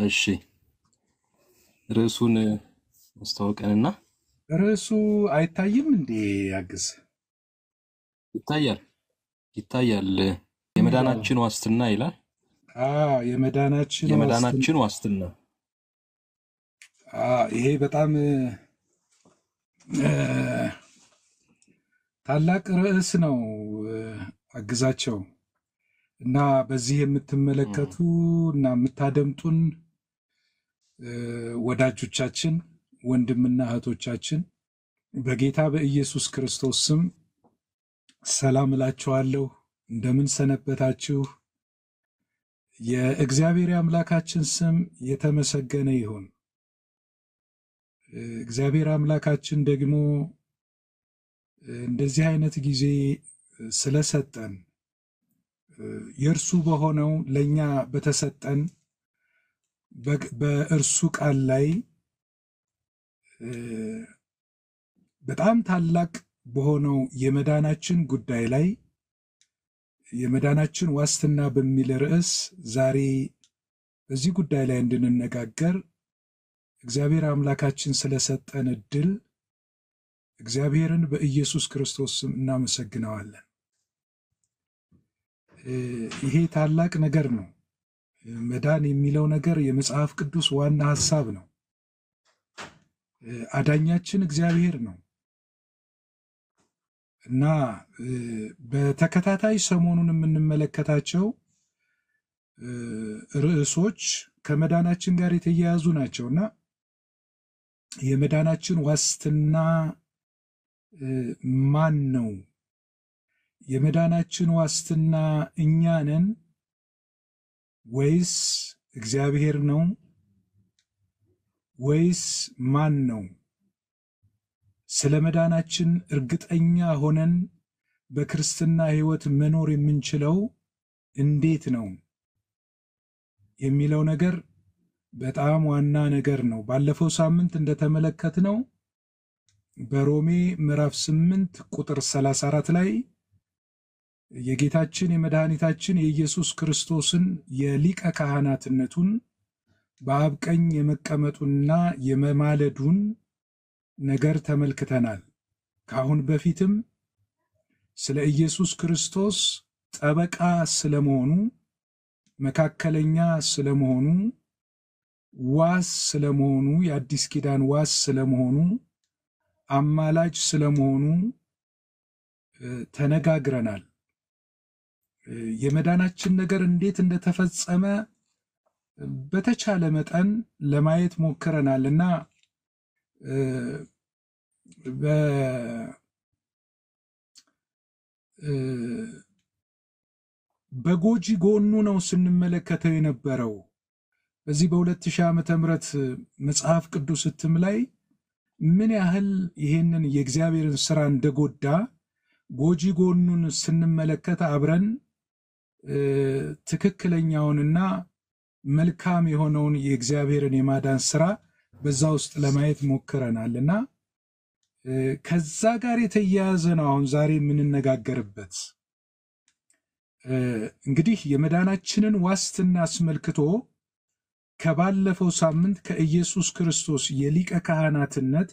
እሺ ርዕሱን አስተዋውቀንና ርዕሱ አይታይም እንዴ? ያግዝ ይታያል፣ ይታያል። የመዳናችን ዋስትና ይላል። የመዳናችን የመዳናችን ዋስትና ይሄ በጣም ታላቅ ርዕስ ነው። አግዛቸው እና በዚህ የምትመለከቱ እና የምታደምጡን ወዳጆቻችን ወንድምና እህቶቻችን በጌታ በኢየሱስ ክርስቶስ ስም ሰላም እላችኋለሁ። እንደምን ሰነበታችሁ? የእግዚአብሔር አምላካችን ስም የተመሰገነ ይሁን። እግዚአብሔር አምላካችን ደግሞ እንደዚህ አይነት ጊዜ ስለሰጠን የእርሱ በሆነው ለእኛ በተሰጠን በእርሱ ቃል ላይ በጣም ታላቅ በሆነው የመዳናችን ጉዳይ ላይ የመዳናችን ዋስትና በሚል ርዕስ ዛሬ በዚህ ጉዳይ ላይ እንድንነጋገር እግዚአብሔር አምላካችን ስለሰጠን እድል እግዚአብሔርን በኢየሱስ ክርስቶስ ስም እናመሰግነዋለን። ይሄ ታላቅ ነገር ነው። መዳን የሚለው ነገር የመጽሐፍ ቅዱስ ዋና ሐሳብ ነው። አዳኛችን እግዚአብሔር ነው እና በተከታታይ ሰሞኑን የምንመለከታቸው ርዕሶች ከመዳናችን ጋር የተያያዙ ናቸው እና የመዳናችን ዋስትና ማን ነው? የመዳናችን ዋስትና እኛ ነን ወይስ እግዚአብሔር ነው ወይስ ማን ነው? ስለ መዳናችን እርግጠኛ ሆነን በክርስትና ሕይወት መኖር የምንችለው እንዴት ነው የሚለው ነገር በጣም ዋና ነገር ነው። ባለፈው ሳምንት እንደተመለከትነው በሮሜ ምዕራፍ 8 ቁጥር 34 ላይ የጌታችን የመድኃኒታችን የኢየሱስ ክርስቶስን የሊቀ ካህናትነቱን በአብ ቀኝ የመቀመጡንና የመማለዱን ነገር ተመልክተናል። ከአሁን በፊትም ስለ ኢየሱስ ክርስቶስ ጠበቃ ስለመሆኑ፣ መካከለኛ ስለመሆኑ፣ ዋስ ስለመሆኑ፣ የአዲስ ኪዳን ዋስ ስለመሆኑ፣ አማላጅ ስለመሆኑ ተነጋግረናል። የመዳናችን ነገር እንዴት እንደተፈጸመ በተቻለ መጠን ለማየት ሞክረናል እና በጎጂ ጎኑ ነው ስንመለከተው የነበረው። በዚህ በሁለት ሺህ ዓመተ ምህረት መጽሐፍ ቅዱስ ህትም ላይ ምን ያህል ይህንን የእግዚአብሔርን ስራ እንደጎዳ ጎጂ ጎኑን ስንመለከት አብረን ትክክለኛውንና መልካም የሆነውን የእግዚአብሔርን የማዳን ስራ በዛ ውስጥ ለማየት ሞክረናል እና ከዛ ጋር የተያያዘ ነው አሁን ዛሬ የምንነጋገርበት። እንግዲህ የመዳናችንን ዋስትና አስመልክቶ ከባለፈው ሳምንት ከኢየሱስ ክርስቶስ የሊቀ ካህናትነት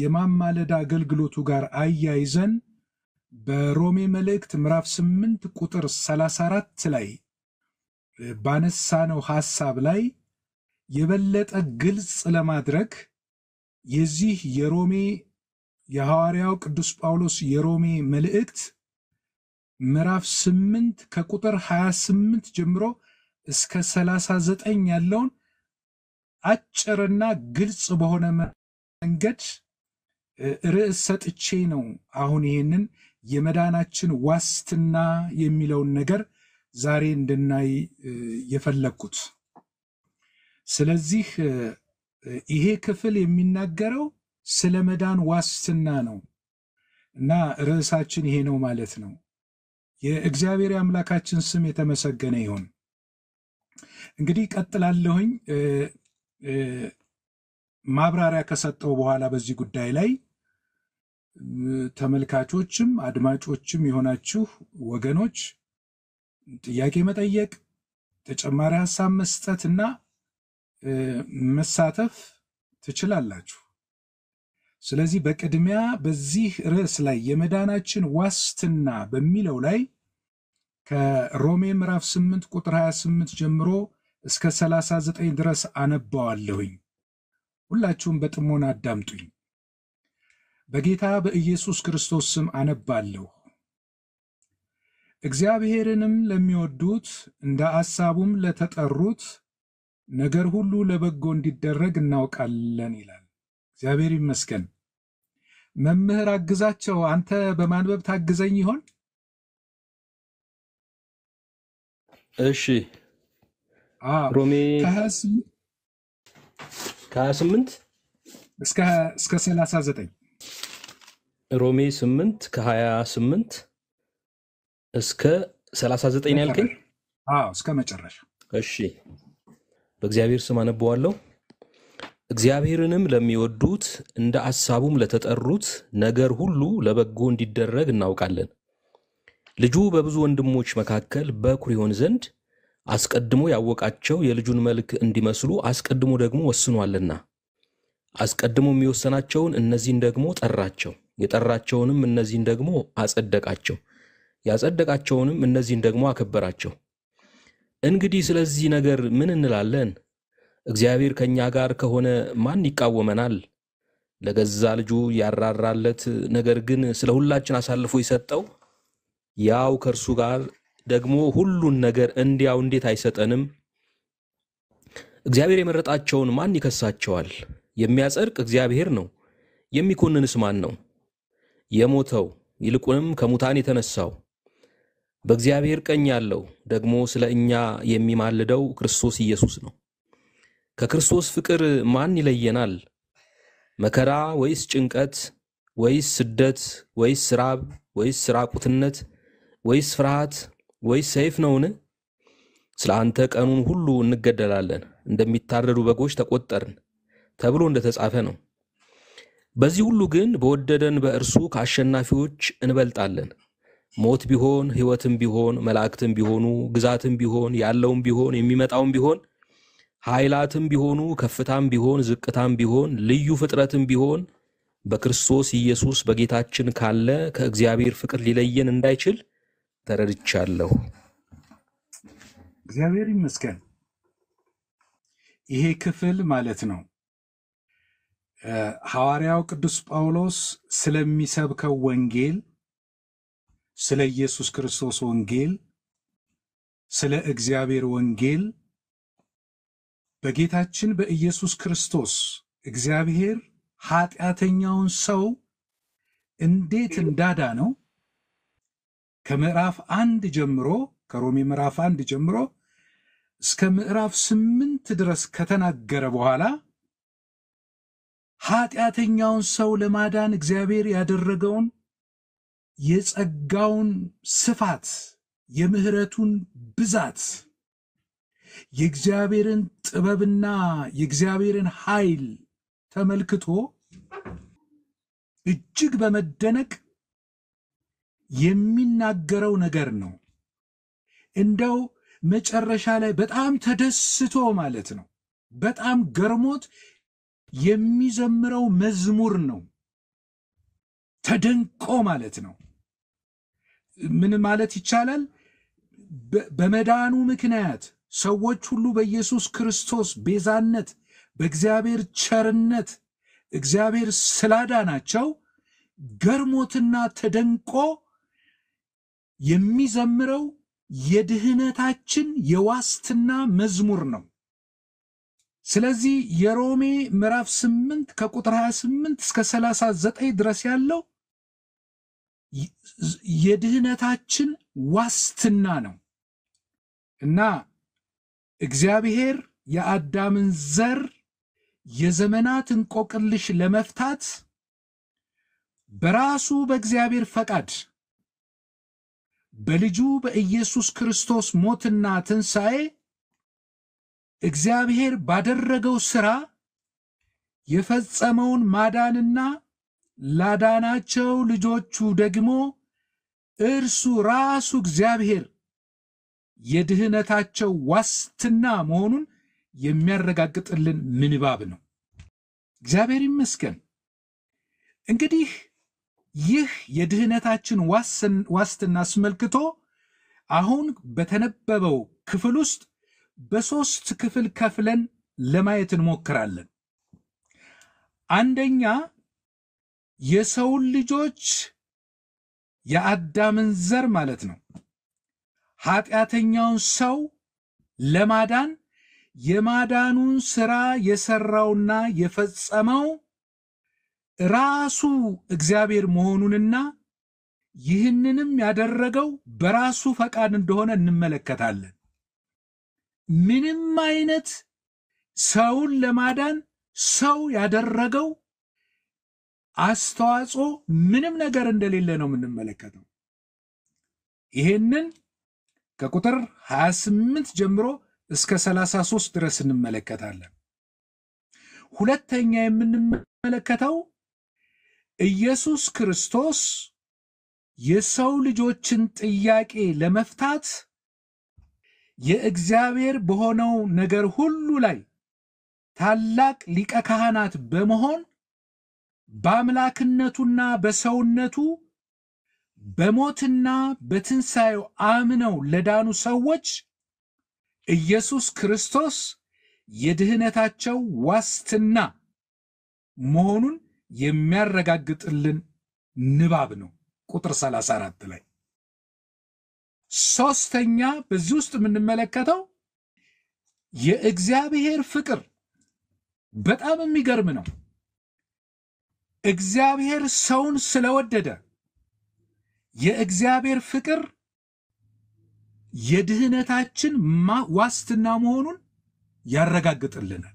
የማማለድ አገልግሎቱ ጋር አያይዘን በሮሜ መልእክት ምዕራፍ 8 ቁጥር 34 ላይ ባነሳነው ሐሳብ ላይ የበለጠ ግልጽ ለማድረግ የዚህ የሮሜ የሐዋርያው ቅዱስ ጳውሎስ የሮሜ መልእክት ምዕራፍ 8 ከቁጥር 28 ጀምሮ እስከ 39 ያለውን አጭርና ግልጽ በሆነ መንገድ ርዕስ ሰጥቼ ነው አሁን ይህንን የመዳናችን ዋስትና የሚለውን ነገር ዛሬ እንድናይ የፈለግኩት። ስለዚህ ይሄ ክፍል የሚናገረው ስለ መዳን ዋስትና ነው እና ርዕሳችን ይሄ ነው ማለት ነው። የእግዚአብሔር አምላካችን ስም የተመሰገነ ይሁን። እንግዲህ ቀጥላለሁኝ ማብራሪያ ከሰጠው በኋላ በዚህ ጉዳይ ላይ ተመልካቾችም አድማጮችም የሆናችሁ ወገኖች ጥያቄ መጠየቅ፣ ተጨማሪ ሀሳብ መስጠት እና መሳተፍ ትችላላችሁ። ስለዚህ በቅድሚያ በዚህ ርዕስ ላይ የመዳናችን ዋስትና በሚለው ላይ ከሮሜ ምዕራፍ 8 ቁጥር 28 ጀምሮ እስከ 39 ድረስ አነባዋለሁኝ። ሁላችሁም በጥሞና አዳምጡኝ። በጌታ በኢየሱስ ክርስቶስ ስም አነባለሁ። እግዚአብሔርንም ለሚወዱት እንደ አሳቡም ለተጠሩት ነገር ሁሉ ለበጎ እንዲደረግ እናውቃለን ይላል። እግዚአብሔር ይመስገን። መምህር አግዛቸው፣ አንተ በማንበብ ታግዘኝ ይሆን? እሺ ሮሜ ከ28 እስከ 39 ሮሜ 8 ከ28 እስከ 39 ዘጠኝ ያልከኝ እስከ መጨረሻ። እሺ በእግዚአብሔር ስም አነበዋለሁ። እግዚአብሔርንም ለሚወዱት እንደ አሳቡም ለተጠሩት ነገር ሁሉ ለበጎ እንዲደረግ እናውቃለን። ልጁ በብዙ ወንድሞች መካከል በኩር ይሆን ዘንድ አስቀድሞ ያወቃቸው የልጁን መልክ እንዲመስሉ አስቀድሞ ደግሞ ወስኗልና፣ አስቀድሞ የሚወሰናቸውን እነዚህን ደግሞ ጠራቸው የጠራቸውንም እነዚህን ደግሞ አጸደቃቸው፣ ያጸደቃቸውንም እነዚህን ደግሞ አከበራቸው። እንግዲህ ስለዚህ ነገር ምን እንላለን? እግዚአብሔር ከእኛ ጋር ከሆነ ማን ይቃወመናል? ለገዛ ልጁ ያራራለት ነገር ግን ስለ ሁላችን አሳልፎ የሰጠው ያው ከእርሱ ጋር ደግሞ ሁሉን ነገር እንዲያው እንዴት አይሰጠንም? እግዚአብሔር የመረጣቸውን ማን ይከሳቸዋል? የሚያጸድቅ እግዚአብሔር ነው። የሚኮንንስ ማን ነው? የሞተው ይልቁንም ከሙታን የተነሳው በእግዚአብሔር ቀኝ ያለው ደግሞ ስለ እኛ የሚማልደው ክርስቶስ ኢየሱስ ነው። ከክርስቶስ ፍቅር ማን ይለየናል? መከራ ወይስ ጭንቀት ወይስ ስደት ወይስ ራብ ወይስ ራቁትነት ወይስ ፍርሃት ወይስ ሰይፍ ነውን? ስለ አንተ ቀኑን ሁሉ እንገደላለን፣ እንደሚታረዱ በጎች ተቆጠርን ተብሎ እንደተጻፈ ነው። በዚህ ሁሉ ግን በወደደን በእርሱ ከአሸናፊዎች እንበልጣለን። ሞት ቢሆን ሕይወትም ቢሆን መላእክትም ቢሆኑ ግዛትም ቢሆን ያለውም ቢሆን የሚመጣውም ቢሆን ኃይላትም ቢሆኑ ከፍታም ቢሆን ዝቅታም ቢሆን ልዩ ፍጥረትም ቢሆን በክርስቶስ ኢየሱስ በጌታችን ካለ ከእግዚአብሔር ፍቅር ሊለየን እንዳይችል ተረድቻለሁ። እግዚአብሔር ይመስገን። ይሄ ክፍል ማለት ነው ሐዋርያው ቅዱስ ጳውሎስ ስለሚሰብከው ወንጌል፣ ስለ ኢየሱስ ክርስቶስ ወንጌል፣ ስለ እግዚአብሔር ወንጌል በጌታችን በኢየሱስ ክርስቶስ እግዚአብሔር ኃጢአተኛውን ሰው እንዴት ነው ከምዕራፍ አንድ ጀምሮ ከሮሜ ምዕራፍ አንድ ጀምሮ እስከ ምዕራፍ ስምንት ድረስ ከተናገረ በኋላ ኃጢአተኛውን ሰው ለማዳን እግዚአብሔር ያደረገውን የጸጋውን ስፋት የምህረቱን ብዛት የእግዚአብሔርን ጥበብና የእግዚአብሔርን ኃይል ተመልክቶ እጅግ በመደነቅ የሚናገረው ነገር ነው። እንደው መጨረሻ ላይ በጣም ተደስቶ ማለት ነው። በጣም ገርሞት የሚዘምረው መዝሙር ነው። ተደንቆ ማለት ነው። ምን ማለት ይቻላል? በመዳኑ ምክንያት ሰዎች ሁሉ በኢየሱስ ክርስቶስ ቤዛነት በእግዚአብሔር ቸርነት እግዚአብሔር ስላዳናቸው ገርሞትና ተደንቆ የሚዘምረው የድህነታችን የዋስትና መዝሙር ነው። ስለዚህ የሮሜ ምዕራፍ 8 ከቁጥር 28 እስከ 39 ድረስ ያለው የድህነታችን ዋስትና ነው እና እግዚአብሔር የአዳምን ዘር የዘመናት እንቆቅልሽ ለመፍታት በራሱ በእግዚአብሔር ፈቃድ በልጁ በኢየሱስ ክርስቶስ ሞትና ትንሣኤ እግዚአብሔር ባደረገው ሥራ የፈጸመውን ማዳንና ላዳናቸው ልጆቹ ደግሞ እርሱ ራሱ እግዚአብሔር የድህነታቸው ዋስትና መሆኑን የሚያረጋግጥልን ምንባብ ነው። እግዚአብሔር ይመስገን። እንግዲህ ይህ የድህነታችን ዋስትና አስመልክቶ አሁን በተነበበው ክፍል ውስጥ በሶስት ክፍል ከፍለን ለማየት እንሞክራለን። አንደኛ የሰውን ልጆች የአዳምን ዘር ማለት ነው ኃጢአተኛውን ሰው ለማዳን የማዳኑን ስራ የሰራውና የፈጸመው ራሱ እግዚአብሔር መሆኑንና ይህንንም ያደረገው በራሱ ፈቃድ እንደሆነ እንመለከታለን። ምንም አይነት ሰውን ለማዳን ሰው ያደረገው አስተዋጽኦ ምንም ነገር እንደሌለ ነው የምንመለከተው። ይሄንን ከቁጥር 28 ጀምሮ እስከ 33 ድረስ እንመለከታለን። ሁለተኛ የምንመለከተው ኢየሱስ ክርስቶስ የሰው ልጆችን ጥያቄ ለመፍታት የእግዚአብሔር በሆነው ነገር ሁሉ ላይ ታላቅ ሊቀ ካህናት በመሆን በአምላክነቱና በሰውነቱ በሞትና በትንሣኤው አምነው ለዳኑ ሰዎች ኢየሱስ ክርስቶስ የድህነታቸው ዋስትና መሆኑን የሚያረጋግጥልን ንባብ ነው። ቁጥር 34 ላይ ሶስተኛ በዚህ ውስጥ የምንመለከተው የእግዚአብሔር ፍቅር በጣም የሚገርም ነው። እግዚአብሔር ሰውን ስለወደደ የእግዚአብሔር ፍቅር የድህነታችን ዋስትና መሆኑን ያረጋግጥልናል።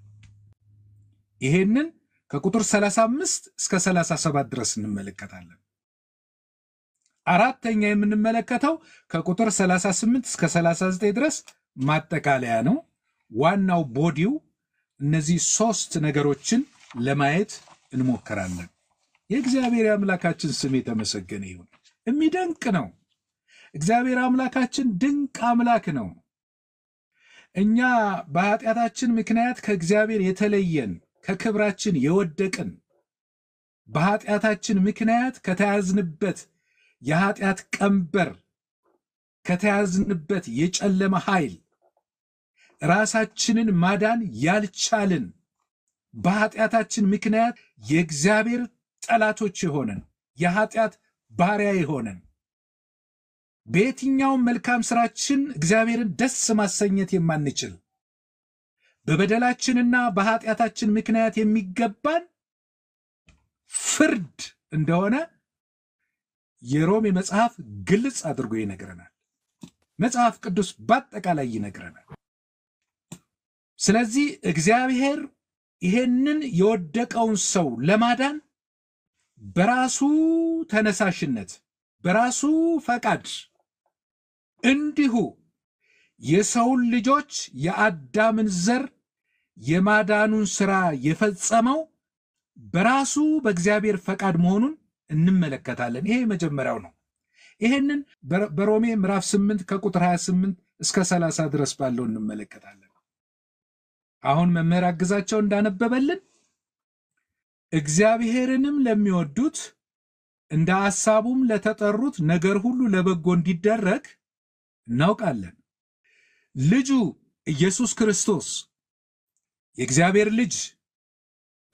ይሄንን ከቁጥር 35 እስከ 37 ድረስ እንመለከታለን። አራተኛ የምንመለከተው ከቁጥር 38 እስከ 39 ድረስ ማጠቃለያ ነው። ዋናው ቦዲው እነዚህ ሶስት ነገሮችን ለማየት እንሞክራለን። የእግዚአብሔር አምላካችን ስም የተመሰገነ ይሁን። የሚደንቅ ነው። እግዚአብሔር አምላካችን ድንቅ አምላክ ነው። እኛ በኃጢአታችን ምክንያት ከእግዚአብሔር የተለየን ከክብራችን የወደቅን በኃጢአታችን ምክንያት ከተያዝንበት የኃጢአት ቀንበር ከተያዝንበት የጨለመ ኃይል ራሳችንን ማዳን ያልቻልን በኃጢአታችን ምክንያት የእግዚአብሔር ጠላቶች የሆነን የኃጢአት ባሪያ የሆነን በየትኛውም መልካም ስራችን እግዚአብሔርን ደስ ማሰኘት የማንችል በበደላችንና በኃጢአታችን ምክንያት የሚገባን ፍርድ እንደሆነ የሮሜ መጽሐፍ ግልጽ አድርጎ ይነግረናል። መጽሐፍ ቅዱስ በአጠቃላይ ይነግረናል። ስለዚህ እግዚአብሔር ይሄንን የወደቀውን ሰው ለማዳን በራሱ ተነሳሽነት በራሱ ፈቃድ እንዲሁ የሰውን ልጆች የአዳምን ዘር የማዳኑን ስራ የፈጸመው በራሱ በእግዚአብሔር ፈቃድ መሆኑን እንመለከታለን። ይሄ የመጀመሪያው ነው። ይሄንን በሮሜ ምዕራፍ 8 ከቁጥር 28 እስከ 30 ድረስ ባለው እንመለከታለን። አሁን መምህር አግዛቸው እንዳነበበልን እግዚአብሔርንም ለሚወዱት እንደ ሐሳቡም ለተጠሩት ነገር ሁሉ ለበጎ እንዲደረግ እናውቃለን። ልጁ ኢየሱስ ክርስቶስ የእግዚአብሔር ልጅ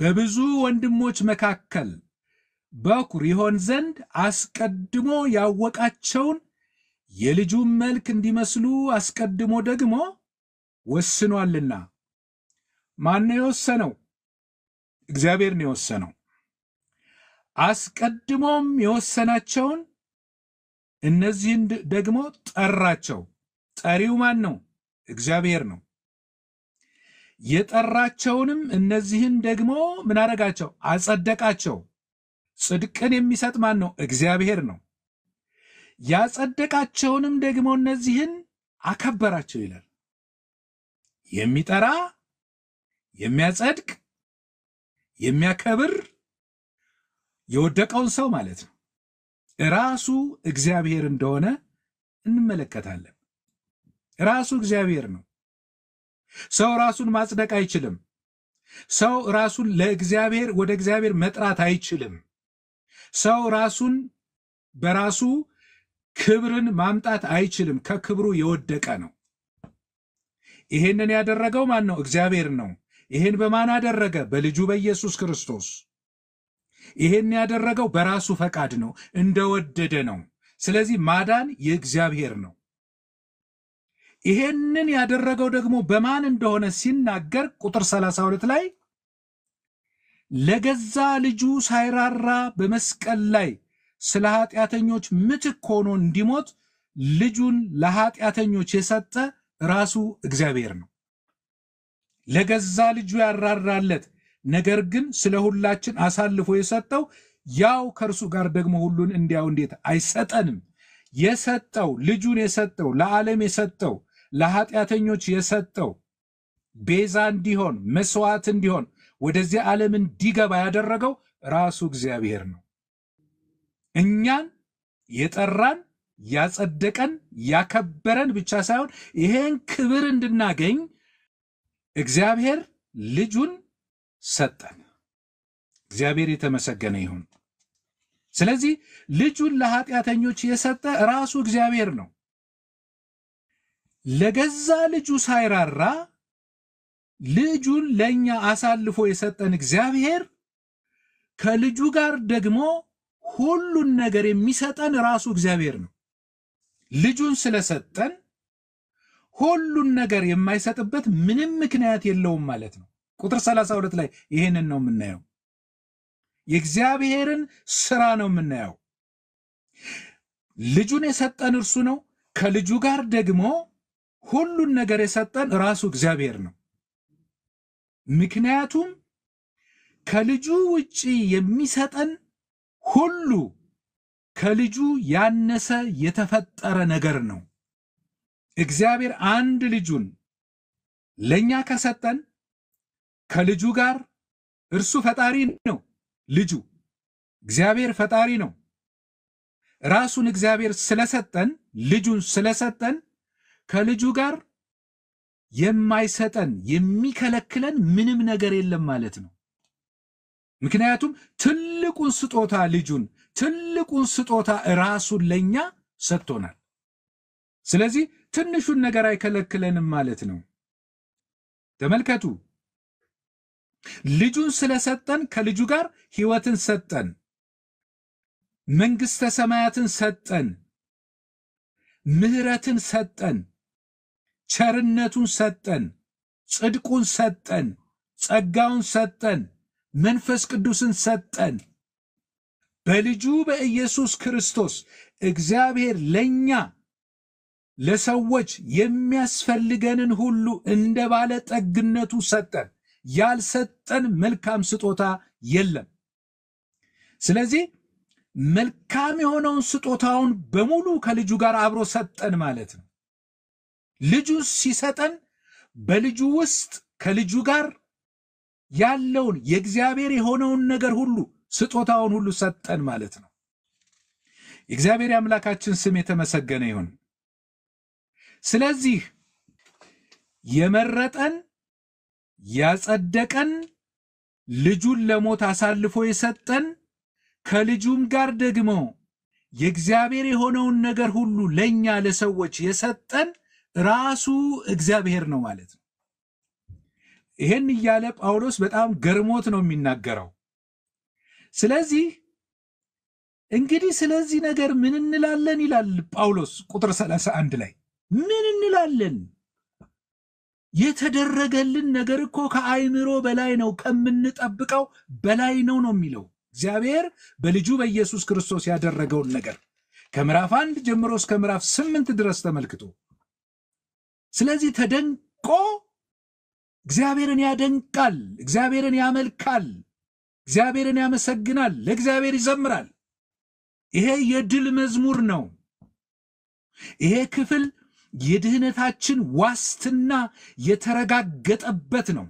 በብዙ ወንድሞች መካከል በኩር ይሆን ዘንድ አስቀድሞ ያወቃቸውን የልጁን መልክ እንዲመስሉ አስቀድሞ ደግሞ ወስኗልና። ማን ነው የወሰነው? እግዚአብሔር ነው የወሰነው። አስቀድሞም የወሰናቸውን እነዚህን ደግሞ ጠራቸው። ጠሪው ማን ነው? እግዚአብሔር ነው። የጠራቸውንም እነዚህን ደግሞ ምን አረጋቸው? አጸደቃቸው። ጽድቅን የሚሰጥ ማን ነው? እግዚአብሔር ነው። ያጸደቃቸውንም ደግሞ እነዚህን አከበራቸው ይላል። የሚጠራ የሚያጸድቅ የሚያከብር የወደቀውን ሰው ማለት ነው ራሱ እግዚአብሔር እንደሆነ እንመለከታለን። ራሱ እግዚአብሔር ነው። ሰው ራሱን ማጽደቅ አይችልም። ሰው ራሱን ለእግዚአብሔር ወደ እግዚአብሔር መጥራት አይችልም። ሰው ራሱን በራሱ ክብርን ማምጣት አይችልም። ከክብሩ የወደቀ ነው። ይሄንን ያደረገው ማን ነው? እግዚአብሔር ነው። ይሄን በማን አደረገ? በልጁ በኢየሱስ ክርስቶስ። ይሄን ያደረገው በራሱ ፈቃድ ነው፣ እንደወደደ ነው። ስለዚህ ማዳን የእግዚአብሔር ነው። ይሄንን ያደረገው ደግሞ በማን እንደሆነ ሲናገር ቁጥር 32 ላይ ለገዛ ልጁ ሳይራራ በመስቀል ላይ ስለ ኃጢአተኞች ምትክ ሆኖ እንዲሞት ልጁን ለኃጢአተኞች የሰጠ ራሱ እግዚአብሔር ነው። ለገዛ ልጁ ያራራለት፣ ነገር ግን ስለ ሁላችን አሳልፎ የሰጠው ያው ከእርሱ ጋር ደግሞ ሁሉን እንዲያው እንዴት አይሰጠንም? የሰጠው ልጁን የሰጠው ለዓለም የሰጠው ለኃጢአተኞች የሰጠው ቤዛ እንዲሆን መስዋዕት እንዲሆን ወደዚህ ዓለም እንዲገባ ያደረገው ራሱ እግዚአብሔር ነው። እኛን የጠራን ያጸደቀን፣ ያከበረን ብቻ ሳይሆን ይሄን ክብር እንድናገኝ እግዚአብሔር ልጁን ሰጠን። እግዚአብሔር የተመሰገነ ይሁን። ስለዚህ ልጁን ለኃጢአተኞች የሰጠ ራሱ እግዚአብሔር ነው። ለገዛ ልጁ ሳይራራ ልጁን ለእኛ አሳልፎ የሰጠን እግዚአብሔር ከልጁ ጋር ደግሞ ሁሉን ነገር የሚሰጠን ራሱ እግዚአብሔር ነው። ልጁን ስለሰጠን ሁሉን ነገር የማይሰጥበት ምንም ምክንያት የለውም ማለት ነው። ቁጥር 32 ላይ ይህንን ነው የምናየው። የእግዚአብሔርን ስራ ነው የምናየው። ልጁን የሰጠን እርሱ ነው። ከልጁ ጋር ደግሞ ሁሉን ነገር የሰጠን ራሱ እግዚአብሔር ነው። ምክንያቱም ከልጁ ውጪ የሚሰጠን ሁሉ ከልጁ ያነሰ የተፈጠረ ነገር ነው። እግዚአብሔር አንድ ልጁን ለኛ ከሰጠን ከልጁ ጋር እርሱ ፈጣሪ ነው። ልጁ እግዚአብሔር ፈጣሪ ነው። ራሱን እግዚአብሔር ስለሰጠን ልጁን ስለሰጠን ከልጁ ጋር የማይሰጠን የሚከለክለን ምንም ነገር የለም ማለት ነው። ምክንያቱም ትልቁን ስጦታ ልጁን ትልቁን ስጦታ ራሱን ለእኛ ሰጥቶናል። ስለዚህ ትንሹን ነገር አይከለክለንም ማለት ነው። ተመልከቱ፣ ልጁን ስለሰጠን ከልጁ ጋር ሕይወትን ሰጠን፣ መንግሥተ ሰማያትን ሰጠን፣ ምሕረትን ሰጠን። ቸርነቱን ሰጠን፣ ጽድቁን ሰጠን፣ ጸጋውን ሰጠን፣ መንፈስ ቅዱስን ሰጠን። በልጁ በኢየሱስ ክርስቶስ እግዚአብሔር ለእኛ ለሰዎች የሚያስፈልገንን ሁሉ እንደ ባለ ጠግነቱ ሰጠን። ያልሰጠን መልካም ስጦታ የለም። ስለዚህ መልካም የሆነውን ስጦታውን በሙሉ ከልጁ ጋር አብሮ ሰጠን ማለት ነው። ልጁ ሲሰጠን በልጁ ውስጥ ከልጁ ጋር ያለውን የእግዚአብሔር የሆነውን ነገር ሁሉ ስጦታውን ሁሉ ሰጠን ማለት ነው። የእግዚአብሔር አምላካችን ስም የተመሰገነ ይሁን። ስለዚህ የመረጠን ያጸደቀን፣ ልጁን ለሞት አሳልፎ የሰጠን ከልጁም ጋር ደግሞ የእግዚአብሔር የሆነውን ነገር ሁሉ ለእኛ ለሰዎች የሰጠን ራሱ እግዚአብሔር ነው ማለት ነው። ይሄን እያለ ጳውሎስ በጣም ገርሞት ነው የሚናገረው። ስለዚህ እንግዲህ ስለዚህ ነገር ምን እንላለን ይላል ጳውሎስ ቁጥር 31 ላይ ምን እንላለን? የተደረገልን ነገር እኮ ከአይምሮ በላይ ነው፣ ከምንጠብቀው በላይ ነው ነው የሚለው እግዚአብሔር በልጁ በኢየሱስ ክርስቶስ ያደረገውን ነገር ከምዕራፍ አንድ ጀምሮ እስከ ምዕራፍ ስምንት ድረስ ተመልክቶ ስለዚህ ተደንቆ እግዚአብሔርን ያደንቃል፣ እግዚአብሔርን ያመልካል፣ እግዚአብሔርን ያመሰግናል፣ ለእግዚአብሔር ይዘምራል። ይሄ የድል መዝሙር ነው። ይሄ ክፍል የድህነታችን ዋስትና የተረጋገጠበት ነው።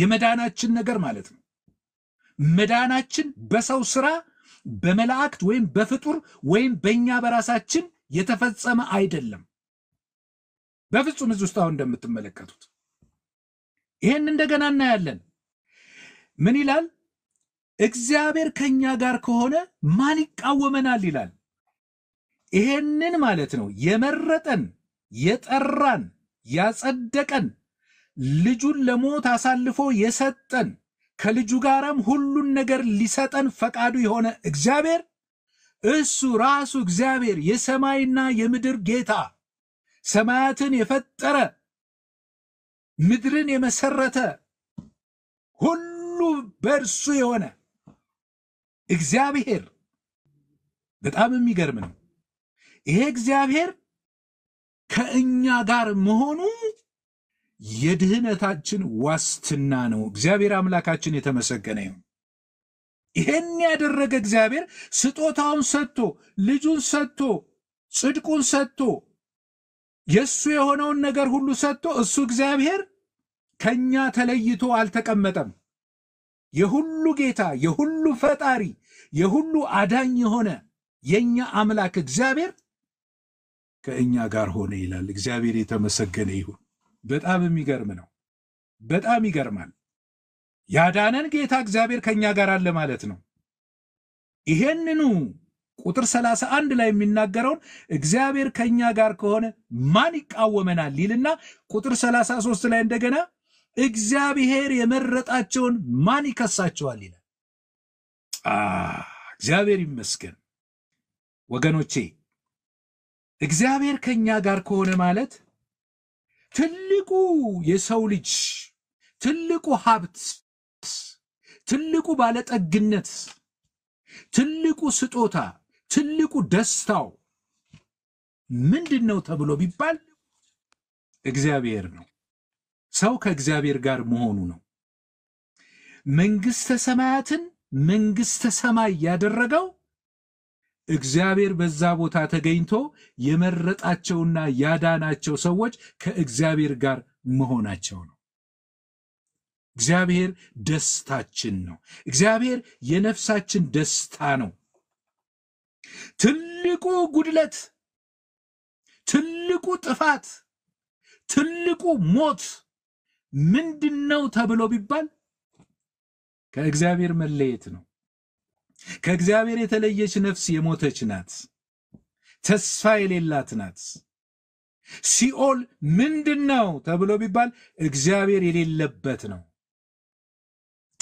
የመዳናችን ነገር ማለት ነው። መዳናችን በሰው ስራ፣ በመላእክት ወይም በፍጡር ወይም በእኛ በራሳችን የተፈጸመ አይደለም። በፍጹም እዚህ ውስጥ አሁን እንደምትመለከቱት ይህን እንደገና እናያለን። ምን ይላል? እግዚአብሔር ከኛ ጋር ከሆነ ማን ይቃወመናል ይላል። ይሄንን ማለት ነው የመረጠን፣ የጠራን፣ ያጸደቀን፣ ልጁን ለሞት አሳልፎ የሰጠን ከልጁ ጋራም ሁሉን ነገር ሊሰጠን ፈቃዱ የሆነ እግዚአብሔር እሱ ራሱ እግዚአብሔር የሰማይና የምድር ጌታ ሰማያትን የፈጠረ ምድርን የመሰረተ ሁሉ በእርሱ የሆነ እግዚአብሔር በጣም የሚገርም ነው። ይሄ እግዚአብሔር ከእኛ ጋር መሆኑ የድህነታችን ዋስትና ነው። እግዚአብሔር አምላካችን የተመሰገነ ይሁን። ይሄን ያደረገ እግዚአብሔር ስጦታውን ሰጥቶ ልጁን ሰጥቶ ጽድቁን ሰጥቶ የእሱ የሆነውን ነገር ሁሉ ሰጥቶ እሱ እግዚአብሔር ከኛ ተለይቶ አልተቀመጠም። የሁሉ ጌታ፣ የሁሉ ፈጣሪ፣ የሁሉ አዳኝ የሆነ የእኛ አምላክ እግዚአብሔር ከእኛ ጋር ሆነ ይላል። እግዚአብሔር የተመሰገነ ይሁን። በጣም የሚገርም ነው። በጣም ይገርማል። ያዳነን ጌታ እግዚአብሔር ከእኛ ጋር አለ ማለት ነው። ይሄንኑ ቁጥር 31 ላይ የሚናገረውን እግዚአብሔር ከኛ ጋር ከሆነ ማን ይቃወመናል ይልና ቁጥር 33 ላይ እንደገና እግዚአብሔር የመረጣቸውን ማን ይከሳቸዋል ይላል። እግዚአብሔር ይመስገን ወገኖቼ፣ እግዚአብሔር ከኛ ጋር ከሆነ ማለት ትልቁ የሰው ልጅ ትልቁ ሀብት፣ ትልቁ ባለጠግነት፣ ትልቁ ስጦታ ትልቁ ደስታው ምንድን ነው ተብሎ ቢባል እግዚአብሔር ነው። ሰው ከእግዚአብሔር ጋር መሆኑ ነው። መንግስተ ሰማያትን መንግስተ ሰማይ ያደረገው እግዚአብሔር በዛ ቦታ ተገኝቶ የመረጣቸውና ያዳናቸው ሰዎች ከእግዚአብሔር ጋር መሆናቸው ነው። እግዚአብሔር ደስታችን ነው። እግዚአብሔር የነፍሳችን ደስታ ነው። ትልቁ ጉድለት፣ ትልቁ ጥፋት፣ ትልቁ ሞት ምንድን ነው ተብሎ ቢባል ከእግዚአብሔር መለየት ነው። ከእግዚአብሔር የተለየች ነፍስ የሞተች ናት፣ ተስፋ የሌላት ናት። ሲኦል ምንድን ነው ተብሎ ቢባል እግዚአብሔር የሌለበት ነው።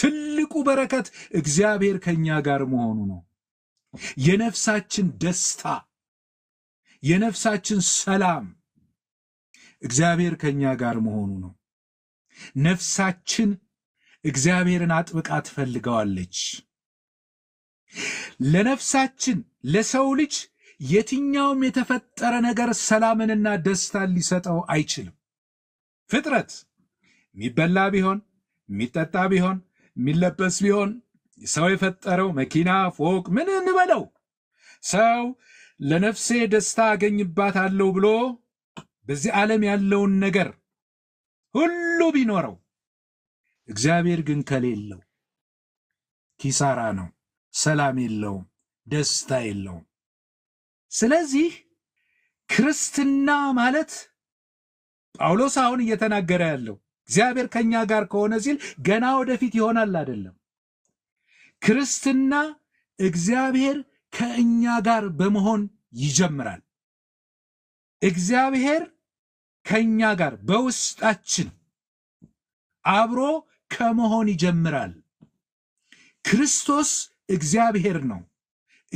ትልቁ በረከት እግዚአብሔር ከኛ ጋር መሆኑ ነው። የነፍሳችን ደስታ፣ የነፍሳችን ሰላም እግዚአብሔር ከኛ ጋር መሆኑ ነው። ነፍሳችን እግዚአብሔርን አጥብቃ ትፈልገዋለች። ለነፍሳችን ለሰው ልጅ የትኛውም የተፈጠረ ነገር ሰላምንና ደስታን ሊሰጠው አይችልም። ፍጥረት የሚበላ ቢሆን የሚጠጣ ቢሆን የሚለበስ ቢሆን ሰው የፈጠረው መኪና፣ ፎቅ፣ ምን እንበለው ሰው ለነፍሴ ደስታ አገኝባታለሁ ብሎ በዚህ ዓለም ያለውን ነገር ሁሉ ቢኖረው እግዚአብሔር ግን ከሌለው ኪሳራ ነው፣ ሰላም የለውም፣ ደስታ የለውም። ስለዚህ ክርስትና ማለት ጳውሎስ አሁን እየተናገረ ያለው እግዚአብሔር ከእኛ ጋር ከሆነ ሲል ገና ወደፊት ይሆናል አይደለም ክርስትና እግዚአብሔር ከእኛ ጋር በመሆን ይጀምራል። እግዚአብሔር ከእኛ ጋር በውስጣችን አብሮ ከመሆን ይጀምራል። ክርስቶስ እግዚአብሔር ነው።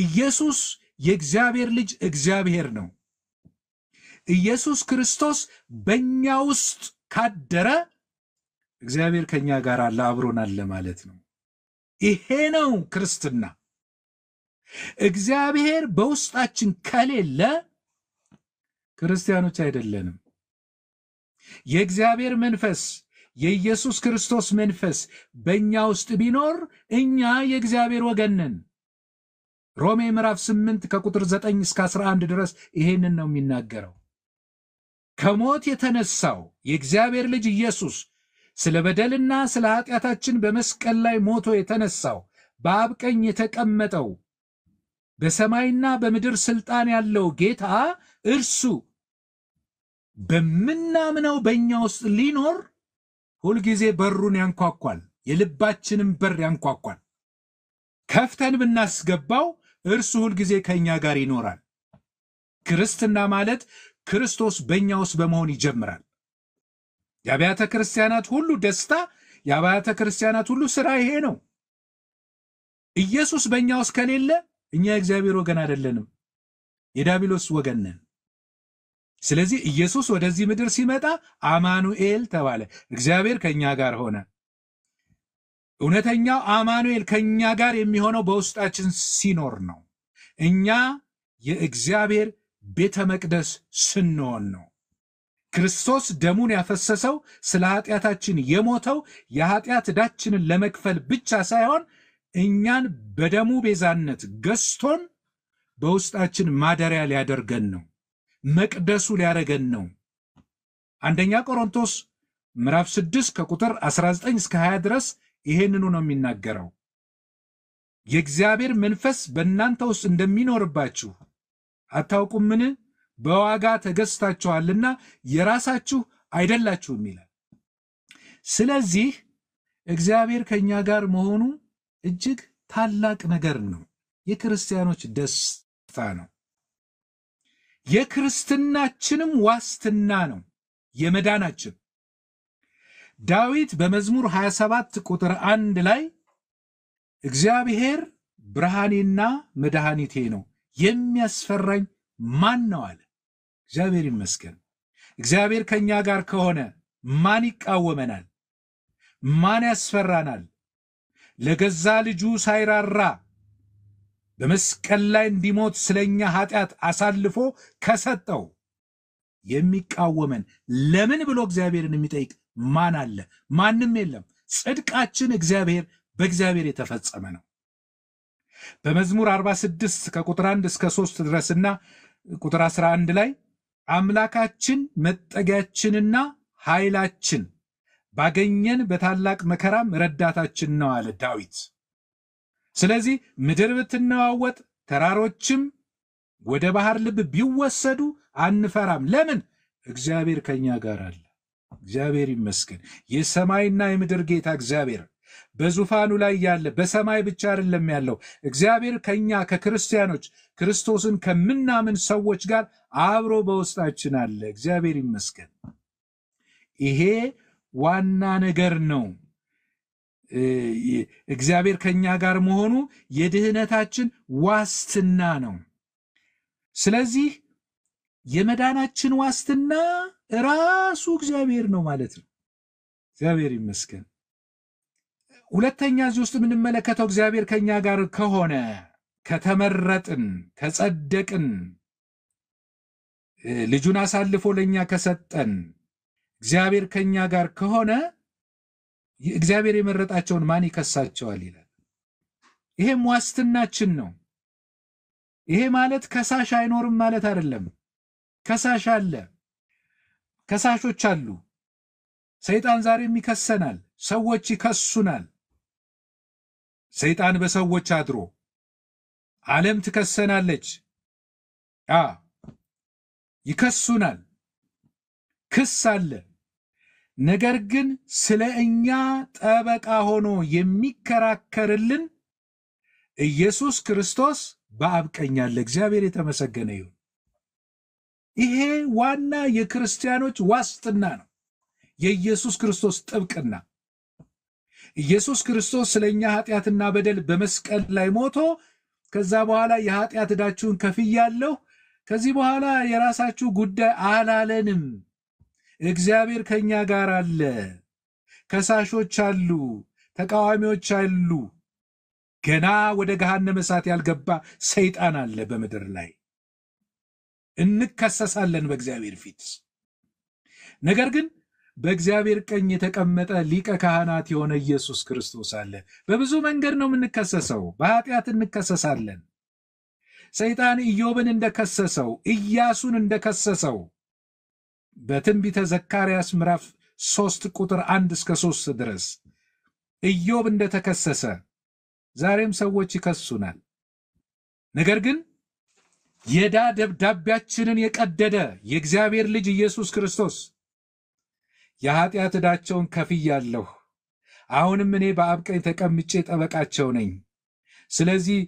ኢየሱስ የእግዚአብሔር ልጅ እግዚአብሔር ነው። ኢየሱስ ክርስቶስ በእኛ ውስጥ ካደረ እግዚአብሔር ከእኛ ጋር አለ፣ አብሮን አለ ማለት ነው። ይሄ ነው ክርስትና። እግዚአብሔር በውስጣችን ከሌለ ክርስቲያኖች አይደለንም። የእግዚአብሔር መንፈስ የኢየሱስ ክርስቶስ መንፈስ በእኛ ውስጥ ቢኖር እኛ የእግዚአብሔር ወገን ነን። ሮሜ ምዕራፍ 8 ከቁጥር 9 እስከ 11 ድረስ ይሄንን ነው የሚናገረው። ከሞት የተነሳው የእግዚአብሔር ልጅ ኢየሱስ ስለ በደልና ስለ ኃጢአታችን በመስቀል ላይ ሞቶ የተነሳው በአብ ቀኝ የተቀመጠው በሰማይና በምድር ስልጣን ያለው ጌታ እርሱ በምናምነው በእኛ ውስጥ ሊኖር ሁልጊዜ በሩን ያንኳኳል። የልባችንን በር ያንኳኳል። ከፍተን ብናስገባው እርሱ ሁልጊዜ ከእኛ ጋር ይኖራል። ክርስትና ማለት ክርስቶስ በእኛ ውስጥ በመሆን ይጀምራል። የአብያተ ክርስቲያናት ሁሉ ደስታ፣ የአብያተ ክርስቲያናት ሁሉ ስራ ይሄ ነው። ኢየሱስ በእኛ ውስጥ ከሌለ እኛ የእግዚአብሔር ወገን አይደለንም፣ የዳቢሎስ ወገን ነን። ስለዚህ ኢየሱስ ወደዚህ ምድር ሲመጣ አማኑኤል ተባለ፣ እግዚአብሔር ከእኛ ጋር ሆነ። እውነተኛው አማኑኤል ከእኛ ጋር የሚሆነው በውስጣችን ሲኖር ነው። እኛ የእግዚአብሔር ቤተ መቅደስ ስንሆን ነው። ክርስቶስ ደሙን ያፈሰሰው ስለ ኃጢአታችን የሞተው የኃጢአት ዕዳችንን ለመክፈል ብቻ ሳይሆን እኛን በደሙ ቤዛነት ገዝቶን በውስጣችን ማደሪያ ሊያደርገን ነው። መቅደሱ ሊያደረገን ነው። አንደኛ ቆሮንቶስ ምዕራፍ 6 ከቁጥር 19 እስከ 20 ድረስ ይሄንኑ ነው የሚናገረው። የእግዚአብሔር መንፈስ በእናንተ ውስጥ እንደሚኖርባችሁ አታውቁምን? በዋጋ ተገዝታችኋልና የራሳችሁ አይደላችሁም ይላል። ስለዚህ እግዚአብሔር ከእኛ ጋር መሆኑ እጅግ ታላቅ ነገር ነው። የክርስቲያኖች ደስታ ነው። የክርስትናችንም ዋስትና ነው የመዳናችን። ዳዊት በመዝሙር 27 ቁጥር አንድ ላይ እግዚአብሔር ብርሃኔና መድኃኒቴ ነው የሚያስፈራኝ ማን ነው አለ። እግዚአብሔር ይመስገን። እግዚአብሔር ከእኛ ጋር ከሆነ ማን ይቃወመናል? ማን ያስፈራናል? ለገዛ ልጁ ሳይራራ በመስቀል ላይ እንዲሞት ስለኛ ኃጢአት አሳልፎ ከሰጠው የሚቃወመን ለምን ብሎ እግዚአብሔርን የሚጠይቅ ማን አለ? ማንም የለም። ጽድቃችን እግዚአብሔር በእግዚአብሔር የተፈጸመ ነው። በመዝሙር 46 ከቁጥር 1 እስከ 3 ድረስና ቁጥር 11 ላይ አምላካችን መጠጊያችንና ኃይላችን ባገኘን በታላቅ መከራም ረዳታችን ነው አለ ዳዊት። ስለዚህ ምድር ብትነዋወጥ፣ ተራሮችም ወደ ባህር ልብ ቢወሰዱ አንፈራም። ለምን? እግዚአብሔር ከኛ ጋር አለ። እግዚአብሔር ይመስገን። የሰማይና የምድር ጌታ እግዚአብሔር በዙፋኑ ላይ ያለ በሰማይ ብቻ አይደለም ያለው። እግዚአብሔር ከኛ ከክርስቲያኖች ክርስቶስን ከምናምን ሰዎች ጋር አብሮ በውስጣችን አለ። እግዚአብሔር ይመስገን። ይሄ ዋና ነገር ነው። እግዚአብሔር ከኛ ጋር መሆኑ የድህነታችን ዋስትና ነው። ስለዚህ የመዳናችን ዋስትና ራሱ እግዚአብሔር ነው ማለት ነው። እግዚአብሔር ይመስገን። ሁለተኛ እዚህ ውስጥ የምንመለከተው እግዚአብሔር ከእኛ ጋር ከሆነ ከተመረጥን ከጸደቅን ልጁን አሳልፎ ለእኛ ከሰጠን እግዚአብሔር ከእኛ ጋር ከሆነ እግዚአብሔር የመረጣቸውን ማን ይከሳቸዋል? ይላል። ይሄም ዋስትናችን ነው። ይሄ ማለት ከሳሽ አይኖርም ማለት አይደለም። ከሳሽ አለ፣ ከሳሾች አሉ። ሰይጣን ዛሬም ይከሰናል፣ ሰዎች ይከሱናል። ሰይጣን በሰዎች አድሮ ዓለም ትከሰናለች። አ ይከሱናል፣ ክስ አለ። ነገር ግን ስለ እኛ ጠበቃ ሆኖ የሚከራከርልን ኢየሱስ ክርስቶስ በአብ ቀኝ አለ። እግዚአብሔር የተመሰገነ ይሁን። ይሄ ዋና የክርስቲያኖች ዋስትና ነው፣ የኢየሱስ ክርስቶስ ጥብቅና ኢየሱስ ክርስቶስ ስለ እኛ ኃጢአትና በደል በመስቀል ላይ ሞቶ ከዛ በኋላ የኃጢአት ዕዳችሁን ከፍያለሁ፣ ከዚህ በኋላ የራሳችሁ ጉዳይ አላለንም። እግዚአብሔር ከእኛ ጋር አለ። ከሳሾች አሉ፣ ተቃዋሚዎች አሉ። ገና ወደ ገሃነመ እሳት ያልገባ ሰይጣን አለ በምድር ላይ። እንከሰሳለን በእግዚአብሔር ፊት ነገር ግን በእግዚአብሔር ቀኝ የተቀመጠ ሊቀ ካህናት የሆነ ኢየሱስ ክርስቶስ አለ። በብዙ መንገድ ነው የምንከሰሰው። በኃጢአት እንከሰሳለን። ሰይጣን ኢዮብን እንደከሰሰው፣ ኢያሱን እንደከሰሰው በትንቢተ ዘካርያስ ምዕራፍ ሶስት ቁጥር አንድ እስከ ሶስት ድረስ ኢዮብ እንደተከሰሰ ዛሬም ሰዎች ይከሱናል። ነገር ግን የዕዳ ደብዳቤያችንን የቀደደ የእግዚአብሔር ልጅ ኢየሱስ ክርስቶስ የኃጢአት ዕዳቸውን ከፍያለሁ። አሁንም እኔ በአብ ቀኝ ተቀምጬ ጠበቃቸው ነኝ። ስለዚህ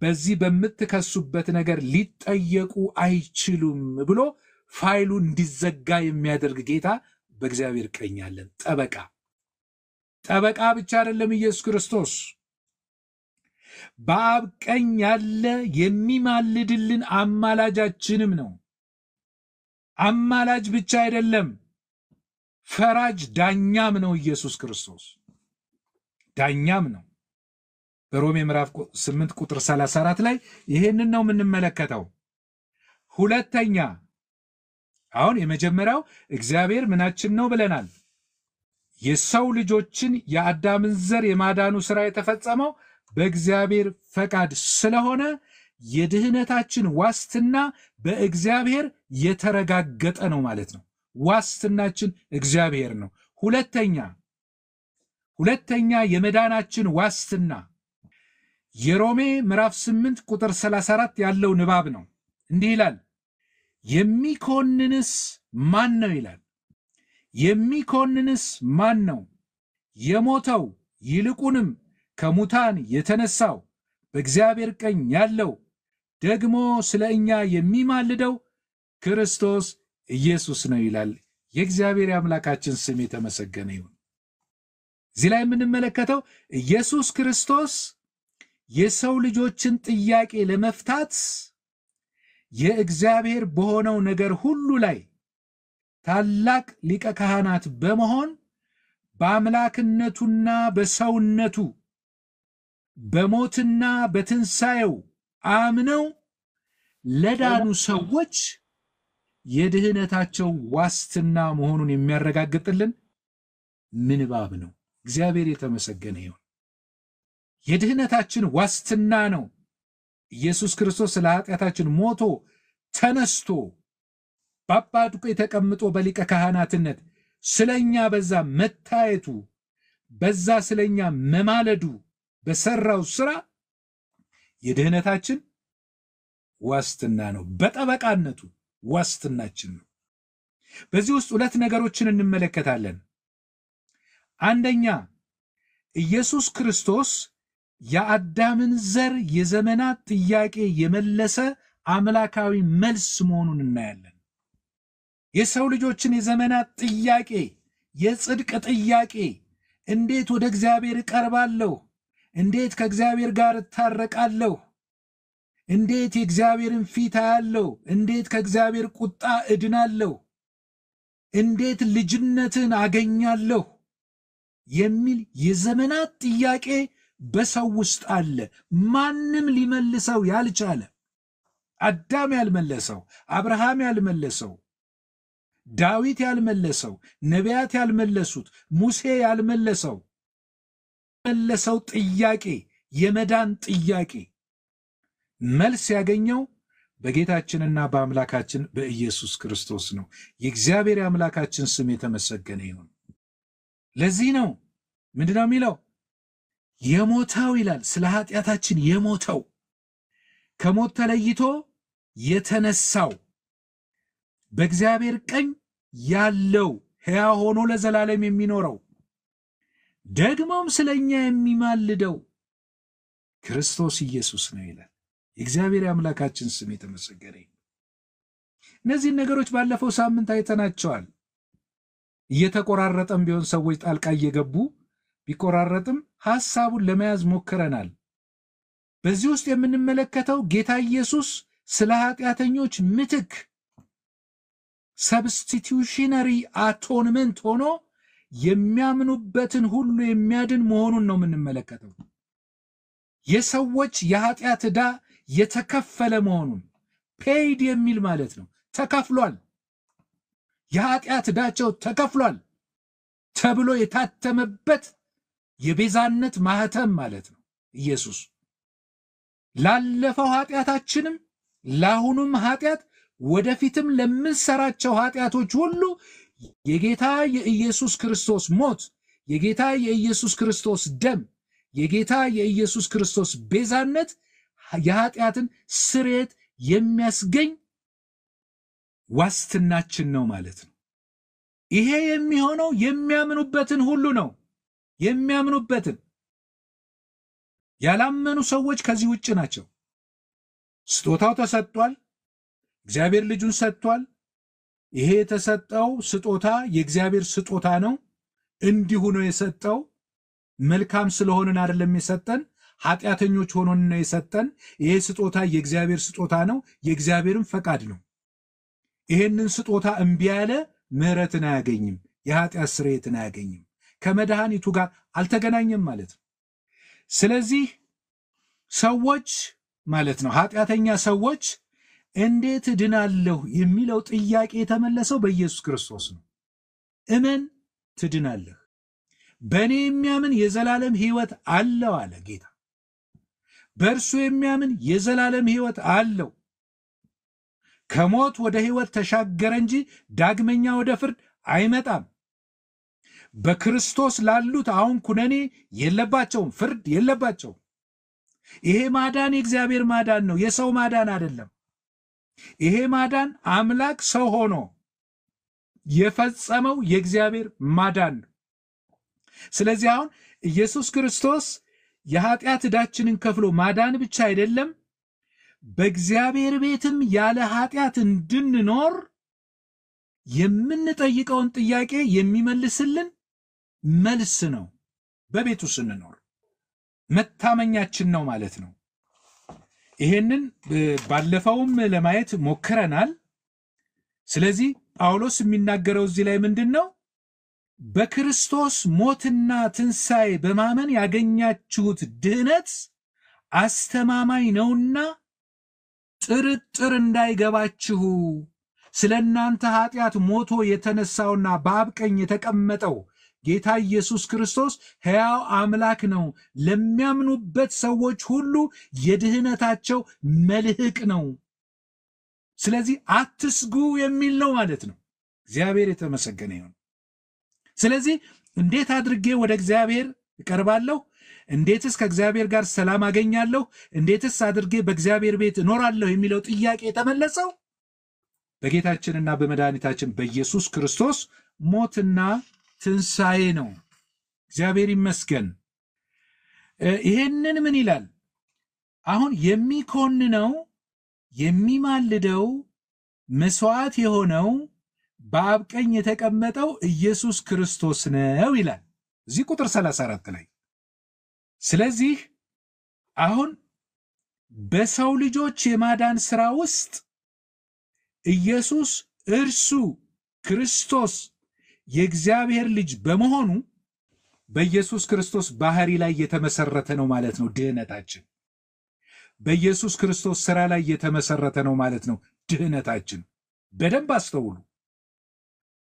በዚህ በምትከሱበት ነገር ሊጠየቁ አይችሉም ብሎ ፋይሉ እንዲዘጋ የሚያደርግ ጌታ በእግዚአብሔር ቀኝ አለን። ጠበቃ ጠበቃ ብቻ አይደለም ኢየሱስ ክርስቶስ በአብ ቀኝ ያለ የሚማልድልን አማላጃችንም ነው። አማላጅ ብቻ አይደለም ፈራጅ ዳኛም ነው ኢየሱስ ክርስቶስ ዳኛም ነው። በሮሜ ምዕራፍ 8 ቁጥር 34 ላይ ይህንን ነው የምንመለከተው። ሁለተኛ አሁን የመጀመሪያው እግዚአብሔር ምናችን ነው ብለናል። የሰው ልጆችን የአዳምን ዘር የማዳኑ ሥራ የተፈጸመው በእግዚአብሔር ፈቃድ ስለሆነ የድህነታችን ዋስትና በእግዚአብሔር የተረጋገጠ ነው ማለት ነው። ዋስትናችን እግዚአብሔር ነው። ሁለተኛ ሁለተኛ የመዳናችን ዋስትና የሮሜ ምዕራፍ 8 ቁጥር 34 ያለው ንባብ ነው። እንዲህ ይላል፣ የሚኮንንስ ማን ነው ይላል። የሚኮንንስ ማን ነው? የሞተው ይልቁንም ከሙታን የተነሳው በእግዚአብሔር ቀኝ ያለው ደግሞ ስለ እኛ የሚማልደው ክርስቶስ ኢየሱስ ነው ይላል። የእግዚአብሔር አምላካችን ስም የተመሰገነ ይሁን። እዚህ ላይ የምንመለከተው ኢየሱስ ክርስቶስ የሰው ልጆችን ጥያቄ ለመፍታት የእግዚአብሔር በሆነው ነገር ሁሉ ላይ ታላቅ ሊቀ ካህናት በመሆን በአምላክነቱና በሰውነቱ በሞትና በትንሣኤው አምነው ለዳኑ ሰዎች የድህነታቸው ዋስትና መሆኑን የሚያረጋግጥልን ምንባብ ነው። እግዚአብሔር የተመሰገነ ይሁን። የድህነታችን ዋስትና ነው። ኢየሱስ ክርስቶስ ስለ ኃጢአታችን ሞቶ ተነስቶ በአባድቆ የተቀምጦ በሊቀ ካህናትነት ስለኛ በዛ መታየቱ በዛ ስለኛ መማለዱ በሰራው ስራ የድህነታችን ዋስትና ነው። በጠበቃነቱ ዋስትናችን ነው። በዚህ ውስጥ ሁለት ነገሮችን እንመለከታለን። አንደኛ ኢየሱስ ክርስቶስ የአዳምን ዘር የዘመናት ጥያቄ የመለሰ አምላካዊ መልስ መሆኑን እናያለን። የሰው ልጆችን የዘመናት ጥያቄ፣ የጽድቅ ጥያቄ እንዴት ወደ እግዚአብሔር እቀርባለሁ? እንዴት ከእግዚአብሔር ጋር እታረቃለሁ? እንዴት የእግዚአብሔርን ፊት አያለው? እንዴት ከእግዚአብሔር ቁጣ እድናለሁ? እንዴት ልጅነትን አገኛለሁ? የሚል የዘመናት ጥያቄ በሰው ውስጥ አለ። ማንም ሊመልሰው ያልቻለ አዳም ያልመለሰው፣ አብርሃም ያልመለሰው፣ ዳዊት ያልመለሰው፣ ነቢያት ያልመለሱት፣ ሙሴ ያልመለሰው መለሰው ጥያቄ የመዳን ጥያቄ መልስ ያገኘው በጌታችንና በአምላካችን በኢየሱስ ክርስቶስ ነው። የእግዚአብሔር የአምላካችን ስም የተመሰገነ ይሁን። ለዚህ ነው ምንድነው የሚለው የሞተው ይላል። ስለ ኃጢአታችን የሞተው ከሞት ተለይቶ የተነሳው በእግዚአብሔር ቀኝ ያለው ሕያ ሆኖ ለዘላለም የሚኖረው ደግሞም ስለ እኛ የሚማልደው ክርስቶስ ኢየሱስ ነው ይላል። የእግዚአብሔር አምላካችን ስም የተመሰገነ እነዚህን ነገሮች ባለፈው ሳምንት አይተናቸዋል። እየተቆራረጠም ቢሆን ሰዎች ጣልቃ እየገቡ ቢቆራረጥም ሐሳቡን ለመያዝ ሞክረናል። በዚህ ውስጥ የምንመለከተው ጌታ ኢየሱስ ስለ ኃጢአተኞች ምትክ ሰብስቲቱሽነሪ አቶንመንት ሆኖ የሚያምኑበትን ሁሉ የሚያድን መሆኑን ነው የምንመለከተው። የሰዎች የኃጢአት ዕዳ የተከፈለ መሆኑን ፔይድ የሚል ማለት ነው። ተከፍሏል፣ የኃጢአት ዕዳቸው ተከፍሏል ተብሎ የታተመበት የቤዛነት ማህተም ማለት ነው። ኢየሱስ ላለፈው ኃጢአታችንም ለአሁኑም ኃጢአት ወደፊትም ለምንሰራቸው ኃጢአቶች ሁሉ የጌታ የኢየሱስ ክርስቶስ ሞት፣ የጌታ የኢየሱስ ክርስቶስ ደም፣ የጌታ የኢየሱስ ክርስቶስ ቤዛነት የኃጢአትን ስርየት የሚያስገኝ ዋስትናችን ነው ማለት ነው። ይሄ የሚሆነው የሚያምኑበትን ሁሉ ነው። የሚያምኑበትን ያላመኑ ሰዎች ከዚህ ውጭ ናቸው። ስጦታው ተሰጥቷል። እግዚአብሔር ልጁን ሰጥቷል። ይሄ የተሰጠው ስጦታ የእግዚአብሔር ስጦታ ነው። እንዲሁ ነው የሰጠው። መልካም ስለሆንን አይደለም የሰጠን ኃጢአተኞች ሆኖን ነው የሰጠን። ይሄ ስጦታ የእግዚአብሔር ስጦታ ነው፣ የእግዚአብሔርም ፈቃድ ነው። ይሄንን ስጦታ እምቢ ያለ ምሕረትን አያገኝም፣ የኃጢአት ስርየትን አያገኝም። ከመድኃኒቱ ጋር አልተገናኘም ማለት ነው። ስለዚህ ሰዎች ማለት ነው ኃጢአተኛ ሰዎች እንዴት እድናለሁ የሚለው ጥያቄ የተመለሰው በኢየሱስ ክርስቶስ ነው። እመን ትድናለህ፣ በእኔ የሚያምን የዘላለም ሕይወት አለው አለ ጌታ። በእርሱ የሚያምን የዘላለም ሕይወት አለው። ከሞት ወደ ሕይወት ተሻገረ እንጂ ዳግመኛ ወደ ፍርድ አይመጣም። በክርስቶስ ላሉት አሁን ኩነኔ የለባቸውም፣ ፍርድ የለባቸውም። ይሄ ማዳን የእግዚአብሔር ማዳን ነው፣ የሰው ማዳን አይደለም። ይሄ ማዳን አምላክ ሰው ሆኖ የፈጸመው የእግዚአብሔር ማዳን ነው። ስለዚህ አሁን ኢየሱስ ክርስቶስ የኃጢአት ዕዳችንን ከፍሎ ማዳን ብቻ አይደለም፣ በእግዚአብሔር ቤትም ያለ ኃጢአት እንድንኖር የምንጠይቀውን ጥያቄ የሚመልስልን መልስ ነው። በቤቱ ስንኖር መታመኛችን ነው ማለት ነው። ይሄንን ባለፈውም ለማየት ሞክረናል። ስለዚህ ጳውሎስ የሚናገረው እዚህ ላይ ምንድን ነው? በክርስቶስ ሞትና ትንሣኤ በማመን ያገኛችሁት ድህነት አስተማማኝ ነውና ጥርጥር እንዳይገባችሁ ስለ እናንተ ኃጢአት ሞቶ የተነሳውና በአብ ቀኝ የተቀመጠው ጌታ ኢየሱስ ክርስቶስ ሕያው አምላክ ነው፣ ለሚያምኑበት ሰዎች ሁሉ የድህነታቸው መልህቅ ነው። ስለዚህ አትስጉ የሚል ነው ማለት ነው። እግዚአብሔር የተመሰገነ ይሁን። ስለዚህ እንዴት አድርጌ ወደ እግዚአብሔር እቀርባለሁ? እንዴትስ ከእግዚአብሔር ጋር ሰላም አገኛለሁ? እንዴትስ አድርጌ በእግዚአብሔር ቤት እኖራለሁ የሚለው ጥያቄ የተመለሰው በጌታችንና በመድኃኒታችን በኢየሱስ ክርስቶስ ሞትና ትንሣኤ ነው። እግዚአብሔር ይመስገን። ይሄንን ምን ይላል አሁን የሚኮንነው የሚማልደው መስዋዕት የሆነው በአብ ቀኝ የተቀመጠው ኢየሱስ ክርስቶስ ነው ይላል እዚህ ቁጥር 34 ላይ። ስለዚህ አሁን በሰው ልጆች የማዳን ሥራ ውስጥ ኢየሱስ እርሱ ክርስቶስ የእግዚአብሔር ልጅ በመሆኑ በኢየሱስ ክርስቶስ ባህሪ ላይ የተመሰረተ ነው ማለት ነው ድህነታችን። በኢየሱስ ክርስቶስ ሥራ ላይ የተመሰረተ ነው ማለት ነው ድህነታችን። በደንብ አስተውሉ።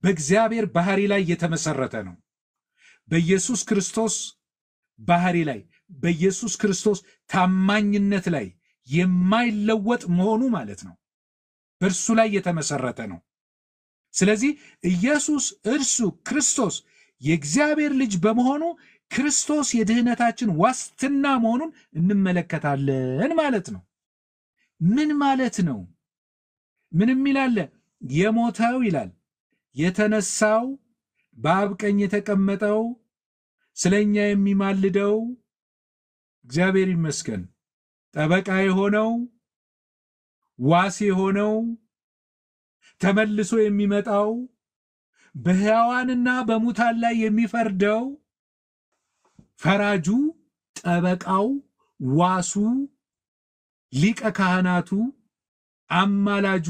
በእግዚአብሔር ባህሪ ላይ የተመሰረተ ነው። በኢየሱስ ክርስቶስ ባህሪ ላይ በኢየሱስ ክርስቶስ ታማኝነት ላይ የማይለወጥ መሆኑ ማለት ነው። በእርሱ ላይ የተመሰረተ ነው። ስለዚህ ኢየሱስ እርሱ ክርስቶስ የእግዚአብሔር ልጅ በመሆኑ ክርስቶስ የድህነታችን ዋስትና መሆኑን እንመለከታለን ማለት ነው። ምን ማለት ነው? ምንም ይላለ የሞተው ይላል የተነሳው በአብ ቀኝ የተቀመጠው ስለኛ የሚማልደው እግዚአብሔር ይመስገን ጠበቃ የሆነው ዋስ የሆነው ተመልሶ የሚመጣው በሕያዋንና በሙታን ላይ የሚፈርደው ፈራጁ፣ ጠበቃው፣ ዋሱ፣ ሊቀ ካህናቱ፣ አማላጁ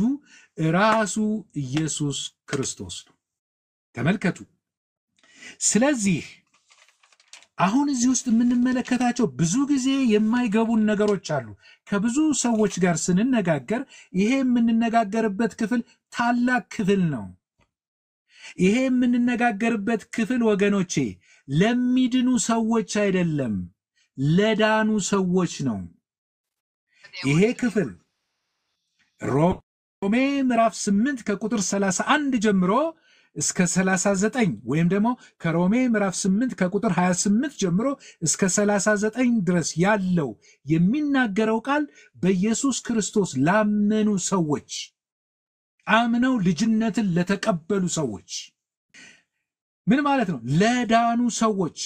ራሱ ኢየሱስ ክርስቶስ ነው። ተመልከቱ። ስለዚህ አሁን እዚህ ውስጥ የምንመለከታቸው ብዙ ጊዜ የማይገቡን ነገሮች አሉ። ከብዙ ሰዎች ጋር ስንነጋገር ይሄ የምንነጋገርበት ክፍል ታላቅ ክፍል ነው። ይሄ የምንነጋገርበት ክፍል ወገኖቼ ለሚድኑ ሰዎች አይደለም፣ ለዳኑ ሰዎች ነው። ይሄ ክፍል ሮም ሮሜ ምዕራፍ 8 ከቁጥር 31 ጀምሮ እስከ 39 ወይም ደግሞ ከሮሜ ምዕራፍ 8 ከቁጥር 28 ጀምሮ እስከ 39 ድረስ ያለው የሚናገረው ቃል በኢየሱስ ክርስቶስ ላመኑ ሰዎች አምነው ልጅነትን ለተቀበሉ ሰዎች ምን ማለት ነው? ለዳኑ ሰዎች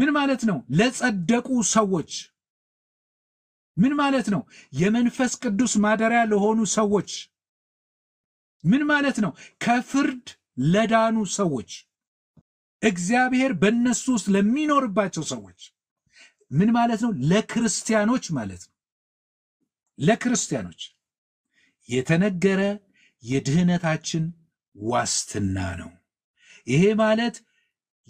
ምን ማለት ነው? ለጸደቁ ሰዎች ምን ማለት ነው? የመንፈስ ቅዱስ ማደሪያ ለሆኑ ሰዎች ምን ማለት ነው? ከፍርድ ለዳኑ ሰዎች እግዚአብሔር በእነሱ ውስጥ ለሚኖርባቸው ሰዎች ምን ማለት ነው? ለክርስቲያኖች ማለት ነው። ለክርስቲያኖች የተነገረ የድህነታችን ዋስትና ነው። ይሄ ማለት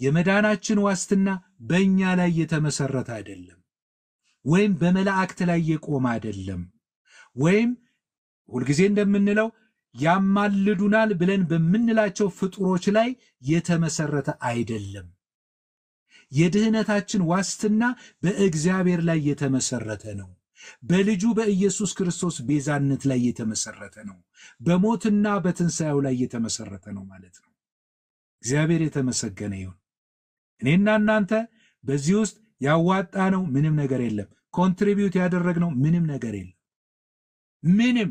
የመዳናችን ዋስትና በእኛ ላይ የተመሰረተ አይደለም። ወይም በመላእክት ላይ የቆመ አይደለም። ወይም ሁልጊዜ እንደምንለው ያማልዱናል ብለን በምንላቸው ፍጡሮች ላይ የተመሰረተ አይደለም። የድህነታችን ዋስትና በእግዚአብሔር ላይ የተመሰረተ ነው። በልጁ በኢየሱስ ክርስቶስ ቤዛነት ላይ የተመሰረተ ነው። በሞትና በትንሣኤው ላይ የተመሰረተ ነው ማለት ነው። እግዚአብሔር የተመሰገነ ይሁን። እኔና እናንተ በዚህ ውስጥ ያዋጣ ነው ምንም ነገር የለም። ኮንትሪቢዩት ያደረግነው ምንም ነገር የለም። ምንም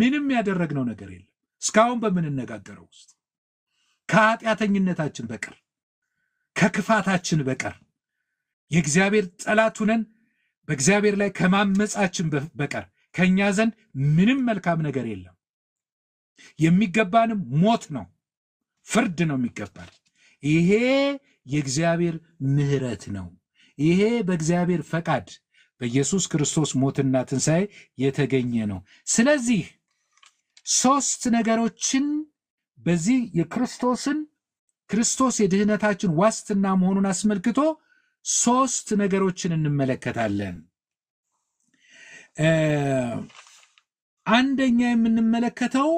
ምንም ያደረግነው ነገር የለም እስካሁን በምንነጋገረው ውስጥ ከኃጢአተኝነታችን በቀር ከክፋታችን በቀር የእግዚአብሔር ጠላት ሁነን በእግዚአብሔር ላይ ከማመፃችን በቀር ከእኛ ዘንድ ምንም መልካም ነገር የለም። የሚገባንም ሞት ነው፣ ፍርድ ነው የሚገባን ይሄ የእግዚአብሔር ምሕረት ነው። ይሄ በእግዚአብሔር ፈቃድ በኢየሱስ ክርስቶስ ሞትና ትንሣኤ የተገኘ ነው። ስለዚህ ሦስት ነገሮችን በዚህ የክርስቶስን ክርስቶስ የድህነታችን ዋስትና መሆኑን አስመልክቶ ሦስት ነገሮችን እንመለከታለን። አንደኛ የምንመለከተው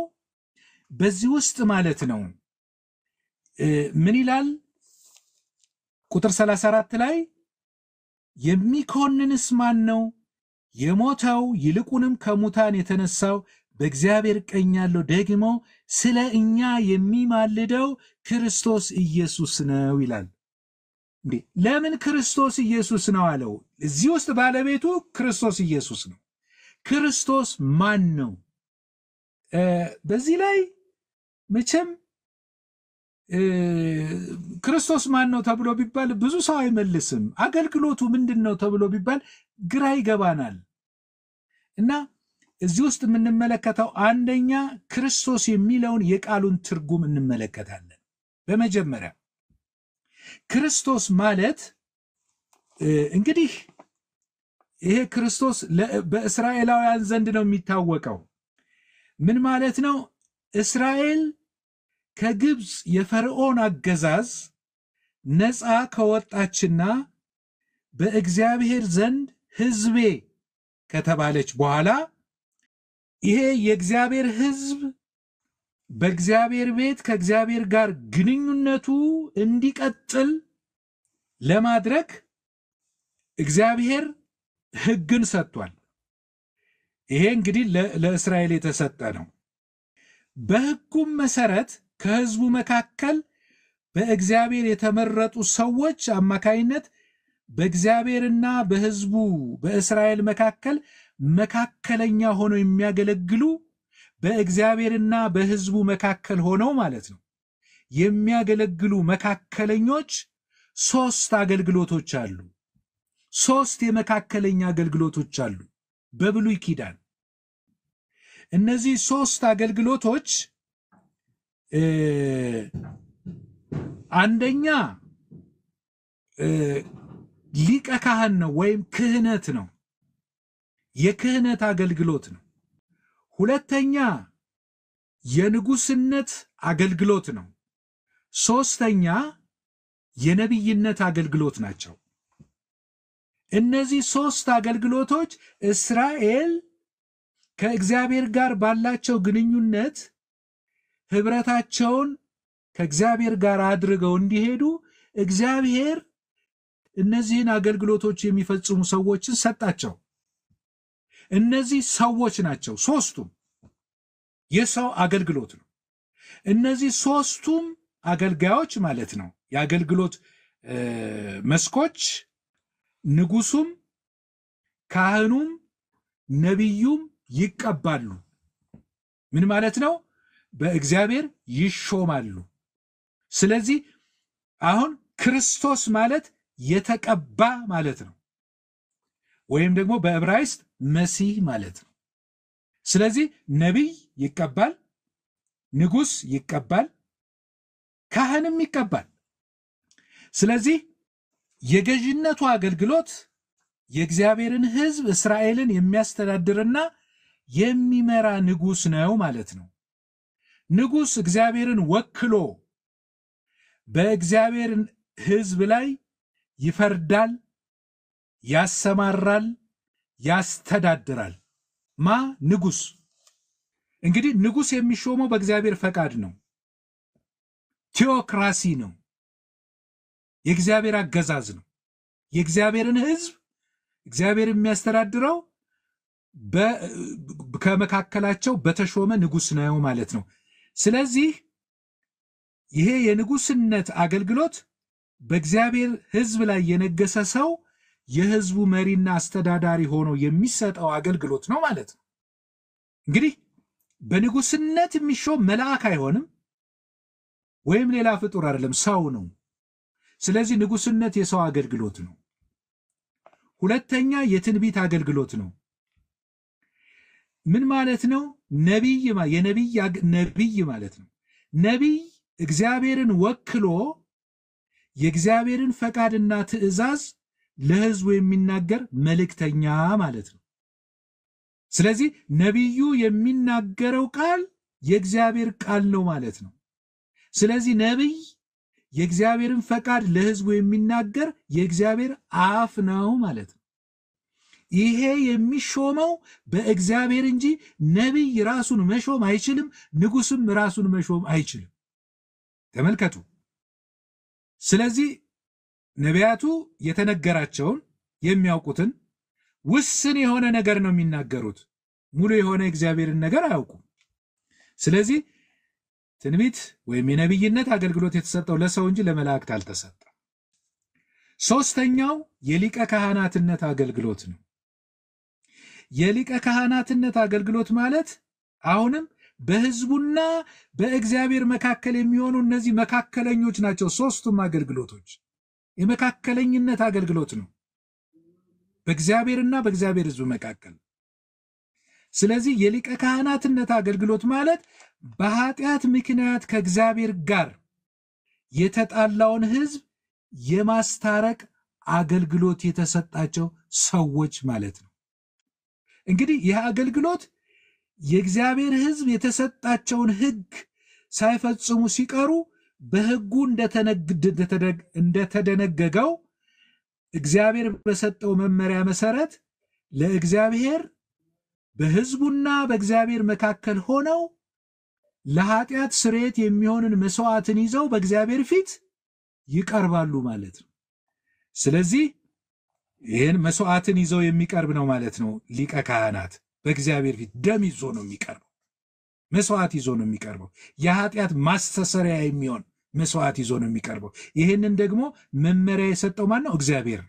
በዚህ ውስጥ ማለት ነው ምን ይላል? ቁጥር 34 ላይ የሚኮንንስ ማን ነው? የሞተው ይልቁንም ከሙታን የተነሳው በእግዚአብሔር ቀኝ ያለው ደግሞ ስለ እኛ የሚማልደው ክርስቶስ ኢየሱስ ነው ይላል። እንዴ ለምን ክርስቶስ ኢየሱስ ነው አለው? እዚህ ውስጥ ባለቤቱ ክርስቶስ ኢየሱስ ነው። ክርስቶስ ማን ነው? በዚህ ላይ መቼም ክርስቶስ ማን ነው ተብሎ ቢባል ብዙ ሰው አይመልስም። አገልግሎቱ ምንድን ነው ተብሎ ቢባል ግራ ይገባናል። እና እዚህ ውስጥ የምንመለከተው አንደኛ ክርስቶስ የሚለውን የቃሉን ትርጉም እንመለከታለን። በመጀመሪያ ክርስቶስ ማለት እንግዲህ ይሄ ክርስቶስ በእስራኤላውያን ዘንድ ነው የሚታወቀው። ምን ማለት ነው? እስራኤል ከግብፅ የፈርዖን አገዛዝ ነፃ ከወጣችና በእግዚአብሔር ዘንድ ሕዝቤ ከተባለች በኋላ ይሄ የእግዚአብሔር ሕዝብ በእግዚአብሔር ቤት ከእግዚአብሔር ጋር ግንኙነቱ እንዲቀጥል ለማድረግ እግዚአብሔር ሕግን ሰጥቷል። ይሄ እንግዲህ ለእስራኤል የተሰጠ ነው። በሕጉም መሰረት ከህዝቡ መካከል በእግዚአብሔር የተመረጡ ሰዎች አማካይነት በእግዚአብሔርና በህዝቡ በእስራኤል መካከል መካከለኛ ሆነው የሚያገለግሉ በእግዚአብሔርና በህዝቡ መካከል ሆነው ማለት ነው የሚያገለግሉ መካከለኞች ሶስት አገልግሎቶች አሉ። ሶስት የመካከለኛ አገልግሎቶች አሉ በብሉይ ኪዳን። እነዚህ ሶስት አገልግሎቶች አንደኛ ሊቀ ካህን ነው ወይም ክህነት ነው፣ የክህነት አገልግሎት ነው። ሁለተኛ የንጉስነት አገልግሎት ነው። ሶስተኛ የነቢይነት አገልግሎት ናቸው። እነዚህ ሶስት አገልግሎቶች እስራኤል ከእግዚአብሔር ጋር ባላቸው ግንኙነት ህብረታቸውን ከእግዚአብሔር ጋር አድርገው እንዲሄዱ እግዚአብሔር እነዚህን አገልግሎቶች የሚፈጽሙ ሰዎችን ሰጣቸው። እነዚህ ሰዎች ናቸው። ሶስቱም የሰው አገልግሎት ነው። እነዚህ ሶስቱም አገልጋዮች ማለት ነው የአገልግሎት መስኮች ንጉሱም ካህኑም ነቢዩም ይቀባሉ። ምን ማለት ነው? በእግዚአብሔር ይሾማሉ። ስለዚህ አሁን ክርስቶስ ማለት የተቀባ ማለት ነው፣ ወይም ደግሞ በዕብራይስጥ መሲህ ማለት ነው። ስለዚህ ነቢይ ይቀባል፣ ንጉሥ ይቀባል፣ ካህንም ይቀባል። ስለዚህ የገዥነቱ አገልግሎት የእግዚአብሔርን ሕዝብ እስራኤልን የሚያስተዳድርና የሚመራ ንጉሥ ነው ማለት ነው። ንጉሥ እግዚአብሔርን ወክሎ በእግዚአብሔር ሕዝብ ላይ ይፈርዳል፣ ያሰማራል፣ ያስተዳድራል። ማ ንጉሥ እንግዲህ ንጉሥ የሚሾመው በእግዚአብሔር ፈቃድ ነው። ቴዎክራሲ ነው። የእግዚአብሔር አገዛዝ ነው። የእግዚአብሔርን ሕዝብ እግዚአብሔር የሚያስተዳድረው ከመካከላቸው በተሾመ ንጉሥ ነው ማለት ነው። ስለዚህ ይሄ የንጉስነት አገልግሎት በእግዚአብሔር ሕዝብ ላይ የነገሰ ሰው የሕዝቡ መሪና አስተዳዳሪ ሆኖ የሚሰጠው አገልግሎት ነው ማለት ነው። እንግዲህ በንጉስነት የሚሾም መልአክ አይሆንም ወይም ሌላ ፍጡር አይደለም፣ ሰው ነው። ስለዚህ ንጉስነት የሰው አገልግሎት ነው። ሁለተኛ የትንቢት አገልግሎት ነው። ምን ማለት ነው? ነቢይ የነቢይ ነቢይ ማለት ነው። ነቢይ እግዚአብሔርን ወክሎ የእግዚአብሔርን ፈቃድና ትእዛዝ ለሕዝቡ የሚናገር መልእክተኛ ማለት ነው። ስለዚህ ነቢዩ የሚናገረው ቃል የእግዚአብሔር ቃል ነው ማለት ነው። ስለዚህ ነቢይ የእግዚአብሔርን ፈቃድ ለሕዝቡ የሚናገር የእግዚአብሔር አፍ ነው ማለት ነው። ይሄ የሚሾመው በእግዚአብሔር እንጂ ነቢይ ራሱን መሾም አይችልም፣ ንጉስም ራሱን መሾም አይችልም። ተመልከቱ። ስለዚህ ነቢያቱ የተነገራቸውን የሚያውቁትን ውስን የሆነ ነገር ነው የሚናገሩት። ሙሉ የሆነ እግዚአብሔርን ነገር አያውቁም። ስለዚህ ትንቢት ወይም የነቢይነት አገልግሎት የተሰጠው ለሰው እንጂ ለመላእክት አልተሰጠም። ሶስተኛው የሊቀ ካህናትነት አገልግሎት ነው። የሊቀ ካህናትነት አገልግሎት ማለት አሁንም በህዝቡና በእግዚአብሔር መካከል የሚሆኑ እነዚህ መካከለኞች ናቸው። ሶስቱም አገልግሎቶች የመካከለኝነት አገልግሎት ነው፣ በእግዚአብሔርና በእግዚአብሔር ህዝብ መካከል። ስለዚህ የሊቀ ካህናትነት አገልግሎት ማለት በኃጢአት ምክንያት ከእግዚአብሔር ጋር የተጣላውን ህዝብ የማስታረቅ አገልግሎት የተሰጣቸው ሰዎች ማለት ነው። እንግዲህ ይህ አገልግሎት የእግዚአብሔር ሕዝብ የተሰጣቸውን ሕግ ሳይፈጽሙ ሲቀሩ በሕጉ እንደተደነገገው እግዚአብሔር በሰጠው መመሪያ መሰረት ለእግዚአብሔር በሕዝቡና በእግዚአብሔር መካከል ሆነው ለኃጢአት ስርየት የሚሆንን መስዋዕትን ይዘው በእግዚአብሔር ፊት ይቀርባሉ ማለት ነው። ስለዚህ ይህን መስዋዕትን ይዘው የሚቀርብ ነው ማለት ነው። ሊቀ ካህናት በእግዚአብሔር ፊት ደም ይዞ ነው የሚቀርበው፣ መስዋዕት ይዞ ነው የሚቀርበው። የኃጢአት ማስተሰሪያ የሚሆን መስዋዕት ይዞ ነው የሚቀርበው። ይህንን ደግሞ መመሪያ የሰጠው ማን ነው? እግዚአብሔር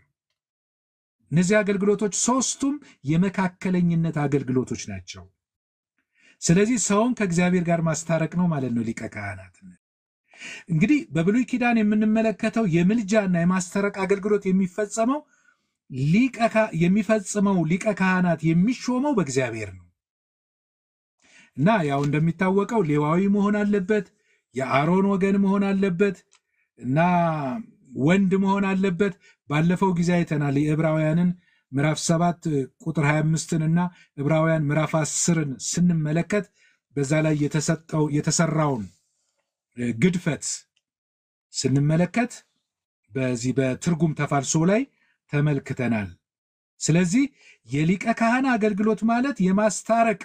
እነዚህ አገልግሎቶች ሶስቱም የመካከለኝነት አገልግሎቶች ናቸው። ስለዚህ ሰውን ከእግዚአብሔር ጋር ማስታረቅ ነው ማለት ነው ሊቀ ካህናት። እንግዲህ በብሉይ ኪዳን የምንመለከተው የምልጃና የማስታረቅ አገልግሎት የሚፈጸመው የሚፈጽመው ሊቀ ካህናት የሚሾመው በእግዚአብሔር ነው እና ያው እንደሚታወቀው ሌዋዊ መሆን አለበት፣ የአሮን ወገን መሆን አለበት እና ወንድ መሆን አለበት። ባለፈው ጊዜ አይተናል የዕብራውያንን ምዕራፍ 7 ቁጥር 25ን እና ዕብራውያን ምዕራፍ 10 ስንመለከት በዛ ላይ የተሰጠው የተሰራውን ግድፈት ስንመለከት በዚህ በትርጉም ተፋልሶ ላይ ተመልክተናል። ስለዚህ የሊቀ ካህን አገልግሎት ማለት የማስታረቅ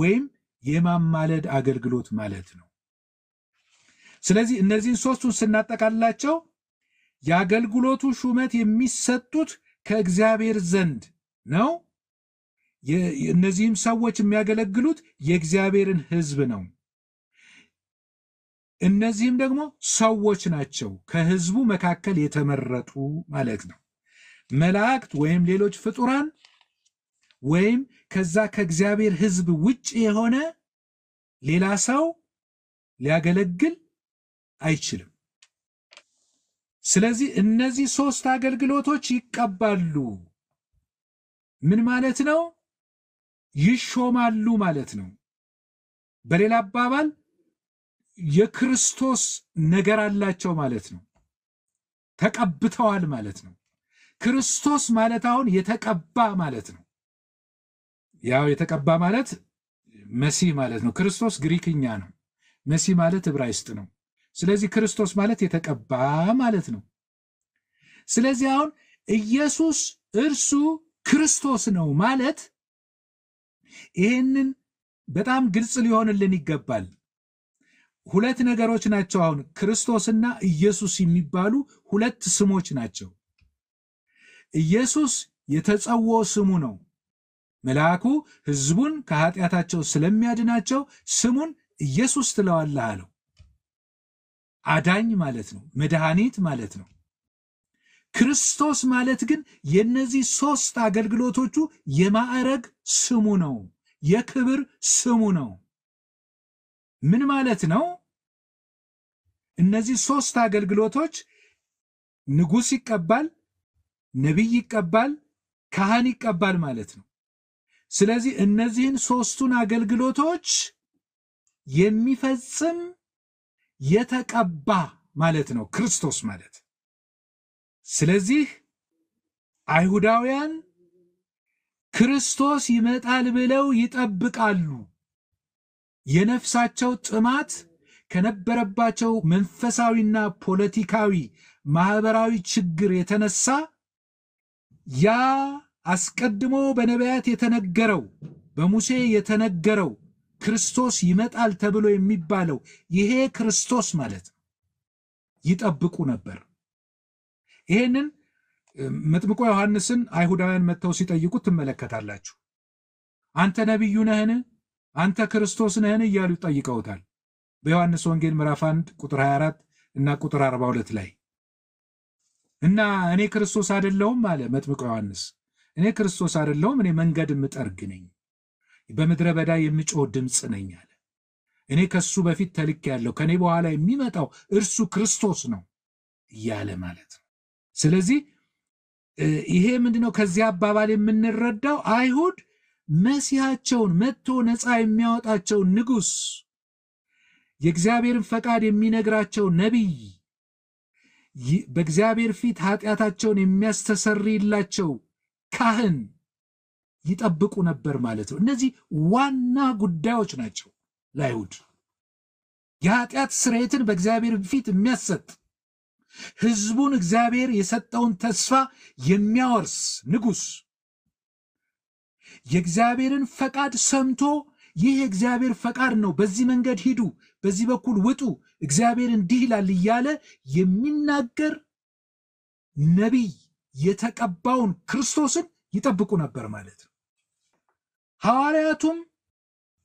ወይም የማማለድ አገልግሎት ማለት ነው። ስለዚህ እነዚህን ሶስቱን ስናጠቃልላቸው የአገልግሎቱ ሹመት የሚሰጡት ከእግዚአብሔር ዘንድ ነው። እነዚህም ሰዎች የሚያገለግሉት የእግዚአብሔርን ሕዝብ ነው። እነዚህም ደግሞ ሰዎች ናቸው፣ ከሕዝቡ መካከል የተመረጡ ማለት ነው። መላእክት ወይም ሌሎች ፍጡራን ወይም ከዛ ከእግዚአብሔር ሕዝብ ውጭ የሆነ ሌላ ሰው ሊያገለግል አይችልም። ስለዚህ እነዚህ ሶስት አገልግሎቶች ይቀባሉ። ምን ማለት ነው? ይሾማሉ ማለት ነው። በሌላ አባባል የክርስቶስ ነገር አላቸው ማለት ነው። ተቀብተዋል ማለት ነው። ክርስቶስ ማለት አሁን የተቀባ ማለት ነው። ያው የተቀባ ማለት መሲህ ማለት ነው። ክርስቶስ ግሪክኛ ነው። መሲህ ማለት ዕብራይስጥ ነው። ስለዚህ ክርስቶስ ማለት የተቀባ ማለት ነው። ስለዚህ አሁን ኢየሱስ እርሱ ክርስቶስ ነው ማለት ይህንን በጣም ግልጽ ሊሆንልን ይገባል። ሁለት ነገሮች ናቸው። አሁን ክርስቶስና ኢየሱስ የሚባሉ ሁለት ስሞች ናቸው። ኢየሱስ የተጸውዖ ስሙ ነው። መልአኩ ሕዝቡን ከኃጢአታቸው ስለሚያድናቸው ስሙን ኢየሱስ ትለዋለህ አለው። አዳኝ ማለት ነው፣ መድኃኒት ማለት ነው። ክርስቶስ ማለት ግን የእነዚህ ሦስት አገልግሎቶቹ የማዕረግ ስሙ ነው፣ የክብር ስሙ ነው። ምን ማለት ነው? እነዚህ ሦስት አገልግሎቶች ንጉሥ ይቀባል፣ ነቢይ ይቀባል፣ ካህን ይቀባል ማለት ነው። ስለዚህ እነዚህን ሶስቱን አገልግሎቶች የሚፈጽም የተቀባ ማለት ነው ክርስቶስ ማለት። ስለዚህ አይሁዳውያን ክርስቶስ ይመጣል ብለው ይጠብቃሉ። የነፍሳቸው ጥማት ከነበረባቸው መንፈሳዊና ፖለቲካዊ፣ ማህበራዊ ችግር የተነሳ ያ አስቀድሞ በነቢያት የተነገረው በሙሴ የተነገረው ክርስቶስ ይመጣል ተብሎ የሚባለው ይሄ ክርስቶስ ማለት ነው። ይጠብቁ ነበር። ይሄንን መጥምቆ ዮሐንስን አይሁዳውያን መጥተው ሲጠይቁ ትመለከታላችሁ። አንተ ነቢዩ ነህን? አንተ ክርስቶስ ነህን? እያሉ ይጠይቀውታል። በዮሐንስ ወንጌል ምዕራፍ 1 ቁጥር 24 እና ቁጥር 42 ላይ እና እኔ ክርስቶስ አይደለሁም አለ መጥምቀ ዮሐንስ። እኔ ክርስቶስ አይደለሁም፣ እኔ መንገድ የምጠርግ ነኝ፣ በምድረ በዳ የምጮህ ድምፅ ነኝ አለ። እኔ ከሱ በፊት ተልክ ያለው ከእኔ በኋላ የሚመጣው እርሱ ክርስቶስ ነው እያለ ማለት ነው። ስለዚህ ይሄ ምንድነው? ከዚህ አባባል የምንረዳው አይሁድ መሲያቸውን መጥቶ ነፃ የሚያወጣቸውን ንጉስ የእግዚአብሔርን ፈቃድ የሚነግራቸው ነቢይ በእግዚአብሔር ፊት ኃጢአታቸውን የሚያስተሰርይላቸው ካህን ይጠብቁ ነበር ማለት ነው። እነዚህ ዋና ጉዳዮች ናቸው ለአይሁድ የኃጢአት ስርየትን በእግዚአብሔር ፊት የሚያሰጥ ህዝቡን እግዚአብሔር የሰጠውን ተስፋ የሚያወርስ ንጉሥ የእግዚአብሔርን ፈቃድ ሰምቶ ይህ የእግዚአብሔር ፈቃድ ነው፣ በዚህ መንገድ ሂዱ፣ በዚህ በኩል ውጡ፣ እግዚአብሔር እንዲህ ይላል እያለ የሚናገር ነቢይ የተቀባውን ክርስቶስን ይጠብቁ ነበር ማለት ነው። ሐዋርያቱም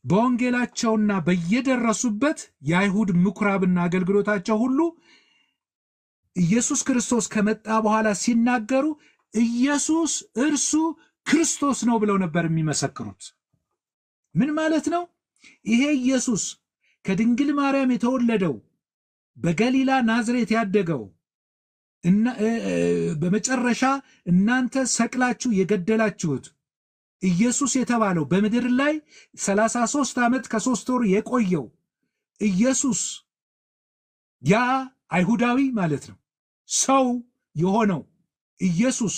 በወንጌላቸውና በየደረሱበት የአይሁድ ምኩራብና አገልግሎታቸው ሁሉ ኢየሱስ ክርስቶስ ከመጣ በኋላ ሲናገሩ ኢየሱስ እርሱ ክርስቶስ ነው ብለው ነበር የሚመሰክሩት። ምን ማለት ነው? ይሄ ኢየሱስ ከድንግል ማርያም የተወለደው በገሊላ ናዝሬት ያደገው በመጨረሻ እናንተ ሰቅላችሁ የገደላችሁት ኢየሱስ የተባለው በምድር ላይ 33 ዓመት ከሶስት ወር የቆየው ኢየሱስ ያ አይሁዳዊ ማለት ነው ሰው የሆነው ኢየሱስ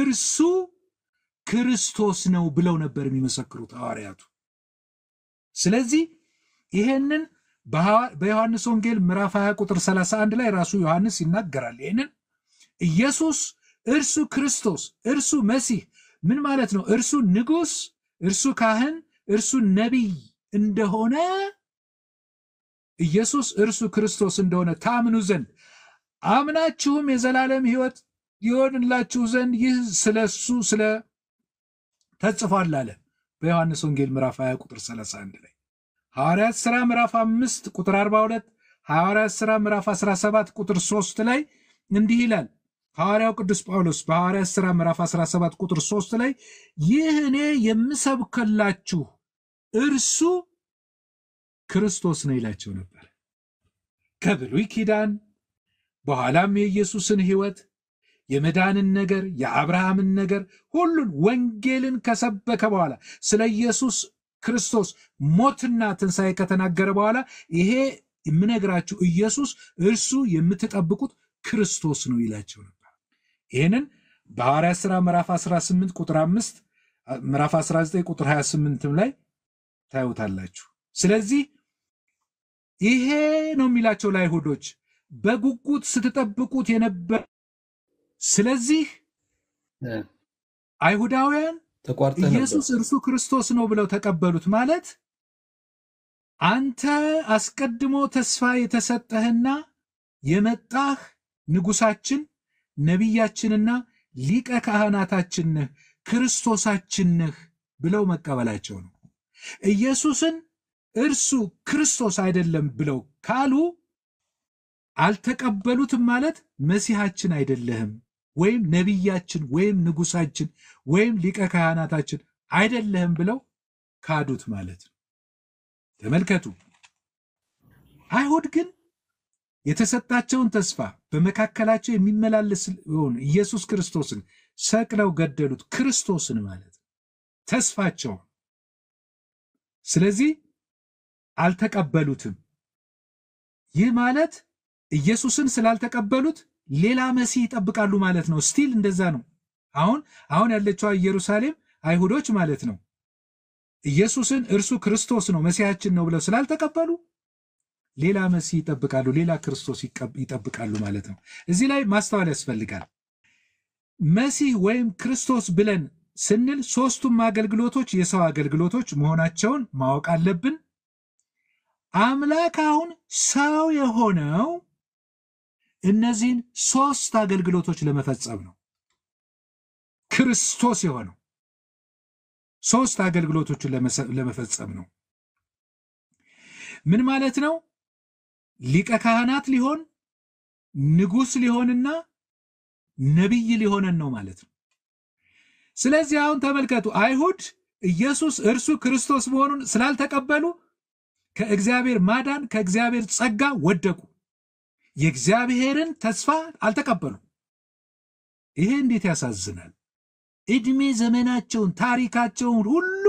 እርሱ ክርስቶስ ነው ብለው ነበር የሚመሰክሩት ሐዋርያቱ። ስለዚህ ይሄንን በዮሐንስ ወንጌል ምዕራፍ 20 ቁጥር 31 ላይ ራሱ ዮሐንስ ይናገራል። ይህንን ኢየሱስ እርሱ ክርስቶስ፣ እርሱ መሲህ ምን ማለት ነው? እርሱ ንጉስ እርሱ ካህን፣ እርሱ ነቢይ እንደሆነ ኢየሱስ እርሱ ክርስቶስ እንደሆነ ታምኑ ዘንድ አምናችሁም የዘላለም ሕይወት ይሆንላችሁ ዘንድ ይህ ስለ እሱ ስለ ተጽፏል አለ በዮሐንስ ወንጌል ምዕራፍ 20 ቁጥር 31 ላይ ሐዋርያት ሥራ ምዕራፍ 5 ቁጥር 42፣ ሐዋርያት ሥራ ምዕራፍ 17 ቁጥር 3 ላይ እንዲህ ይላል። ሐዋርያው ቅዱስ ጳውሎስ በሐዋርያት ሥራ ምዕራፍ 17 ቁጥር 3 ላይ ይህ እኔ የምሰብከላችሁ እርሱ ክርስቶስ ነው ይላቸው ነበር። ከብሉይ ኪዳን በኋላም የኢየሱስን ሕይወት የመዳንን ነገር የአብርሃምን ነገር ሁሉን ወንጌልን ከሰበከ በኋላ ስለ ኢየሱስ ክርስቶስ ሞትና ትንሣኤ ከተናገረ በኋላ ይሄ የምነግራችሁ ኢየሱስ እርሱ የምትጠብቁት ክርስቶስ ነው ይላቸው ነበር። ይህንን በሐዋርያ ሥራ ምዕራፍ 18 ቁጥር 5 ምዕራፍ 19 ቁጥር 28 ላይ ታዩታላችሁ። ስለዚህ ይሄ ነው የሚላቸው ለአይሁዶች በጉጉት ስትጠብቁት የነበረ ስለዚህ አይሁዳውያን ኢየሱስ እርሱ ክርስቶስ ነው ብለው ተቀበሉት ማለት አንተ አስቀድሞ ተስፋ የተሰጠህና የመጣህ ንጉሳችን ነቢያችንና ሊቀ ካህናታችን ነህ፣ ክርስቶሳችን ነህ ብለው መቀበላቸው ነው። ኢየሱስን እርሱ ክርስቶስ አይደለም ብለው ካሉ አልተቀበሉትም ማለት መሲሐችን አይደለህም ወይም ነቢያችን ወይም ንጉሳችን ወይም ሊቀ ካህናታችን አይደለህም ብለው ካዱት ማለት ነው። ተመልከቱ። አይሁድ ግን የተሰጣቸውን ተስፋ በመካከላቸው የሚመላለስ ሆኑ ኢየሱስ ክርስቶስን ሰቅለው ገደሉት። ክርስቶስን ማለት ነው፣ ተስፋቸውን። ስለዚህ አልተቀበሉትም። ይህ ማለት ኢየሱስን ስላልተቀበሉት ሌላ መሲህ ይጠብቃሉ ማለት ነው። ስቲል እንደዛ ነው። አሁን አሁን ያለችው ኢየሩሳሌም አይሁዶች ማለት ነው ኢየሱስን እርሱ ክርስቶስ ነው መሲያችን ነው ብለው ስላልተቀበሉ ሌላ መሲህ ይጠብቃሉ፣ ሌላ ክርስቶስ ይጠብቃሉ ማለት ነው። እዚህ ላይ ማስተዋል ያስፈልጋል። መሲህ ወይም ክርስቶስ ብለን ስንል ሶስቱም አገልግሎቶች የሰው አገልግሎቶች መሆናቸውን ማወቅ አለብን። አምላክ አሁን ሰው የሆነው እነዚህን ሶስት አገልግሎቶች ለመፈጸም ነው ክርስቶስ የሆነው። ሶስት አገልግሎቶችን ለመፈጸም ነው። ምን ማለት ነው? ሊቀ ካህናት ሊሆን ንጉሥ ሊሆንና ነቢይ ሊሆነን ነው ማለት ነው። ስለዚህ አሁን ተመልከቱ፣ አይሁድ ኢየሱስ እርሱ ክርስቶስ መሆኑን ስላልተቀበሉ ከእግዚአብሔር ማዳን ከእግዚአብሔር ጸጋ ወደቁ። የእግዚአብሔርን ተስፋ አልተቀበሉም። ይሄ እንዴት ያሳዝናል! እድሜ ዘመናቸውን ታሪካቸውን ሁሉ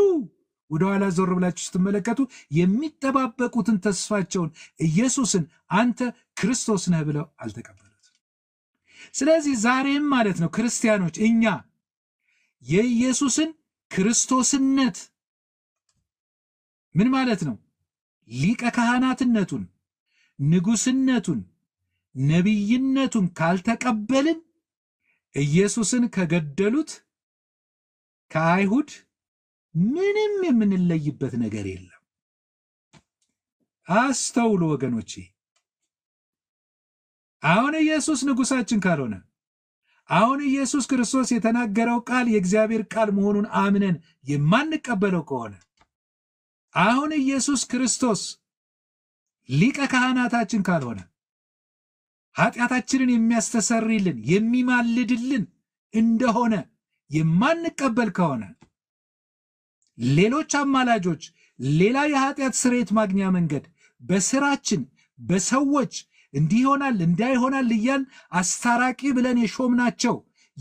ወደ ኋላ ዞር ብላችሁ ስትመለከቱ የሚጠባበቁትን ተስፋቸውን ኢየሱስን አንተ ክርስቶስ ነህ ብለው አልተቀበሉትም። ስለዚህ ዛሬም ማለት ነው ክርስቲያኖች እኛ የኢየሱስን ክርስቶስነት ምን ማለት ነው ሊቀ ካህናትነቱን ንጉስነቱን ነቢይነቱን ካልተቀበልን ኢየሱስን ከገደሉት ከአይሁድ ምንም የምንለይበት ነገር የለም። አስተውሉ ወገኖቼ። አሁን ኢየሱስ ንጉሳችን ካልሆነ አሁን ኢየሱስ ክርስቶስ የተናገረው ቃል የእግዚአብሔር ቃል መሆኑን አምነን የማንቀበለው ከሆነ አሁን ኢየሱስ ክርስቶስ ሊቀ ካህናታችን ካልሆነ ኃጢአታችንን የሚያስተሰርይልን የሚማልድልን እንደሆነ የማንቀበል ከሆነ ሌሎች አማላጆች፣ ሌላ የኃጢአት ስርየት ማግኛ መንገድ በስራችን በሰዎች እንዲሆናል እንዳይሆናል እያል አስታራቂ ብለን የሾምናቸው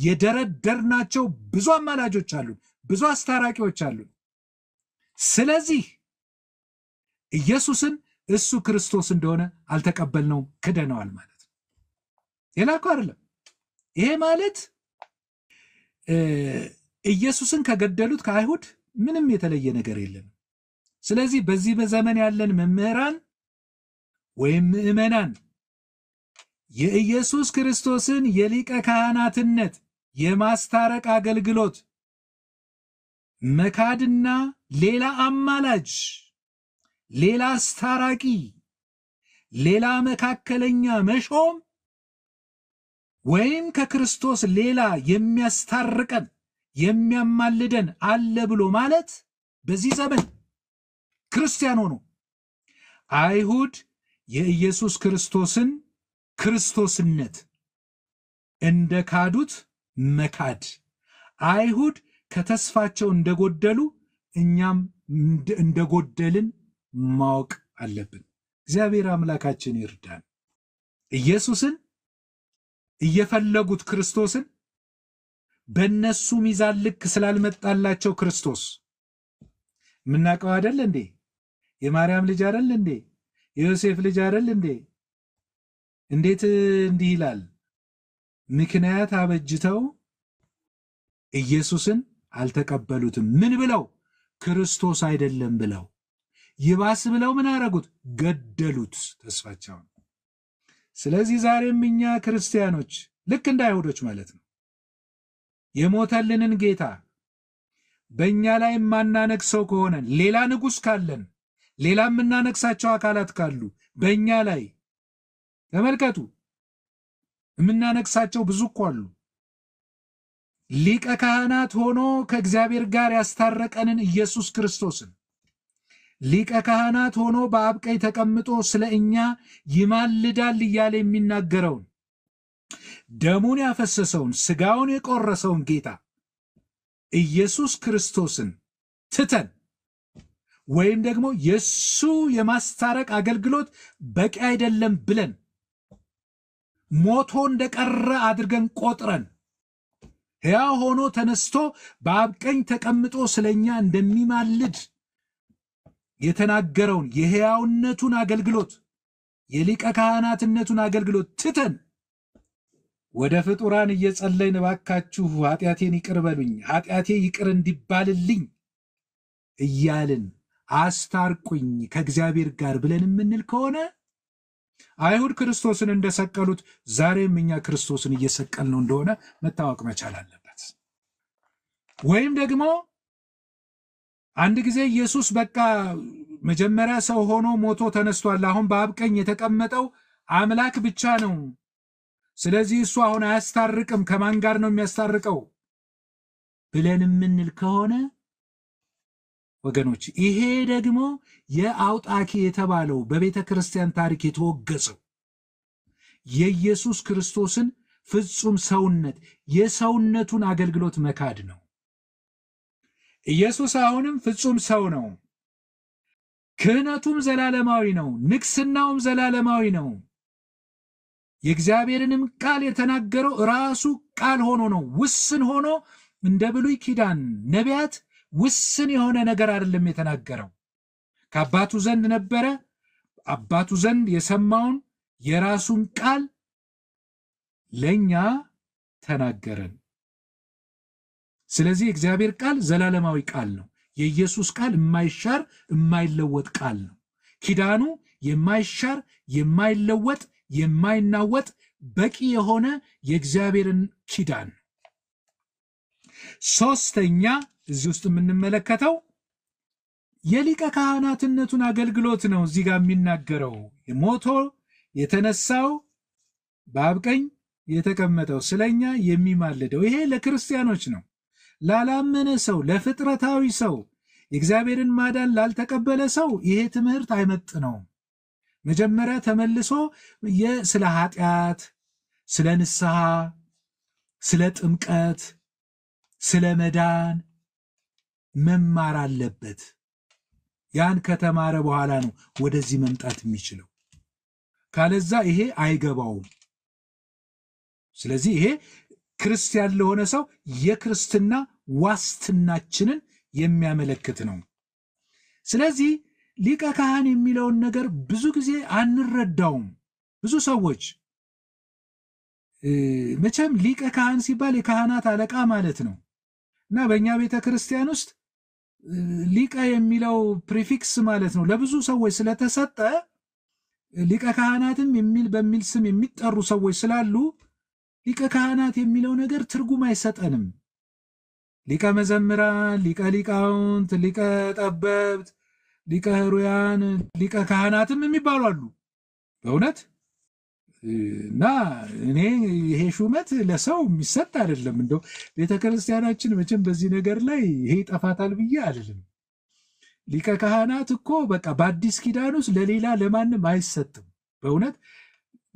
የደረደርናቸው ብዙ አማላጆች አሉን፣ ብዙ አስታራቂዎች አሉን። ስለዚህ ኢየሱስን እሱ ክርስቶስ እንደሆነ አልተቀበልነውም፣ ክደነዋል ማለት የላከው አይደለም። ይሄ ማለት ኢየሱስን ከገደሉት ከአይሁድ ምንም የተለየ ነገር የለንም። ስለዚህ በዚህ በዘመን ያለን መምህራን ወይም ምእመናን የኢየሱስ ክርስቶስን የሊቀ ካህናትነት የማስታረቅ አገልግሎት መካድና ሌላ አማላጅ፣ ሌላ አስታራቂ፣ ሌላ መካከለኛ መሾም ወይም ከክርስቶስ ሌላ የሚያስታርቀን የሚያማልደን አለ ብሎ ማለት በዚህ ዘመን ክርስቲያን ሆኖ አይሁድ የኢየሱስ ክርስቶስን ክርስቶስነት እንደ ካዱት መካድ፣ አይሁድ ከተስፋቸው እንደጎደሉ እኛም እንደጎደልን ማወቅ አለብን። እግዚአብሔር አምላካችን ይርዳን። ኢየሱስን እየፈለጉት ክርስቶስን በእነሱ ሚዛን ልክ ስላልመጣላቸው ክርስቶስ የምናውቀው አይደል እንዴ? የማርያም ልጅ አይደል እንዴ? የዮሴፍ ልጅ አይደል እንዴ? እንዴት እንዲህ ይላል? ምክንያት አበጅተው ኢየሱስን አልተቀበሉትም። ምን ብለው? ክርስቶስ አይደለም ብለው፣ ይባስ ብለው ምን አረጉት? ገደሉት። ተስፋቸውን ስለዚህ ዛሬም እኛ ክርስቲያኖች ልክ እንደ አይሁዶች ማለት ነው የሞተልንን ጌታ በእኛ ላይ የማናነግሰው ከሆነን ሌላ ንጉሥ ካለን ሌላ የምናነግሳቸው አካላት ካሉ በእኛ ላይ ተመልከቱ፣ የምናነግሳቸው ብዙ እኮ አሉ። ሊቀ ካህናት ሆኖ ከእግዚአብሔር ጋር ያስታረቀንን ኢየሱስ ክርስቶስን ሊቀ ካህናት ሆኖ በአብ ቀኝ ተቀምጦ ስለ እኛ ይማልዳል እያለ የሚናገረውን ደሙን ያፈሰሰውን ስጋውን የቆረሰውን ጌታ ኢየሱስ ክርስቶስን ትተን ወይም ደግሞ የሱ የማስታረቅ አገልግሎት በቂ አይደለም ብለን ሞቶ እንደቀረ አድርገን ቆጥረን ሕያው ሆኖ ተነስቶ በአብ ቀኝ ተቀምጦ ስለኛ እንደሚማልድ የተናገረውን የሕያውነቱን አገልግሎት የሊቀ ካህናትነቱን አገልግሎት ትተን ወደ ፍጡራን እየጸለይን እባካችሁ ኃጢአቴን ይቅር በሉኝ፣ ኃጢአቴ ይቅር እንዲባልልኝ እያልን አስታርቁኝ ከእግዚአብሔር ጋር ብለን የምንል ከሆነ አይሁድ ክርስቶስን እንደሰቀሉት ዛሬም እኛ ክርስቶስን እየሰቀልነው እንደሆነ መታወቅ መቻል አለበት። ወይም ደግሞ አንድ ጊዜ ኢየሱስ በቃ መጀመሪያ ሰው ሆኖ ሞቶ ተነስቷል። አሁን በአብ ቀኝ የተቀመጠው አምላክ ብቻ ነው። ስለዚህ እሱ አሁን አያስታርቅም። ከማን ጋር ነው የሚያስታርቀው ብለን የምንል ከሆነ ወገኖች፣ ይሄ ደግሞ የአውጣኪ የተባለው በቤተ ክርስቲያን ታሪክ የተወገዘው የኢየሱስ ክርስቶስን ፍጹም ሰውነት የሰውነቱን አገልግሎት መካድ ነው። ኢየሱስ አሁንም ፍጹም ሰው ነው። ክህነቱም ዘላለማዊ ነው። ንግስናውም ዘላለማዊ ነው። የእግዚአብሔርንም ቃል የተናገረው ራሱ ቃል ሆኖ ነው። ውስን ሆኖ እንደ ብሉይ ኪዳን ነቢያት ውስን የሆነ ነገር አይደለም የተናገረው። ከአባቱ ዘንድ ነበረ። አባቱ ዘንድ የሰማውን የራሱን ቃል ለእኛ ተናገረን። ስለዚህ እግዚአብሔር ቃል ዘላለማዊ ቃል ነው። የኢየሱስ ቃል የማይሻር የማይለወጥ ቃል ነው። ኪዳኑ የማይሻር የማይለወጥ የማይናወጥ በቂ የሆነ የእግዚአብሔርን ኪዳን ነው። ሶስተኛ እዚህ ውስጥ የምንመለከተው የሊቀ ካህናትነቱን አገልግሎት ነው። እዚህ ጋር የሚናገረው የሞቶ የተነሳው በአብ ቀኝ የተቀመጠው ስለኛ የሚማልደው ይሄ ለክርስቲያኖች ነው። ላላመነ ሰው፣ ለፍጥረታዊ ሰው፣ የእግዚአብሔርን ማዳን ላልተቀበለ ሰው ይሄ ትምህርት አይመጥነውም። መጀመሪያ ተመልሶ ስለ ኃጢአት፣ ስለ ንስሐ፣ ስለ ጥምቀት፣ ስለ መዳን መማር አለበት። ያን ከተማረ በኋላ ነው ወደዚህ መምጣት የሚችለው። ካለዛ ይሄ አይገባውም። ስለዚህ ይሄ ክርስቲያን ለሆነ ሰው የክርስትና ዋስትናችንን የሚያመለክት ነው። ስለዚህ ሊቀ ካህን የሚለውን ነገር ብዙ ጊዜ አንረዳውም። ብዙ ሰዎች መቼም ሊቀ ካህን ሲባል የካህናት አለቃ ማለት ነው እና በእኛ ቤተ ክርስቲያን ውስጥ ሊቀ የሚለው ፕሪፊክስ ማለት ነው ለብዙ ሰዎች ስለተሰጠ ሊቀ ካህናትም የሚል በሚል ስም የሚጠሩ ሰዎች ስላሉ ሊቀ ካህናት የሚለው ነገር ትርጉም አይሰጠንም። ሊቀ መዘምራን፣ ሊቀ ሊቃውንት፣ ሊቀ ጠበብት፣ ሊቀ ሕሩያን፣ ሊቀ ካህናትም የሚባሉ አሉ በእውነት እና እኔ ይሄ ሹመት ለሰው የሚሰጥ አይደለም። እንደው ቤተ ክርስቲያናችን መቼም በዚህ ነገር ላይ ይሄ ይጠፋታል ብዬ አይደለም። ሊቀ ካህናት እኮ በቃ በአዲስ ኪዳን ውስጥ ለሌላ ለማንም አይሰጥም። በእውነት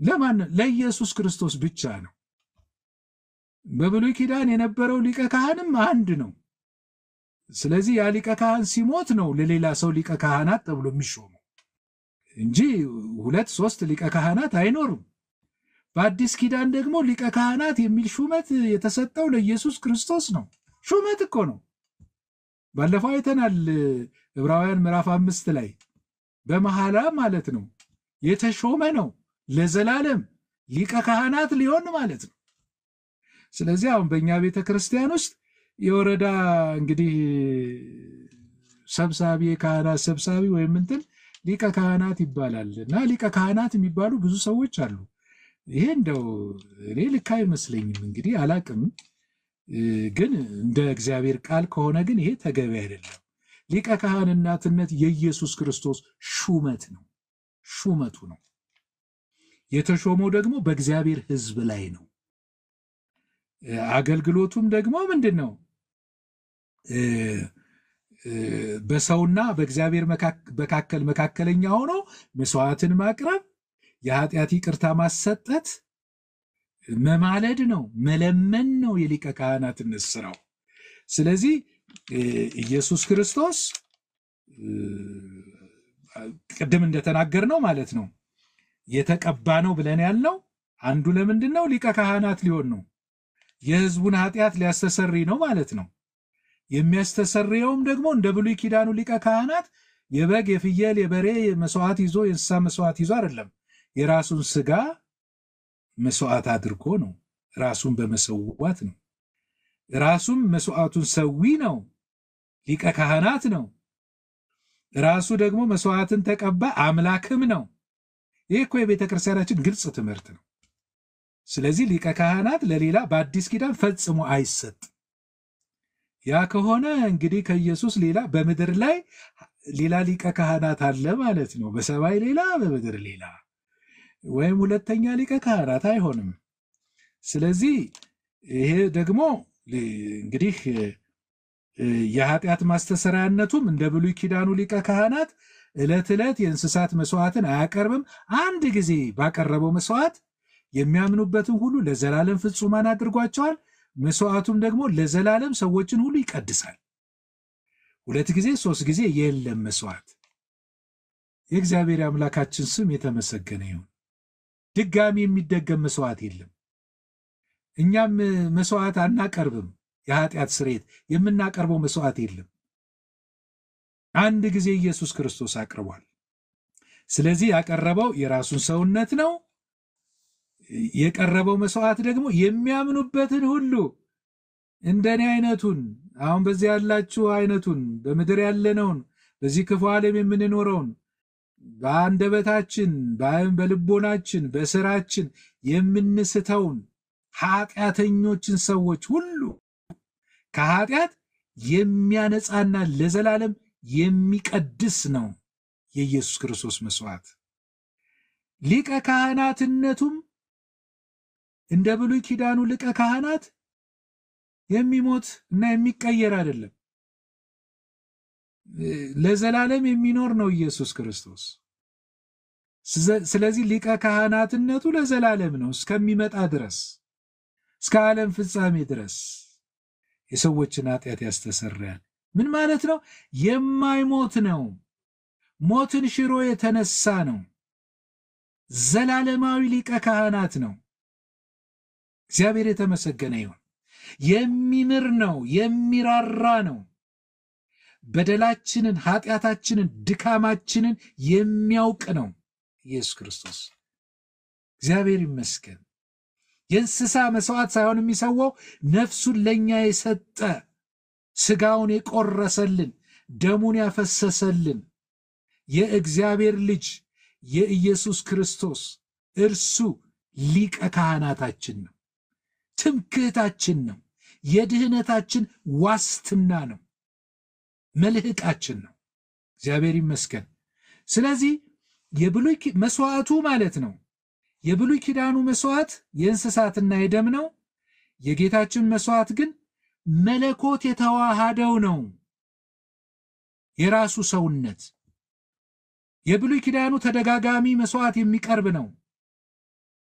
ለማንም ለኢየሱስ ክርስቶስ ብቻ ነው። በብሉይ ኪዳን የነበረው ሊቀ ካህንም አንድ ነው። ስለዚህ ያ ሊቀ ካህን ሲሞት ነው ለሌላ ሰው ሊቀ ካህናት ተብሎ የሚሾመው እንጂ ሁለት ሶስት ሊቀ ካህናት አይኖሩም። በአዲስ ኪዳን ደግሞ ሊቀ ካህናት የሚል ሹመት የተሰጠው ለኢየሱስ ክርስቶስ ነው። ሹመት እኮ ነው። ባለፈው አይተናል፣ ዕብራውያን ምዕራፍ አምስት ላይ በመሐላ ማለት ነው የተሾመ ነው ለዘላለም ሊቀ ካህናት ሊሆን ማለት ነው። ስለዚህ አሁን በእኛ ቤተ ክርስቲያን ውስጥ የወረዳ እንግዲህ ሰብሳቢ የካህናት ሰብሳቢ ወይም እንትን ሊቀ ካህናት ይባላል እና ሊቀ ካህናት የሚባሉ ብዙ ሰዎች አሉ። ይሄ እንደው እኔ ልክ አይመስለኝም። እንግዲህ አላቅም፣ ግን እንደ እግዚአብሔር ቃል ከሆነ ግን ይሄ ተገቢ አይደለም። ሊቀ ካህንናትነት የኢየሱስ ክርስቶስ ሹመት ነው፣ ሹመቱ ነው። የተሾመው ደግሞ በእግዚአብሔር ሕዝብ ላይ ነው። አገልግሎቱም ደግሞ ምንድን ነው? በሰውና በእግዚአብሔር መካከል መካከለኛ ሆኖ መስዋዕትን ማቅረብ፣ የኃጢአት ይቅርታ ማሰጠት፣ መማለድ ነው፣ መለመን ነው የሊቀ ካህናትነት ስራው። ስለዚህ ኢየሱስ ክርስቶስ ቅድም እንደተናገር ነው ማለት ነው የተቀባ ነው ብለን ያልነው አንዱ ለምንድን ነው? ሊቀ ካህናት ሊሆን ነው። የህዝቡን ኃጢአት ሊያስተሰርይ ነው ማለት ነው። የሚያስተሰርየውም ደግሞ እንደ ብሉይ ኪዳኑ ሊቀ ካህናት የበግ የፍየል የበሬ መስዋዕት ይዞ የእንስሳ መስዋዕት ይዞ አይደለም። የራሱን ስጋ መስዋዕት አድርጎ ነው። ራሱን በመሰዋት ነው። ራሱም መስዋዕቱን ሰዊ ነው፣ ሊቀ ካህናት ነው። ራሱ ደግሞ መስዋዕትን ተቀባይ አምላክም ነው። ይህ እኮ የቤተ ክርስቲያናችን ግልጽ ትምህርት ነው። ስለዚህ ሊቀ ካህናት ለሌላ በአዲስ ኪዳን ፈጽሞ አይሰጥ። ያ ከሆነ እንግዲህ ከኢየሱስ ሌላ በምድር ላይ ሌላ ሊቀ ካህናት አለ ማለት ነው። በሰማይ ሌላ፣ በምድር ሌላ ወይም ሁለተኛ ሊቀ ካህናት አይሆንም። ስለዚህ ይሄ ደግሞ እንግዲህ የኃጢአት ማስተሰሪያነቱም እንደ ብሉይ ኪዳኑ ሊቀ ካህናት ዕለት ዕለት የእንስሳት መስዋዕትን አያቀርብም። አንድ ጊዜ ባቀረበው መስዋዕት የሚያምኑበትን ሁሉ ለዘላለም ፍጹማን አድርጓቸዋል። መስዋዕቱም ደግሞ ለዘላለም ሰዎችን ሁሉ ይቀድሳል። ሁለት ጊዜ ሶስት ጊዜ የለም መስዋዕት። የእግዚአብሔር አምላካችን ስም የተመሰገነ ይሁን። ድጋሚ የሚደገም መስዋዕት የለም። እኛም መስዋዕት አናቀርብም። የኃጢአት ስርየት የምናቀርበው መስዋዕት የለም። አንድ ጊዜ ኢየሱስ ክርስቶስ አቅርቧል። ስለዚህ ያቀረበው የራሱን ሰውነት ነው። የቀረበው መስዋዕት ደግሞ የሚያምኑበትን ሁሉ እንደኔ አይነቱን አሁን በዚህ ያላችሁ አይነቱን በምድር ያለነውን በዚህ ክፉ ዓለም የምንኖረውን በአንደበታችን በልቦናችን በስራችን የምንስተውን ኃጢአተኞችን ሰዎች ሁሉ ከኃጢአት የሚያነጻና ለዘላለም የሚቀድስ ነው የኢየሱስ ክርስቶስ መስዋዕት ሊቀ ካህናትነቱም እንደ ብሉይ ኪዳኑ ሊቀ ካህናት የሚሞት እና የሚቀየር አይደለም፣ ለዘላለም የሚኖር ነው ኢየሱስ ክርስቶስ። ስለዚህ ሊቀ ካህናትነቱ ለዘላለም ነው፣ እስከሚመጣ ድረስ፣ እስከ ዓለም ፍጻሜ ድረስ የሰዎችን ኃጢአት ያስተሰርያል። ምን ማለት ነው? የማይሞት ነው። ሞትን ሽሮ የተነሳ ነው። ዘላለማዊ ሊቀ ካህናት ነው። እግዚአብሔር የተመሰገነ ይሁን። የሚምር ነው፣ የሚራራ ነው። በደላችንን፣ ኃጢአታችንን፣ ድካማችንን የሚያውቅ ነው ኢየሱስ ክርስቶስ። እግዚአብሔር ይመስገን። የእንስሳ መስዋዕት ሳይሆን የሚሰዋው ነፍሱን ለእኛ የሰጠ ስጋውን የቆረሰልን ደሙን ያፈሰሰልን የእግዚአብሔር ልጅ የኢየሱስ ክርስቶስ እርሱ ሊቀ ካህናታችን ነው። ትምክህታችን ነው። የድህነታችን ዋስትና ነው። መልህቃችን ነው። እግዚአብሔር ይመስገን። ስለዚህ የብሉይ መስዋዕቱ ማለት ነው የብሉይ ኪዳኑ መስዋዕት የእንስሳትና የደም ነው። የጌታችን መስዋዕት ግን መለኮት የተዋሃደው ነው፣ የራሱ ሰውነት። የብሉይ ኪዳኑ ተደጋጋሚ መስዋዕት የሚቀርብ ነው።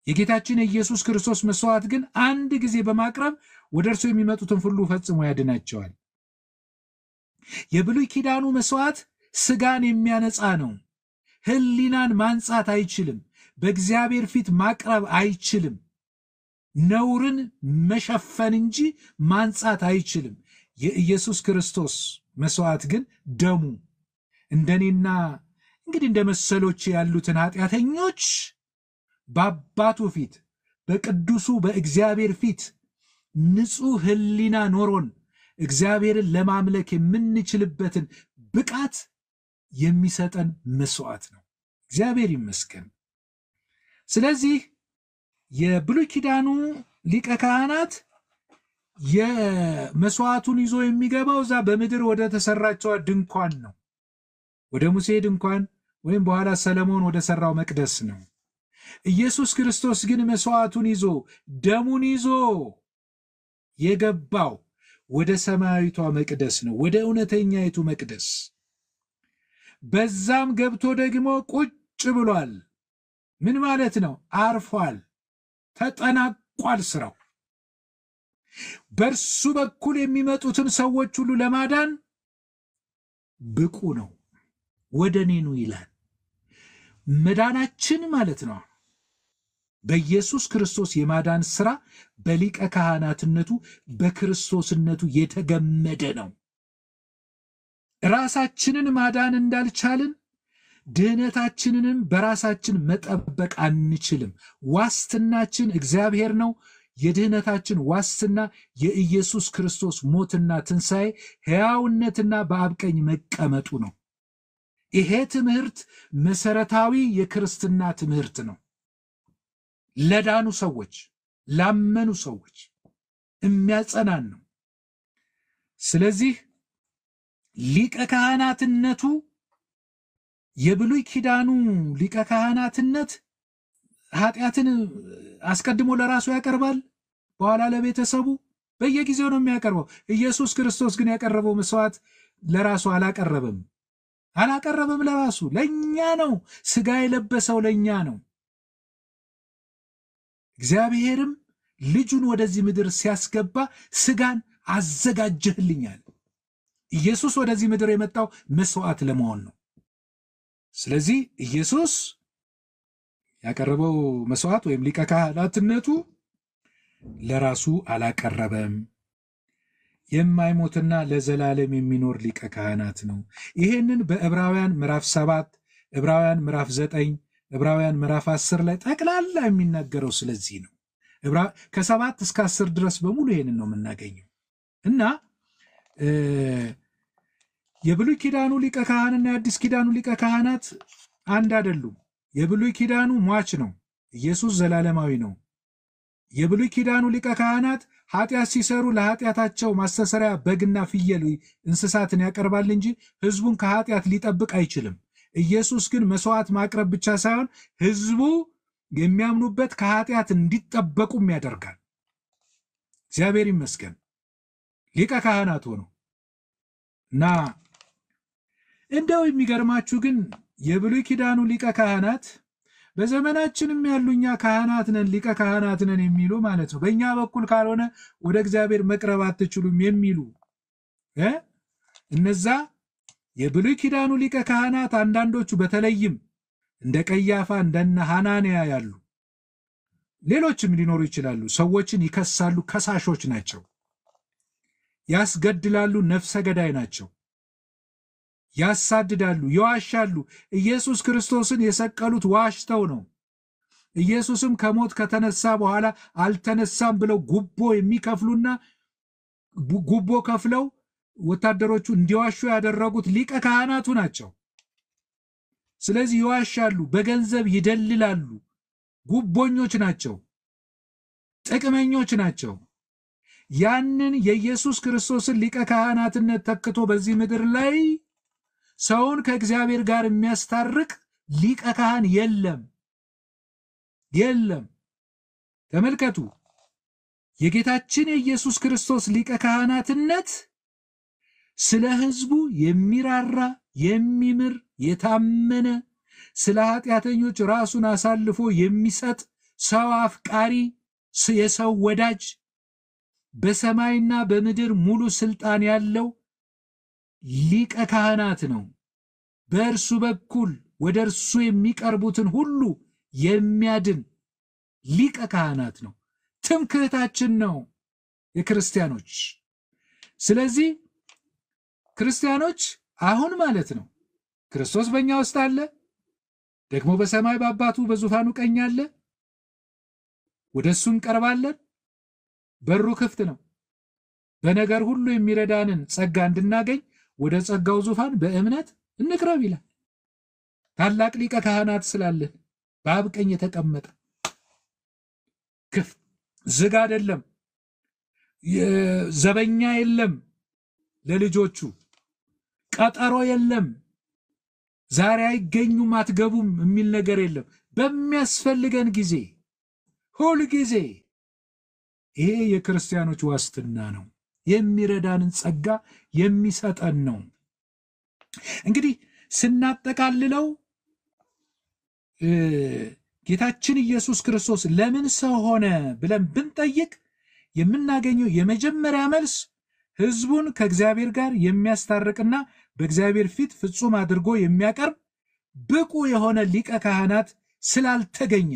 የጌታችን የኢየሱስ ክርስቶስ መስዋዕት ግን አንድ ጊዜ በማቅረብ ወደ እርሱ የሚመጡትን ሁሉ ፈጽሞ ያድናቸዋል። የብሉይ ኪዳኑ መስዋዕት ስጋን የሚያነጻ ነው። ህሊናን ማንጻት አይችልም። በእግዚአብሔር ፊት ማቅረብ አይችልም። ነውርን መሸፈን እንጂ ማንጻት አይችልም። የኢየሱስ ክርስቶስ መስዋዕት ግን ደሙ እንደኔና እንግዲህ እንደ መሰሎች ያሉትን ኃጢአተኞች በአባቱ ፊት በቅዱሱ በእግዚአብሔር ፊት ንጹሕ ሕሊና ኖሮን እግዚአብሔርን ለማምለክ የምንችልበትን ብቃት የሚሰጠን መስዋዕት ነው። እግዚአብሔር ይመስገን። ስለዚህ የብሉይ ኪዳኑ ሊቀ ካህናት የመስዋዕቱን ይዞ የሚገባው እዛ በምድር ወደ ተሰራቸዋ ድንኳን ነው፣ ወደ ሙሴ ድንኳን ወይም በኋላ ሰለሞን ወደ ሰራው መቅደስ ነው። ኢየሱስ ክርስቶስ ግን መሥዋዕቱን ይዞ ደሙን ይዞ የገባው ወደ ሰማያዊቷ መቅደስ ነው፣ ወደ እውነተኛይቱ መቅደስ። በዛም ገብቶ ደግሞ ቁጭ ብሏል። ምን ማለት ነው? አርፏል። ተጠናቋል ስራው። በእርሱ በኩል የሚመጡትን ሰዎች ሁሉ ለማዳን ብቁ ነው። ወደ እኔ ይላል። መዳናችን ማለት ነው በኢየሱስ ክርስቶስ የማዳን ስራ በሊቀ ካህናትነቱ በክርስቶስነቱ የተገመደ ነው። ራሳችንን ማዳን እንዳልቻልን ድህነታችንንም በራሳችን መጠበቅ አንችልም። ዋስትናችን እግዚአብሔር ነው። የድህነታችን ዋስትና የኢየሱስ ክርስቶስ ሞትና ትንሣኤ፣ ሕያውነትና በአብቀኝ መቀመጡ ነው። ይሄ ትምህርት መሰረታዊ የክርስትና ትምህርት ነው። ለዳኑ ሰዎች ላመኑ ሰዎች የሚያጸናን ነው። ስለዚህ ሊቀ ካህናትነቱ የብሉይ ኪዳኑ ሊቀ ካህናትነት ኃጢአትን አስቀድሞ ለራሱ ያቀርባል፣ በኋላ ለቤተሰቡ በየጊዜው ነው የሚያቀርበው። ኢየሱስ ክርስቶስ ግን ያቀረበው መስዋዕት ለራሱ አላቀረበም አላቀረበም ለራሱ ለእኛ ነው። ስጋ የለበሰው ለእኛ ነው። እግዚአብሔርም ልጁን ወደዚህ ምድር ሲያስገባ ስጋን አዘጋጀህልኛል። ኢየሱስ ወደዚህ ምድር የመጣው መስዋዕት ለመሆን ነው። ስለዚህ ኢየሱስ ያቀረበው መስዋዕት ወይም ሊቀ ካህናትነቱ ለራሱ አላቀረበም። የማይሞትና ለዘላለም የሚኖር ሊቀ ካህናት ነው። ይህንን በዕብራውያን ምዕራፍ ሰባት ዕብራውያን ምዕራፍ ዘጠኝ ዕብራውያን ምዕራፍ 10 ላይ ጠቅላላ የሚናገረው ስለዚህ ነው። ከሰባት እስከ አስር ድረስ በሙሉ ይህንን ነው የምናገኘው እና የብሉይ ኪዳኑ ሊቀ ካህንና የአዲስ ኪዳኑ ሊቀ ካህናት አንድ አይደሉም። የብሉይ ኪዳኑ ሟች ነው፣ ኢየሱስ ዘላለማዊ ነው። የብሉይ ኪዳኑ ሊቀ ካህናት ኃጢአት ሲሰሩ ለኃጢአታቸው ማስተሰሪያ በግና ፍየል እንስሳትን ያቀርባል እንጂ ሕዝቡን ከኃጢአት ሊጠብቅ አይችልም። ኢየሱስ ግን መስዋዕት ማቅረብ ብቻ ሳይሆን ህዝቡ የሚያምኑበት ከኃጢአት እንዲጠበቁም ያደርጋል። እግዚአብሔር ይመስገን ሊቀ ካህናት ሆኖ እና እንደው የሚገርማችሁ ግን የብሉይ ኪዳኑ ሊቀ ካህናት በዘመናችንም ያሉ እኛ ካህናት ነን ሊቀ ካህናት ነን የሚሉ ማለት ነው። በእኛ በኩል ካልሆነ ወደ እግዚአብሔር መቅረብ አትችሉም የሚሉ እነዛ የብሉይ ኪዳኑ ሊቀ ካህናት አንዳንዶቹ በተለይም እንደ ቀያፋ እንደነ ሐናንያ ያሉ ሌሎችም ሊኖሩ ይችላሉ። ሰዎችን ይከሳሉ፣ ከሳሾች ናቸው። ያስገድላሉ፣ ነፍሰ ገዳይ ናቸው። ያሳድዳሉ፣ ይዋሻሉ። ኢየሱስ ክርስቶስን የሰቀሉት ዋሽተው ነው። ኢየሱስም ከሞት ከተነሳ በኋላ አልተነሳም ብለው ጉቦ የሚከፍሉና ጉቦ ከፍለው ወታደሮቹ እንዲዋሹ ያደረጉት ሊቀ ካህናቱ ናቸው። ስለዚህ ይዋሻሉ፣ በገንዘብ ይደልላሉ፣ ጉቦኞች ናቸው፣ ጥቅመኞች ናቸው። ያንን የኢየሱስ ክርስቶስን ሊቀ ካህናትነት ተክቶ በዚህ ምድር ላይ ሰውን ከእግዚአብሔር ጋር የሚያስታርቅ ሊቀ ካህን የለም የለም። ተመልከቱ የጌታችን የኢየሱስ ክርስቶስ ሊቀ ካህናትነት ስለ ህዝቡ የሚራራ የሚምር የታመነ ስለ ኃጢአተኞች ራሱን አሳልፎ የሚሰጥ ሰው አፍቃሪ የሰው ወዳጅ በሰማይና በምድር ሙሉ ስልጣን ያለው ሊቀ ካህናት ነው። በእርሱ በኩል ወደ እርሱ የሚቀርቡትን ሁሉ የሚያድን ሊቀ ካህናት ነው። ትምክህታችን ነው የክርስቲያኖች። ስለዚህ ክርስቲያኖች አሁን ማለት ነው ክርስቶስ በእኛ ውስጥ አለ፣ ደግሞ በሰማይ በአባቱ በዙፋኑ ቀኝ አለ። ወደ እሱ እንቀርባለን። በሩ ክፍት ነው። በነገር ሁሉ የሚረዳንን ጸጋ እንድናገኝ ወደ ጸጋው ዙፋን በእምነት እንቅረብ ይላል። ታላቅ ሊቀ ካህናት ስላለን በአብ ቀኝ የተቀመጠ ክፍት ዝግ አይደለም። ዘበኛ የለም ለልጆቹ ቀጠሮ የለም፣ ዛሬ አይገኙም፣ አትገቡም የሚል ነገር የለም። በሚያስፈልገን ጊዜ ሁል ጊዜ ይሄ የክርስቲያኖች ዋስትና ነው። የሚረዳንን ጸጋ የሚሰጠን ነው። እንግዲህ ስናጠቃልለው ጌታችን ኢየሱስ ክርስቶስ ለምን ሰው ሆነ ብለን ብንጠይቅ የምናገኘው የመጀመሪያ መልስ ሕዝቡን ከእግዚአብሔር ጋር የሚያስታርቅና በእግዚአብሔር ፊት ፍጹም አድርጎ የሚያቀርብ ብቁ የሆነ ሊቀ ካህናት ስላልተገኘ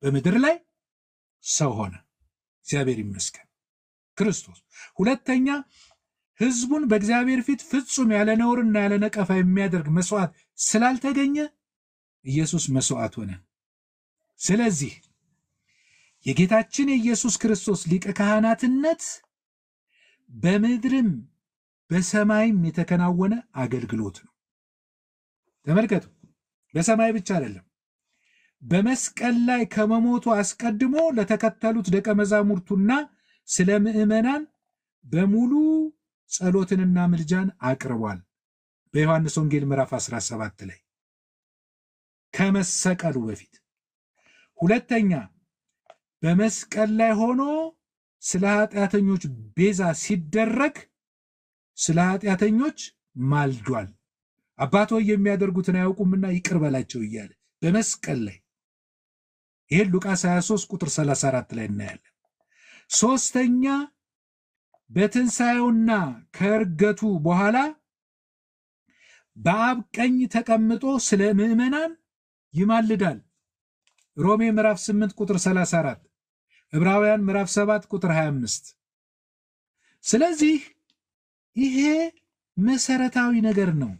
በምድር ላይ ሰው ሆነ። እግዚአብሔር ይመስገን ክርስቶስ። ሁለተኛ ሕዝቡን በእግዚአብሔር ፊት ፍጹም ያለ ነውርና ያለ ነቀፋ የሚያደርግ መስዋዕት ስላልተገኘ ኢየሱስ መስዋዕት ሆነ። ስለዚህ የጌታችን የኢየሱስ ክርስቶስ ሊቀ ካህናትነት በምድርም በሰማይም የተከናወነ አገልግሎት ነው። ተመልከቱ፣ በሰማይ ብቻ አይደለም። በመስቀል ላይ ከመሞቱ አስቀድሞ ለተከተሉት ደቀ መዛሙርቱና ስለ ምዕመናን በሙሉ ጸሎትንና ምልጃን አቅርቧል። በዮሐንስ ወንጌል ምዕራፍ 17 ላይ ከመሰቀሉ በፊት ሁለተኛ በመስቀል ላይ ሆኖ ስለ ኃጢአተኞች ቤዛ ሲደረግ ስለ ኃጢአተኞች ማልዷል። አባቶ የሚያደርጉትን አያውቁምና ይቅር በላቸው እያለ በመስቀል ላይ ይህን ሉቃስ 23 ቁጥር 34 ላይ እናያለን። ሶስተኛ በትንሣኤውና ከእርገቱ በኋላ በአብ ቀኝ ተቀምጦ ስለ ምዕመናን ይማልዳል። ሮሜ ምዕራፍ 8 ቁጥር 34፣ ዕብራውያን ምዕራፍ 7 ቁጥር 25። ስለዚህ ይሄ መሰረታዊ ነገር ነው።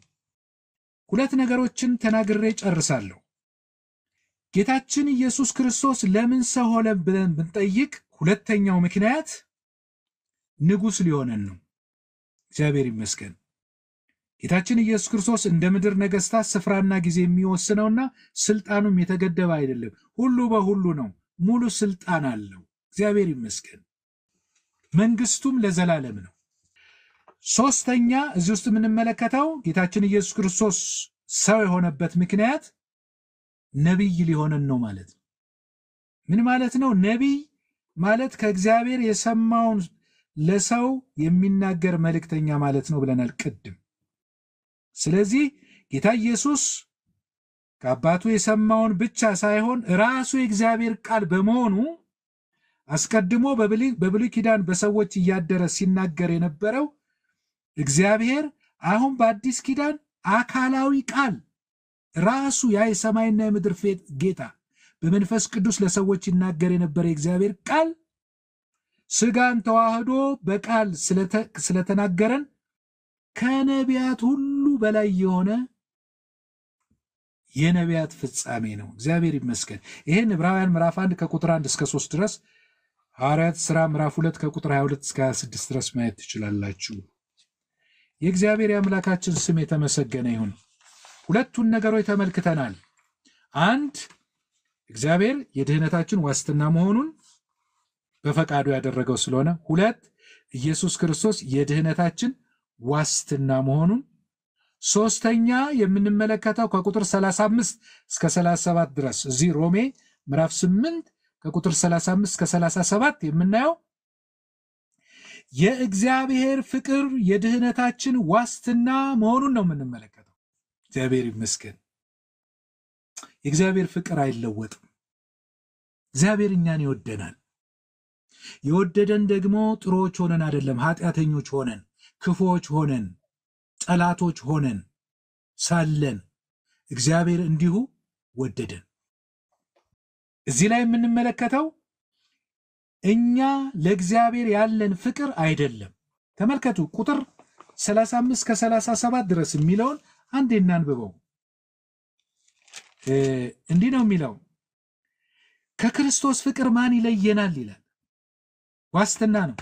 ሁለት ነገሮችን ተናግሬ ጨርሳለሁ። ጌታችን ኢየሱስ ክርስቶስ ለምን ሰው ሆነ ብለን ብንጠይቅ ሁለተኛው ምክንያት ንጉሥ ሊሆነን ነው። እግዚአብሔር ይመስገን። ጌታችን ኢየሱስ ክርስቶስ እንደ ምድር ነገሥታት ስፍራና ጊዜ የሚወስነውና ስልጣኑም የተገደበ አይደለም። ሁሉ በሁሉ ነው። ሙሉ ስልጣን አለው። እግዚአብሔር ይመስገን። መንግስቱም ለዘላለም ነው። ሶስተኛ እዚህ ውስጥ የምንመለከተው ጌታችን ኢየሱስ ክርስቶስ ሰው የሆነበት ምክንያት ነቢይ ሊሆነን ነው ማለት ነው። ምን ማለት ነው? ነቢይ ማለት ከእግዚአብሔር የሰማውን ለሰው የሚናገር መልእክተኛ ማለት ነው ብለናል ቅድም። ስለዚህ ጌታ ኢየሱስ ከአባቱ የሰማውን ብቻ ሳይሆን ራሱ የእግዚአብሔር ቃል በመሆኑ አስቀድሞ በብሉይ ኪዳን በሰዎች እያደረ ሲናገር የነበረው እግዚአብሔር አሁን በአዲስ ኪዳን አካላዊ ቃል ራሱ ያ የሰማይና የምድር ጌታ በመንፈስ ቅዱስ ለሰዎች ይናገር የነበረ የእግዚአብሔር ቃል ስጋን ተዋህዶ በቃል ስለተናገረን ከነቢያት ሁሉ በላይ የሆነ የነቢያት ፍጻሜ ነው። እግዚአብሔር ይመስገን። ይህን ዕብራውያን ምዕራፍ 1 ከቁጥር 1 እስከ 3 ድረስ ሐዋርያት ሥራ ምዕራፍ 2 ከቁጥር 22 እስከ 26 ድረስ ማየት ትችላላችሁ። የእግዚአብሔር የአምላካችን ስም የተመሰገነ ይሁን። ሁለቱን ነገሮች ተመልክተናል። አንድ እግዚአብሔር የድህነታችን ዋስትና መሆኑን በፈቃዱ ያደረገው ስለሆነ፣ ሁለት ኢየሱስ ክርስቶስ የድህነታችን ዋስትና መሆኑን፣ ሶስተኛ የምንመለከተው ከቁጥር 35 እስከ 37 ድረስ እዚህ ሮሜ ምዕራፍ 8 ከቁጥር 35 እስከ 37 የምናየው የእግዚአብሔር ፍቅር የድህነታችን ዋስትና መሆኑን ነው የምንመለከተው። እግዚአብሔር ይመስገን። የእግዚአብሔር ፍቅር አይለወጥም። እግዚአብሔር እኛን ይወደናል። የወደደን ደግሞ ጥሩዎች ሆነን አይደለም፣ ኃጢአተኞች ሆነን፣ ክፉዎች ሆነን፣ ጠላቶች ሆነን ሳለን እግዚአብሔር እንዲሁ ወደደን። እዚህ ላይ የምንመለከተው እኛ ለእግዚአብሔር ያለን ፍቅር አይደለም። ተመልከቱ ቁጥር 35 እስከ 37 ድረስ የሚለውን አንዴ እናንብበው። እንዲህ ነው የሚለው፣ ከክርስቶስ ፍቅር ማን ይለየናል ይላል። ዋስትና ነው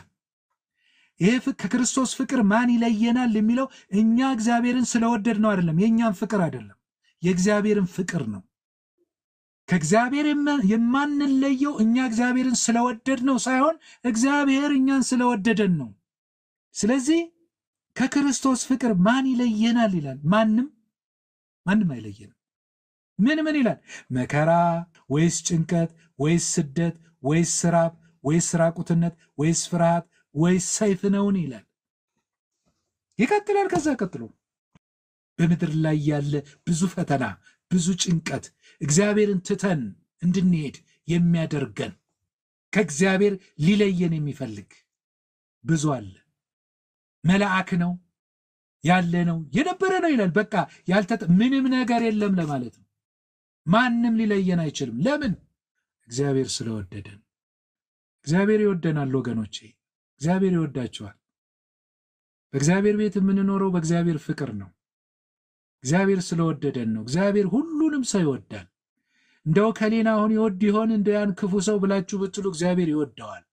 ይሄ። ከክርስቶስ ፍቅር ማን ይለየናል የሚለው እኛ እግዚአብሔርን ስለወደድ ነው አይደለም፣ የእኛን ፍቅር አይደለም፣ የእግዚአብሔርን ፍቅር ነው። ከእግዚአብሔር የማንለየው እኛ እግዚአብሔርን ስለወደድ ነው ሳይሆን እግዚአብሔር እኛን ስለወደደን ነው። ስለዚህ ከክርስቶስ ፍቅር ማን ይለየናል ይላል? ማንም ማንም አይለየንም። ምን ምን ይላል? መከራ ወይስ ጭንቀት ወይስ ስደት ወይስ ራብ ወይስ ራቁትነት ወይስ ፍርሃት ወይስ ሰይፍ ነውን ይላል። ይቀጥላል። ከዛ ቀጥሎ በምድር ላይ ያለ ብዙ ፈተና፣ ብዙ ጭንቀት እግዚአብሔርን ትተን እንድንሄድ የሚያደርገን ከእግዚአብሔር ሊለየን የሚፈልግ ብዙ አለ። መልአክ ነው ያለ ነው የነበረ ነው ይላል። በቃ ያልተጠ ምንም ነገር የለም ለማለት ነው። ማንም ሊለየን አይችልም። ለምን? እግዚአብሔር ስለወደደን። እግዚአብሔር ይወደናል ወገኖቼ፣ እግዚአብሔር ይወዳቸዋል። በእግዚአብሔር ቤት የምንኖረው በእግዚአብሔር ፍቅር ነው። እግዚአብሔር ስለወደደን ነው። እግዚአብሔር ሁሉንም ሰው ይወዳል። እንደው ከሌና አሁን ይወድ ይሆን እንደው ያን ክፉ ሰው ብላችሁ ብትሉ እግዚአብሔር ይወደዋል።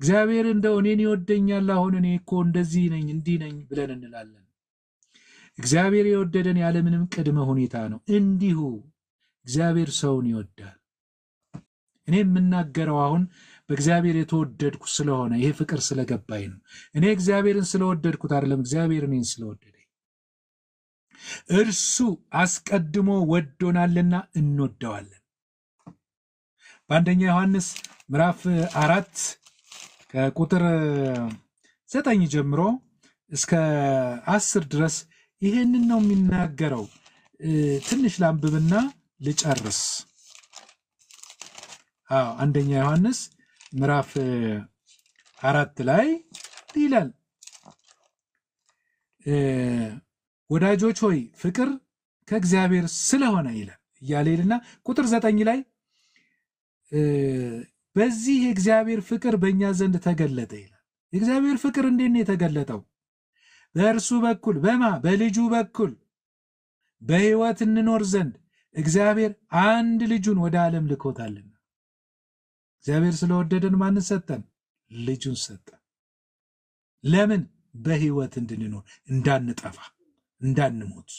እግዚአብሔር እንደው እኔን ይወደኛል፣ አሁን እኔ እኮ እንደዚህ ነኝ እንዲህ ነኝ ብለን እንላለን። እግዚአብሔር የወደደን ያለምንም ቅድመ ሁኔታ ነው። እንዲሁ እግዚአብሔር ሰውን ይወዳል። እኔ የምናገረው አሁን በእግዚአብሔር የተወደድኩ ስለሆነ ይሄ ፍቅር ስለገባኝ ነው። እኔ እግዚአብሔርን ስለወደድኩት አይደለም፣ እግዚአብሔር እኔን ስለወደደ እርሱ አስቀድሞ ወዶናልና እንወደዋለን። በአንደኛ ዮሐንስ ምዕራፍ አራት ከቁጥር ዘጠኝ ጀምሮ እስከ አስር ድረስ ይህንን ነው የሚናገረው። ትንሽ ላንብብና ልጨርስ። አዎ አንደኛ ዮሐንስ ምዕራፍ አራት ላይ ይላል ወዳጆች ሆይ ፍቅር ከእግዚአብሔር ስለሆነ ይላል እያለ ይልና ቁጥር ዘጠኝ ላይ በዚህ የእግዚአብሔር ፍቅር በእኛ ዘንድ ተገለጠ ይላል። የእግዚአብሔር ፍቅር እንዴት ነው የተገለጠው? በእርሱ በኩል በማ በልጁ በኩል በሕይወት እንኖር ዘንድ እግዚአብሔር አንድ ልጁን ወደ ዓለም ልኮታልና። እግዚአብሔር ስለወደደን ማንን ሰጠን? ልጁን ሰጠን። ለምን? በሕይወት እንድንኖር እንዳንጠፋ እንዳንሞት።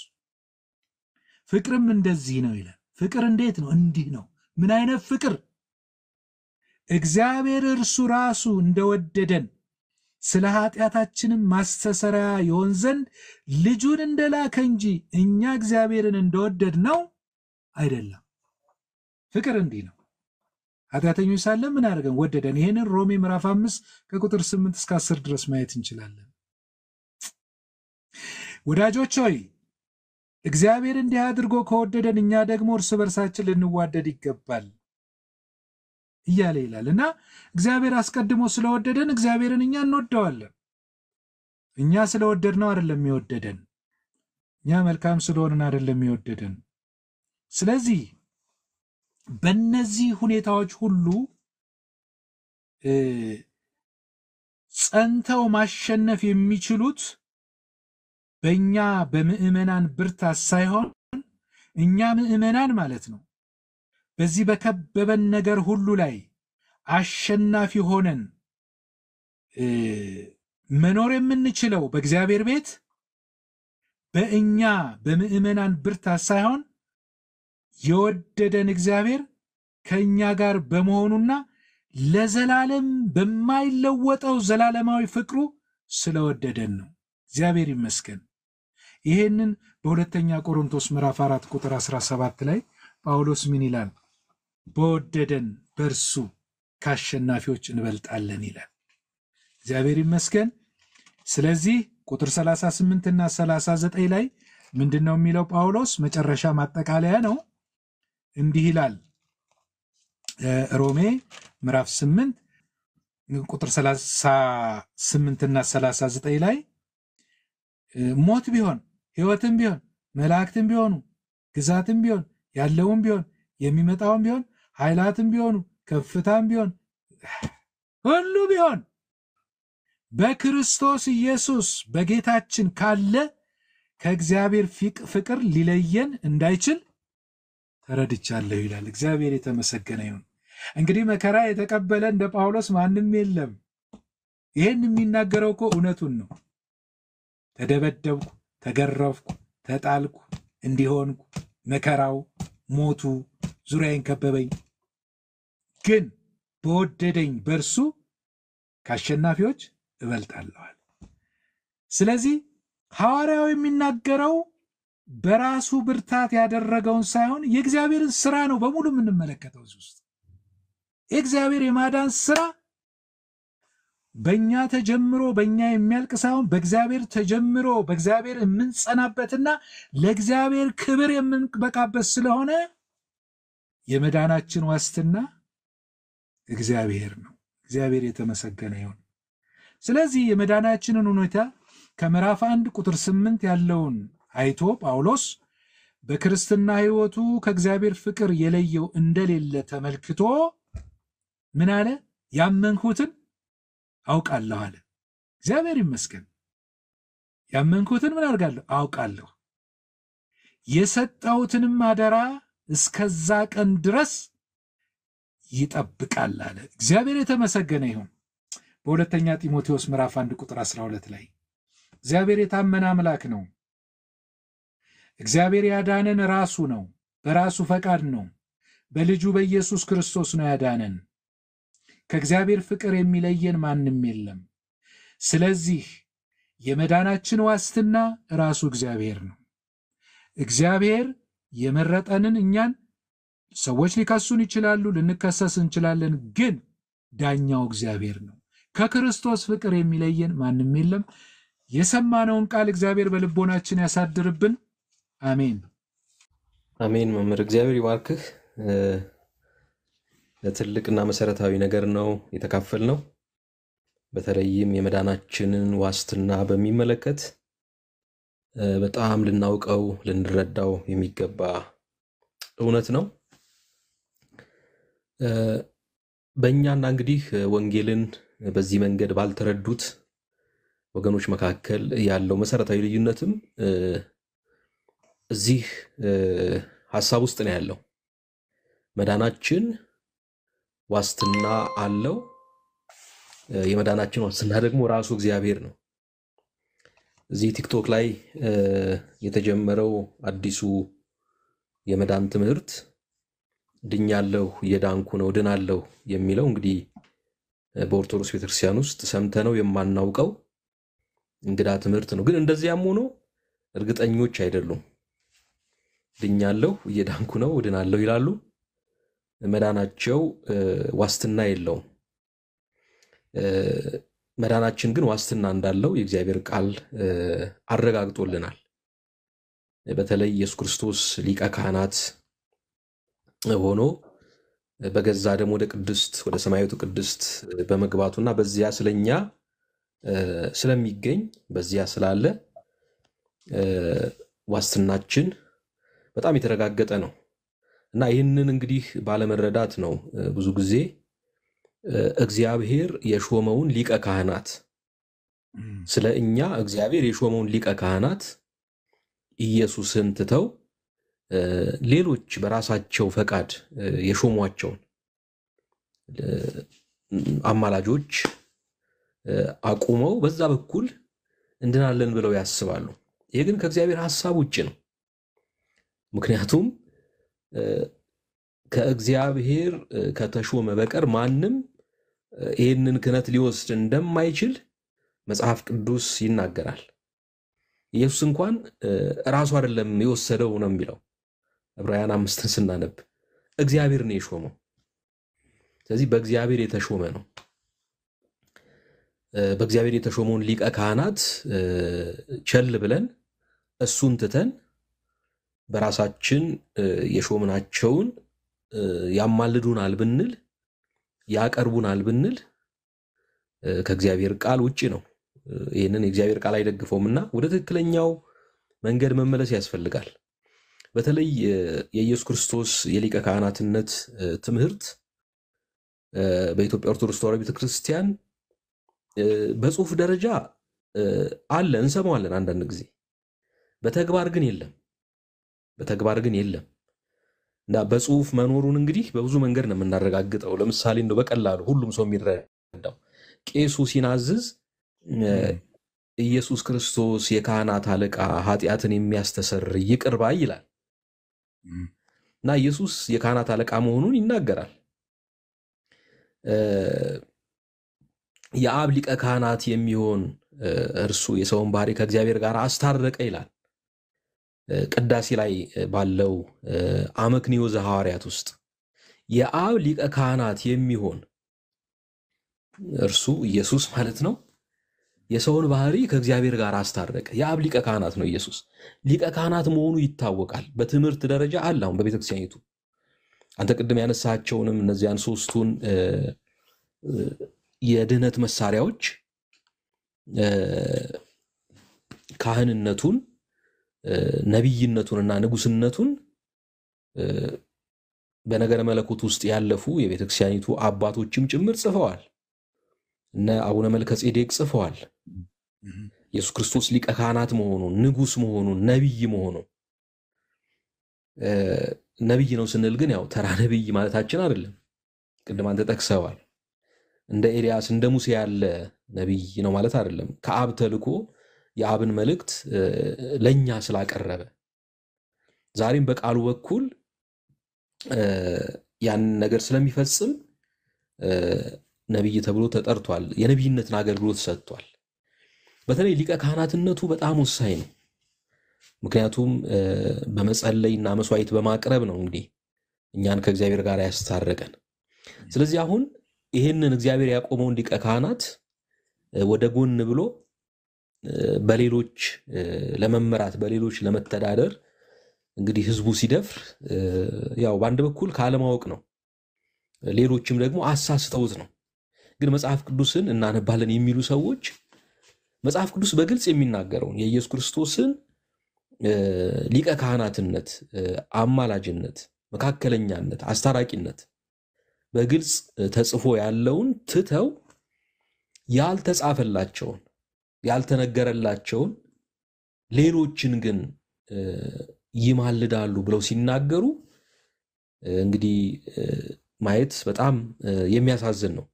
ፍቅርም እንደዚህ ነው ይላል። ፍቅር እንዴት ነው? እንዲህ ነው። ምን አይነት ፍቅር? እግዚአብሔር እርሱ ራሱ እንደወደደን ስለ ኃጢአታችንም ማስተሰሪያ ይሆን ዘንድ ልጁን እንደላከ እንጂ እኛ እግዚአብሔርን እንደወደድ ነው አይደለም። ፍቅር እንዲህ ነው። ኃጢአተኞች ሳለን ምን አድርገን ወደደን። ይህንን ሮሜ ምዕራፍ አምስት ከቁጥር ስምንት እስከ አስር ድረስ ማየት እንችላለን። ወዳጆች ሆይ እግዚአብሔር እንዲህ አድርጎ ከወደደን እኛ ደግሞ እርስ በርሳችን ልንዋደድ ይገባል እያለ ይላል እና እግዚአብሔር አስቀድሞ ስለወደደን እግዚአብሔርን እኛ እንወደዋለን። እኛ ስለወደድነው አይደለም የወደደን፣ እኛ መልካም ስለሆንን አይደለም የወደደን። ስለዚህ በእነዚህ ሁኔታዎች ሁሉ ጸንተው ማሸነፍ የሚችሉት በእኛ በምዕመናን ብርታት ሳይሆን እኛ ምዕመናን ማለት ነው በዚህ በከበበን ነገር ሁሉ ላይ አሸናፊ ሆነን መኖር የምንችለው በእግዚአብሔር ቤት በእኛ በምዕመናን ብርታት ሳይሆን የወደደን እግዚአብሔር ከእኛ ጋር በመሆኑና ለዘላለም በማይለወጠው ዘላለማዊ ፍቅሩ ስለወደደን ነው። እግዚአብሔር ይመስገን። ይሄንን በሁለተኛ ቆሮንቶስ ምዕራፍ 4 ቁጥር 17 ላይ ጳውሎስ ምን ይላል? በወደደን በእርሱ ከአሸናፊዎች እንበልጣለን ይላል። እግዚአብሔር ይመስገን። ስለዚህ ቁጥር 38 እና 39 ላይ ምንድን ነው የሚለው? ጳውሎስ መጨረሻ ማጠቃለያ ነው። እንዲህ ይላል ሮሜ ምዕራፍ 8 ቁጥር 38 እና 39 ላይ ሞት ቢሆን ሕይወትም ቢሆን መላእክትም ቢሆኑ ግዛትም ቢሆን ያለውም ቢሆን የሚመጣውም ቢሆን ኃይላትም ቢሆኑ ከፍታም ቢሆን ሁሉ ቢሆን በክርስቶስ ኢየሱስ በጌታችን ካለ ከእግዚአብሔር ፍቅር ሊለየን እንዳይችል ተረድቻለሁ ይላል። እግዚአብሔር የተመሰገነ ይሁን። እንግዲህ መከራ የተቀበለ እንደ ጳውሎስ ማንም የለም። ይህን የሚናገረው እኮ እውነቱን ነው። ተደበደብኩ ተገረፍኩ፣ ተጣልኩ፣ እንዲሆንኩ መከራው፣ ሞቱ ዙሪያዬን ከበበኝ። ግን በወደደኝ በእርሱ ከአሸናፊዎች እበልጣለዋል። ስለዚህ ሐዋርያው የሚናገረው በራሱ ብርታት ያደረገውን ሳይሆን የእግዚአብሔርን ስራ ነው በሙሉ የምንመለከተው እዚህ ውስጥ የእግዚአብሔር የማዳን ስራ በእኛ ተጀምሮ በእኛ የሚያልቅ ሳይሆን በእግዚአብሔር ተጀምሮ በእግዚአብሔር የምንጸናበትና ለእግዚአብሔር ክብር የምንበቃበት ስለሆነ የመዳናችን ዋስትና እግዚአብሔር ነው። እግዚአብሔር የተመሰገነ ይሁን። ስለዚህ የመዳናችንን ሁኔታ ከምዕራፍ አንድ ቁጥር ስምንት ያለውን አይቶ ጳውሎስ በክርስትና ሕይወቱ ከእግዚአብሔር ፍቅር የለየው እንደሌለ ተመልክቶ ምን አለ? ያመንሁትን አውቃለሁ አለ። እግዚአብሔር ይመስገን። ያመንኩትን ምን አድርጋለሁ? አውቃለሁ። የሰጠሁትንም አደራ እስከዛ ቀን ድረስ ይጠብቃል አለ። እግዚአብሔር የተመሰገነ ይሁን። በሁለተኛ ጢሞቴዎስ ምዕራፍ 1 ቁጥር 12 ላይ እግዚአብሔር የታመነ አምላክ ነው። እግዚአብሔር ያዳነን ራሱ ነው፣ በራሱ ፈቃድ ነው፣ በልጁ በኢየሱስ ክርስቶስ ነው ያዳነን። ከእግዚአብሔር ፍቅር የሚለየን ማንም የለም። ስለዚህ የመዳናችን ዋስትና ራሱ እግዚአብሔር ነው። እግዚአብሔር የመረጠንን እኛን ሰዎች ሊከሱን ይችላሉ፣ ልንከሰስ እንችላለን። ግን ዳኛው እግዚአብሔር ነው። ከክርስቶስ ፍቅር የሚለየን ማንም የለም። የሰማነውን ቃል እግዚአብሔር በልቦናችን ያሳድርብን። አሜን አሜን። መምህር እግዚአብሔር ይባርክህ። ለትልቅና መሰረታዊ ነገር ነው የተካፈል ነው። በተለይም የመዳናችንን ዋስትና በሚመለከት በጣም ልናውቀው ልንረዳው የሚገባ እውነት ነው። በእኛና እንግዲህ ወንጌልን በዚህ መንገድ ባልተረዱት ወገኖች መካከል ያለው መሰረታዊ ልዩነትም እዚህ ሀሳብ ውስጥ ነው ያለው መዳናችን ዋስትና አለው። የመዳናችን ዋስትና ደግሞ ራሱ እግዚአብሔር ነው። እዚህ ቲክቶክ ላይ የተጀመረው አዲሱ የመዳን ትምህርት ድኛለሁ፣ እየዳንኩ ነው፣ ድናለሁ የሚለው እንግዲህ በኦርቶዶክስ ቤተክርስቲያን ውስጥ ሰምተነው የማናውቀው እንግዳ ትምህርት ነው። ግን እንደዚያም ሆኖ እርግጠኞች አይደሉም። ድኛለሁ፣ እየዳንኩ ነው፣ ድናለሁ ይላሉ። መዳናቸው ዋስትና የለውም። መዳናችን ግን ዋስትና እንዳለው የእግዚአብሔር ቃል አረጋግጦልናል። በተለይ ኢየሱስ ክርስቶስ ሊቀ ካህናት ሆኖ በገዛ ደግሞ ወደ ቅድስት ወደ ሰማያዊቱ ቅድስት በመግባቱና በዚያ ስለኛ ስለሚገኝ በዚያ ስላለ ዋስትናችን በጣም የተረጋገጠ ነው። እና ይህንን እንግዲህ ባለመረዳት ነው ብዙ ጊዜ እግዚአብሔር የሾመውን ሊቀ ካህናት ስለ እኛ እግዚአብሔር የሾመውን ሊቀ ካህናት ኢየሱስን ትተው ሌሎች በራሳቸው ፈቃድ የሾሟቸውን አማላጆች አቁመው በዛ በኩል እንድናለን ብለው ያስባሉ። ይህ ግን ከእግዚአብሔር ሐሳብ ውጭ ነው። ምክንያቱም ከእግዚአብሔር ከተሾመ በቀር ማንም ይህንን ክህነት ሊወስድ እንደማይችል መጽሐፍ ቅዱስ ይናገራል። ኢየሱስ እንኳን ራሱ አይደለም የወሰደው ነው የሚለው ዕብራውያን አምስትን ስናነብ እግዚአብሔር ነው የሾመው። ስለዚህ በእግዚአብሔር የተሾመ ነው። በእግዚአብሔር የተሾመውን ሊቀ ካህናት ቸል ብለን እሱን ትተን በራሳችን የሾምናቸውን ያማልዱናል ብንል ያቀርቡናል ብንል ከእግዚአብሔር ቃል ውጭ ነው። ይህንን የእግዚአብሔር ቃል አይደግፈውም እና ወደ ትክክለኛው መንገድ መመለስ ያስፈልጋል። በተለይ የኢየሱስ ክርስቶስ የሊቀ ካህናትነት ትምህርት በኢትዮጵያ ኦርቶዶክስ ተዋሕዶ ቤተክርስቲያን በጽሁፍ ደረጃ አለ፣ እንሰማዋለን አንዳንድ ጊዜ በተግባር ግን የለም። በተግባር ግን የለም እና በጽሁፍ መኖሩን እንግዲህ በብዙ መንገድ ነው የምናረጋግጠው። ለምሳሌ እንደው በቀላሉ ሁሉም ሰው የሚረዳው ቄሱ ሲናዝዝ ኢየሱስ ክርስቶስ የካህናት አለቃ ኃጢአትን የሚያስተሰር ይቅር ባይ ይላል እና ኢየሱስ የካህናት አለቃ መሆኑን ይናገራል። የአብ ሊቀ ካህናት የሚሆን እርሱ የሰውን ባህሪ ከእግዚአብሔር ጋር አስታረቀ ይላል። ቅዳሴ ላይ ባለው አመክንዮ ዘሐዋርያት ውስጥ የአብ ሊቀ ካህናት የሚሆን እርሱ ኢየሱስ ማለት ነው። የሰውን ባህሪ ከእግዚአብሔር ጋር አስታረቀ። የአብ ሊቀ ካህናት ነው ኢየሱስ። ሊቀ ካህናት መሆኑ ይታወቃል። በትምህርት ደረጃ አለ። አሁን በቤተክርስቲያኒቱ አንተ ቅድም ያነሳቸውንም እነዚያን ሶስቱን የድህነት መሳሪያዎች ካህንነቱን ነቢይነቱንና ንጉስነቱን በነገረ መለኮት ውስጥ ያለፉ የቤተክርስቲያኒቱ አባቶችም ጭምር ጽፈዋል። እነ አቡነ መልከ ጼዴቅ ጽፈዋል። ኢየሱስ ክርስቶስ ሊቀ ካህናት መሆኑን፣ ንጉስ መሆኑን፣ ነቢይ መሆኑን ነቢይ ነው ስንል ግን ያው ተራ ነቢይ ማለታችን አይደለም። ቅድም አንተ ጠቅሰዋል። እንደ ኤልያስ እንደ ሙሴ ያለ ነቢይ ነው ማለት አይደለም። ከአብ ተልኮ የአብን መልእክት ለእኛ ስላቀረበ ዛሬም በቃሉ በኩል ያንን ነገር ስለሚፈጽም ነቢይ ተብሎ ተጠርቷል። የነቢይነትን አገልግሎት ሰጥቷል። በተለይ ሊቀ ካህናትነቱ በጣም ወሳኝ ነው። ምክንያቱም በመጸለይ እና መስዋዕት በማቅረብ ነው እንግዲህ እኛን ከእግዚአብሔር ጋር ያስታረቀን። ስለዚህ አሁን ይህንን እግዚአብሔር ያቆመውን ሊቀ ካህናት ወደ ጎን ብሎ በሌሎች ለመመራት በሌሎች ለመተዳደር እንግዲህ ህዝቡ ሲደፍር ያው በአንድ በኩል ካለማወቅ ነው፣ ሌሎችም ደግሞ አሳስተውት ነው። ግን መጽሐፍ ቅዱስን እናነባለን የሚሉ ሰዎች መጽሐፍ ቅዱስ በግልጽ የሚናገረውን የኢየሱስ ክርስቶስን ሊቀ ካህናትነት፣ አማላጅነት፣ መካከለኛነት፣ አስታራቂነት በግልጽ ተጽፎ ያለውን ትተው ያልተጻፈላቸውን ያልተነገረላቸውን ሌሎችን ግን ይማልዳሉ ብለው ሲናገሩ እንግዲህ ማየት በጣም የሚያሳዝን ነው።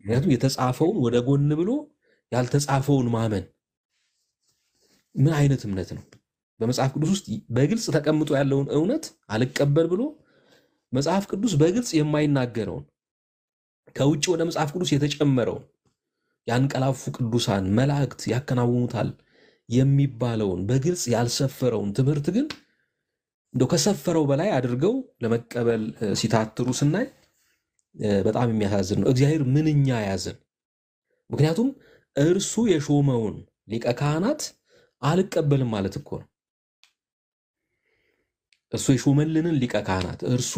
ምክንያቱም የተጻፈውን ወደ ጎን ብሎ ያልተጻፈውን ማመን ምን አይነት እምነት ነው? በመጽሐፍ ቅዱስ ውስጥ በግልጽ ተቀምጦ ያለውን እውነት አልቀበል ብሎ መጽሐፍ ቅዱስ በግልጽ የማይናገረውን ከውጭ ወደ መጽሐፍ ቅዱስ የተጨመረውን ያንቀላፉ ቅዱሳን መላእክት ያከናውኑታል የሚባለውን በግልጽ ያልሰፈረውን ትምህርት ግን እንደው ከሰፈረው በላይ አድርገው ለመቀበል ሲታትሩ ስናይ በጣም የሚያሳዝን ነው። እግዚአብሔር ምንኛ ያዘን። ምክንያቱም እርሱ የሾመውን ሊቀ ካህናት አልቀበልም ማለት እኮ ነው። እርሱ የሾመልንን ሊቀ ካህናት፣ እርሱ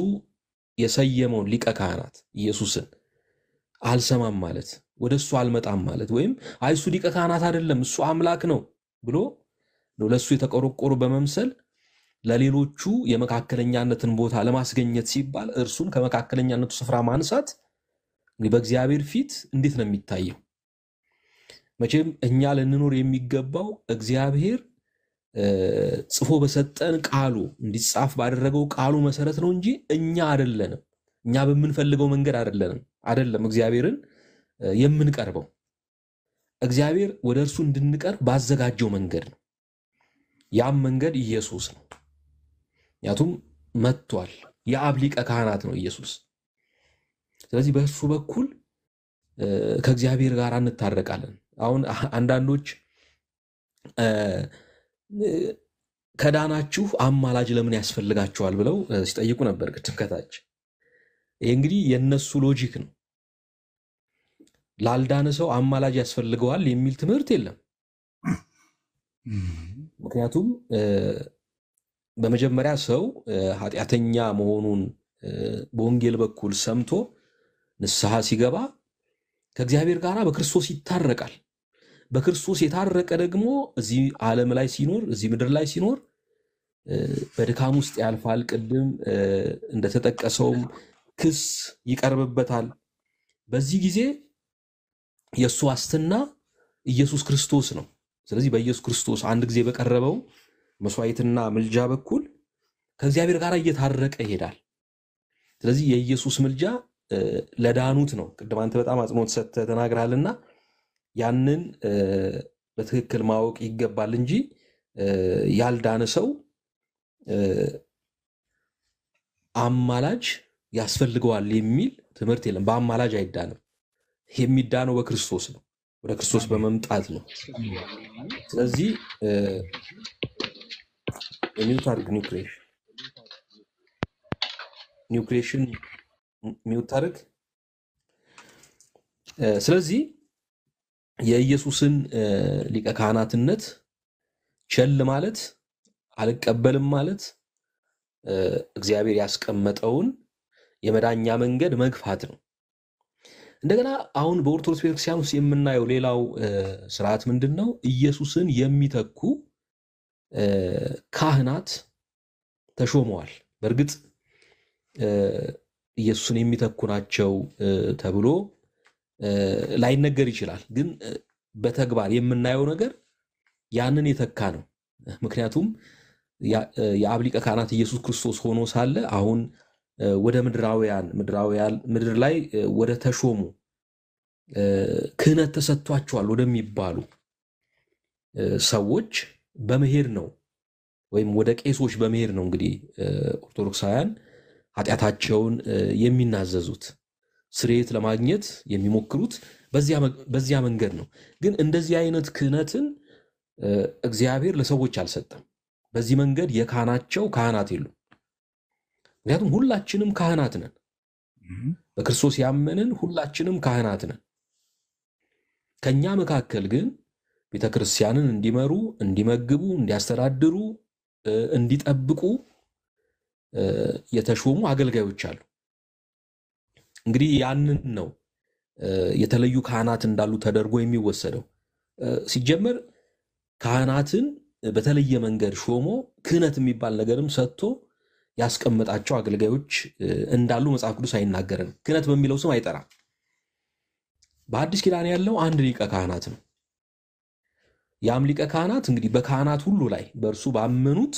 የሰየመውን ሊቀ ካህናት ኢየሱስን አልሰማም ማለት ወደ እሱ አልመጣም ማለት ወይም አይ እሱ ሊቀ ካህናት አይደለም እሱ አምላክ ነው ብሎ ለእሱ የተቆረቆሩ በመምሰል ለሌሎቹ የመካከለኛነትን ቦታ ለማስገኘት ሲባል እርሱን ከመካከለኛነቱ ስፍራ ማንሳት በእግዚአብሔር ፊት እንዴት ነው የሚታየው? መቼም እኛ ልንኖር የሚገባው እግዚአብሔር ጽፎ በሰጠን ቃሉ እንዲጻፍ ባደረገው ቃሉ መሰረት ነው እንጂ እኛ አይደለንም። እኛ በምንፈልገው መንገድ አይደለንም አደለም እግዚአብሔርን የምንቀርበው እግዚአብሔር ወደ እርሱ እንድንቀርብ ባዘጋጀው መንገድ ነው። ያም መንገድ ኢየሱስ ነው። ምክንያቱም መጥቷል። የአብ ሊቀ ካህናት ነው ኢየሱስ። ስለዚህ በእሱ በኩል ከእግዚአብሔር ጋር እንታረቃለን። አሁን አንዳንዶች ከዳናችሁ አማላጅ ለምን ያስፈልጋችኋል ብለው ሲጠይቁ ነበር። ከታች ይህ እንግዲህ የእነሱ ሎጂክ ነው። ላልዳነ ሰው አማላጅ ያስፈልገዋል የሚል ትምህርት የለም። ምክንያቱም በመጀመሪያ ሰው ኃጢአተኛ መሆኑን በወንጌል በኩል ሰምቶ ንስሐ ሲገባ ከእግዚአብሔር ጋር በክርስቶስ ይታረቃል። በክርስቶስ የታረቀ ደግሞ እዚህ ዓለም ላይ ሲኖር እዚህ ምድር ላይ ሲኖር በድካም ውስጥ ያልፋል። ቅድም እንደተጠቀሰውም ክስ ይቀርብበታል። በዚህ ጊዜ የእሱ ዋስትና ኢየሱስ ክርስቶስ ነው። ስለዚህ በኢየሱስ ክርስቶስ አንድ ጊዜ በቀረበው መስዋዕትና ምልጃ በኩል ከእግዚአብሔር ጋር እየታረቀ ይሄዳል። ስለዚህ የኢየሱስ ምልጃ ለዳኑት ነው። ቅድም አንተ በጣም አጽንኦት ሰጥተህ ተናግረሃልና ያንን በትክክል ማወቅ ይገባል እንጂ ያልዳነ ሰው አማላጅ ያስፈልገዋል የሚል ትምህርት የለም። በአማላጅ አይዳንም። የሚዳነው በክርስቶስ ነው፣ ወደ ክርስቶስ በመምጣት ነው። ስለዚህ ሚውት አድርግ ኒውክሬሽን ኒውክሬሽን ሚውት አድርግ። ስለዚህ የኢየሱስን ሊቀ ካህናትነት ቸል ማለት አልቀበልም ማለት እግዚአብሔር ያስቀመጠውን የመዳኛ መንገድ መግፋት ነው። እንደገና አሁን በኦርቶዶክስ ቤተክርስቲያን ውስጥ የምናየው ሌላው ስርዓት ምንድን ነው? ኢየሱስን የሚተኩ ካህናት ተሾመዋል። በእርግጥ ኢየሱስን የሚተኩ ናቸው ተብሎ ላይነገር ይችላል። ግን በተግባር የምናየው ነገር ያንን የተካ ነው። ምክንያቱም የአብ ሊቀ ካህናት ኢየሱስ ክርስቶስ ሆኖ ሳለ አሁን ወደ ምድራውያን ምድራውያን ምድር ላይ ወደ ተሾሙ ክህነት ተሰጥቷቸዋል ወደሚባሉ ሰዎች በመሄድ ነው ወይም ወደ ቄሶች በመሄድ ነው እንግዲህ ኦርቶዶክሳውያን ኃጢአታቸውን የሚናዘዙት ስርየት ለማግኘት የሚሞክሩት በዚያ መንገድ ነው። ግን እንደዚህ አይነት ክህነትን እግዚአብሔር ለሰዎች አልሰጠም። በዚህ መንገድ የካናቸው ካህናት የሉም። ምክንያቱም ሁላችንም ካህናት ነን። በክርስቶስ ያመንን ሁላችንም ካህናት ነን። ከእኛ መካከል ግን ቤተ ክርስቲያንን እንዲመሩ፣ እንዲመግቡ፣ እንዲያስተዳድሩ፣ እንዲጠብቁ የተሾሙ አገልጋዮች አሉ። እንግዲህ ያንን ነው የተለዩ ካህናት እንዳሉ ተደርጎ የሚወሰደው። ሲጀመር ካህናትን በተለየ መንገድ ሾሞ ክህነት የሚባል ነገርም ሰጥቶ ያስቀመጣቸው አገልጋዮች እንዳሉ መጽሐፍ ቅዱስ አይናገርም። ክህነት በሚለው ስም አይጠራም። በአዲስ ኪዳን ያለው አንድ ሊቀ ካህናት ነው። ያም ሊቀ ካህናት እንግዲህ በካህናት ሁሉ ላይ በእርሱ ባመኑት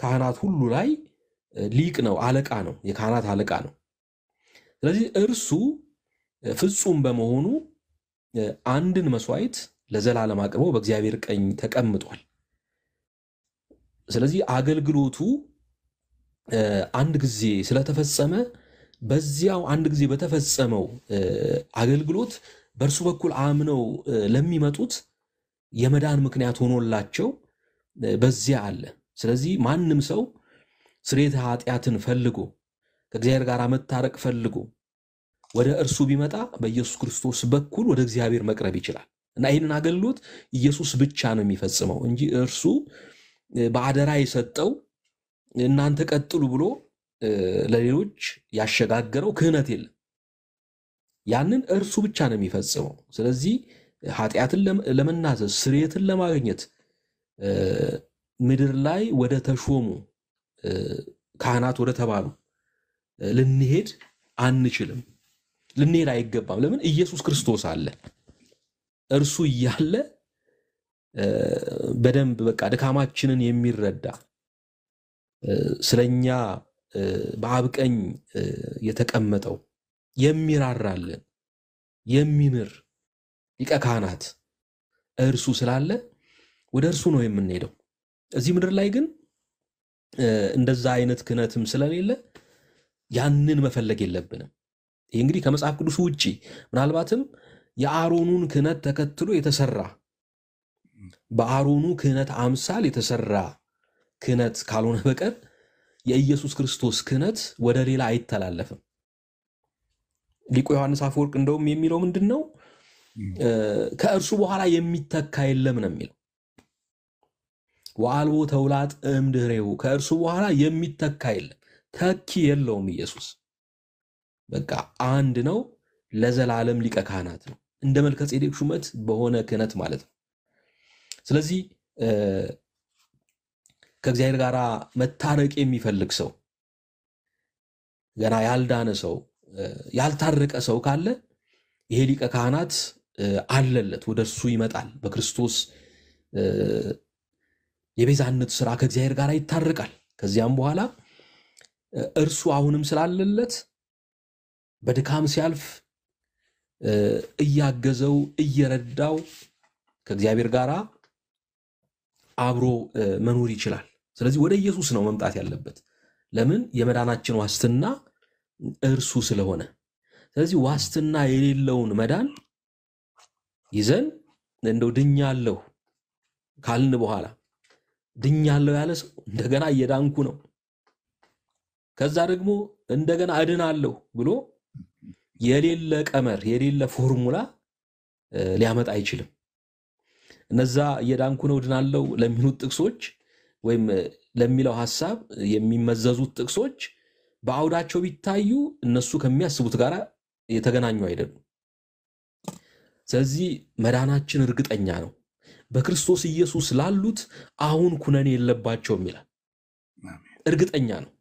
ካህናት ሁሉ ላይ ሊቅ ነው፣ አለቃ ነው፣ የካህናት አለቃ ነው። ስለዚህ እርሱ ፍጹም በመሆኑ አንድን መስዋዕት ለዘላለም አቅርቦ በእግዚአብሔር ቀኝ ተቀምጧል። ስለዚህ አገልግሎቱ አንድ ጊዜ ስለተፈጸመ በዚያው አንድ ጊዜ በተፈጸመው አገልግሎት በእርሱ በኩል አምነው ለሚመጡት የመዳን ምክንያት ሆኖላቸው በዚያ አለ። ስለዚህ ማንም ሰው ስርየተ ኃጢአትን ፈልጎ ከእግዚአብሔር ጋር መታረቅ ፈልጎ ወደ እርሱ ቢመጣ በኢየሱስ ክርስቶስ በኩል ወደ እግዚአብሔር መቅረብ ይችላል እና ይህንን አገልግሎት ኢየሱስ ብቻ ነው የሚፈጽመው እንጂ እርሱ በአደራ የሰጠው እናንተ ቀጥሉ ብሎ ለሌሎች ያሸጋገረው ክህነት የለም። ያንን እርሱ ብቻ ነው የሚፈጽመው። ስለዚህ ኃጢአትን ለመናዘዝ ስርየትን ለማግኘት ምድር ላይ ወደ ተሾሙ ካህናት ወደ ተባሉ ልንሄድ አንችልም፣ ልንሄድ አይገባም። ለምን? ኢየሱስ ክርስቶስ አለ። እርሱ እያለ በደንብ በቃ ድካማችንን የሚረዳ ስለኛ በአብቀኝ የተቀመጠው የሚራራልን የሚምር ሊቀ ካህናት እርሱ ስላለ ወደ እርሱ ነው የምንሄደው። እዚህ ምድር ላይ ግን እንደዛ አይነት ክህነትም ስለሌለ ያንን መፈለግ የለብንም። ይህ እንግዲህ ከመጽሐፍ ቅዱስ ውጭ ምናልባትም የአሮኑን ክህነት ተከትሎ የተሰራ በአሮኑ ክህነት አምሳል የተሰራ ክህነት ካልሆነ በቀር የኢየሱስ ክርስቶስ ክህነት ወደ ሌላ አይተላለፍም። ሊቁ ዮሐንስ አፈወርቅ እንደውም የሚለው ምንድን ነው? ከእርሱ በኋላ የሚተካ የለም ነው የሚለው። ወአልቦ ተውላጥ እምድኅሬው፣ ከእርሱ በኋላ የሚተካ የለም፣ ተኪ የለውም። ኢየሱስ በቃ አንድ ነው፣ ለዘላለም ሊቀ ካህናት ነው። እንደ መልከጼዴቅ ሹመት በሆነ ክህነት ማለት ነው። ስለዚህ ከእግዚአብሔር ጋር መታረቅ የሚፈልግ ሰው ገና ያልዳነ ሰው ያልታረቀ ሰው ካለ ይሄ ሊቀ ካህናት አለለት፣ ወደ እርሱ ይመጣል። በክርስቶስ የቤዛነት ስራ ከእግዚአብሔር ጋር ይታረቃል። ከዚያም በኋላ እርሱ አሁንም ስላለለት በድካም ሲያልፍ እያገዘው እየረዳው ከእግዚአብሔር ጋር አብሮ መኖር ይችላል። ስለዚህ ወደ ኢየሱስ ነው መምጣት ያለበት። ለምን? የመዳናችን ዋስትና እርሱ ስለሆነ። ስለዚህ ዋስትና የሌለውን መዳን ይዘን እንደው ድኛለሁ ካልን በኋላ ድኛለሁ ያለ ሰው እንደገና እየዳንኩ ነው፣ ከዛ ደግሞ እንደገና እድናለሁ ብሎ የሌለ ቀመር የሌለ ፎርሙላ ሊያመጣ አይችልም። እነዛ እየዳንኩ ነው ድናለው ለሚሉት ጥቅሶች ወይም ለሚለው ሀሳብ የሚመዘዙት ጥቅሶች በአውዳቸው ቢታዩ እነሱ ከሚያስቡት ጋር የተገናኙ አይደሉም። ስለዚህ መዳናችን እርግጠኛ ነው፣ በክርስቶስ ኢየሱስ ላሉት አሁን ኩነኔ የለባቸውም ይላል። እርግጠኛ ነው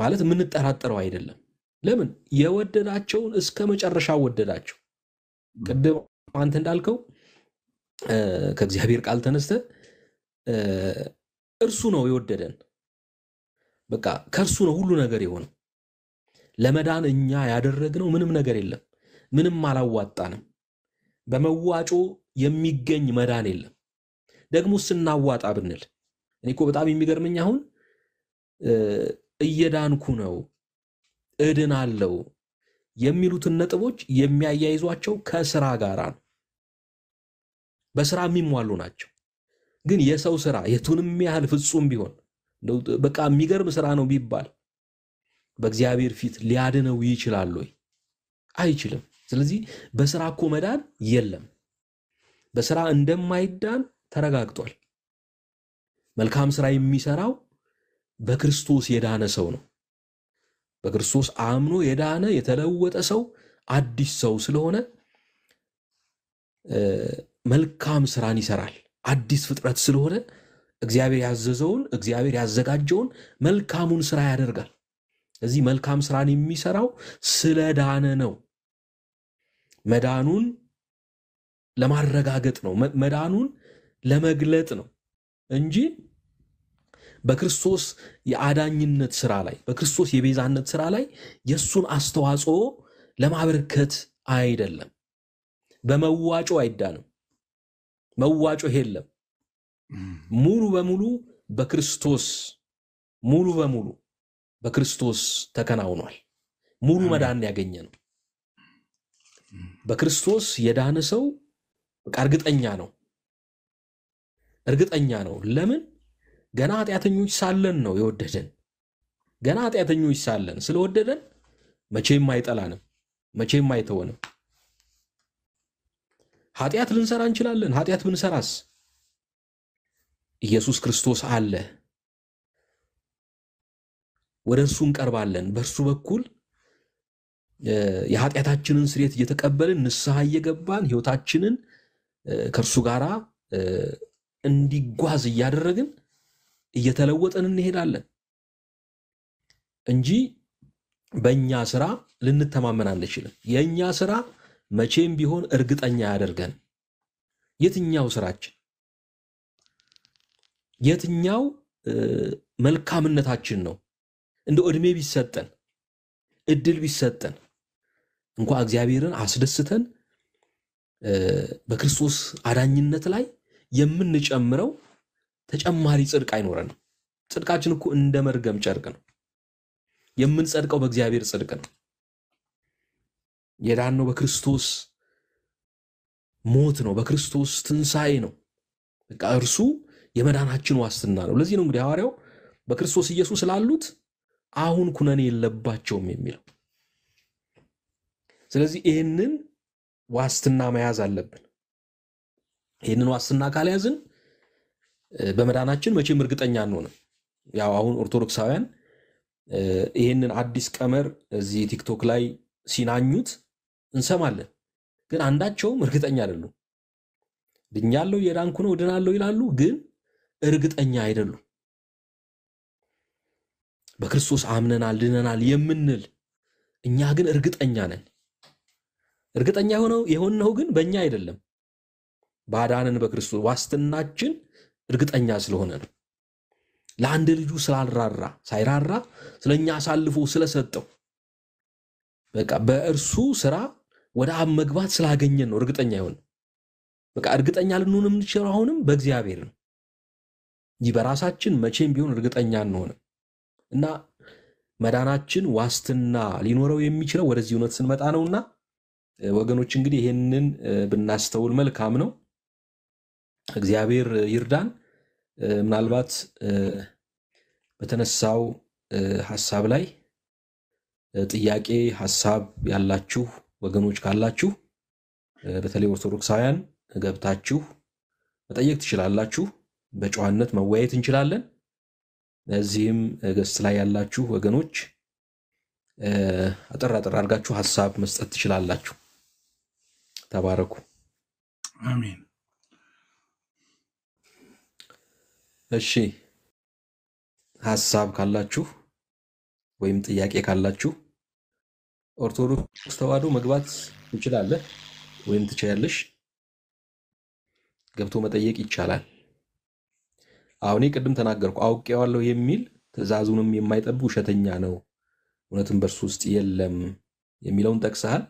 ማለት የምንጠራጠረው አይደለም። ለምን የወደዳቸውን እስከ መጨረሻ ወደዳቸው። ቅድም አንተ እንዳልከው ከእግዚአብሔር ቃል ተነስተ እርሱ ነው የወደደን። በቃ ከእርሱ ነው ሁሉ ነገር የሆነው። ለመዳን እኛ ያደረግነው ምንም ነገር የለም። ምንም አላዋጣንም። በመዋጮ የሚገኝ መዳን የለም። ደግሞ ስናዋጣ ብንል እኔ እኮ በጣም የሚገርመኝ አሁን እየዳንኩ ነው እድን አለው የሚሉትን ነጥቦች የሚያያይዟቸው ከስራ ጋር ነው። በስራ የሚሟሉ ናቸው። ግን የሰው ስራ የቱንም ያህል ፍጹም ቢሆን በቃ የሚገርም ስራ ነው ቢባል በእግዚአብሔር ፊት ሊያድነው ይችላል ወይ? አይችልም። ስለዚህ በስራ እኮ መዳን የለም። በስራ እንደማይዳን ተረጋግጧል። መልካም ስራ የሚሰራው በክርስቶስ የዳነ ሰው ነው። በክርስቶስ አምኖ የዳነ የተለወጠ ሰው አዲስ ሰው ስለሆነ መልካም ስራን ይሰራል። አዲስ ፍጥረት ስለሆነ እግዚአብሔር ያዘዘውን እግዚአብሔር ያዘጋጀውን መልካሙን ስራ ያደርጋል። እዚህ መልካም ስራን የሚሰራው ስለ ዳነ ነው። መዳኑን ለማረጋገጥ ነው፣ መዳኑን ለመግለጥ ነው እንጂ በክርስቶስ የአዳኝነት ስራ ላይ በክርስቶስ የቤዛነት ስራ ላይ የእሱን አስተዋጽኦ ለማበርከት አይደለም። በመዋጮ አይዳንም። መዋጮ የለም። ሙሉ በሙሉ በክርስቶስ ሙሉ በሙሉ በክርስቶስ ተከናውኗል። ሙሉ መዳን ያገኘ ነው። በክርስቶስ የዳነ ሰው እርግጠኛ ነው፣ እርግጠኛ ነው። ለምን? ገና ኃጢአተኞች ሳለን ነው የወደደን። ገና ኃጢአተኞች ሳለን ስለወደደን መቼም አይጠላንም፣ መቼም አይተወንም። ኃጢአት ልንሰራ እንችላለን። ኃጢአት ብንሰራስ ኢየሱስ ክርስቶስ አለ፣ ወደ እርሱ እንቀርባለን። በእርሱ በኩል የኃጢአታችንን ስርየት እየተቀበልን ንስሐ እየገባን ህይወታችንን ከእርሱ ጋር እንዲጓዝ እያደረግን እየተለወጠን እንሄዳለን እንጂ በእኛ ስራ ልንተማመን አንችልም። የእኛ ስራ መቼም ቢሆን እርግጠኛ ያደርገን። የትኛው ስራችን፣ የትኛው መልካምነታችን ነው እንደ ዕድሜ ቢሰጠን እድል ቢሰጠን እንኳ እግዚአብሔርን አስደስተን በክርስቶስ አዳኝነት ላይ የምንጨምረው ተጨማሪ ጽድቅ አይኖረንም። ጽድቃችን እኮ እንደ መርገም ጨርቅ ነው። የምንጸድቀው በእግዚአብሔር ጽድቅ ነው። የዳነው በክርስቶስ ሞት ነው፣ በክርስቶስ ትንሣኤ ነው። በቃ እርሱ የመዳናችን ዋስትና ነው። ለዚህ ነው እንግዲህ ሐዋርያው በክርስቶስ ኢየሱስ ላሉት አሁን ኩነኔ የለባቸውም የሚለው። ስለዚህ ይህንን ዋስትና መያዝ አለብን። ይህንን ዋስትና ካልያዝን በመዳናችን መቼም እርግጠኛ አንሆንም። ያው አሁን ኦርቶዶክሳውያን ይህንን አዲስ ቀመር እዚህ ቲክቶክ ላይ ሲናኙት እንሰማለን፣ ግን አንዳቸውም እርግጠኛ አይደሉም። ድኛለሁ፣ የዳንኩ ነው፣ እድናለሁ ይላሉ፣ ግን እርግጠኛ አይደሉም። በክርስቶስ አምነናል ድነናል የምንል እኛ ግን እርግጠኛ ነን። እርግጠኛ የሆነው የሆነው ግን በእኛ አይደለም፣ ባዳንን በክርስቶስ ዋስትናችን እርግጠኛ ስለሆነ ነው። ለአንድ ልጁ ስላልራራ ሳይራራ ስለኛ አሳልፎ ስለሰጠው በቃ በእርሱ ስራ ወደ አብ መግባት ስላገኘን ነው እርግጠኛ ይሆን። በቃ እርግጠኛ ልንሆን የምንችለው አሁንም በእግዚአብሔር ነው እንጂ በራሳችን መቼም ቢሆን እርግጠኛ እንሆንም እና መዳናችን ዋስትና ሊኖረው የሚችለው ወደዚህ እውነት ስንመጣ ነውና ወገኖች እንግዲህ ይህንን ብናስተውል መልካም ነው። እግዚአብሔር ይርዳን። ምናልባት በተነሳው ሀሳብ ላይ ጥያቄ ሀሳብ ያላችሁ ወገኖች ካላችሁ በተለይ ኦርቶዶክሳውያን ገብታችሁ መጠየቅ ትችላላችሁ። በጨዋነት መወያየት እንችላለን። እዚህም ገስ ላይ ያላችሁ ወገኖች አጠር አጠር አድርጋችሁ ሀሳብ መስጠት ትችላላችሁ። ተባረኩ። አሜን። እሺ፣ ሀሳብ ካላችሁ ወይም ጥያቄ ካላችሁ ኦርቶዶክስ ተዋህዶ መግባት ትችላለህ ወይም ትችያለሽ። ገብቶ መጠየቅ ይቻላል። አሁን ቅድም ተናገርኩ አውቄዋለሁ የሚል ትዕዛዙንም የማይጠብቅ ውሸተኛ ነው፣ እውነትም በእርሱ ውስጥ የለም የሚለውን ጠቅሰሃል።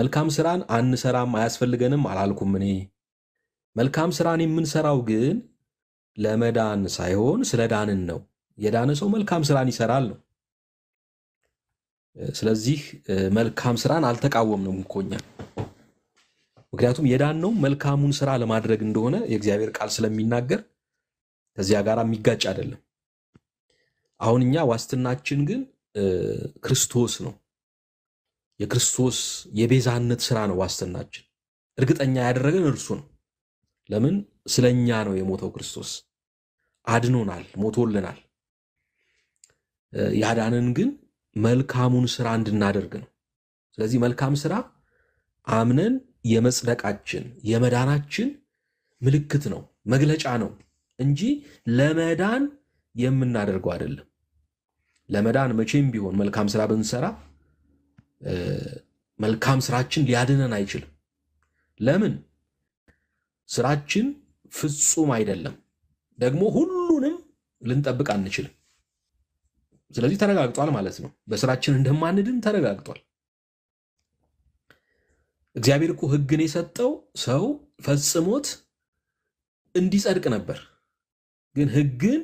መልካም ስራን አንሰራም አያስፈልገንም አላልኩም እኔ። መልካም ስራን የምንሰራው ግን ለመዳን ሳይሆን ስለ ዳንን ነው። የዳነ ሰው መልካም ስራን ይሰራል ነው ስለዚህ መልካም ስራን አልተቃወምንም እኮ እኛ ምክንያቱም የዳነው መልካሙን ስራ ለማድረግ እንደሆነ የእግዚአብሔር ቃል ስለሚናገር ከዚያ ጋር የሚጋጭ አይደለም። አሁን እኛ ዋስትናችን ግን ክርስቶስ ነው። የክርስቶስ የቤዛነት ስራ ነው ዋስትናችን። እርግጠኛ ያደረገን እርሱ ነው። ለምን ስለኛ ነው የሞተው ክርስቶስ አድኖናል፣ ሞቶልናል። ያዳንን ግን መልካሙን ስራ እንድናደርግ ነው። ስለዚህ መልካም ስራ አምነን የመጽደቃችን የመዳናችን ምልክት ነው፣ መግለጫ ነው እንጂ ለመዳን የምናደርገው አይደለም። ለመዳን መቼም ቢሆን መልካም ስራ ብንሰራ መልካም ስራችን ሊያድነን አይችልም። ለምን? ስራችን ፍጹም አይደለም። ደግሞ ሁሉንም ልንጠብቅ አንችልም። ስለዚህ ተረጋግጧል ማለት ነው። በስራችን እንደማንድን ተረጋግጧል። እግዚአብሔር እኮ ሕግን የሰጠው ሰው ፈጽሞት እንዲጸድቅ ነበር። ግን ሕግን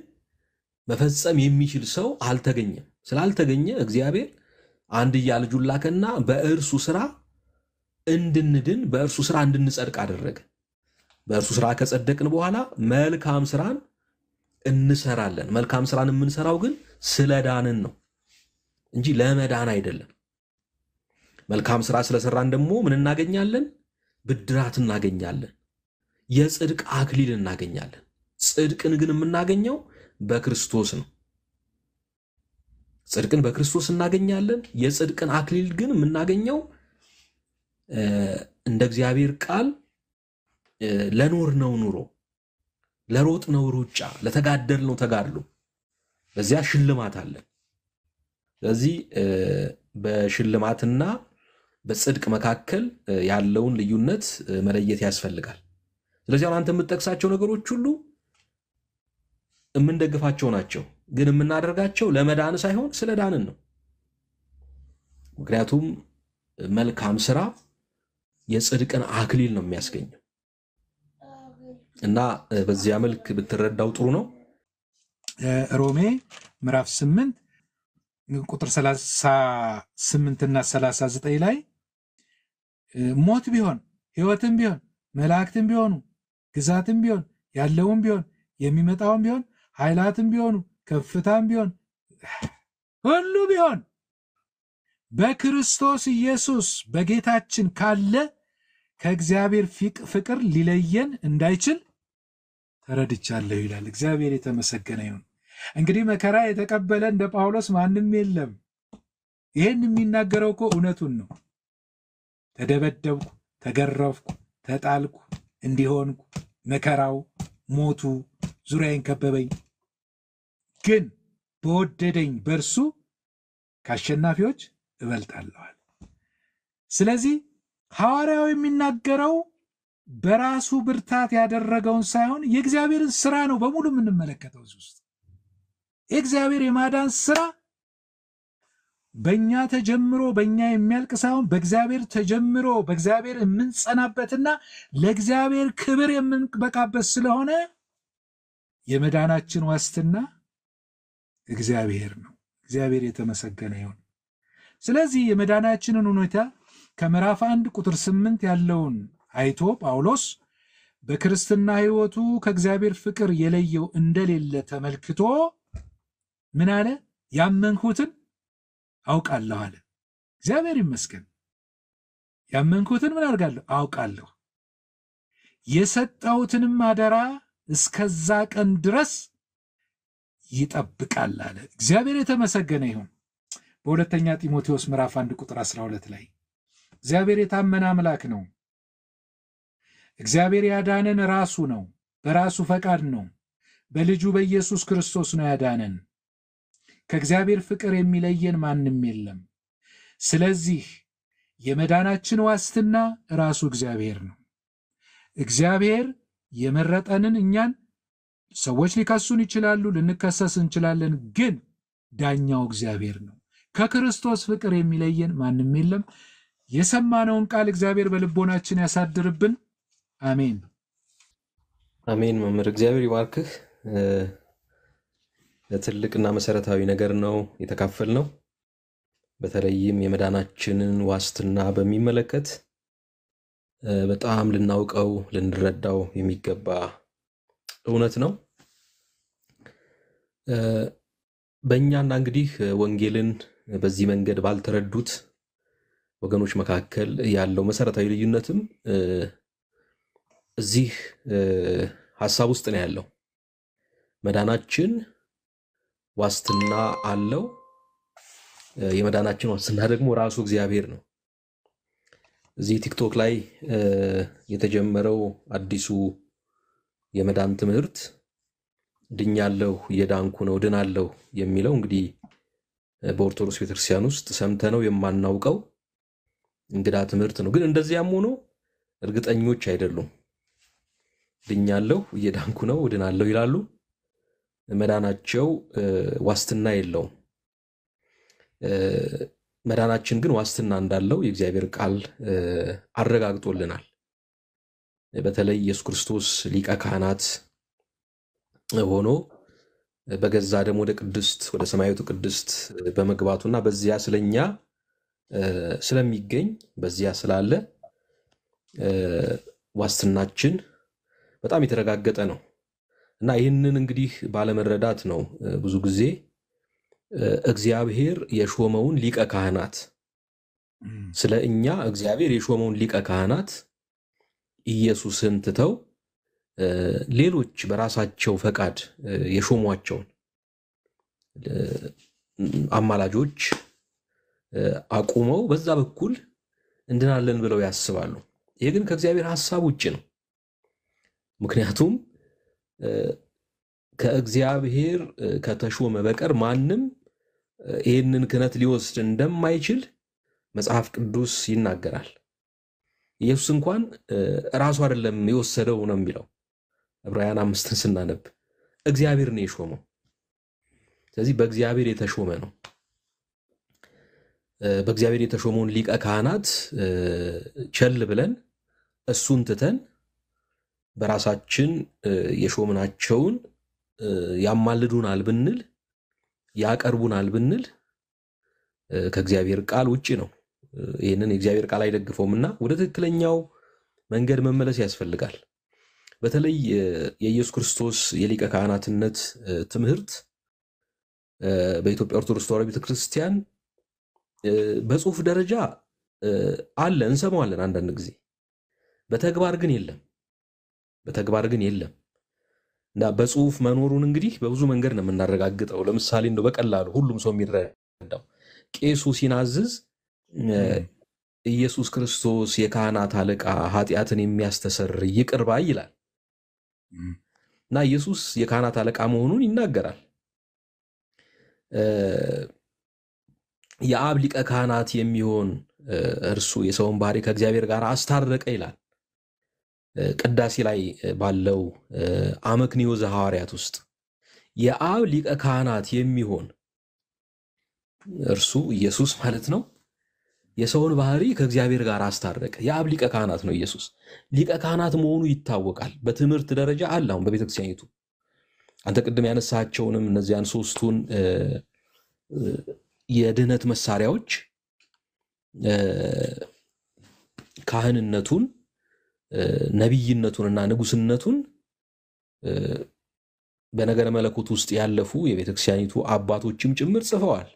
መፈጸም የሚችል ሰው አልተገኘም። ስላልተገኘ እግዚአብሔር አንድያ ልጁን ላከና በእርሱ ስራ እንድንድን በእርሱ ስራ እንድንጸድቅ አደረገ። በእርሱ ስራ ከጸደቅን በኋላ መልካም ስራን እንሰራለን። መልካም ስራን የምንሰራው ግን ስለ ዳንን ነው እንጂ ለመዳን አይደለም። መልካም ስራ ስለሰራን ደግሞ ምን እናገኛለን? ብድራት እናገኛለን። የጽድቅ አክሊል እናገኛለን። ጽድቅን ግን የምናገኘው በክርስቶስ ነው። ጽድቅን በክርስቶስ እናገኛለን። የጽድቅን አክሊል ግን የምናገኘው እንደ እግዚአብሔር ቃል ለኖር ነው ኑሮ ለሮጥ ነው ሩጫ፣ ለተጋደል ነው ተጋድሎ። በዚያ ሽልማት አለን። ስለዚህ በሽልማትና በጽድቅ መካከል ያለውን ልዩነት መለየት ያስፈልጋል። ስለዚህ አሁን አንተ የምትጠቅሳቸው ነገሮች ሁሉ የምንደግፋቸው ናቸው፣ ግን የምናደርጋቸው ለመዳን ሳይሆን ስለ ዳንን ነው። ምክንያቱም መልካም ስራ የጽድቅን አክሊል ነው የሚያስገኘው። እና በዚያ መልክ ብትረዳው ጥሩ ነው። ሮሜ ምዕራፍ 8 ቁጥር 38 እና 39 ላይ ሞት ቢሆን ሕይወትም ቢሆን መላእክትም ቢሆኑ ግዛትም ቢሆን ያለውም ቢሆን የሚመጣውም ቢሆን ኃይላትም ቢሆኑ ከፍታም ቢሆን ሁሉ ቢሆን በክርስቶስ ኢየሱስ በጌታችን ካለ ከእግዚአብሔር ፍቅር ሊለየን እንዳይችል ተረድቻለሁ ይላል። እግዚአብሔር የተመሰገነ ይሁን። እንግዲህ መከራ የተቀበለ እንደ ጳውሎስ ማንም የለም። ይህን የሚናገረው እኮ እውነቱን ነው። ተደበደብኩ፣ ተገረፍኩ፣ ተጣልኩ፣ እንዲሆንኩ መከራው፣ ሞቱ ዙሪያዬን ከበበኝ፣ ግን በወደደኝ በእርሱ ከአሸናፊዎች እበልጣለዋል። ስለዚህ ሐዋርያው የሚናገረው በራሱ ብርታት ያደረገውን ሳይሆን የእግዚአብሔርን ስራ ነው በሙሉ የምንመለከተው እዚህ ውስጥ። የእግዚአብሔር የማዳን ስራ በእኛ ተጀምሮ በእኛ የሚያልቅ ሳይሆን በእግዚአብሔር ተጀምሮ በእግዚአብሔር የምንጸናበትና ለእግዚአብሔር ክብር የምንበቃበት ስለሆነ የመዳናችን ዋስትና እግዚአብሔር ነው። እግዚአብሔር የተመሰገነ ይሁን። ስለዚህ የመዳናችንን ሁኔታ ከምዕራፍ አንድ ቁጥር ስምንት ያለውን አይቶ ጳውሎስ በክርስትና ሕይወቱ ከእግዚአብሔር ፍቅር የለየው እንደሌለ ተመልክቶ ምን አለ? ያመንኩትን አውቃለሁ አለ። እግዚአብሔር ይመስገን። ያመንኩትን ምን አድርጋለሁ? አውቃለሁ። የሰጠሁትንም አደራ እስከዛ ቀን ድረስ ይጠብቃል አለ። እግዚአብሔር የተመሰገነ ይሁን። በሁለተኛ ጢሞቴዎስ ምዕራፍ 1 ቁጥር 12 ላይ እግዚአብሔር የታመነ አምላክ ነው እግዚአብሔር ያዳነን ራሱ ነው፣ በራሱ ፈቃድ ነው፣ በልጁ በኢየሱስ ክርስቶስ ነው ያዳነን። ከእግዚአብሔር ፍቅር የሚለየን ማንም የለም። ስለዚህ የመዳናችን ዋስትና ራሱ እግዚአብሔር ነው። እግዚአብሔር የመረጠንን እኛን ሰዎች ሊከሱን ይችላሉ፣ ልንከሰስ እንችላለን። ግን ዳኛው እግዚአብሔር ነው። ከክርስቶስ ፍቅር የሚለየን ማንም የለም። የሰማነውን ቃል እግዚአብሔር በልቦናችን ያሳድርብን። አሜን አሜን። መምህር እግዚአብሔር ይባርክህ። ትልቅና መሰረታዊ ነገር ነው የተካፈል ነው። በተለይም የመዳናችንን ዋስትና በሚመለከት በጣም ልናውቀው ልንረዳው የሚገባ እውነት ነው። በእኛና እንግዲህ ወንጌልን በዚህ መንገድ ባልተረዱት ወገኖች መካከል ያለው መሰረታዊ ልዩነትም እዚህ ሀሳብ ውስጥ ነው ያለው። መዳናችን ዋስትና አለው። የመዳናችን ዋስትና ደግሞ ራሱ እግዚአብሔር ነው። እዚህ ቲክቶክ ላይ የተጀመረው አዲሱ የመዳን ትምህርት ድኛለሁ፣ እየዳንኩ ነው፣ ድናለሁ የሚለው እንግዲህ በኦርቶዶክስ ቤተክርስቲያን ውስጥ ሰምተነው የማናውቀው እንግዳ ትምህርት ነው። ግን እንደዚያም ሆኖ እርግጠኞች አይደሉም። ድኛለሁ፣ እየዳንኩ ነው፣ እድናለሁ ይላሉ። መዳናቸው ዋስትና የለውም። መዳናችን ግን ዋስትና እንዳለው የእግዚአብሔር ቃል አረጋግጦልናል። በተለይ ኢየሱስ ክርስቶስ ሊቀ ካህናት ሆኖ በገዛ ደግሞ ወደ ቅድስት ወደ ሰማያዊቱ ቅድስት በመግባቱና በዚያ ስለኛ ስለሚገኝ በዚያ ስላለ ዋስትናችን በጣም የተረጋገጠ ነው እና ይህንን እንግዲህ ባለመረዳት ነው ብዙ ጊዜ እግዚአብሔር የሾመውን ሊቀ ካህናት ስለ እኛ እግዚአብሔር የሾመውን ሊቀ ካህናት ኢየሱስን ትተው ሌሎች በራሳቸው ፈቃድ የሾሟቸውን አማላጆች አቁመው በዛ በኩል እንድናለን ብለው ያስባሉ። ይሄ ግን ከእግዚአብሔር ሐሳብ ውጭ ነው። ምክንያቱም ከእግዚአብሔር ከተሾመ በቀር ማንም ይህንን ክህነት ሊወስድ እንደማይችል መጽሐፍ ቅዱስ ይናገራል። ኢየሱስ እንኳን ራሱ አይደለም የወሰደው ነው የሚለው ዕብራውያን አምስትን ስናነብ እግዚአብሔር ነው የሾመው። ስለዚህ በእግዚአብሔር የተሾመ ነው። በእግዚአብሔር የተሾመውን ሊቀ ካህናት ቸል ብለን እሱን ትተን በራሳችን የሾምናቸውን ያማልዱናል ብንል ያቀርቡናል ብንል ከእግዚአብሔር ቃል ውጭ ነው። ይህንን የእግዚአብሔር ቃል አይደግፈውም እና ወደ ትክክለኛው መንገድ መመለስ ያስፈልጋል። በተለይ የኢየሱስ ክርስቶስ የሊቀ ካህናትነት ትምህርት በኢትዮጵያ ኦርቶዶክስ ተዋሕዶ ቤተክርስቲያን በጽሁፍ ደረጃ አለ፣ እንሰማዋለን አንዳንድ ጊዜ በተግባር ግን የለም። በተግባር ግን የለም። እና በጽሁፍ መኖሩን እንግዲህ በብዙ መንገድ ነው የምናረጋግጠው። ለምሳሌ እንደው በቀላሉ ሁሉም ሰው የሚረዳው ቄሱ ሲናዝዝ ኢየሱስ ክርስቶስ የካህናት አለቃ ኃጢአትን የሚያስተሰር ይቅርባ ይላል እና ኢየሱስ የካህናት አለቃ መሆኑን ይናገራል። የአብ ሊቀ ካህናት የሚሆን እርሱ የሰውን ባህሪ ከእግዚአብሔር ጋር አስታረቀ ይላል። ቅዳሴ ላይ ባለው አመክንዮ ዘሐዋርያት ውስጥ የአብ ሊቀ ካህናት የሚሆን እርሱ ኢየሱስ ማለት ነው። የሰውን ባህሪ ከእግዚአብሔር ጋር አስታረቀ። የአብ ሊቀ ካህናት ነው ኢየሱስ። ሊቀ ካህናት መሆኑ ይታወቃል። በትምህርት ደረጃ አለ። አሁን በቤተክርስቲያኒቱ አንተ ቅድም ያነሳቸውንም እነዚያን ሶስቱን የድህነት መሳሪያዎች ካህንነቱን ነቢይነቱንና ንጉስነቱን በነገረ መለኮት ውስጥ ያለፉ የቤተክርስቲያኒቱ አባቶችም ጭምር ጽፈዋል።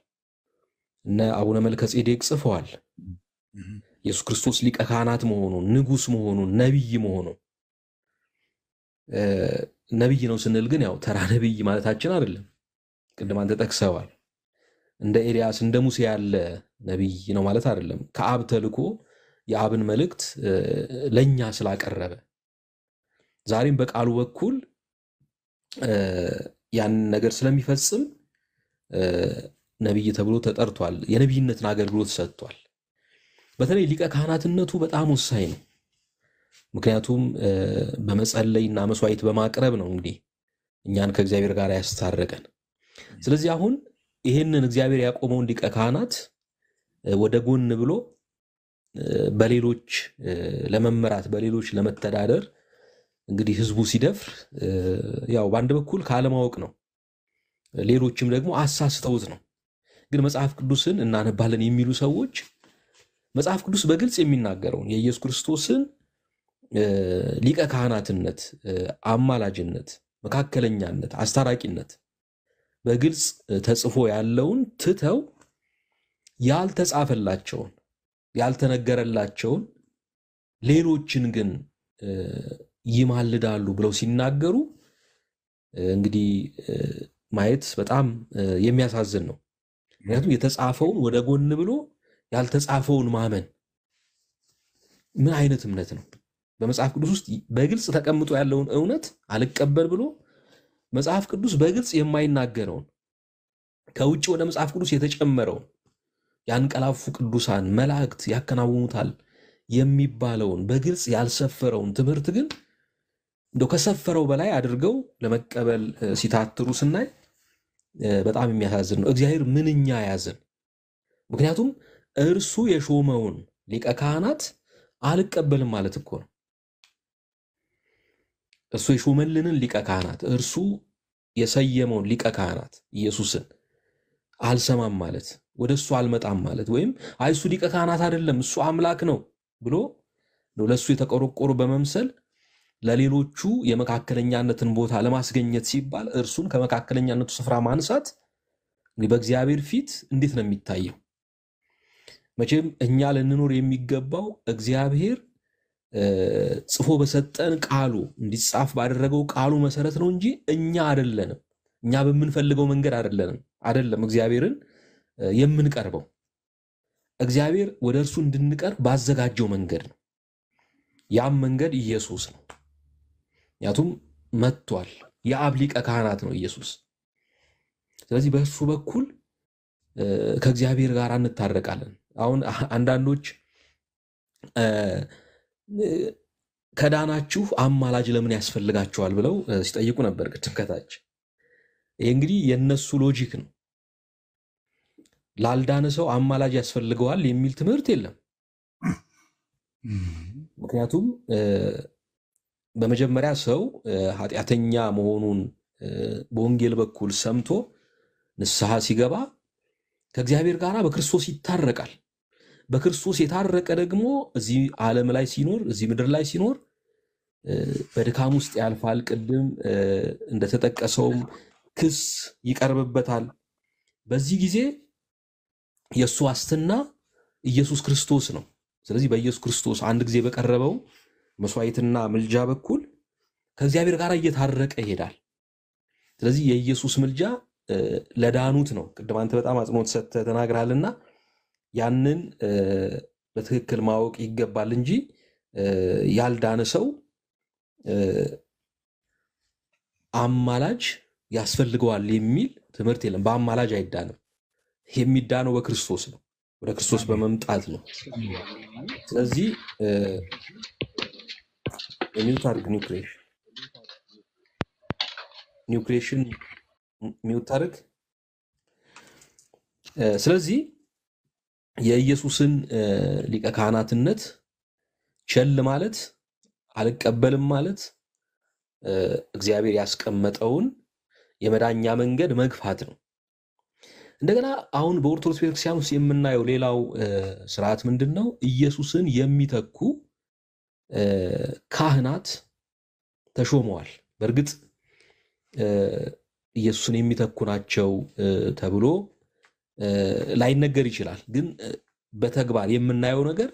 እነ አቡነ መልከጼዴቅ ጽፈዋል። ኢየሱስ ክርስቶስ ሊቀ ካህናት መሆኑን፣ ንጉስ መሆኑን፣ ነቢይ መሆኑን ነቢይ ነው ስንል ግን ያው ተራ ነቢይ ማለታችን አይደለም። ቅድም አንተ ጠቅሰዋል። እንደ ኤልያስ እንደ ሙሴ ያለ ነቢይ ነው ማለት አይደለም። ከአብ ተልኮ የአብን መልእክት ለእኛ ስላቀረበ ዛሬም በቃሉ በኩል ያንን ነገር ስለሚፈጽም ነቢይ ተብሎ ተጠርቷል። የነቢይነትን አገልግሎት ሰጥቷል። በተለይ ሊቀ ካህናትነቱ በጣም ወሳኝ ነው። ምክንያቱም በመጸለይ እና መስዋዕት በማቅረብ ነው እንግዲህ እኛን ከእግዚአብሔር ጋር ያስታረቀን። ስለዚህ አሁን ይህንን እግዚአብሔር ያቆመውን ሊቀ ካህናት ወደ ጎን ብሎ በሌሎች ለመመራት በሌሎች ለመተዳደር እንግዲህ ህዝቡ ሲደፍር ያው በአንድ በኩል ካለማወቅ ነው፣ ሌሎችም ደግሞ አሳስተውት ነው። ግን መጽሐፍ ቅዱስን እናነባለን የሚሉ ሰዎች መጽሐፍ ቅዱስ በግልጽ የሚናገረውን የኢየሱስ ክርስቶስን ሊቀ ካህናትነት፣ አማላጅነት፣ መካከለኛነት፣ አስታራቂነት በግልጽ ተጽፎ ያለውን ትተው ያልተጻፈላቸውን ያልተነገረላቸውን ሌሎችን ግን ይማልዳሉ ብለው ሲናገሩ እንግዲህ ማየት በጣም የሚያሳዝን ነው። ምክንያቱም የተጻፈውን ወደ ጎን ብሎ ያልተጻፈውን ማመን ምን አይነት እምነት ነው? በመጽሐፍ ቅዱስ ውስጥ በግልጽ ተቀምጦ ያለውን እውነት አልቀበል ብሎ መጽሐፍ ቅዱስ በግልጽ የማይናገረውን ከውጭ ወደ መጽሐፍ ቅዱስ የተጨመረውን ያንቀላፉ ቅዱሳን መላእክት ያከናውኑታል የሚባለውን በግልጽ ያልሰፈረውን ትምህርት ግን እንደው ከሰፈረው በላይ አድርገው ለመቀበል ሲታትሩ ስናይ በጣም የሚያሳዝን ነው። እግዚአብሔር ምንኛ ያዘን። ምክንያቱም እርሱ የሾመውን ሊቀ ካህናት አልቀበልም ማለት እኮ ነው። እርሱ የሾመልንን ሊቀ ካህናት እርሱ የሰየመውን ሊቀ ካህናት ኢየሱስን አልሰማም ማለት ወደ እሱ አልመጣም ማለት ወይም አይ እሱ ሊቀ ካህናት አይደለም እሱ አምላክ ነው ብሎ ለእሱ የተቆረቆሩ በመምሰል ለሌሎቹ የመካከለኛነትን ቦታ ለማስገኘት ሲባል እርሱን ከመካከለኛነቱ ስፍራ ማንሳት በእግዚአብሔር ፊት እንዴት ነው የሚታየው? መቼም እኛ ልንኖር የሚገባው እግዚአብሔር ጽፎ በሰጠን ቃሉ እንዲጻፍ ባደረገው ቃሉ መሰረት ነው እንጂ እኛ አይደለንም። እኛ በምንፈልገው መንገድ አይደለንም አይደለም እግዚአብሔርን የምንቀርበው እግዚአብሔር ወደ እርሱ እንድንቀርብ ባዘጋጀው መንገድ ነው። ያም መንገድ ኢየሱስ ነው። ምክንያቱም መጥቷል። የአብ ሊቀ ካህናት ነው ኢየሱስ። ስለዚህ በእሱ በኩል ከእግዚአብሔር ጋር እንታረቃለን። አሁን አንዳንዶች ከዳናችሁ አማላጅ ለምን ያስፈልጋችኋል ብለው ሲጠይቁ ነበር። ግድም ከታች ይህ እንግዲህ የእነሱ ሎጂክ ነው። ላልዳነ ሰው አማላጅ ያስፈልገዋል የሚል ትምህርት የለም። ምክንያቱም በመጀመሪያ ሰው ኃጢአተኛ መሆኑን በወንጌል በኩል ሰምቶ ንስሐ ሲገባ ከእግዚአብሔር ጋር በክርስቶስ ይታረቃል። በክርስቶስ የታረቀ ደግሞ እዚህ ዓለም ላይ ሲኖር እዚህ ምድር ላይ ሲኖር በድካም ውስጥ ያልፋል። ቅድም እንደተጠቀሰውም ክስ ይቀርብበታል። በዚህ ጊዜ የእሱ ዋስትና ኢየሱስ ክርስቶስ ነው። ስለዚህ በኢየሱስ ክርስቶስ አንድ ጊዜ በቀረበው መስዋዕትና ምልጃ በኩል ከእግዚአብሔር ጋር እየታረቀ ይሄዳል። ስለዚህ የኢየሱስ ምልጃ ለዳኑት ነው። ቅድም አንተ በጣም አጽንኦት ሰጥተህ ተናግረሃልና ያንን በትክክል ማወቅ ይገባል እንጂ ያልዳነ ሰው አማላጅ ያስፈልገዋል የሚል ትምህርት የለም። በአማላጅ አይዳንም። የሚዳነው በክርስቶስ ነው፣ ወደ ክርስቶስ በመምጣት ነው። ስለዚህ ሚውት አድርግ፣ ሚውት አድርግ። ስለዚህ የኢየሱስን ሊቀ ካህናትነት ቸል ማለት አልቀበልም ማለት እግዚአብሔር ያስቀመጠውን የመዳኛ መንገድ መግፋት ነው። እንደገና አሁን በኦርቶዶክስ ቤተክርስቲያን ውስጥ የምናየው ሌላው ስርዓት ምንድን ነው? ኢየሱስን የሚተኩ ካህናት ተሾመዋል። በእርግጥ ኢየሱስን የሚተኩ ናቸው ተብሎ ላይነገር ይችላል። ግን በተግባር የምናየው ነገር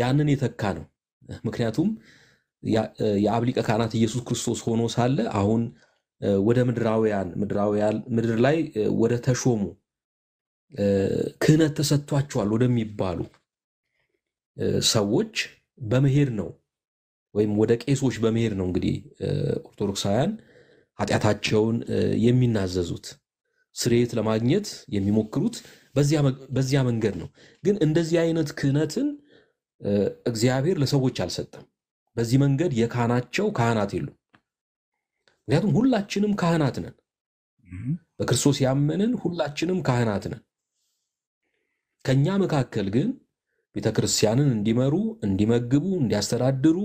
ያንን የተካ ነው። ምክንያቱም የአብ ሊቀ ካህናት ኢየሱስ ክርስቶስ ሆኖ ሳለ አሁን ወደ ምድራውያን ምድራውያን ምድር ላይ ወደ ተሾሙ ክህነት ተሰጥቷቸዋል ወደሚባሉ ሰዎች በመሄድ ነው ወይም ወደ ቄሶች በመሄድ ነው እንግዲህ ኦርቶዶክሳውያን ኃጢአታቸውን የሚናዘዙት ስርየት ለማግኘት የሚሞክሩት በዚያ መንገድ ነው። ግን እንደዚህ አይነት ክህነትን እግዚአብሔር ለሰዎች አልሰጠም። በዚህ መንገድ የካናቸው ካህናት የሉም። ምክንያቱም ሁላችንም ካህናት ነን። በክርስቶስ ያመንን ሁላችንም ካህናት ነን። ከእኛ መካከል ግን ቤተ ክርስቲያንን እንዲመሩ፣ እንዲመግቡ፣ እንዲያስተዳድሩ፣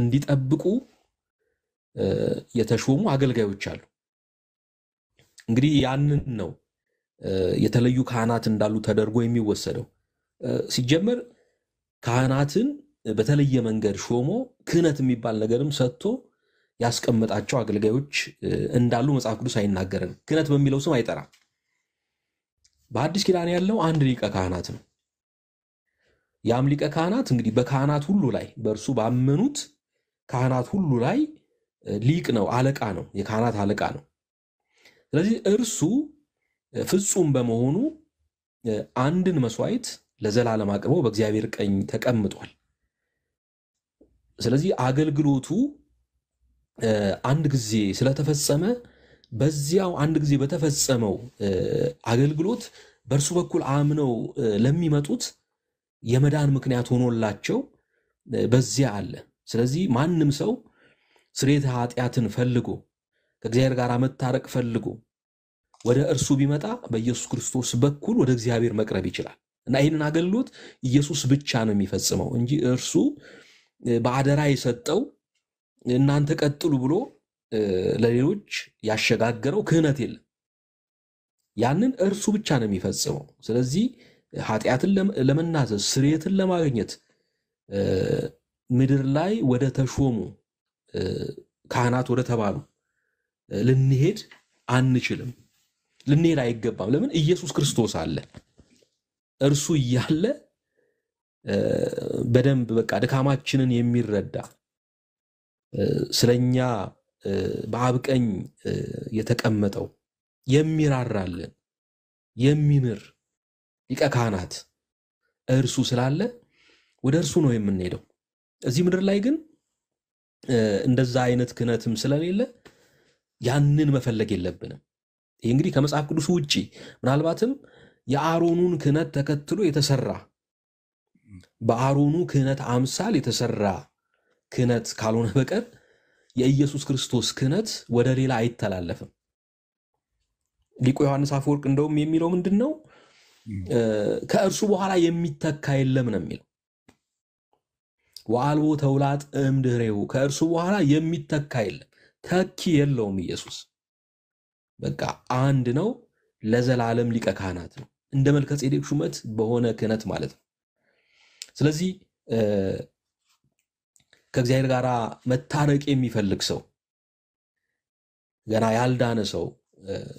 እንዲጠብቁ የተሾሙ አገልጋዮች አሉ። እንግዲህ ያንን ነው የተለዩ ካህናት እንዳሉ ተደርጎ የሚወሰደው። ሲጀመር ካህናትን በተለየ መንገድ ሾሞ ክህነት የሚባል ነገርም ሰጥቶ ያስቀመጣቸው አገልጋዮች እንዳሉ መጽሐፍ ቅዱስ አይናገርም። ክህነት በሚለው ስም አይጠራም። በአዲስ ኪዳን ያለው አንድ ሊቀ ካህናት ነው። ያም ሊቀ ካህናት እንግዲህ በካህናት ሁሉ ላይ በእርሱ ባመኑት ካህናት ሁሉ ላይ ሊቅ ነው፣ አለቃ ነው፣ የካህናት አለቃ ነው። ስለዚህ እርሱ ፍጹም በመሆኑ አንድን መስዋዕት ለዘላለም አቅርቦ በእግዚአብሔር ቀኝ ተቀምጧል። ስለዚህ አገልግሎቱ አንድ ጊዜ ስለተፈጸመ በዚያው አንድ ጊዜ በተፈጸመው አገልግሎት በእርሱ በኩል አምነው ለሚመጡት የመዳን ምክንያት ሆኖላቸው በዚያ አለ። ስለዚህ ማንም ሰው ስርየተ ኃጢአትን ፈልጎ ከእግዚአብሔር ጋር መታረቅ ፈልጎ ወደ እርሱ ቢመጣ በኢየሱስ ክርስቶስ በኩል ወደ እግዚአብሔር መቅረብ ይችላል እና ይህንን አገልግሎት ኢየሱስ ብቻ ነው የሚፈጽመው እንጂ እርሱ በአደራ የሰጠው እናንተ ቀጥሉ ብሎ ለሌሎች ያሸጋገረው ክህነት የለም። ያንን እርሱ ብቻ ነው የሚፈጽመው። ስለዚህ ኃጢአትን ለመናዘዝ ስርየትን ለማግኘት ምድር ላይ ወደ ተሾሙ ካህናት ወደ ተባሉ ልንሄድ አንችልም፣ ልንሄድ አይገባም። ለምን? ኢየሱስ ክርስቶስ አለ። እርሱ እያለ በደንብ በቃ ድካማችንን የሚረዳ ስለኛ በአብቀኝ የተቀመጠው የሚራራልን የሚምር ሊቀ ካህናት እርሱ ስላለ ወደ እርሱ ነው የምንሄደው። እዚህ ምድር ላይ ግን እንደዛ አይነት ክህነትም ስለሌለ ያንን መፈለግ የለብንም። ይህ እንግዲህ ከመጽሐፍ ቅዱስ ውጭ ምናልባትም የአሮኑን ክህነት ተከትሎ የተሰራ በአሮኑ ክህነት አምሳል የተሰራ ክህነት ካልሆነ በቀር የኢየሱስ ክርስቶስ ክህነት ወደ ሌላ አይተላለፍም። ሊቁ ዮሐንስ አፈወርቅ እንደውም የሚለው ምንድን ነው? ከእርሱ በኋላ የሚተካ የለም ነው የሚለው። ወአልቦ ተውላጥ እምድሬው ከእርሱ በኋላ የሚተካ የለም፣ ተኪ የለውም። ኢየሱስ በቃ አንድ ነው፣ ለዘላለም ሊቀ ካህናት ነው። እንደ መልከ ሹመት በሆነ ክህነት ማለት ነው። ስለዚህ ከእግዚአብሔር ጋር መታረቅ የሚፈልግ ሰው ገና ያልዳነ ሰው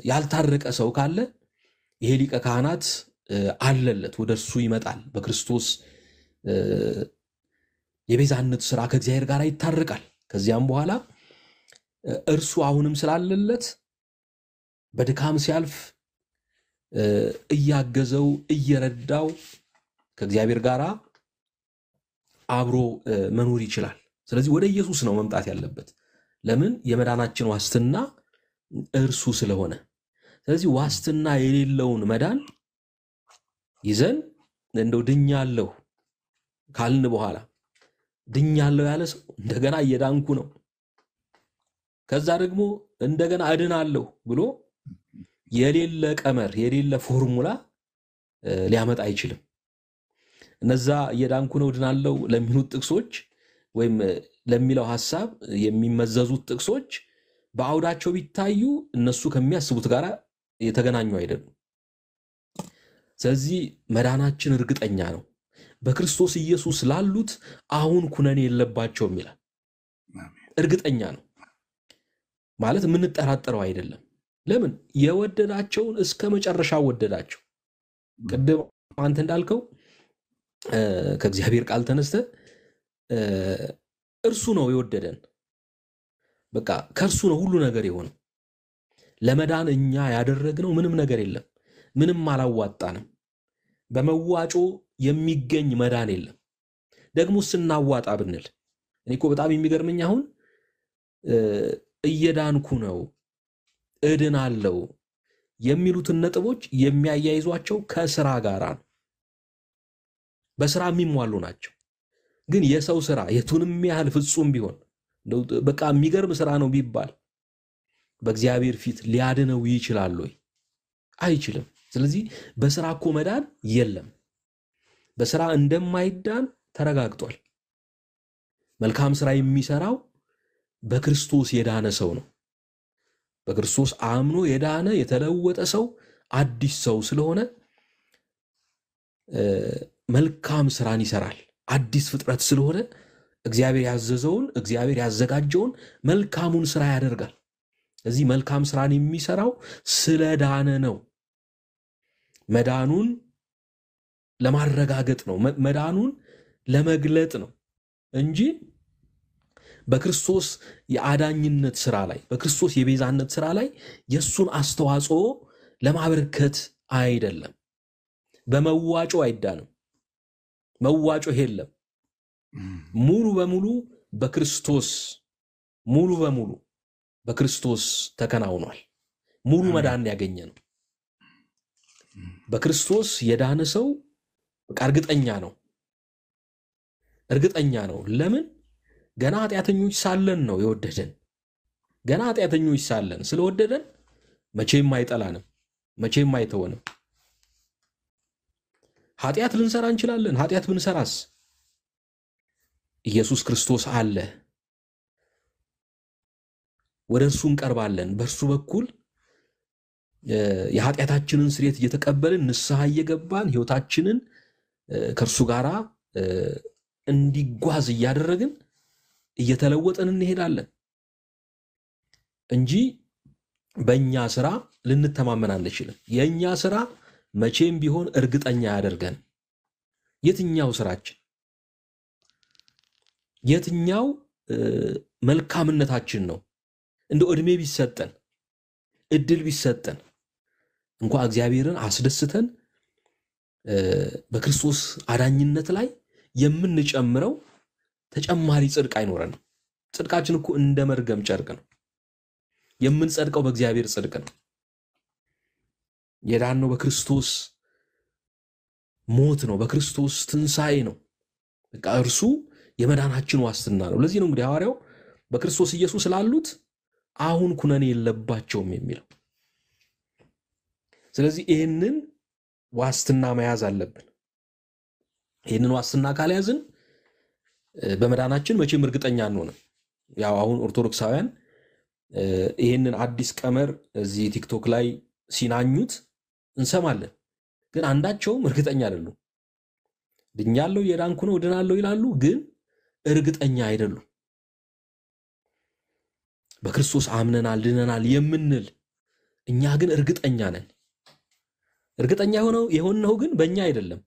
ያልታረቀ ሰው ካለ ይሄ ሊቀ ካህናት አለለት፣ ወደ እርሱ ይመጣል። በክርስቶስ የቤዛነት ስራ ከእግዚአብሔር ጋር ይታረቃል። ከዚያም በኋላ እርሱ አሁንም ስላለለት በድካም ሲያልፍ እያገዘው እየረዳው ከእግዚአብሔር ጋር አብሮ መኖር ይችላል። ስለዚህ ወደ ኢየሱስ ነው መምጣት ያለበት። ለምን? የመዳናችን ዋስትና እርሱ ስለሆነ። ስለዚህ ዋስትና የሌለውን መዳን ይዘን እንደው ድኛለሁ ካልን በኋላ ድኛለሁ ያለ ሰው እንደገና እየዳንኩ ነው፣ ከዛ ደግሞ እንደገና እድናለሁ ብሎ የሌለ ቀመር የሌለ ፎርሙላ ሊያመጣ አይችልም። እነዛ እየዳንኩ ነው ድናለው ለሚሉት ጥቅሶች ወይም ለሚለው ሀሳብ የሚመዘዙት ጥቅሶች በአውዳቸው ቢታዩ እነሱ ከሚያስቡት ጋር የተገናኙ አይደሉም። ስለዚህ መዳናችን እርግጠኛ ነው፣ በክርስቶስ ኢየሱስ ላሉት አሁን ኩነኔ የለባቸውም ይላል። እርግጠኛ ነው ማለት የምንጠራጠረው አይደለም። ለምን የወደዳቸውን እስከ መጨረሻ ወደዳቸው። ቅድም አንተ እንዳልከው ከእግዚአብሔር ቃል ተነስተ እርሱ ነው የወደደን። በቃ ከእርሱ ነው ሁሉ ነገር የሆነው። ለመዳን እኛ ያደረግነው ምንም ነገር የለም፣ ምንም አላዋጣንም። በመዋጮ የሚገኝ መዳን የለም። ደግሞ ስናዋጣ ብንል እኔ እኮ በጣም የሚገርመኝ አሁን እየዳንኩ ነው እድን አለው የሚሉትን ነጥቦች የሚያያይዟቸው ከስራ ጋር ነው። በስራ የሚሟሉ ናቸው። ግን የሰው ስራ የቱንም ያህል ፍጹም ቢሆን በቃ የሚገርም ስራ ነው ቢባል በእግዚአብሔር ፊት ሊያድነው ይችላል ወይ? አይችልም። ስለዚህ በስራ እኮ መዳን የለም። በስራ እንደማይዳን ተረጋግጧል። መልካም ስራ የሚሰራው በክርስቶስ የዳነ ሰው ነው። በክርስቶስ አምኖ የዳነ የተለወጠ ሰው አዲስ ሰው ስለሆነ መልካም ስራን ይሰራል። አዲስ ፍጥረት ስለሆነ እግዚአብሔር ያዘዘውን እግዚአብሔር ያዘጋጀውን መልካሙን ስራ ያደርጋል። እዚህ መልካም ስራን የሚሰራው ስለ ዳነ ነው። መዳኑን ለማረጋገጥ ነው። መዳኑን ለመግለጥ ነው እንጂ በክርስቶስ የአዳኝነት ስራ ላይ በክርስቶስ የቤዛነት ስራ ላይ የእሱን አስተዋጽኦ ለማበርከት አይደለም። በመዋጮ አይዳንም። መዋጮ የለም። ሙሉ በሙሉ በክርስቶስ ሙሉ በሙሉ በክርስቶስ ተከናውኗል። ሙሉ መዳን ያገኘ ነው። በክርስቶስ የዳነ ሰው በቃ እርግጠኛ ነው፣ እርግጠኛ ነው። ለምን? ገና ኃጢአተኞች ሳለን ነው የወደደን። ገና ኃጢአተኞች ሳለን ስለወደደን መቼም አይጠላንም፣ መቼም አይተወንም። ኃጢአት ልንሰራ እንችላለን። ኃጢአት ብንሰራስ ኢየሱስ ክርስቶስ አለ፣ ወደ እርሱ እንቀርባለን። በእርሱ በኩል የኃጢአታችንን ስርየት እየተቀበልን ንስሐ እየገባን ህይወታችንን ከእርሱ ጋራ እንዲጓዝ እያደረግን እየተለወጠን እንሄዳለን እንጂ በእኛ ስራ ልንተማመን አንችልም። የእኛ ስራ መቼም ቢሆን እርግጠኛ ያደርገን። የትኛው ስራችን፣ የትኛው መልካምነታችን ነው እንደ ዕድሜ ቢሰጠን እድል ቢሰጠን እንኳ እግዚአብሔርን አስደስተን በክርስቶስ አዳኝነት ላይ የምንጨምረው ተጨማሪ ጽድቅ አይኖረንም። ጽድቃችን እኮ እንደ መርገም ጨርቅ ነው። የምንጸድቀው በእግዚአብሔር ጽድቅ ነው። የዳነው በክርስቶስ ሞት ነው፣ በክርስቶስ ትንሣኤ ነው። በቃ እርሱ የመዳናችን ዋስትና ነው። ለዚህ ነው እንግዲህ ሐዋርያው በክርስቶስ ኢየሱስ ላሉት አሁን ኩነኔ የለባቸውም የሚለው። ስለዚህ ይህንን ዋስትና መያዝ አለብን። ይህንን ዋስትና ካልያዝን በመዳናችን መቼም እርግጠኛ አንሆንም። ያው አሁን ኦርቶዶክሳውያን ይህንን አዲስ ቀመር እዚህ ቲክቶክ ላይ ሲናኙት እንሰማለን፣ ግን አንዳቸውም እርግጠኛ አይደሉም። ድኛለሁ፣ የዳንኩ ነው፣ ድናለሁ ይላሉ፣ ግን እርግጠኛ አይደሉም። በክርስቶስ አምነናል ድነናል የምንል እኛ ግን እርግጠኛ ነን። እርግጠኛ የሆነው የሆነው ግን በእኛ አይደለም፣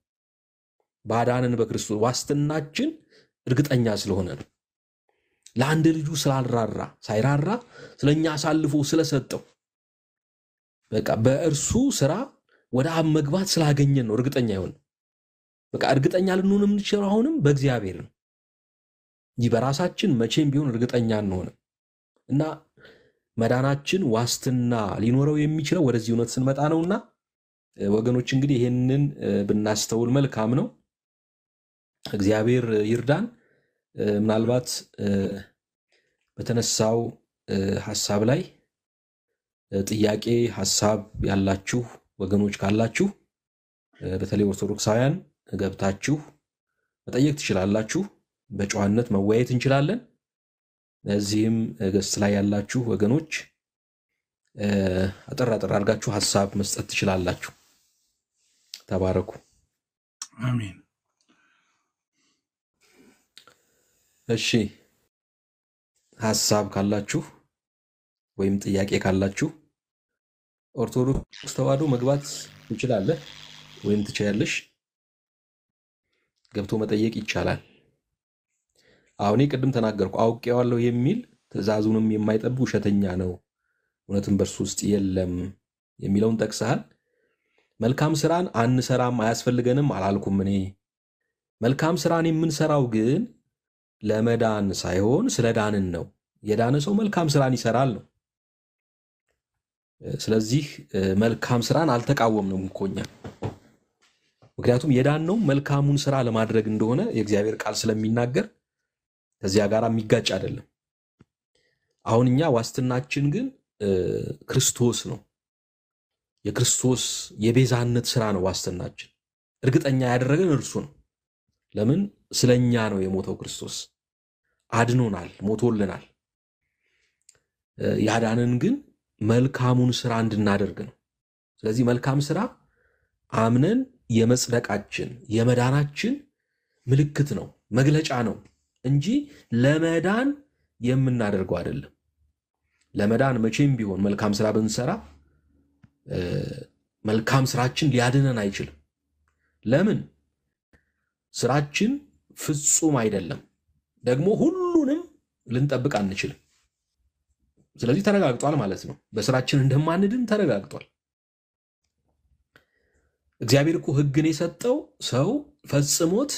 ባዳንን በክርስቶስ ዋስትናችን እርግጠኛ ስለሆነ ነው። ለአንድ ልጁ ስላልራራ ሳይራራ ስለኛ አሳልፎ ስለሰጠው በቃ በእርሱ ስራ ወደ አብ መግባት ስላገኘን ነው እርግጠኛ ይሆን። በቃ እርግጠኛ ልንሆን የምንችለው አሁንም በእግዚአብሔር ነው እንጂ በራሳችን መቼም ቢሆን እርግጠኛ እንሆንም እና መዳናችን ዋስትና ሊኖረው የሚችለው ወደዚህ እውነት ስንመጣ ነውና ወገኖች እንግዲህ ይህንን ብናስተውል መልካም ነው። እግዚአብሔር ይርዳን። ምናልባት በተነሳው ሀሳብ ላይ ጥያቄ ሀሳብ ያላችሁ ወገኖች ካላችሁ በተለይ ኦርቶዶክሳውያን ገብታችሁ መጠየቅ ትችላላችሁ። በጨዋነት መወያየት እንችላለን። እዚህም ገጽ ላይ ያላችሁ ወገኖች አጠር አጠር አድርጋችሁ ሀሳብ መስጠት ትችላላችሁ። ተባረኩ። አሜን። እሺ፣ ሀሳብ ካላችሁ ወይም ጥያቄ ካላችሁ ኦርቶዶክስ ተዋህዶ መግባት ትችላለህ ወይም ትችያለሽ። ገብቶ መጠየቅ ይቻላል። አሁን ቅድም ተናገርኩ፣ አውቄዋለሁ የሚል ትዕዛዙንም የማይጠብ ውሸተኛ ነው፣ እውነትም በእርሱ ውስጥ የለም የሚለውን ጠቅሰሃል። መልካም ስራን አንሰራም አያስፈልገንም አላልኩም እኔ። መልካም ስራን የምንሰራው ግን ለመዳን ሳይሆን ስለ ዳንን ነው። የዳነ ሰው መልካም ስራን ይሰራል ነው ስለዚህ መልካም ስራን አልተቃወምንም እኮ እኛ ምክንያቱም የዳነው መልካሙን ስራ ለማድረግ እንደሆነ የእግዚአብሔር ቃል ስለሚናገር ከዚያ ጋር የሚጋጭ አይደለም። አሁን እኛ ዋስትናችን ግን ክርስቶስ ነው። የክርስቶስ የቤዛነት ስራ ነው ዋስትናችን። እርግጠኛ ያደረገን እርሱ ነው። ለምን? ስለኛ ነው የሞተው ክርስቶስ አድኖናል፣ ሞቶልናል። ያዳንን ግን መልካሙን ስራ እንድናደርግ ነው። ስለዚህ መልካም ስራ አምነን የመጽደቃችን የመዳናችን ምልክት ነው፣ መግለጫ ነው እንጂ ለመዳን የምናደርገው አይደለም። ለመዳን መቼም ቢሆን መልካም ስራ ብንሰራ መልካም ስራችን ሊያድነን አይችልም። ለምን? ስራችን ፍጹም አይደለም። ደግሞ ሁሉንም ልንጠብቅ አንችልም። ስለዚህ ተረጋግጧል ማለት ነው። በስራችን እንደማንድን ተረጋግጧል። እግዚአብሔር እኮ ሕግን የሰጠው ሰው ፈጽሞት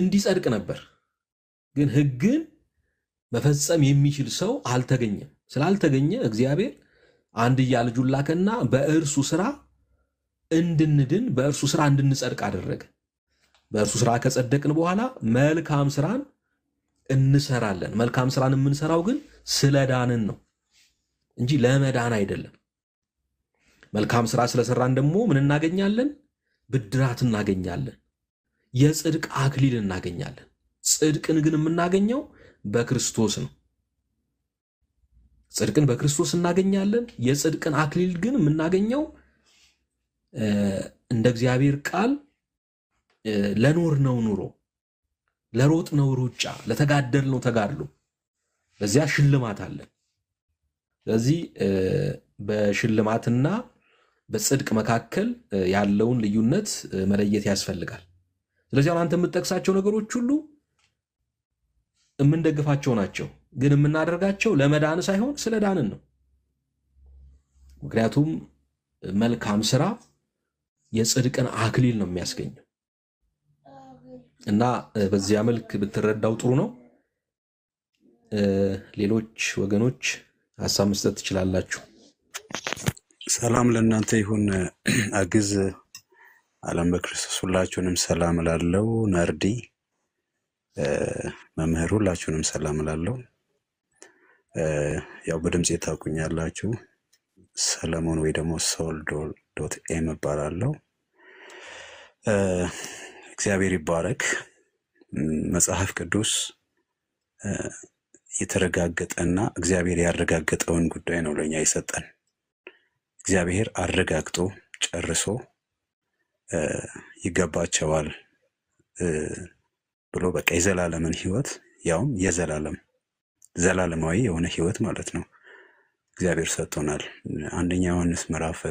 እንዲጸድቅ ነበር። ግን ሕግን መፈጸም የሚችል ሰው አልተገኘም። ስላልተገኘ እግዚአብሔር አንድያ ልጁን ላከና በእርሱ ስራ እንድንድን በእርሱ ስራ እንድንጸድቅ አደረገ። በእርሱ ስራ ከጸደቅን በኋላ መልካም ስራን እንሰራለን። መልካም ስራን የምንሰራው ግን ስለ ዳንን ነው እንጂ ለመዳን አይደለም። መልካም ስራ ስለሰራን ደግሞ ምን እናገኛለን? ብድራት እናገኛለን። የጽድቅ አክሊል እናገኛለን። ጽድቅን ግን የምናገኘው በክርስቶስ ነው። ጽድቅን በክርስቶስ እናገኛለን። የጽድቅን አክሊል ግን የምናገኘው እንደ እግዚአብሔር ቃል ለኖር ነው ኑሮ ለሮጥ ነው ሩጫ፣ ለተጋደል ነው ተጋድሎ። በዚያ ሽልማት አለ። ስለዚህ በሽልማትና በጽድቅ መካከል ያለውን ልዩነት መለየት ያስፈልጋል። ስለዚህ አሁን አንተ የምትጠቅሳቸው ነገሮች ሁሉ የምንደግፋቸው ናቸው፣ ግን የምናደርጋቸው ለመዳን ሳይሆን ስለ ዳንን ነው። ምክንያቱም መልካም ስራ የጽድቅን አክሊል ነው የሚያስገኘው። እና በዚያ መልክ ብትረዳው ጥሩ ነው። ሌሎች ወገኖች ሀሳብ መስጠት ትችላላችሁ። ሰላም ለእናንተ ይሁን። አግዝ አለም በክርስቶስ ሁላችሁንም ሰላም እላለሁ። ነርዲ መምህር ሁላችሁንም ሰላም እላለሁ። ያው በድምፅ ታውቁኛላችሁ። ሰለሞን ወይ ደግሞ ሶል ዶት ኤም እባላለሁ። እግዚአብሔር ይባረክ። መጽሐፍ ቅዱስ የተረጋገጠና እግዚአብሔር ያረጋገጠውን ጉዳይ ነው ለኛ የሰጠን። እግዚአብሔር አረጋግጦ ጨርሶ ይገባቸዋል ብሎ በቃ የዘላለምን ህይወት ያውም የዘላለም ዘላለማዊ የሆነ ህይወት ማለት ነው እግዚአብሔር ሰጥቶናል። አንደኛ ዮሐንስ ምዕራፍ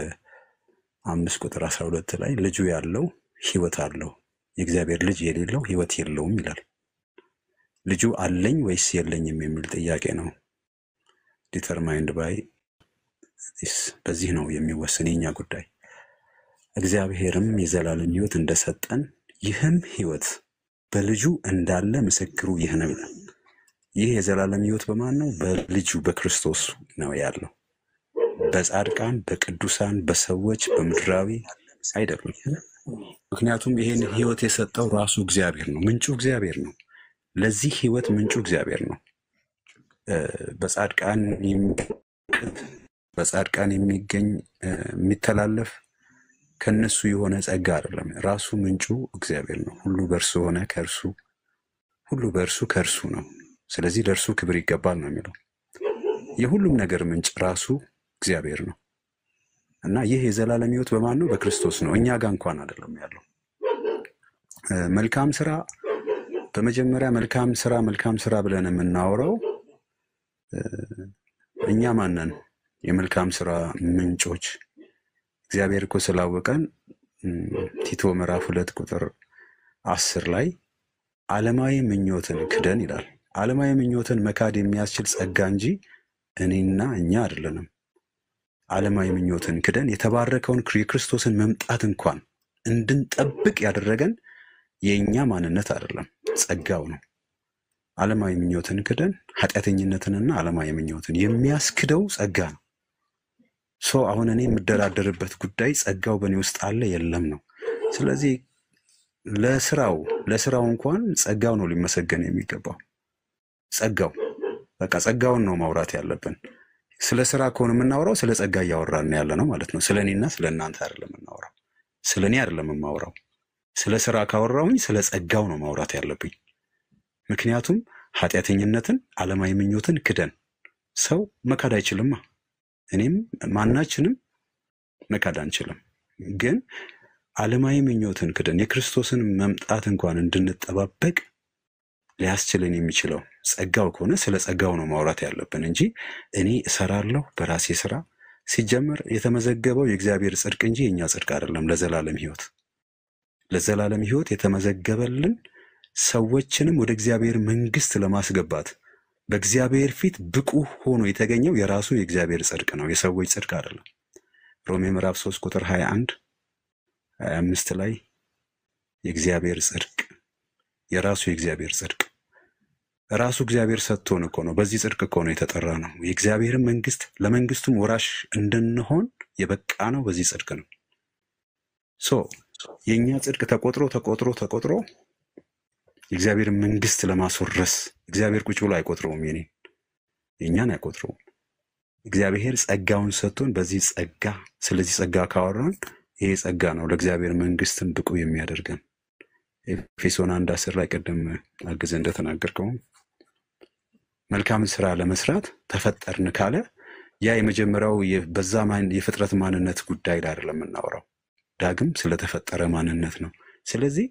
አምስት ቁጥር አስራ ሁለት ላይ ልጁ ያለው ህይወት አለው የእግዚአብሔር ልጅ የሌለው ህይወት የለውም ይላል። ልጁ አለኝ ወይስ የለኝም የሚል ጥያቄ ነው። ዲተርማይንድ ባይ በዚህ ነው የሚወሰን የኛ ጉዳይ። እግዚአብሔርም የዘላለም ህይወት እንደሰጠን ይህም ህይወት በልጁ እንዳለ ምስክሩ ይህ ነው ይላል። ይህ የዘላለም ህይወት በማን ነው? በልጁ በክርስቶስ ነው ያለው። በጻድቃን በቅዱሳን በሰዎች በምድራዊ አይደሉም። ምክንያቱም ይሄን ህይወት የሰጠው ራሱ እግዚአብሔር ነው። ምንጩ እግዚአብሔር ነው። ለዚህ ህይወት ምንጩ እግዚአብሔር ነው። በጻድቃን በጻድቃን የሚገኝ የሚተላለፍ ከነሱ የሆነ ጸጋ አይደለም። ራሱ ምንጩ እግዚአብሔር ነው። ሁሉ በእርሱ ሆነ ከእርሱ ሁሉ በእርሱ ከእርሱ ነው። ስለዚህ ለእርሱ ክብር ይገባል ነው የሚለው። የሁሉም ነገር ምንጭ ራሱ እግዚአብሔር ነው። እና ይህ የዘላለም ህይወት በማን ነው? በክርስቶስ ነው። እኛ ጋር እንኳን አይደለም ያለው። መልካም ስራ በመጀመሪያ መልካም ስራ መልካም ስራ ብለን የምናወራው እኛ ማነን? የመልካም ስራ ምንጮች እግዚአብሔር እኮ ስላወቀን ቲቶ ምዕራፍ ሁለት ቁጥር አስር ላይ ዓለማዊ ምኞትን ክደን ይላል። ዓለማዊ ምኞትን መካድ የሚያስችል ጸጋ እንጂ እኔና እኛ አይደለንም። ዓለማዊ ምኞትን ክደን የተባረከውን የክርስቶስን መምጣት እንኳን እንድንጠብቅ ያደረገን የእኛ ማንነት አይደለም፣ ጸጋው ነው። ዓለማዊ ምኞትን ክደን ኃጢአተኝነትንና ዓለማዊ ምኞትን የሚያስክደው ጸጋ ነው። ሰው አሁን እኔ የምደራደርበት ጉዳይ ጸጋው በእኔ ውስጥ አለ የለም ነው። ስለዚህ ለስራው ለስራው እንኳን ጸጋው ነው ሊመሰገን የሚገባው ጸጋው በቃ ጸጋውን ነው ማውራት ያለብን። ስለ ስራ ከሆነ የምናወራው ስለ ጸጋ እያወራን ያለ ነው ማለት ነው። ስለ እኔና ስለ እናንተ አይደለም የምናወራው፣ ስለ እኔ አይደለም የማወራው። ስለ ስራ ካወራውኝ ስለ ጸጋው ነው ማውራት ያለብኝ። ምክንያቱም ኃጢአተኝነትን፣ አለማዊ ምኞትን ክደን ሰው መካድ አይችልማ። እኔም ማናችንም መካድ አንችልም። ግን አለማዊ ምኞትን ክደን የክርስቶስን መምጣት እንኳን እንድንጠባበቅ ሊያስችልን የሚችለው ጸጋው ከሆነ ስለ ጸጋው ነው ማውራት ያለብን እንጂ እኔ እሰራለሁ በራሴ ስራ ሲጀመር የተመዘገበው የእግዚአብሔር ጽድቅ እንጂ የእኛ ጽድቅ አይደለም። ለዘላለም ህይወት ለዘላለም ህይወት የተመዘገበልን ሰዎችንም ወደ እግዚአብሔር መንግስት ለማስገባት በእግዚአብሔር ፊት ብቁ ሆኖ የተገኘው የራሱ የእግዚአብሔር ጽድቅ ነው፣ የሰዎች ጽድቅ አይደለም። ሮሜ ምዕራፍ 3 ቁጥር 21 25 ላይ የእግዚአብሔር ጽድቅ የራሱ የእግዚአብሔር ጽድቅ ራሱ እግዚአብሔር ሰጥቶን እኮ ነው። በዚህ ጽድቅ እኮ ነው የተጠራ ነው። የእግዚአብሔርን መንግስት ለመንግስቱም ወራሽ እንድንሆን የበቃ ነው። በዚህ ጽድቅ ነው። ሶ የእኛ ጽድቅ ተቆጥሮ ተቆጥሮ ተቆጥሮ የእግዚአብሔርን መንግስት ለማስወረስ እግዚአብሔር ቁጭ ብሎ አይቆጥረውም። የኔ የእኛን አይቆጥረውም። እግዚአብሔር ጸጋውን ሰጥቶን በዚህ ጸጋ፣ ስለዚህ ጸጋ ካወራን ይሄ ጸጋ ነው ለእግዚአብሔር መንግስትን ብቁ የሚያደርገን ኤፌሶን አንድ አስር ላይ ቅድም አግዘ እንደተናገርከውም መልካም ስራ ለመስራት ተፈጠርን ካለ ያ የመጀመሪያው በዛ የፍጥረት ማንነት ጉዳይ ላይ አይደለም የምናወራው፣ ዳግም ስለተፈጠረ ማንነት ነው። ስለዚህ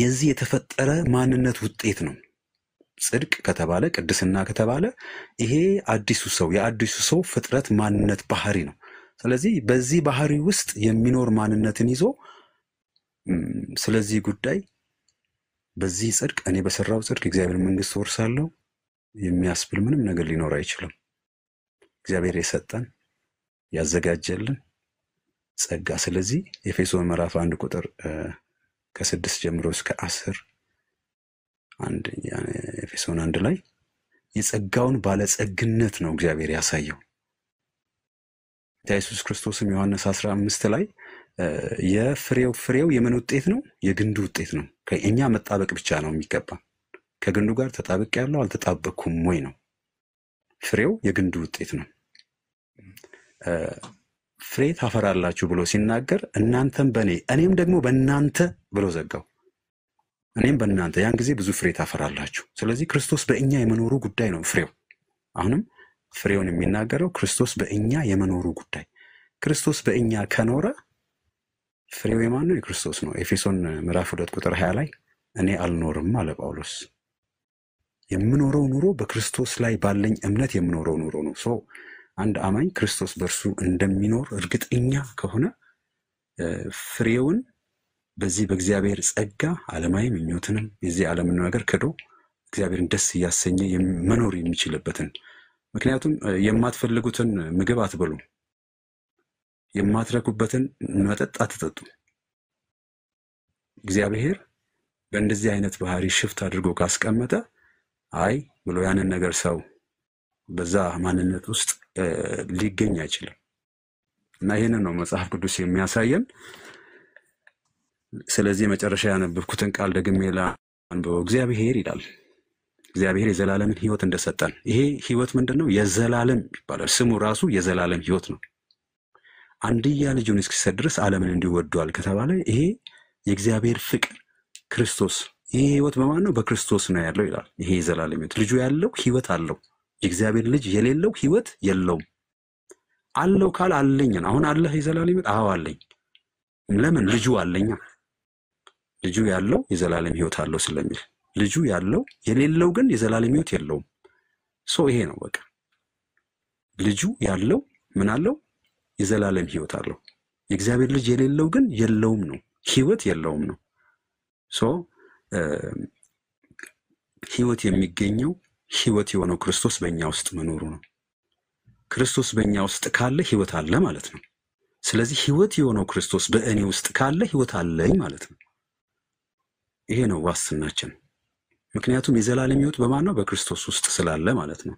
የዚህ የተፈጠረ ማንነት ውጤት ነው ጽድቅ ከተባለ ቅድስና ከተባለ ይሄ አዲሱ ሰው የአዲሱ ሰው ፍጥረት ማንነት ባህሪ ነው። ስለዚህ በዚህ ባህሪ ውስጥ የሚኖር ማንነትን ይዞ ስለዚህ ጉዳይ በዚህ ጽድቅ እኔ በሰራው ጽድቅ እግዚአብሔር መንግስት ወርሳለሁ የሚያስብል ምንም ነገር ሊኖር አይችልም። እግዚአብሔር የሰጠን ያዘጋጀልን ጸጋ። ስለዚህ ኤፌሶን ምዕራፍ አንድ ቁጥር ከስድስት ጀምሮ እስከ አስር ኤፌሶን አንድ ላይ የጸጋውን ባለጸግነት ነው እግዚአብሔር ያሳየው። ጌታ ኢየሱስ ክርስቶስም ዮሐንስ አስራ አምስት ላይ የፍሬው ፍሬው የምን ውጤት ነው? የግንዱ ውጤት ነው። እኛ መጣበቅ ብቻ ነው የሚገባ። ከግንዱ ጋር ተጣብቅ ያለው አልተጣበቅኩም ወይ ነው። ፍሬው የግንዱ ውጤት ነው። ፍሬ ታፈራላችሁ ብሎ ሲናገር እናንተም በእኔ እኔም ደግሞ በእናንተ ብሎ ዘጋው። እኔም በእናንተ ያን ጊዜ ብዙ ፍሬ ታፈራላችሁ። ስለዚህ ክርስቶስ በእኛ የመኖሩ ጉዳይ ነው ፍሬው። አሁንም ፍሬውን የሚናገረው ክርስቶስ በእኛ የመኖሩ ጉዳይ። ክርስቶስ በእኛ ከኖረ ፍሬው የማን ነው? የክርስቶስ ነው። ኤፌሶን ምዕራፍ ሁለት ቁጥር ሀያ ላይ እኔ አልኖርም አለ ጳውሎስ። የምኖረው ኑሮ በክርስቶስ ላይ ባለኝ እምነት የምኖረው ኑሮ ነው። ሰው አንድ አማኝ ክርስቶስ በእርሱ እንደሚኖር እርግጠኛ ከሆነ ፍሬውን በዚህ በእግዚአብሔር ጸጋ ዓለማዊ ምኞትንም የዚህ ዓለምን ነገር ክዶ እግዚአብሔርን ደስ እያሰኘ መኖር የሚችልበትን ምክንያቱም የማትፈልጉትን ምግብ አትበሉም የማትረኩበትን መጠጥ አትጠጡ። እግዚአብሔር በእንደዚህ አይነት ባህሪ ሽፍት አድርጎ ካስቀመጠ አይ ብሎ ያንን ነገር ሰው በዛ ማንነት ውስጥ ሊገኝ አይችልም። እና ይህንን ነው መጽሐፍ ቅዱስ የሚያሳየን። ስለዚህ መጨረሻ ያነበብኩትን ቃል ደግሜ ላንብበው። እግዚአብሔር ይላል እግዚአብሔር የዘላለምን ሕይወት እንደሰጠን ይሄ ሕይወት ምንድን ነው? የዘላለም ይባላል። ስሙ ራሱ የዘላለም ሕይወት ነው። አንድያ ልጁን እስኪሰጥ ድረስ ዓለምን እንዲወዷል ከተባለ ይሄ የእግዚአብሔር ፍቅር ክርስቶስ ይሄ ህይወት በማን ነው? በክርስቶስ ነው ያለው ይላል። ይሄ የዘላለም ህይወት ልጁ ያለው ህይወት አለው። የእግዚአብሔር ልጅ የሌለው ህይወት የለውም። አለው ካል አለኝን አሁን አለህ የዘላለም ህይወት? አዎ አለኝ። ለምን? ልጁ አለኛ። ልጁ ያለው የዘላለም ህይወት አለው ስለሚል ልጁ ያለው የሌለው ግን የዘላለም ህይወት የለውም። ሶ ይሄ ነው በቃ ልጁ ያለው ምን አለው? የዘላለም ህይወት አለው። የእግዚአብሔር ልጅ የሌለው ግን የለውም ነው፣ ህይወት የለውም ነው። ሶ ህይወት የሚገኘው ህይወት የሆነው ክርስቶስ በእኛ ውስጥ መኖሩ ነው። ክርስቶስ በእኛ ውስጥ ካለ ህይወት አለ ማለት ነው። ስለዚህ ህይወት የሆነው ክርስቶስ በእኔ ውስጥ ካለ ህይወት አለኝ ማለት ነው። ይሄ ነው ዋስናችን። ምክንያቱም የዘላለም ህይወት በማን ነው? በክርስቶስ ውስጥ ስላለ ማለት ነው።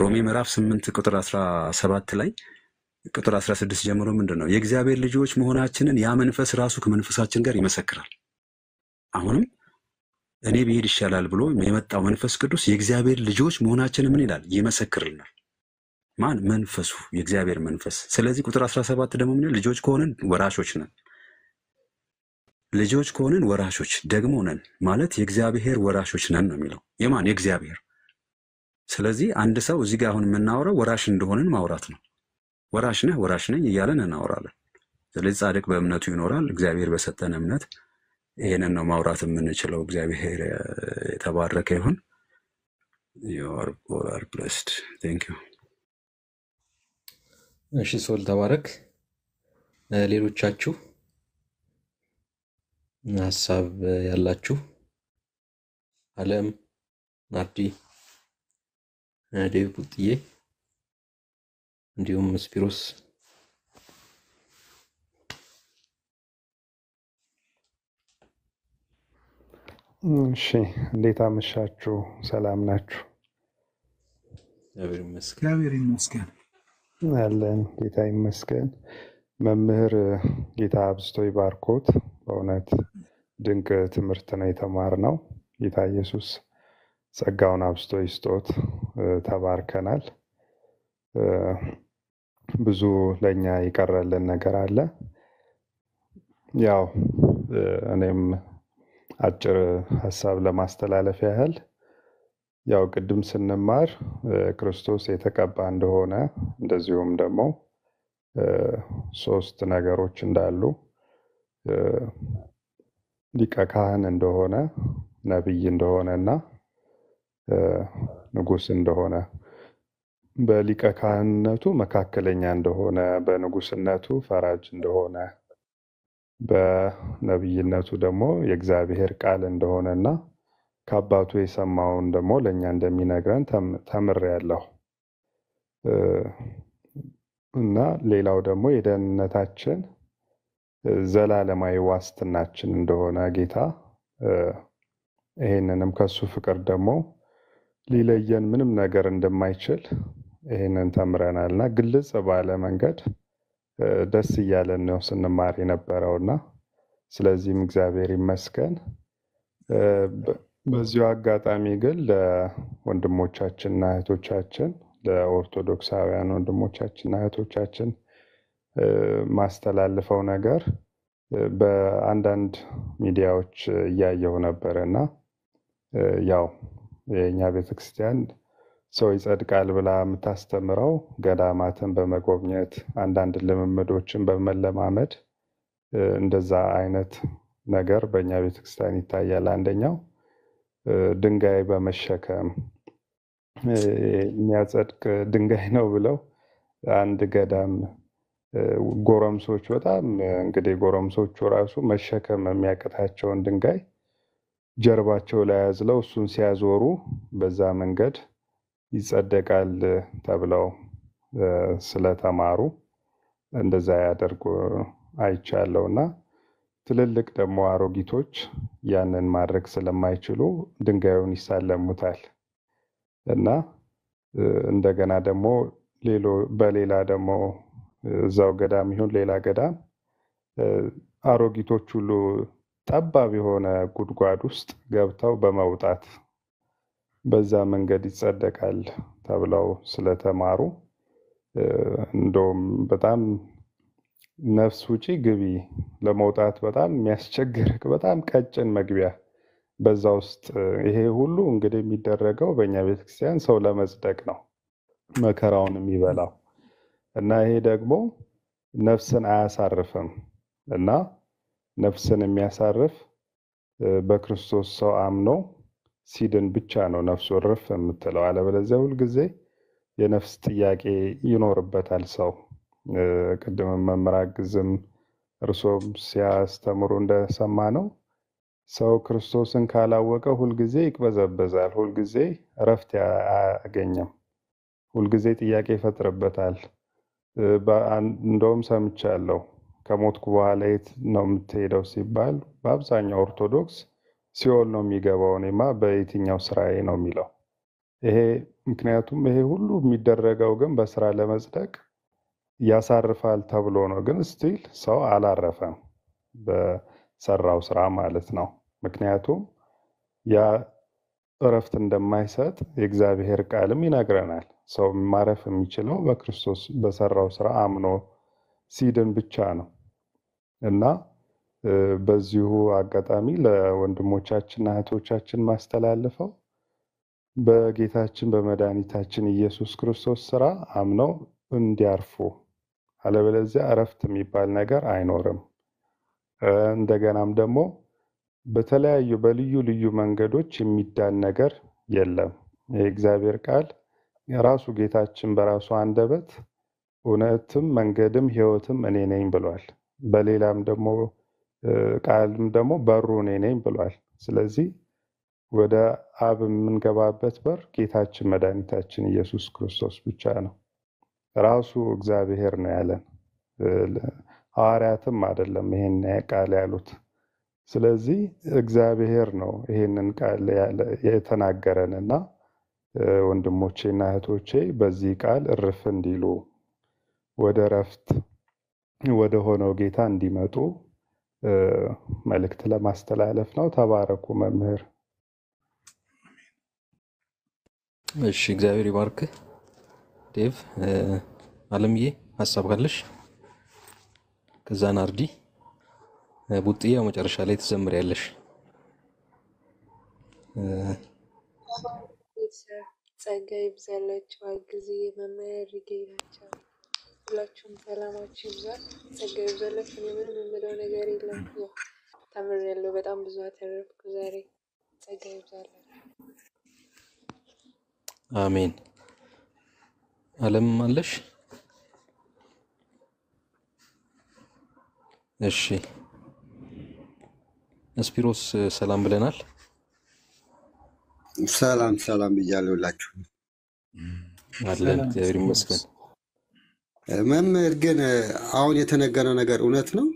ሮሜ ምዕራፍ ስምንት ቁጥር አስራ ሰባት ላይ ቁጥር 16 ጀምሮ ምንድን ነው የእግዚአብሔር ልጆች መሆናችንን ያ መንፈስ ራሱ ከመንፈሳችን ጋር ይመሰክራል። አሁንም እኔ ብሄድ ይሻላል ብሎ የመጣው መንፈስ ቅዱስ የእግዚአብሔር ልጆች መሆናችንን ምን ይላል? ይመሰክርልናል። ማን? መንፈሱ፣ የእግዚአብሔር መንፈስ። ስለዚህ ቁጥር 17 ደግሞ ምን ልጆች ከሆንን ወራሾች ነን። ልጆች ከሆንን ወራሾች ደግሞ ነን ማለት የእግዚአብሔር ወራሾች ነን ነው የሚለው። የማን? የእግዚአብሔር። ስለዚህ አንድ ሰው እዚህ ጋር አሁን የምናወራው ወራሽ እንደሆንን ማውራት ነው። ወራሽ ነህ ወራሽ ነኝ እያለን እናወራለን። ስለዚህ ጻድቅ በእምነቱ ይኖራል። እግዚአብሔር በሰጠን እምነት ይህንን ነው ማውራት የምንችለው። እግዚአብሔር የተባረከ ይሁን። እሺ ሶል ተባረክ። ሌሎቻችሁ ሀሳብ ያላችሁ አለም ናርዲ ዴቭ ቡጥዬ እንዲሁም ስፒሮስ እሺ እንዴት አመሻችሁ? ሰላም ናችሁ? እግዚአብሔር ይመስገን አለን። ጌታ ይመስገን። መምህር ጌታ አብዝቶ ይባርኮት። በእውነት ድንቅ ትምህርት ነው የተማርነው። ጌታ ኢየሱስ ጸጋውን አብዝቶ ይስጦት። ተባርከናል። ብዙ ለእኛ የቀረልን ነገር አለ። ያው እኔም አጭር ሀሳብ ለማስተላለፍ ያህል ያው ቅድም ስንማር ክርስቶስ የተቀባ እንደሆነ እንደዚሁም ደግሞ ሶስት ነገሮች እንዳሉ ሊቀ ካህን እንደሆነ፣ ነቢይ እንደሆነ እና ንጉስ እንደሆነ በሊቀ ካህንነቱ መካከለኛ እንደሆነ፣ በንጉስነቱ ፈራጅ እንደሆነ፣ በነብይነቱ ደግሞ የእግዚአብሔር ቃል እንደሆነ እና ከአባቱ የሰማውን ደግሞ ለእኛ እንደሚነግረን ተምሬያለሁ። እና ሌላው ደግሞ የደህንነታችን ዘላለማዊ ዋስትናችን እንደሆነ ጌታ ይሄንንም ከሱ ፍቅር ደግሞ ሊለየን ምንም ነገር እንደማይችል ይሄንን ተምረናል እና ግልጽ ባለ መንገድ ደስ እያለን ነው ስንማር የነበረው እና ስለዚህም እግዚአብሔር ይመስገን። በዚሁ አጋጣሚ ግን ለወንድሞቻችንና እህቶቻችን ለኦርቶዶክሳውያን ወንድሞቻችንና እህቶቻችን ማስተላልፈው ነገር በአንዳንድ ሚዲያዎች እያየው ነበር እና ያው የእኛ ቤተክርስቲያን ሰው ይጸድቃል ብላ የምታስተምረው ገዳማትን በመጎብኘት አንዳንድ ልምምዶችን በመለማመድ እንደዛ አይነት ነገር በእኛ ቤተክርስቲያን ይታያል። አንደኛው ድንጋይ በመሸከም የሚያጸድቅ ድንጋይ ነው ብለው አንድ ገዳም ጎረምሶች በጣም እንግዲህ ጎረምሶቹ ራሱ መሸከም የሚያቅታቸውን ድንጋይ ጀርባቸው ላይ ያዝለው እሱን ሲያዞሩ በዛ መንገድ ይጸደቃል ተብለው ስለተማሩ እንደዛ ያደርጉ አይቻለው እና ትልልቅ ደግሞ አሮጊቶች ያንን ማድረግ ስለማይችሉ ድንጋዩን ይሳለሙታል እና እንደገና ደግሞ በሌላ ደግሞ እዛው ገዳም ይሁን ሌላ ገዳም አሮጊቶች ሁሉ ጠባብ የሆነ ጉድጓድ ውስጥ ገብተው በመውጣት በዛ መንገድ ይጸደቃል ተብለው ስለተማሩ እንደውም በጣም ነፍስ ውጪ ግቢ ለመውጣት በጣም የሚያስቸግር በጣም ቀጭን መግቢያ በዛ ውስጥ ይሄ ሁሉ እንግዲህ የሚደረገው በእኛ ቤተክርስቲያን ሰው ለመጽደቅ ነው መከራውን የሚበላው እና ይሄ ደግሞ ነፍስን አያሳርፍም እና ነፍስን የሚያሳርፍ በክርስቶስ ሰው አምኖ ሲድን ብቻ ነው ነፍሱ እርፍ የምትለው። አለበለዚያ ሁልጊዜ የነፍስ ጥያቄ ይኖርበታል ሰው። ቅድም መምህር ግዝም እርሶም ሲያስተምሩ እንደሰማ ነው ሰው ክርስቶስን ካላወቀ ሁልጊዜ ይቅበዘበዛል፣ ሁልጊዜ እረፍት አያገኘም፣ ሁልጊዜ ጥያቄ ይፈጥርበታል። እንደውም ሰምቻለሁ ከሞትኩ በኋላ የት ነው የምትሄደው ሲባል በአብዛኛው ኦርቶዶክስ ሲኦል ነው የሚገባው። እኔማ በየትኛው ስራዬ ነው የሚለው ይሄ። ምክንያቱም ይሄ ሁሉ የሚደረገው ግን በስራ ለመጽደቅ ያሳርፋል ተብሎ ነው። ግን ስቲል ሰው አላረፈም በሰራው ስራ ማለት ነው። ምክንያቱም ያ እረፍት እንደማይሰጥ የእግዚአብሔር ቃልም ይነግረናል። ሰው ማረፍ የሚችለው በክርስቶስ በሰራው ስራ አምኖ ሲድን ብቻ ነው እና በዚሁ አጋጣሚ ለወንድሞቻችን እህቶቻችን ማስተላልፈው በጌታችን በመድኃኒታችን ኢየሱስ ክርስቶስ ስራ አምነው እንዲያርፉ፣ አለበለዚያ እረፍት የሚባል ነገር አይኖርም። እንደገናም ደግሞ በተለያዩ በልዩ ልዩ መንገዶች የሚዳን ነገር የለም። የእግዚአብሔር ቃል ራሱ ጌታችን በራሱ አንደበት እውነትም መንገድም ሕይወትም እኔ ነኝ ብሏል። በሌላም ደግሞ ቃልም ደግሞ በሩ እኔ ነኝ ብሏል። ስለዚህ ወደ አብ የምንገባበት በር ጌታችን መድኃኒታችን ኢየሱስ ክርስቶስ ብቻ ነው። ራሱ እግዚአብሔር ነው ያለን፣ ሐዋርያትም አይደለም ይሄን ቃል ያሉት። ስለዚህ እግዚአብሔር ነው ይሄንን ቃል የተናገረንና ወንድሞቼና እህቶቼ በዚህ ቃል እርፍ እንዲሉ ወደ እረፍት ወደ ሆነው ጌታ እንዲመጡ መልእክት ለማስተላለፍ ነው። ተባረኩ መምህር። እሺ፣ እግዚአብሔር ይባርክ። ዴቭ አለምዬ ሀሳብ ካለሽ አርዲ ናርዲ ቡጥያው መጨረሻ ላይ ትዘምሪያለሽ። ጸጋ ይብዛላቸው። አግዝ መምህር ይገኛቸው ሁላችሁም ሰላማችሁ ይብዛ፣ ጸጋ ይብዛላችሁ። እኔ ምንም የምለው ነገር የለም። ታምር ያለው በጣም ብዙ አተረፍኩ ዛሬ። ጸጋ ይብዛላችሁ። አሜን። አለም አለሽ? እሺ እስፒሮስ ሰላም ብለናል። ሰላም ሰላም እያለሁላችሁ አለን። እግዚአብሔር ይመስገን። መምህር ግን አሁን የተነገረ ነገር እውነት ነው?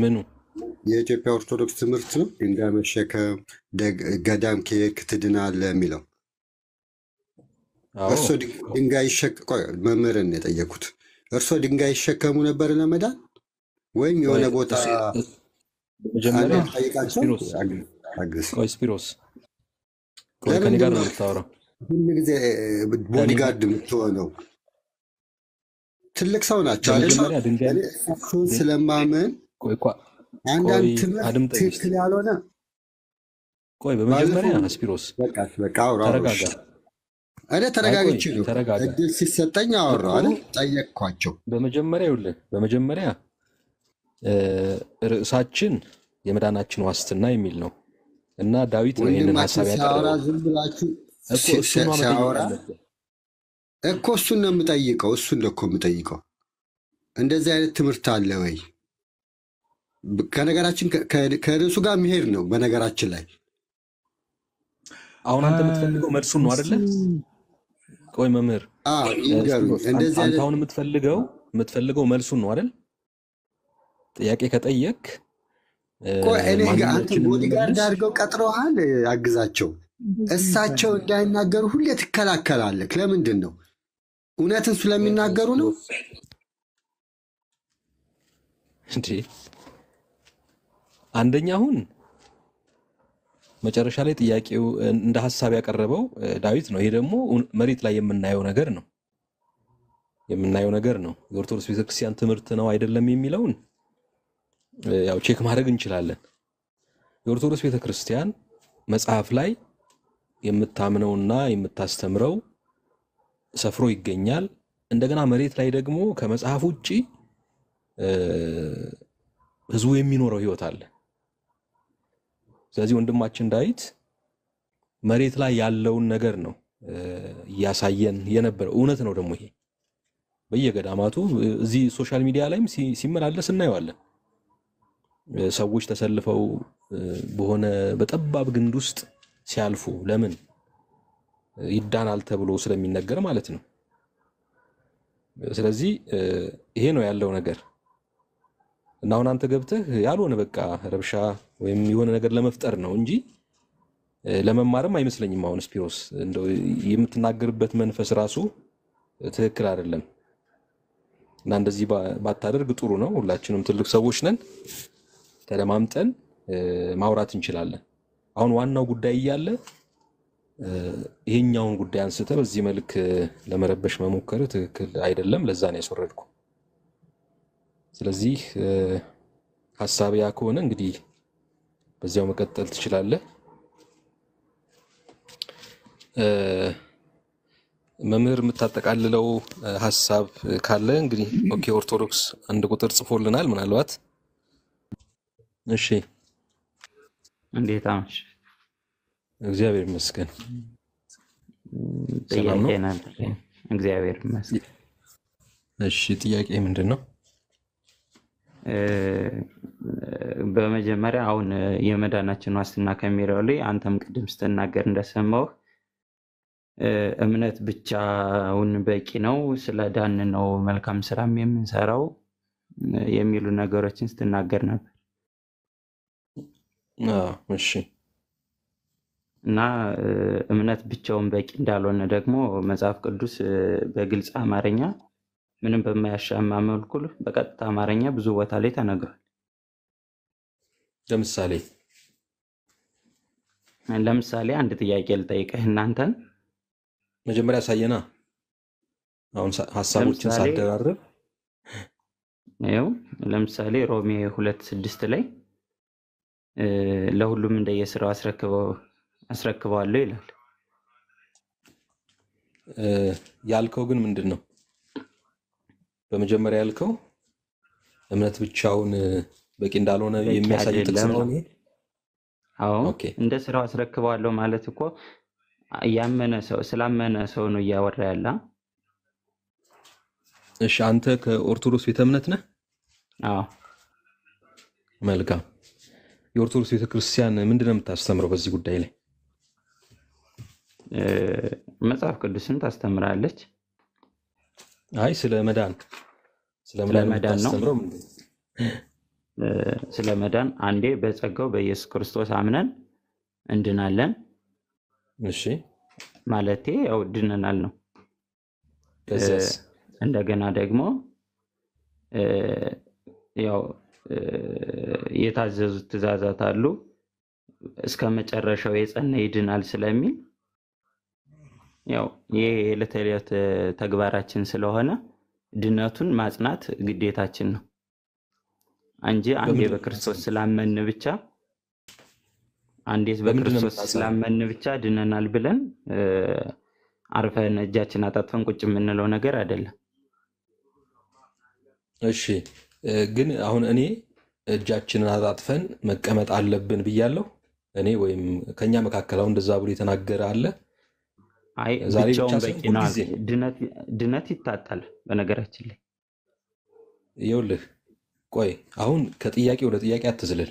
ምኑ የኢትዮጵያ ኦርቶዶክስ ትምህርት ነው ድንጋይ መሸከም፣ ገዳም ከሄድክ ትድናለህ የሚለው እርሶ ድንጋይ መምህርን የጠየኩት እርሶ ድንጋይ ይሸከሙ ነበር ለመዳን ወይም የሆነ ቦታ ስፒሮስ ከኔ ጋር ነው የምታወራው ሁሉ ጊዜ ቦዲጋርድ የምትሆነው ትልቅ ሰው ናቸው። እሱን ስለማመን አንዳንድ ትምህርት ትክክል ያልሆነ ቆይ፣ በመጀመሪያ አስፒሮስ ተረጋጋ። እኔ ተረጋግቼ ነው እድል ሲሰጠኝ አወራሁ አይደል? ጠየቅኳቸው። በመጀመሪያ ይኸውልህ፣ በመጀመሪያ ርዕሳችን የመዳናችን ዋስትና የሚል ነው እና ዳዊት ነው ይህንን ሀሳብ ያቀረበው። እኮ እሱን ነው የምጠይቀው። እሱን ነው እኮ የምጠይቀው። እንደዚህ አይነት ትምህርት አለ ወይ? ከነገራችን ከርዕሱ ጋር መሄድ ነው። በነገራችን ላይ አሁን አንተ የምትፈልገው መልሱን ነው አይደለ? ቆይ መምህር፣ አንተ አሁን የምትፈልገው የምትፈልገው መልሱን ነው አይደል? ጥያቄ ከጠየቅ አንተ ቦዲጋርድ አድርገው ቀጥረዋል፣ አግዛቸው እሳቸው እንዳይናገሩ ሁሌ ትከላከላለህ። ለምንድን ነው? እውነትን ስለሚናገሩ ነው። እንዴ አንደኛ አሁን መጨረሻ ላይ ጥያቄው እንደ ሀሳብ ያቀረበው ዳዊት ነው። ይሄ ደግሞ መሬት ላይ የምናየው ነገር ነው የምናየው ነገር ነው። የኦርቶዶክስ ቤተክርስቲያን ትምህርት ነው አይደለም የሚለውን ያው ቼክ ማድረግ እንችላለን። የኦርቶዶክስ ቤተክርስቲያን መጽሐፍ ላይ የምታምነውና የምታስተምረው ሰፍሮ ይገኛል። እንደገና መሬት ላይ ደግሞ ከመጽሐፍ ውጭ ህዝቡ የሚኖረው ህይወት አለ። ስለዚህ ወንድማችን ዳዊት መሬት ላይ ያለውን ነገር ነው እያሳየን የነበረው። እውነት ነው ደግሞ ይሄ በየገዳማቱ እዚህ ሶሻል ሚዲያ ላይም ሲመላለስ እናየዋለን። ሰዎች ተሰልፈው በሆነ በጠባብ ግንድ ውስጥ ሲያልፉ ለምን ይዳናል ተብሎ ስለሚነገር ማለት ነው። ስለዚህ ይሄ ነው ያለው ነገር እና አሁን አንተ ገብተህ ያልሆነ በቃ ረብሻ ወይም የሆነ ነገር ለመፍጠር ነው እንጂ ለመማርም አይመስለኝም። አሁን ስፒሮስ እንደው የምትናገርበት መንፈስ ራሱ ትክክል አይደለም እና እንደዚህ ባታደርግ ጥሩ ነው። ሁላችንም ትልቅ ሰዎች ነን፣ ተለማምጠን ማውራት እንችላለን። አሁን ዋናው ጉዳይ እያለ ይሄኛውን ጉዳይ አንስተ በዚህ መልክ ለመረበሽ መሞከር ትክክል አይደለም። ለዛ ነው ያስወረድኩ። ስለዚህ ሀሳብ ያ ከሆነ እንግዲህ በዚያው መቀጠል ትችላለህ። መምህር የምታጠቃልለው ሀሳብ ካለ እንግዲህ ኦኬ። ኦርቶዶክስ አንድ ቁጥር ጽፎልናል ምናልባት እሺ እንዴት አመሽ? እግዚአብሔር ይመስገን። ጥያቄ ነበረኝ። እግዚአብሔር ይመስገን። እሺ፣ ጥያቄ ምንድን ነው? በመጀመሪያ አሁን የመዳናችን ዋስትና ከሚለው ላይ አንተም ቅድም ስትናገር እንደሰማሁህ እምነት ብቻውን በቂ ነው፣ ስለ ዳን ነው መልካም ስራም የምንሰራው የሚሉ ነገሮችን ስትናገር ነበር። እሺ እና እምነት ብቻውን በቂ እንዳልሆነ ደግሞ መጽሐፍ ቅዱስ በግልጽ አማርኛ ምንም በማያሻማ መልኩ በቀጥታ አማርኛ ብዙ ቦታ ላይ ተነግሯል። ለምሳሌ ለምሳሌ አንድ ጥያቄ ልጠይቅህ እናንተን መጀመሪያ ያሳየና አሁን ሀሳቦችን ሳደራርብ ይኸው ለምሳሌ ሮሜ ሁለት ስድስት ላይ ለሁሉም እንደየስራው አስረክበዋለሁ ይላል። ያልከው ግን ምንድን ነው? በመጀመሪያ ያልከው እምነት ብቻውን በቂ እንዳልሆነ የሚያሳይ ጥቅስ ነው። አዎ እንደ ስራው አስረክበዋለሁ ማለት እኮ ያመነ ሰው ስላመነ ሰው ነው እያወራ ያለ። እሺ አንተ ከኦርቶዶክስ ቤተ እምነት ነህ? አዎ መልካም የኦርቶዶክስ ቤተክርስቲያን ምንድን ነው የምታስተምረው በዚህ ጉዳይ ላይ? መጽሐፍ ቅዱስን ታስተምራለች። አይ ስለ መዳን ነው ስለ መዳን አንዴ በጸጋው በኢየሱስ ክርስቶስ አምነን እንድናለን። እሺ ማለቴ ያው ድነናል ነው። እንደገና ደግሞ ያው የታዘዙት ትእዛዛት አሉ። እስከ መጨረሻው የጸና ይድናል ስለሚል ያው ይህ የዕለት ተዕለት ተግባራችን ስለሆነ ድነቱን ማጽናት ግዴታችን ነው እንጂ አንዴ በክርስቶስ ስላመን ብቻ አንዴት በክርስቶስ ስላመን ብቻ ድነናል ብለን አርፈን እጃችን አጣጥፈን ቁጭ የምንለው ነገር አይደለም። እሺ ግን አሁን እኔ እጃችንን አጣጥፈን መቀመጥ አለብን ብያለሁ። እኔ ወይም ከኛ መካከል አሁን እንደዛ ብሎ የተናገረ አለ። ብቻውን በቂ ነው። ድነት ይታጣል። በነገራችን ላይ ይኸውልህ፣ ቆይ አሁን ከጥያቄ ወደ ጥያቄ አትዝልል።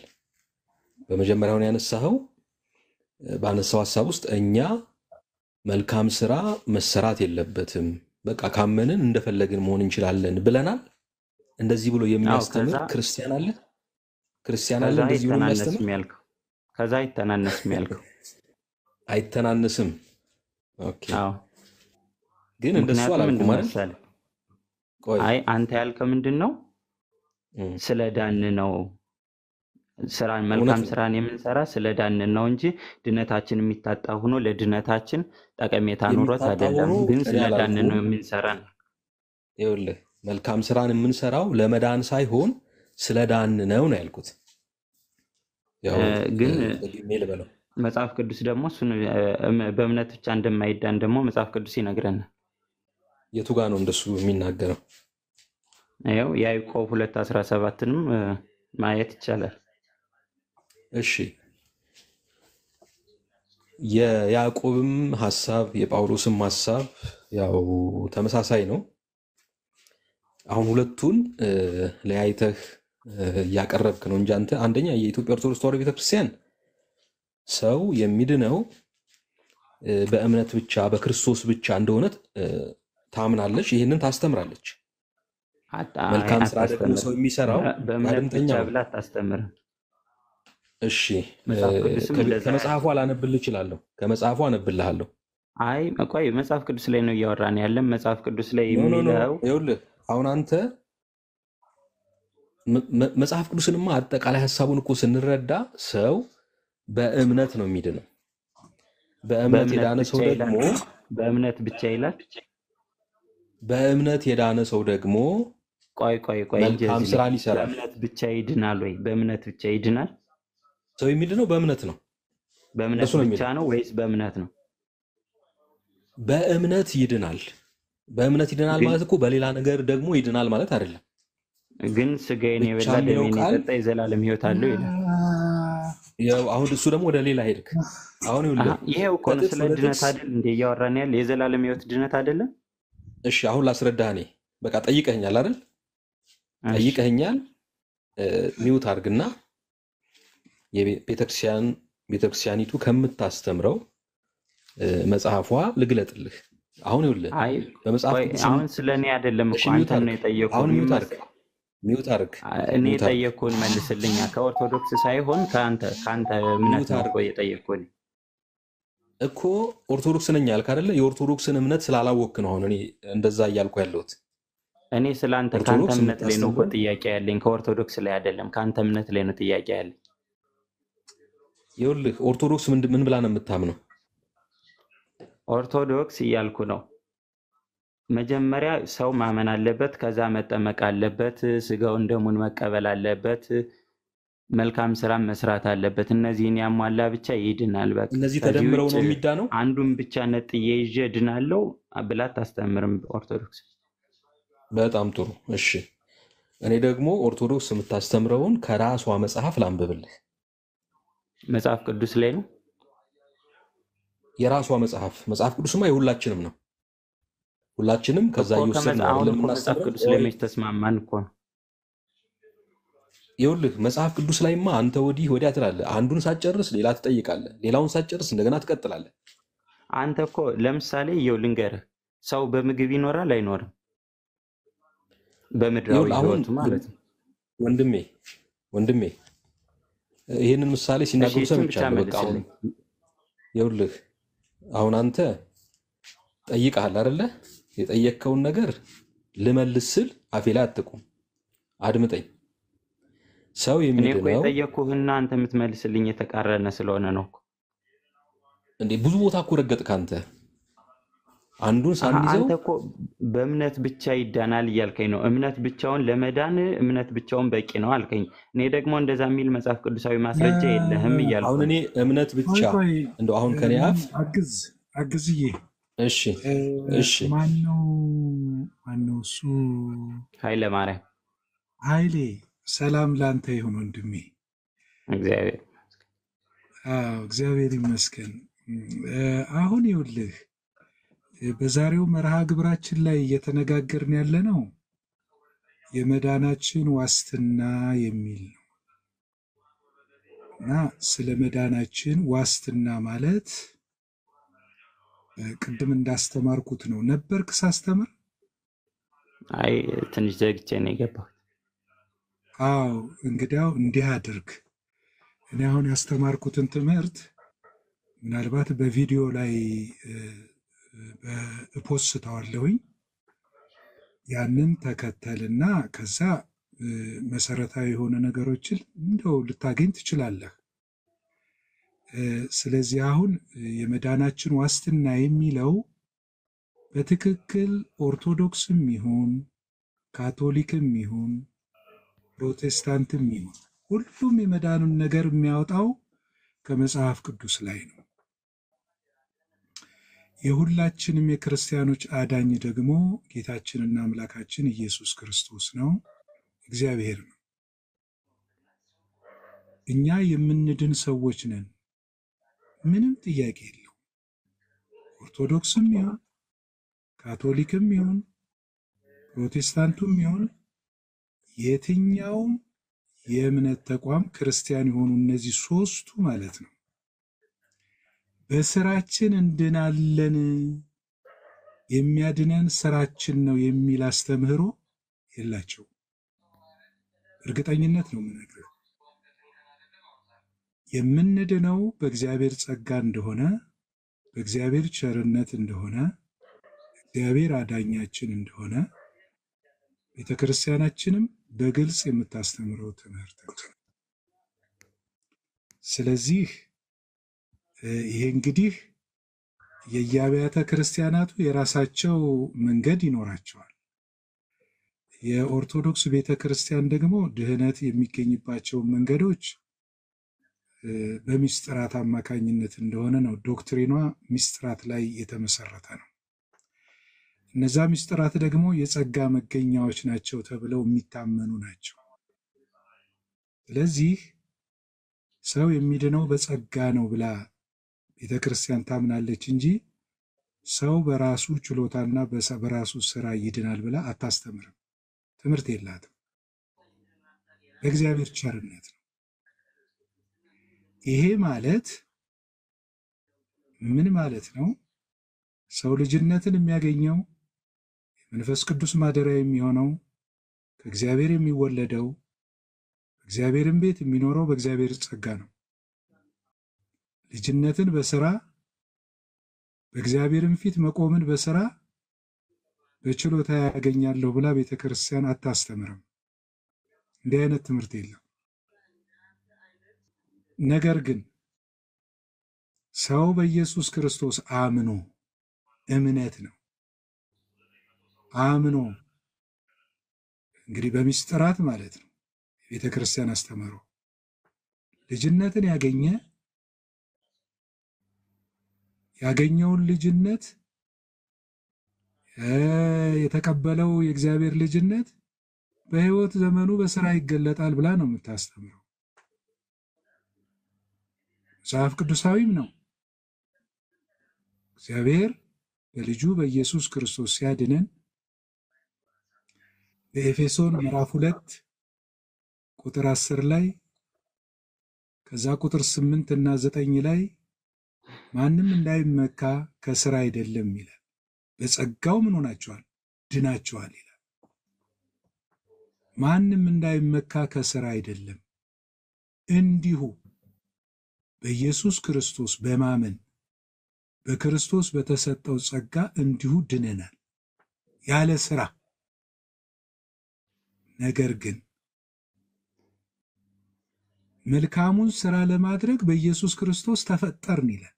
በመጀመሪያውን ያነሳኸው ባነሳው ሀሳብ ውስጥ እኛ መልካም ስራ መሰራት የለበትም፣ በቃ ካመንን እንደፈለግን መሆን እንችላለን ብለናል። እንደዚህ ብሎ የሚያስተምር ክርስቲያን አለ? ክርስቲያን አለ እንደዚህ ብሎ የሚያስተምር? ከዛ አይተናነስም ያልከው አይተናነስም። ግን እንደሱ አላልኩም አይደል? አይ አንተ ያልከ ምንድን ነው? ስለ ዳን ነው ስራን መልካም ስራን የምንሰራ ስለ ዳንን ነው እንጂ ድነታችን የሚታጣ ሆኖ ለድነታችን ጠቀሜታ ኑሮት አይደለም። ግን ስለ ዳንን ነው የምንሰራ ነው። መልካም ስራን የምንሰራው ለመዳን ሳይሆን ስለ ዳን ነው ነው ያልኩት። ግን መጽሐፍ ቅዱስ ደግሞ እሱን በእምነት ብቻ እንደማይዳን ደግሞ መጽሐፍ ቅዱስ ይነግረናል። የቱ ጋ ነው እንደሱ የሚናገረው? ያው የያዕቆብ ሁለት አስራ ሰባትንም ማየት ይቻላል። እሺ የያዕቆብም ሀሳብ የጳውሎስም ሀሳብ ያው ተመሳሳይ ነው። አሁን ሁለቱን ለያይተህ እያቀረብክ ነው እንጂ አንተ አንደኛ የኢትዮጵያ ኦርቶዶክስ ተዋህዶ ቤተክርስቲያን ሰው የሚድነው በእምነት ብቻ በክርስቶስ ብቻ እንደሆነ ታምናለች። ይህንን ታስተምራለች። መልካም ስራ ደግሞ ሰው የሚሰራው በእምነተኛ ብላ እሺ ከመጽሐፉ አላነብልህ እችላለሁ። ከመጽሐፉ አነብልሃለሁ። አይ መቋይ መጽሐፍ ቅዱስ ላይ ነው እያወራን ያለን። መጽሐፍ ቅዱስ ላይ የሚለው አሁን አንተ መጽሐፍ ቅዱስንማ አጠቃላይ ሀሳቡን እኮ ስንረዳ ሰው በእምነት ነው የሚድነው። በእምነት የዳነ ሰው ደግሞ በእምነት ብቻ ይላል። በእምነት የዳነ ሰው ደግሞ ቆይ ቆይ ቆይ መልካም ስራን ይሰራል። በእምነት ብቻ ይድናል ወይ? በእምነት ብቻ ይድናል። ሰው የሚድነው በእምነት ነው። በእምነት ብቻ ነው ወይስ በእምነት ነው? በእምነት ይድናል። በእምነት ይድናል ማለት እኮ በሌላ ነገር ደግሞ ይድናል ማለት አይደለም። ግን ስጋዬን የበላ ደሜን የጠጣ የዘላለም ሕይወት አለው ይላል። አሁን እሱ ደግሞ ወደ ሌላ ሄድክ። አሁን ይሄው እኮ ነው ስለ ድነት አይደል እንደ እያወራን ያለ የዘላለም ሕይወት ድነት አይደለም። እሺ አሁን ላስረዳህ። እኔ በቃ ጠይቀኛል አይደል? ጠይቀኛል ሚውት አድርግና ቤተክርስቲያን ቤተክርስቲያኒቱ ከምታስተምረው መጽሐፏ ልግለጥልህ አሁን ይኸውልህ በመጽሐፍ አሁን ስለ እኔ አይደለም እኮ አንተን ነው የጠየኩህ። ሚውት አድርግ። እኔ የጠየኩህን መልስልኛ። ከኦርቶዶክስ ሳይሆን ከአንተ ከአንተ እምነት ነው የጠየኩህ እኮ ኦርቶዶክስ ነኝ ያልክ አይደለ? የኦርቶዶክስን እምነት ስላላወቅህ ነው አሁን እኔ እንደዛ እያልኩ ያለሁት። እኔ ስለ አንተ ከአንተ እምነት ላይ ነው እኮ ጥያቄ ያለኝ፣ ከኦርቶዶክስ ላይ አይደለም። ከአንተ እምነት ላይ ነው ጥያቄ ያለኝ። ይኸውልህ ኦርቶዶክስ ምን ብላ ነው የምታምነው? ኦርቶዶክስ እያልኩ ነው። መጀመሪያ ሰው ማመን አለበት። ከዛ መጠመቅ አለበት። ስጋውን ደሙን መቀበል አለበት። መልካም ስራ መስራት አለበት። እነዚህን ያሟላ ብቻ ይድናል። በቃ እነዚህ ተደምረው ነው አንዱን ብቻ ነጥዬ ይዤ ድናለው ብላ አታስተምርም ኦርቶዶክስ። በጣም ጥሩ እሺ። እኔ ደግሞ ኦርቶዶክስ የምታስተምረውን ከራሷ መጽሐፍ ላንብብልህ። መጽሐፍ ቅዱስ ላይ ነው የራሷ መጽሐፍ መጽሐፍ ቅዱስማ የሁላችንም ነው። ሁላችንም ከዛ እየወሰድን መጽሐፍ ቅዱስ ተስማማን እኮ ነው። ይኸውልህ መጽሐፍ ቅዱስ ላይማ አንተ ወዲህ ወዲያ ትላለህ። አንዱን ሳጨርስ ሌላ ትጠይቃለህ፣ ሌላውን ሳጨርስ እንደገና ትቀጥላለህ። አንተ እኮ ለምሳሌ ይኸው ልንገርህ፣ ሰው በምግብ ይኖራል አይኖርም? በምድራዊ ሕይወቱ ማለት ነው። ወንድሜ ወንድሜ ይህንን ምሳሌ ሲናገሩ ሰምቻለሁ። በቃ ይኸውልህ አሁን አንተ ጠይቀሃል አይደለ? የጠየከውን ነገር ልመልስ ስል አፌ ላይ አትቁም፣ አድምጠኝ። ሰው የሚድነው የጠየቅኩህና አንተ የምትመልስልኝ የተቃረነ ስለሆነ ነው። እንዴ ብዙ ቦታ እኮ ረገጥክ አንተ አንዱን ሳንይዘው አንተ እኮ በእምነት ብቻ ይዳናል እያልከኝ ነው። እምነት ብቻውን ለመዳን እምነት ብቻውን በቂ ነው አልከኝ። እኔ ደግሞ እንደዛ የሚል መጽሐፍ ቅዱሳዊ ማስረጃ የለህም እያልኩ አሁን እኔ እምነት ብቻ እንደ አሁን ከኔ አፍ አግዝ አግዝዬ። እሺ እሺ። ማነው ማነው እሱ? ኃይለ ማርያም ኃይሌ፣ ሰላም ለአንተ ይሁን ወንድሜ። እግዚአብሔር እግዚአብሔር ይመስገን። አሁን ይውልህ በዛሬው መርሃ ግብራችን ላይ እየተነጋገርን ያለነው የመዳናችን ዋስትና የሚል ነው እና ስለ መዳናችን ዋስትና ማለት ቅድም እንዳስተማርኩት ነው። ነበርክ ሳስተምር? አይ ትንሽ ዘግቼ ነው የገባሁት። አዎ እንግዲያው እንዲህ አድርግ። እኔ አሁን ያስተማርኩትን ትምህርት ምናልባት በቪዲዮ ላይ እፖስተዋለሁኝ። ያንን ተከተልና ከዛ መሰረታዊ የሆነ ነገሮችን እንደው ልታገኝ ትችላለህ። ስለዚህ አሁን የመዳናችን ዋስትና የሚለው በትክክል ኦርቶዶክስም ይሁን ካቶሊክም ይሁን ፕሮቴስታንትም ይሁን ሁሉም የመዳኑን ነገር የሚያወጣው ከመጽሐፍ ቅዱስ ላይ ነው። የሁላችንም የክርስቲያኖች አዳኝ ደግሞ ጌታችንና አምላካችን ኢየሱስ ክርስቶስ ነው፣ እግዚአብሔር ነው። እኛ የምንድን ሰዎች ነን፣ ምንም ጥያቄ የለው። ኦርቶዶክስም ይሁን ካቶሊክም ይሁን ፕሮቴስታንቱም ይሁን የትኛውም የእምነት ተቋም ክርስቲያን የሆኑ እነዚህ ሶስቱ ማለት ነው በስራችን እንድናለን፣ የሚያድነን ስራችን ነው የሚል አስተምህሮ የላቸው። እርግጠኝነት ነው የምነግርህ። የምንድነው በእግዚአብሔር ጸጋ እንደሆነ በእግዚአብሔር ቸርነት እንደሆነ እግዚአብሔር አዳኛችን እንደሆነ ቤተክርስቲያናችንም በግልጽ የምታስተምረው ትምህርት ነው። ስለዚህ ይሄ እንግዲህ የየአብያተ ክርስቲያናቱ የራሳቸው መንገድ ይኖራቸዋል። የኦርቶዶክስ ቤተ ክርስቲያን ደግሞ ድህነት የሚገኝባቸው መንገዶች በሚስጥራት አማካኝነት እንደሆነ ነው። ዶክትሪኗ ሚስጥራት ላይ የተመሰረተ ነው። እነዛ ሚስጥራት ደግሞ የጸጋ መገኛዎች ናቸው ተብለው የሚታመኑ ናቸው። ስለዚህ ሰው የሚድነው በጸጋ ነው ብላ ቤተ ክርስቲያን ታምናለች እንጂ ሰው በራሱ ችሎታና በራሱ ስራ ይድናል ብላ አታስተምርም። ትምህርት የላትም። በእግዚአብሔር ቸርነት ነው። ይሄ ማለት ምን ማለት ነው? ሰው ልጅነትን የሚያገኘው የመንፈስ ቅዱስ ማደሪያ የሚሆነው ከእግዚአብሔር የሚወለደው በእግዚአብሔርም ቤት የሚኖረው በእግዚአብሔር ጸጋ ነው። ልጅነትን በስራ በእግዚአብሔርም ፊት መቆምን በስራ በችሎታ ያገኛለሁ ብላ ቤተ ክርስቲያን አታስተምርም። እንዲህ አይነት ትምህርት የለም። ነገር ግን ሰው በኢየሱስ ክርስቶስ አምኖ እምነት ነው አምኖ እንግዲህ በሚስጥራት ማለት ነው። የቤተ ክርስቲያን አስተምሮ ልጅነትን ያገኘ ያገኘውን ልጅነት የተቀበለው የእግዚአብሔር ልጅነት በህይወት ዘመኑ በስራ ይገለጣል ብላ ነው የምታስተምረው። መጽሐፍ ቅዱሳዊም ነው። እግዚአብሔር በልጁ በኢየሱስ ክርስቶስ ሲያድነን በኤፌሶን ምዕራፍ ሁለት ቁጥር አስር ላይ ከዛ ቁጥር ስምንት እና ዘጠኝ ላይ ማንም እንዳይመካ ከስራ አይደለም ይላል። በጸጋው ምን ሆናችኋል? ድናችኋል ይላል። ማንም እንዳይመካ ከስራ አይደለም። እንዲሁ በኢየሱስ ክርስቶስ በማመን በክርስቶስ በተሰጠው ጸጋ እንዲሁ ድነናል ያለ ስራ። ነገር ግን መልካሙን ስራ ለማድረግ በኢየሱስ ክርስቶስ ተፈጠርን ይላል።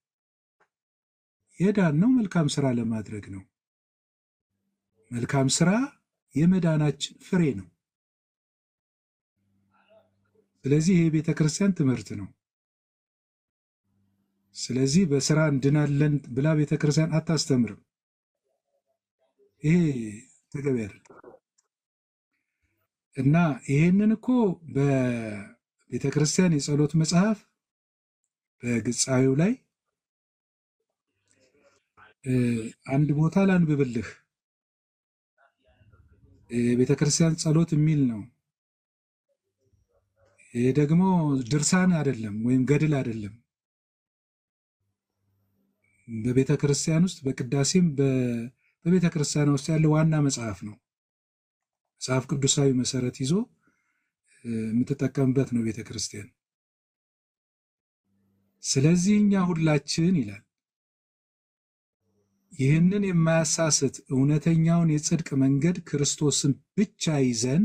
የዳነው መልካም ስራ ለማድረግ ነው። መልካም ስራ የመዳናችን ፍሬ ነው። ስለዚህ ይሄ የቤተ ክርስቲያን ትምህርት ነው። ስለዚህ በስራ እንድናለን ብላ ቤተ ክርስቲያን አታስተምርም። ይሄ ተገቢ አይደለም እና ይሄንን እኮ በቤተ ክርስቲያን የጸሎት መጽሐፍ በግጻዊው ላይ አንድ ቦታ ላንብብልህ። የቤተ ጸሎት የሚል ነው። ይህ ደግሞ ድርሳን አይደለም ወይም ገድል አይደለም። በቤተ ክርስቲያን ውስጥ በቅዳሴም በቤተ ክርስቲያን ውስጥ ያለ ዋና መጽሐፍ ነው። መጽሐፍ ቅዱሳዊ መሰረት ይዞ የምትጠቀምበት ነው ቤተ ክርስቲያን። ስለዚህ እኛ ሁላችን ይላል ይህንን የማያሳስት እውነተኛውን የጽድቅ መንገድ ክርስቶስን ብቻ ይዘን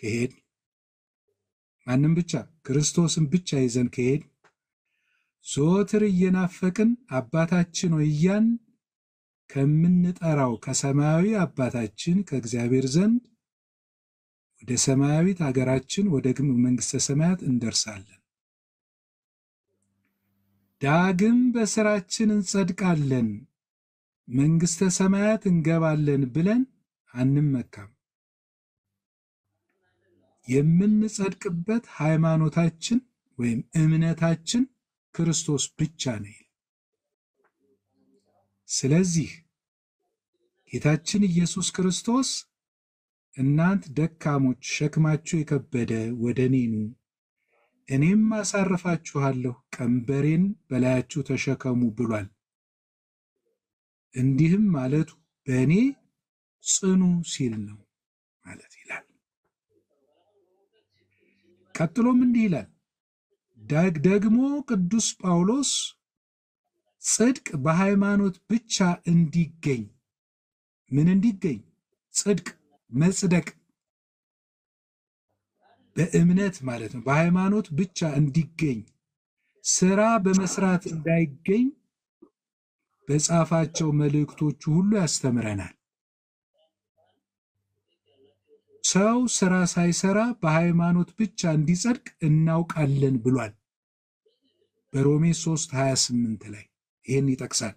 ከሄድ ማንም ብቻ ክርስቶስን ብቻ ይዘን ከሄድ ዘወትር እየናፈቅን አባታችን ሆይ እያልን ከምንጠራው ከሰማያዊ አባታችን ከእግዚአብሔር ዘንድ ወደ ሰማያዊት አገራችን ወደ ግም መንግሥተ ሰማያት እንደርሳለን። ዳግም በስራችን እንጸድቃለን መንግስተ ሰማያት እንገባለን ብለን አንመካም። የምንጸድቅበት ሃይማኖታችን ወይም እምነታችን ክርስቶስ ብቻ ነው። ስለዚህ ጌታችን ኢየሱስ ክርስቶስ እናንት ደካሞች ሸክማችሁ የከበደ ወደ እኔ ኑ፣ እኔም አሳርፋችኋለሁ፣ ቀንበሬን በላያችሁ ተሸከሙ ብሏል። እንዲህም ማለቱ በእኔ ጽኑ ሲል ነው ማለት ይላል። ቀጥሎም እንዲህ ይላል ደግሞ ቅዱስ ጳውሎስ ጽድቅ በሃይማኖት ብቻ እንዲገኝ ምን እንዲገኝ? ጽድቅ መጽደቅ በእምነት ማለት ነው። በሃይማኖት ብቻ እንዲገኝ ስራ በመስራት እንዳይገኝ በጻፋቸው መልእክቶቹ ሁሉ ያስተምረናል። ሰው ስራ ሳይሰራ በሃይማኖት ብቻ እንዲጸድቅ እናውቃለን ብሏል። በሮሜ 3 28 ላይ ይህን ይጠቅሳል።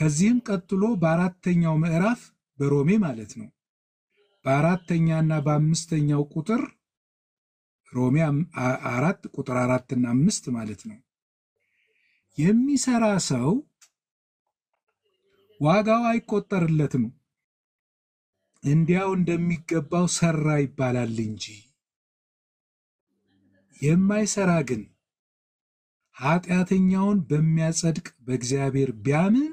ከዚህም ቀጥሎ በአራተኛው ምዕራፍ በሮሜ ማለት ነው በአራተኛና በአምስተኛው ቁጥር ሮሜ አራት ቁጥር አራትና አምስት ማለት ነው የሚሰራ ሰው ዋጋው አይቆጠርለትም፣ እንዲያው እንደሚገባው ሰራ ይባላል እንጂ። የማይሰራ ግን ኃጢአተኛውን በሚያጸድቅ በእግዚአብሔር ቢያምን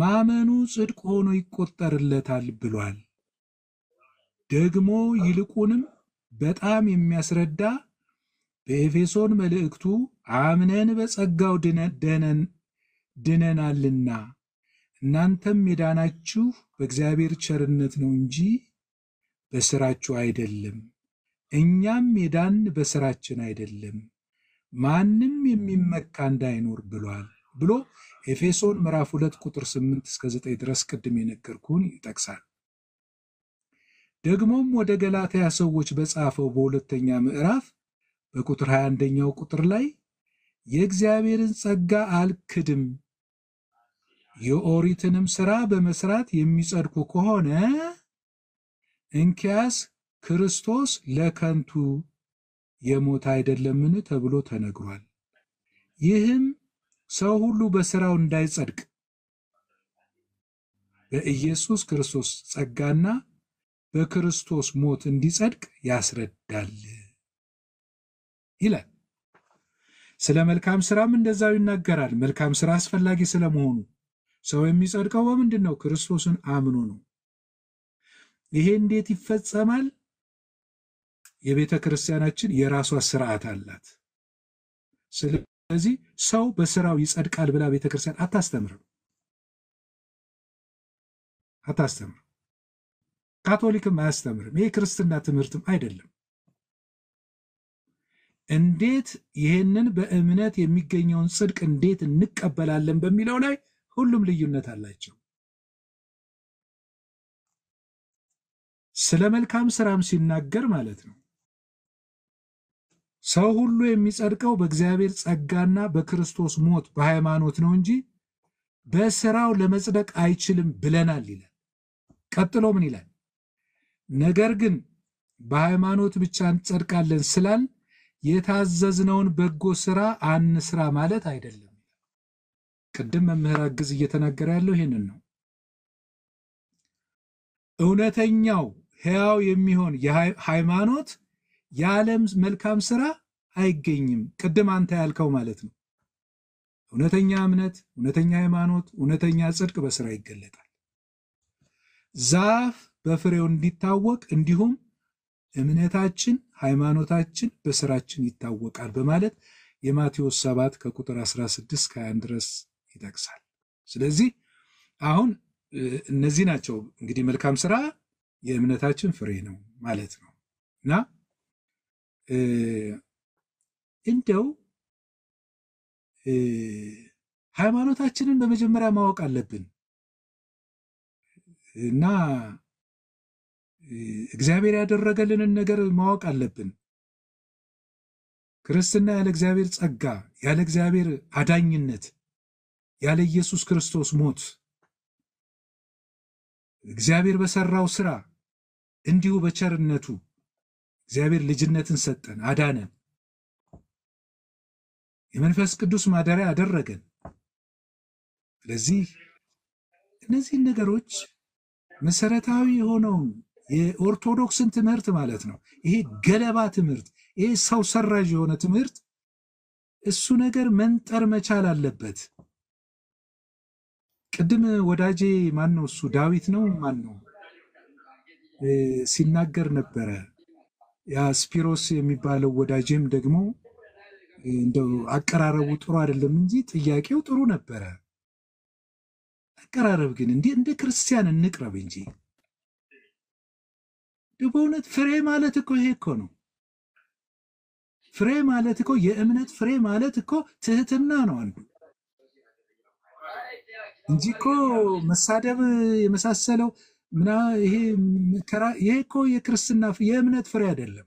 ማመኑ ጽድቅ ሆኖ ይቆጠርለታል ብሏል። ደግሞ ይልቁንም በጣም የሚያስረዳ በኤፌሶን መልእክቱ አምነን በጸጋው ድነናልና እናንተም የዳናችሁ በእግዚአብሔር ቸርነት ነው እንጂ በስራችሁ አይደለም። እኛም የዳን በስራችን አይደለም፣ ማንም የሚመካ እንዳይኖር ብሏል ብሎ ኤፌሶን ምዕራፍ 2 ቁጥር 8 እስከ 9 ድረስ ቅድም የነገርኩን ይጠቅሳል። ደግሞም ወደ ገላትያ ሰዎች በጻፈው በሁለተኛ ምዕራፍ በቁጥር 21ኛው ቁጥር ላይ የእግዚአብሔርን ጸጋ አልክድም፣ የኦሪትንም ሥራ በመስራት የሚጸድቁ ከሆነ እንኪያስ ክርስቶስ ለከንቱ የሞት አይደለምን ተብሎ ተነግሯል። ይህም ሰው ሁሉ በሥራው እንዳይጸድቅ በኢየሱስ ክርስቶስ ጸጋና በክርስቶስ ሞት እንዲጸድቅ ያስረዳል። ይላል። ስለ መልካም ስራም እንደዛው ይናገራል። መልካም ስራ አስፈላጊ ስለመሆኑ ሰው የሚጸድቀው በምንድን ነው? ክርስቶስን አምኖ ነው። ይሄ እንዴት ይፈጸማል? የቤተ ክርስቲያናችን የራሷ ስርዓት አላት። ስለዚህ ሰው በስራው ይጸድቃል ብላ ቤተ ክርስቲያን አታስተምርም አታስተምርም። ካቶሊክም አያስተምርም። ይሄ ክርስትና ትምህርትም አይደለም። እንዴት ይህንን በእምነት የሚገኘውን ጽድቅ እንዴት እንቀበላለን በሚለው ላይ ሁሉም ልዩነት አላቸው። ስለ መልካም ስራም ሲናገር ማለት ነው ሰው ሁሉ የሚጸድቀው በእግዚአብሔር ጸጋና በክርስቶስ ሞት በሃይማኖት ነው እንጂ በስራው ለመጽደቅ አይችልም ብለናል ይላል። ቀጥሎ ምን ይላል? ነገር ግን በሃይማኖት ብቻ እንጸድቃለን ስላል የታዘዝነውን በጎ ስራ አንስራ ማለት አይደለም። ቅድም መምህር አግዝ እየተናገረ ያለው ይህንን ነው። እውነተኛው ሕያው የሚሆን ሃይማኖት የዓለም መልካም ስራ አይገኝም። ቅድም አንተ ያልከው ማለት ነው። እውነተኛ እምነት፣ እውነተኛ ሃይማኖት፣ እውነተኛ ጽድቅ በስራ ይገለጣል። ዛፍ በፍሬው እንዲታወቅ እንዲሁም እምነታችን ሃይማኖታችን በስራችን ይታወቃል በማለት የማቴዎስ 7 ከቁጥር 16 21 ድረስ ይጠቅሳል። ስለዚህ አሁን እነዚህ ናቸው እንግዲህ መልካም ስራ የእምነታችን ፍሬ ነው ማለት ነው እና እንደው ሃይማኖታችንን በመጀመሪያ ማወቅ አለብን እና እግዚአብሔር ያደረገልንን ነገር ማወቅ አለብን። ክርስትና ያለ እግዚአብሔር ጸጋ፣ ያለ እግዚአብሔር አዳኝነት፣ ያለ ኢየሱስ ክርስቶስ ሞት እግዚአብሔር በሰራው ስራ እንዲሁ በቸርነቱ እግዚአብሔር ልጅነትን ሰጠን፣ አዳነን፣ የመንፈስ ቅዱስ ማደሪያ አደረገን። ስለዚህ እነዚህን ነገሮች መሰረታዊ የሆነውን የኦርቶዶክስን ትምህርት ማለት ነው። ይሄ ገለባ ትምህርት፣ ይሄ ሰው ሰራዥ የሆነ ትምህርት እሱ ነገር መንጠር መቻል አለበት። ቅድም ወዳጄ ማን ነው እሱ ዳዊት ነው ማን ነው ሲናገር ነበረ። ያ ስፒሮስ የሚባለው ወዳጄም ደግሞ እንደው አቀራረቡ ጥሩ አይደለም እንጂ ጥያቄው ጥሩ ነበረ። አቀራረብ ግን እንደ ክርስቲያን እንቅረብ እንጂ በእውነት ፍሬ ማለት እኮ ይሄ እኮ ነው። ፍሬ ማለት እኮ የእምነት ፍሬ ማለት እኮ ትህትና ነው አንዱ እንጂ እኮ መሳደብ የመሳሰለው ምና ይሄ ይሄ እኮ የክርስትና የእምነት ፍሬ አይደለም።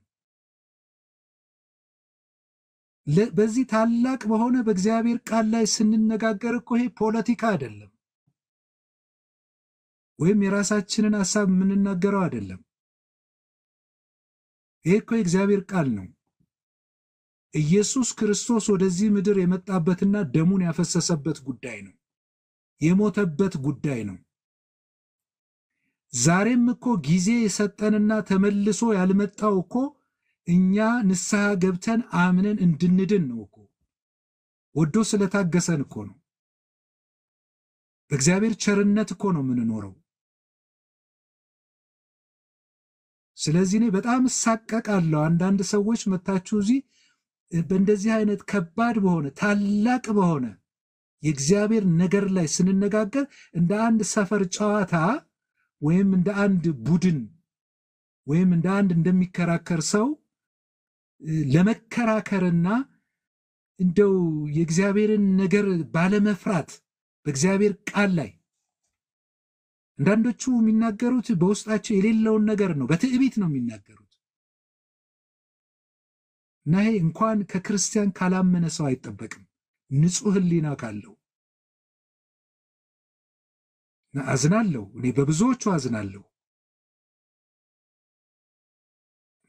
በዚህ ታላቅ በሆነ በእግዚአብሔር ቃል ላይ ስንነጋገር እኮ ይሄ ፖለቲካ አይደለም፣ ወይም የራሳችንን ሀሳብ የምንናገረው አይደለም። ይሄ እኮ የእግዚአብሔር ቃል ነው። ኢየሱስ ክርስቶስ ወደዚህ ምድር የመጣበትና ደሙን ያፈሰሰበት ጉዳይ ነው። የሞተበት ጉዳይ ነው። ዛሬም እኮ ጊዜ የሰጠንና ተመልሶ ያልመጣው እኮ እኛ ንስሐ ገብተን አምነን እንድንድን ነው እኮ ወዶ ስለታገሰን እኮ ነው። በእግዚአብሔር ቸርነት እኮ ነው የምንኖረው። ስለዚህ እኔ በጣም እሳቀቃለሁ። አንዳንድ ሰዎች መታችሁ እዚህ በእንደዚህ አይነት ከባድ በሆነ ታላቅ በሆነ የእግዚአብሔር ነገር ላይ ስንነጋገር እንደ አንድ ሰፈር ጨዋታ ወይም እንደ አንድ ቡድን ወይም እንደ አንድ እንደሚከራከር ሰው ለመከራከርና እንደው የእግዚአብሔርን ነገር ባለመፍራት በእግዚአብሔር ቃል ላይ አንዳንዶቹ የሚናገሩት በውስጣቸው የሌለውን ነገር ነው። በትዕቢት ነው የሚናገሩት እና ይሄ እንኳን ከክርስቲያን ካላመነ ሰው አይጠበቅም፣ ንጹህ ሕሊና ካለው አዝናለሁ። እኔ በብዙዎቹ አዝናለሁ።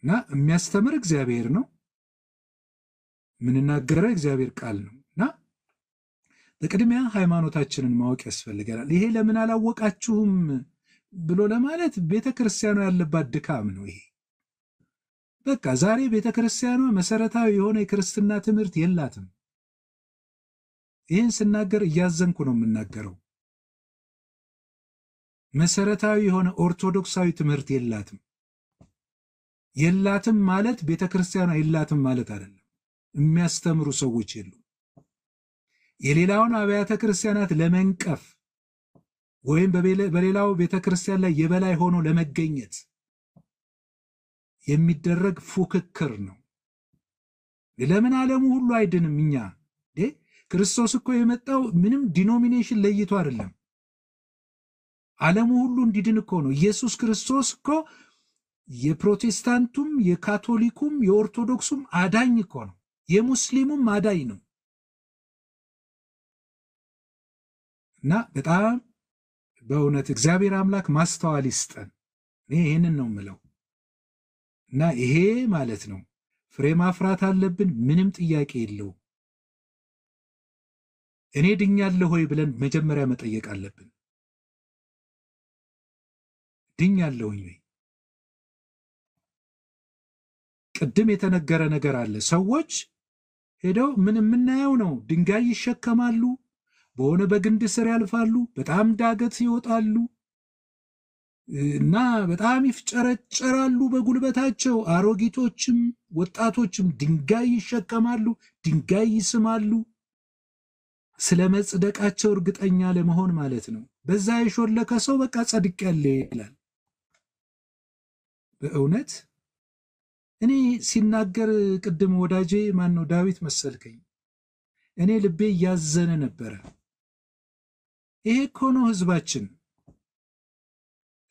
እና የሚያስተምር እግዚአብሔር ነው። የምንናገረው እግዚአብሔር ቃል ነው። በቅድሚያ ሃይማኖታችንን ማወቅ ያስፈልገናል። ይሄ ለምን አላወቃችሁም ብሎ ለማለት ቤተ ክርስቲያኗ ያለባት ድካም ነው። ይሄ በቃ ዛሬ ቤተ ክርስቲያኗ መሰረታዊ የሆነ የክርስትና ትምህርት የላትም። ይህን ስናገር እያዘንኩ ነው የምናገረው። መሰረታዊ የሆነ ኦርቶዶክሳዊ ትምህርት የላትም። የላትም ማለት ቤተ ክርስቲያኗ የላትም ማለት አይደለም። የሚያስተምሩ ሰዎች የሉም። የሌላውን አብያተ ክርስቲያናት ለመንቀፍ ወይም በሌላው ቤተ ክርስቲያን ላይ የበላይ ሆኖ ለመገኘት የሚደረግ ፉክክር ነው። ለምን ዓለሙ ሁሉ አይድንም? እኛ ክርስቶስ እኮ የመጣው ምንም ዲኖሚኔሽን ለይቶ አይደለም። ዓለሙ ሁሉ እንዲድን እኮ ነው። ኢየሱስ ክርስቶስ እኮ የፕሮቴስታንቱም፣ የካቶሊኩም፣ የኦርቶዶክሱም አዳኝ እኮ ነው። የሙስሊሙም አዳኝ ነው። እና በጣም በእውነት እግዚአብሔር አምላክ ማስተዋል ይስጠን። እኔ ይህንን ነው የምለው እና ይሄ ማለት ነው ፍሬ ማፍራት አለብን። ምንም ጥያቄ የለው እኔ ድኛለሁ ሆይ ብለን መጀመሪያ መጠየቅ አለብን። ድኛለሁኝ ወይ? ቅድም የተነገረ ነገር አለ። ሰዎች ሄደው ምን የምናየው ነው ድንጋይ ይሸከማሉ በሆነ በግንድ ስር ያልፋሉ፣ በጣም ዳገት ይወጣሉ እና በጣም ይፍጨረጨራሉ በጉልበታቸው። አሮጊቶችም ወጣቶችም ድንጋይ ይሸከማሉ፣ ድንጋይ ይስማሉ። ስለ መጽደቃቸው እርግጠኛ ለመሆን ማለት ነው። በዛ የሾለከ ሰው በቃ ጸድቅ ያለ ይላል። በእውነት እኔ ሲናገር ቅድም ወዳጄ ማን ነው ዳዊት መሰልከኝ፣ እኔ ልቤ እያዘነ ነበረ። ይሄ እኮ ነው ህዝባችን።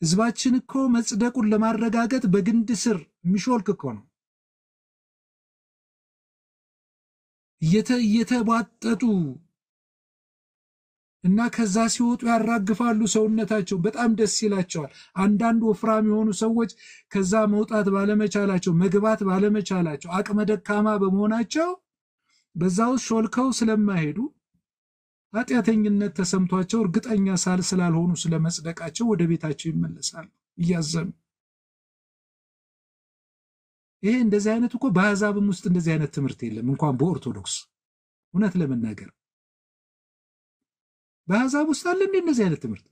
ህዝባችን እኮ መጽደቁን ለማረጋገጥ በግንድ ስር የሚሾልክ እኮ ነው። እየተቧጠጡ እና ከዛ ሲወጡ ያራግፋሉ ሰውነታቸው። በጣም ደስ ይላቸዋል። አንዳንድ ወፍራም የሆኑ ሰዎች ከዛ መውጣት ባለመቻላቸው፣ መግባት ባለመቻላቸው፣ አቅመ ደካማ በመሆናቸው በዛ ውስጥ ሾልከው ስለማይሄዱ ኃጢአተኝነት ተሰምቷቸው እርግጠኛ ሳል ስላልሆኑ ስለመጽደቃቸው ወደ ቤታቸው ይመለሳሉ እያዘኑ። ይሄ እንደዚህ አይነት እኮ በአሕዛብም ውስጥ እንደዚህ አይነት ትምህርት የለም፣ እንኳን በኦርቶዶክስ እውነት ለመናገር በአሕዛብ ውስጥ አለ እንዴ እንደዚህ አይነት ትምህርት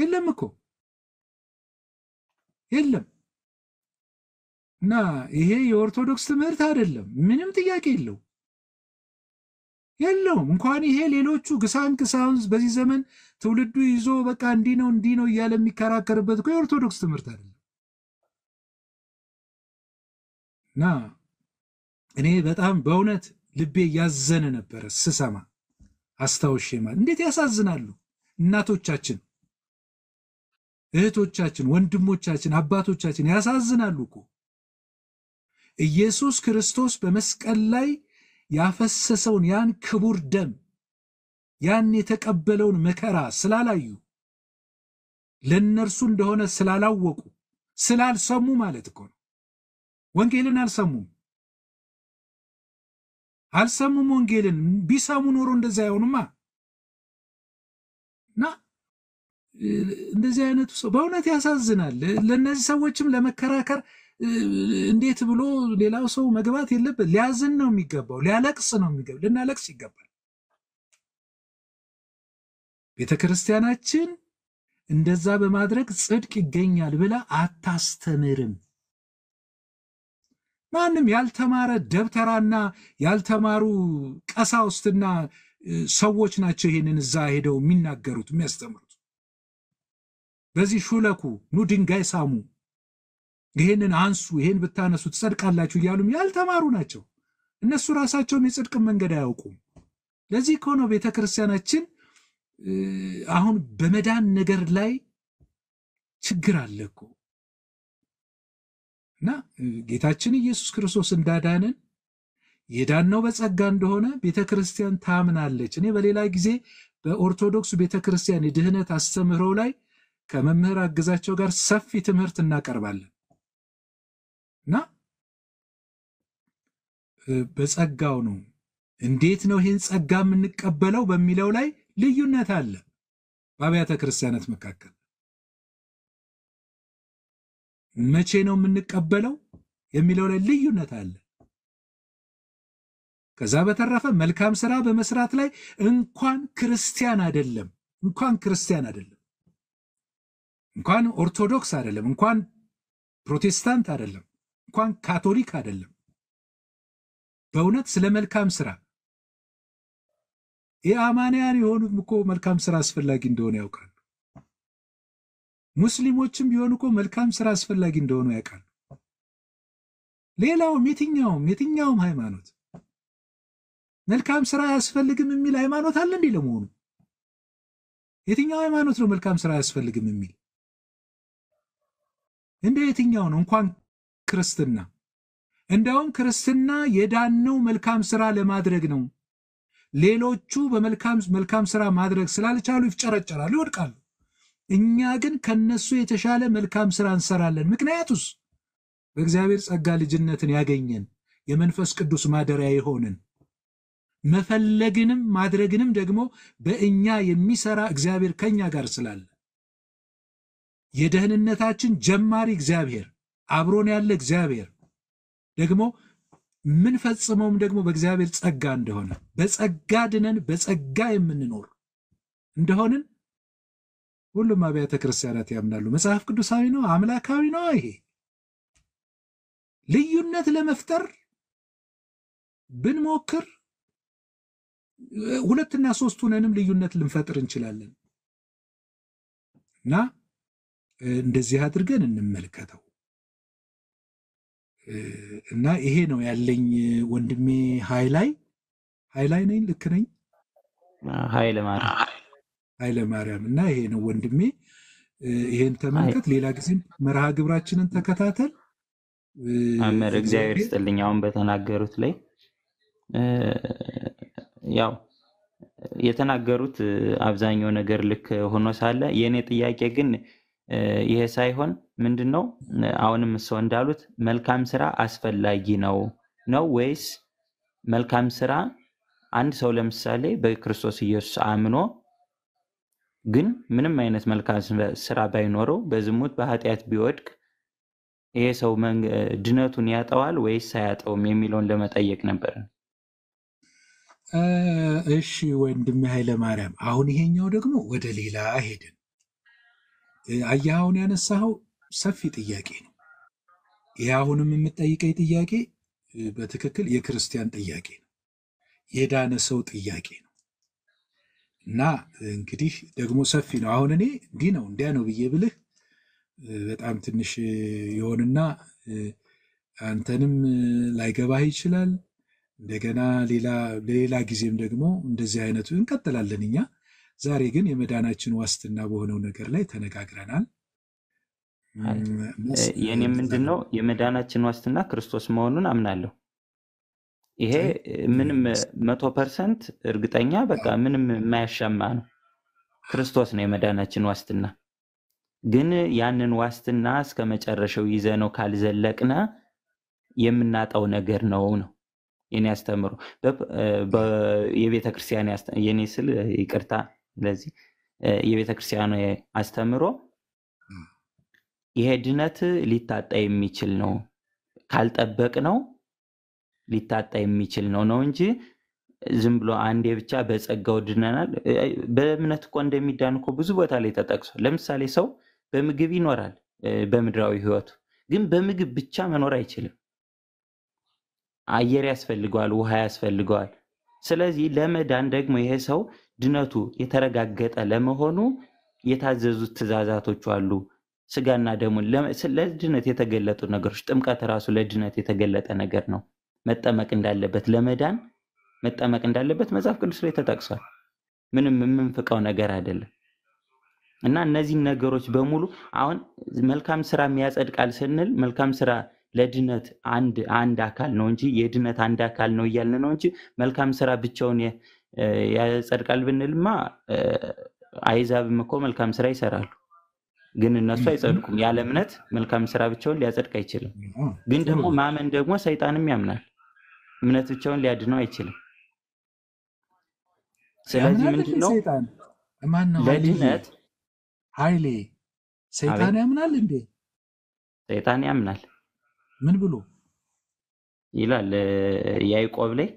የለም እኮ የለም። እና ይሄ የኦርቶዶክስ ትምህርት አይደለም፣ ምንም ጥያቄ የለው። የለውም። እንኳን ይሄ ሌሎቹ ግሳን አሁን በዚህ ዘመን ትውልዱ ይዞ በቃ እንዲህ ነው እንዲህ ነው እያለ የሚከራከርበት እኮ የኦርቶዶክስ ትምህርት አይደለም። እና እኔ በጣም በእውነት ልቤ ያዘነ ነበረ ስሰማ አስታውሼ ማለት እንዴት ያሳዝናሉ እናቶቻችን እህቶቻችን፣ ወንድሞቻችን፣ አባቶቻችን ያሳዝናሉ እኮ ኢየሱስ ክርስቶስ በመስቀል ላይ ያፈሰሰውን ያን ክቡር ደም ያን የተቀበለውን መከራ ስላላዩ ለእነርሱ እንደሆነ ስላላወቁ ስላልሰሙ ማለት እኮ ነው። ወንጌልን አልሰሙም አልሰሙም። ወንጌልን ቢሰሙ ኖሮ እንደዚህ አይሆኑማ። እና እንደዚህ አይነቱ ሰው በእውነት ያሳዝናል። ለእነዚህ ሰዎችም ለመከራከር እንዴት ብሎ ሌላው ሰው መግባት የለበት። ሊያዝን ነው የሚገባው፣ ሊያለቅስ ነው የሚገባው፣ ልናለቅስ ይገባል። ቤተ ክርስቲያናችን እንደዛ በማድረግ ጽድቅ ይገኛል ብላ አታስተምርም። ማንም ያልተማረ ደብተራና ያልተማሩ ቀሳውስትና ሰዎች ናቸው ይህንን እዛ ሄደው የሚናገሩት የሚያስተምሩት። በዚህ ሹለኩ ኑ ድንጋይ ሳሙ ይህንን አንሱ፣ ይህን ብታነሱ ትጸድቃላችሁ እያሉም ያልተማሩ ናቸው። እነሱ ራሳቸውም የጽድቅን መንገድ አያውቁም። ለዚህ ከሆነ ቤተክርስቲያናችን ቤተ ክርስቲያናችን አሁን በመዳን ነገር ላይ ችግር አለ እኮ እና ጌታችን ኢየሱስ ክርስቶስ እንዳዳንን የዳነው በጸጋ እንደሆነ ቤተ ክርስቲያን ታምናለች። እኔ በሌላ ጊዜ በኦርቶዶክስ ቤተ ክርስቲያን የድህነት አስተምህሮ ላይ ከመምህር አግዛቸው ጋር ሰፊ ትምህርት እናቀርባለን። እና በጸጋው ነው። እንዴት ነው ይህን ጸጋ የምንቀበለው በሚለው ላይ ልዩነት አለ በአብያተ ክርስቲያናት መካከል። መቼ ነው የምንቀበለው የሚለው ላይ ልዩነት አለ። ከዛ በተረፈ መልካም ስራ በመስራት ላይ እንኳን ክርስቲያን አይደለም እንኳን ክርስቲያን አይደለም እንኳን ኦርቶዶክስ አይደለም እንኳን ፕሮቴስታንት አይደለም እንኳን ካቶሊክ አይደለም በእውነት ስለ መልካም ስራ የአማንያን የሆኑት እኮ መልካም ስራ አስፈላጊ እንደሆነ ያውቃሉ። ሙስሊሞችም ቢሆኑ እኮ መልካም ስራ አስፈላጊ እንደሆኑ ያውቃሉ። ሌላውም የትኛውም የትኛውም ሃይማኖት መልካም ስራ አያስፈልግም የሚል ሃይማኖት አለ እንዴ? ለመሆኑ የትኛው ሃይማኖት ነው መልካም ስራ አያስፈልግም የሚል እንደ የትኛው ነው እንኳን ክርስትና። እንደውም ክርስትና የዳነው መልካም ስራ ለማድረግ ነው። ሌሎቹ በመልካም መልካም ስራ ማድረግ ስላልቻሉ ይፍጨረጨራሉ፣ ይወድቃሉ። እኛ ግን ከነሱ የተሻለ መልካም ስራ እንሰራለን። ምክንያቱስ በእግዚአብሔር ጸጋ ልጅነትን ያገኘን የመንፈስ ቅዱስ ማደሪያ የሆንን መፈለግንም ማድረግንም ደግሞ በእኛ የሚሰራ እግዚአብሔር ከኛ ጋር ስላለ የደህንነታችን ጀማሪ እግዚአብሔር አብሮን ያለ እግዚአብሔር ደግሞ የምንፈጽመውም ደግሞ በእግዚአብሔር ጸጋ እንደሆነ በጸጋ ድነን በጸጋ የምንኖር እንደሆንን ሁሉም አብያተ ክርስቲያናት ያምናሉ። መጽሐፍ ቅዱሳዊ ነው፣ አምላካዊ ነው። ይሄ ልዩነት ለመፍጠር ብንሞክር ሁለትና ሶስት ሁነንም ልዩነት ልንፈጥር እንችላለን እና እንደዚህ አድርገን እንመልከተው። እና ይሄ ነው ያለኝ ወንድሜ ሀይላይ ሀይላይ ነኝ ልክ ነኝ ሀይለ ማርያም እና ይሄ ነው ወንድሜ ይሄን ተመልከት ሌላ ጊዜም መርሃ ግብራችንን ተከታተል አመር እግዚአብሔር ይስጥልኝ አሁን በተናገሩት ላይ ያው የተናገሩት አብዛኛው ነገር ልክ ሆኖ ሳለ የእኔ ጥያቄ ግን ይሄ ሳይሆን ምንድን ነው አሁንም ሰው እንዳሉት መልካም ስራ አስፈላጊ ነው ነው ወይስ መልካም ስራ አንድ ሰው ለምሳሌ በክርስቶስ ኢየሱስ አምኖ ግን ምንም አይነት መልካም ስራ ባይኖረው በዝሙት በኃጢአት ቢወድቅ ይሄ ሰው ድነቱን ያጠዋል ወይስ አያጠውም የሚለውን ለመጠየቅ ነበር። እሺ ወንድሜ ኃይለማርያም፣ አሁን ይሄኛው ደግሞ ወደ ሌላ ሄድን። አየሃውን ያነሳኸው ሰፊ ጥያቄ ነው። ይህ አሁንም የምጠይቀኝ ጥያቄ በትክክል የክርስቲያን ጥያቄ ነው፣ የዳነ ሰው ጥያቄ ነው። እና እንግዲህ ደግሞ ሰፊ ነው። አሁን እኔ እንዲህ ነው እንዲያ ነው ብዬ ብልህ በጣም ትንሽ ይሆንና አንተንም ላይገባህ ይችላል። እንደገና ሌላ ጊዜም ደግሞ እንደዚህ አይነቱ እንቀጥላለን እኛ ዛሬ ግን የመዳናችን ዋስትና በሆነው ነገር ላይ ተነጋግረናል። የኔ ምንድን ነው የመዳናችን ዋስትና ክርስቶስ መሆኑን አምናለሁ። ይሄ ምንም መቶ ፐርሰንት እርግጠኛ በቃ ምንም የማያሻማ ነው። ክርስቶስ ነው የመዳናችን ዋስትና። ግን ያንን ዋስትና እስከ መጨረሻው ይዘ ነው ካልዘለቅነ የምናጣው ነገር ነው ነው የኔ አስተምሮ የቤተ ክርስቲያን የኔ ስል ይቅርታ ስለዚህ የቤተ ክርስቲያኑ አስተምሮ ይሄ ድነት ሊታጣ የሚችል ነው፣ ካልጠበቅ ነው ሊታጣ የሚችል ነው ነው እንጂ ዝም ብሎ አንዴ ብቻ በጸጋው ድነናል። በእምነት እኮ እንደሚዳን እኮ ብዙ ቦታ ላይ ተጠቅሷል። ለምሳሌ ሰው በምግብ ይኖራል በምድራዊ ህይወቱ ግን በምግብ ብቻ መኖር አይችልም። አየር ያስፈልገዋል፣ ውሃ ያስፈልገዋል። ስለዚህ ለመዳን ደግሞ ይሄ ሰው ድነቱ የተረጋገጠ ለመሆኑ የታዘዙት ትእዛዛቶች አሉ። ስጋና ደሙን ለድነት የተገለጡ ነገሮች፣ ጥምቀት ራሱ ለድነት የተገለጠ ነገር ነው። መጠመቅ እንዳለበት ለመዳን መጠመቅ እንዳለበት መጽሐፍ ቅዱስ ላይ ተጠቅሷል። ምንም የምንፍቀው ነገር አይደለም። እና እነዚህን ነገሮች በሙሉ አሁን መልካም ስራ የሚያጸድቃል ስንል መልካም ስራ ለድነት አንድ አንድ አካል ነው እንጂ የድነት አንድ አካል ነው እያልን ነው እንጂ መልካም ስራ ብቻውን ያጸድቃል ብንልማ አይዛብም እኮ መልካም ስራ ይሰራሉ፣ ግን እነሱ አይጸድቁም። ያለ እምነት መልካም ስራ ብቻውን ሊያጸድቅ አይችልም። ግን ደግሞ ማመን ደግሞ ሰይጣንም ያምናል፣ እምነት ብቻውን ሊያድነው አይችልም። ስለዚህ ምንድን ለድነት ኃይሌ ሰይጣን ያምናል እንዴ? ሰይጣን ያምናል። ምን ብሎ ይላል? ያዕቆብ ላይ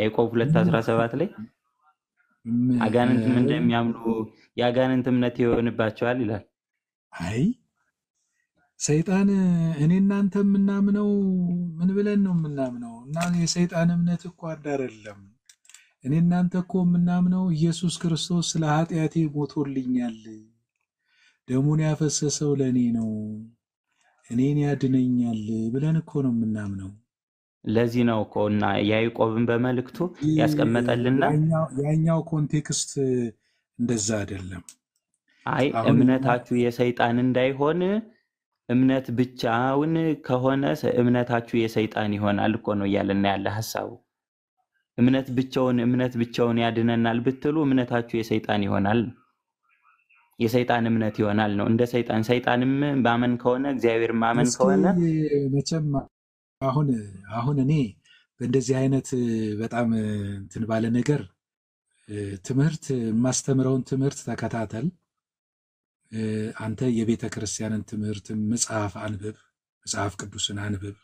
ያዕቆብ ሁለት አስራ ሰባት ላይ አጋንንትም እንደሚያምኑ የአጋንንት እምነት ይሆንባቸዋል ይላል። አይ ሰይጣን እኔ እናንተ የምናምነው ምን ብለን ነው የምናምነው? እና የሰይጣን እምነት እኮ አንድ አይደለም። እኔ እናንተ እኮ የምናምነው ኢየሱስ ክርስቶስ ስለ ኃጢአቴ ሞቶልኛል፣ ደሙን ያፈሰሰው ለእኔ ነው፣ እኔን ያድነኛል ብለን እኮ ነው የምናምነው። ለዚህ ነው እኮ እና ያዕቆብን በመልእክቱ ያስቀመጠልና ያኛው ኮንቴክስት እንደዛ አይደለም። አይ እምነታችሁ የሰይጣን እንዳይሆን እምነት ብቻውን ከሆነ እምነታችሁ የሰይጣን ይሆናል እኮ ነው እያለና ያለ ሀሳቡ። እምነት ብቻውን እምነት ብቻውን ያድነናል ብትሉ እምነታችሁ የሰይጣን ይሆናል፣ የሰይጣን እምነት ይሆናል ነው እንደ ሰይጣን። ሰይጣንም ማመን ከሆነ እግዚአብሔር ማመን ከሆነ መቼም አሁን አሁን እኔ በእንደዚህ አይነት በጣም እንትን ባለ ነገር ትምህርት የማስተምረውን ትምህርት ተከታተል። አንተ የቤተ ክርስቲያንን ትምህርት መጽሐፍ አንብብ፣ መጽሐፍ ቅዱስን አንብብ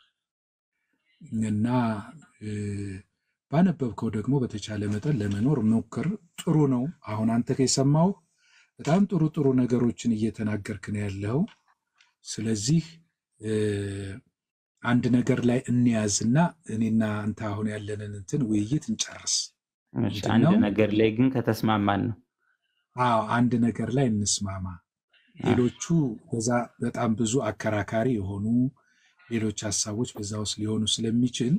እና ባነበብከው ደግሞ በተቻለ መጠን ለመኖር ሞክር። ጥሩ ነው። አሁን አንተ ከሰማው በጣም ጥሩ ጥሩ ነገሮችን እየተናገርክ ነው ያለው። ስለዚህ አንድ ነገር ላይ እንያዝና እኔና አንተ አሁን ያለንን እንትን ውይይት እንጨርስ። አንድ ነገር ላይ ግን ከተስማማን ነው። አዎ አንድ ነገር ላይ እንስማማ። ሌሎቹ በዛ በጣም ብዙ አከራካሪ የሆኑ ሌሎች ሀሳቦች በዛ ውስጥ ሊሆኑ ስለሚችል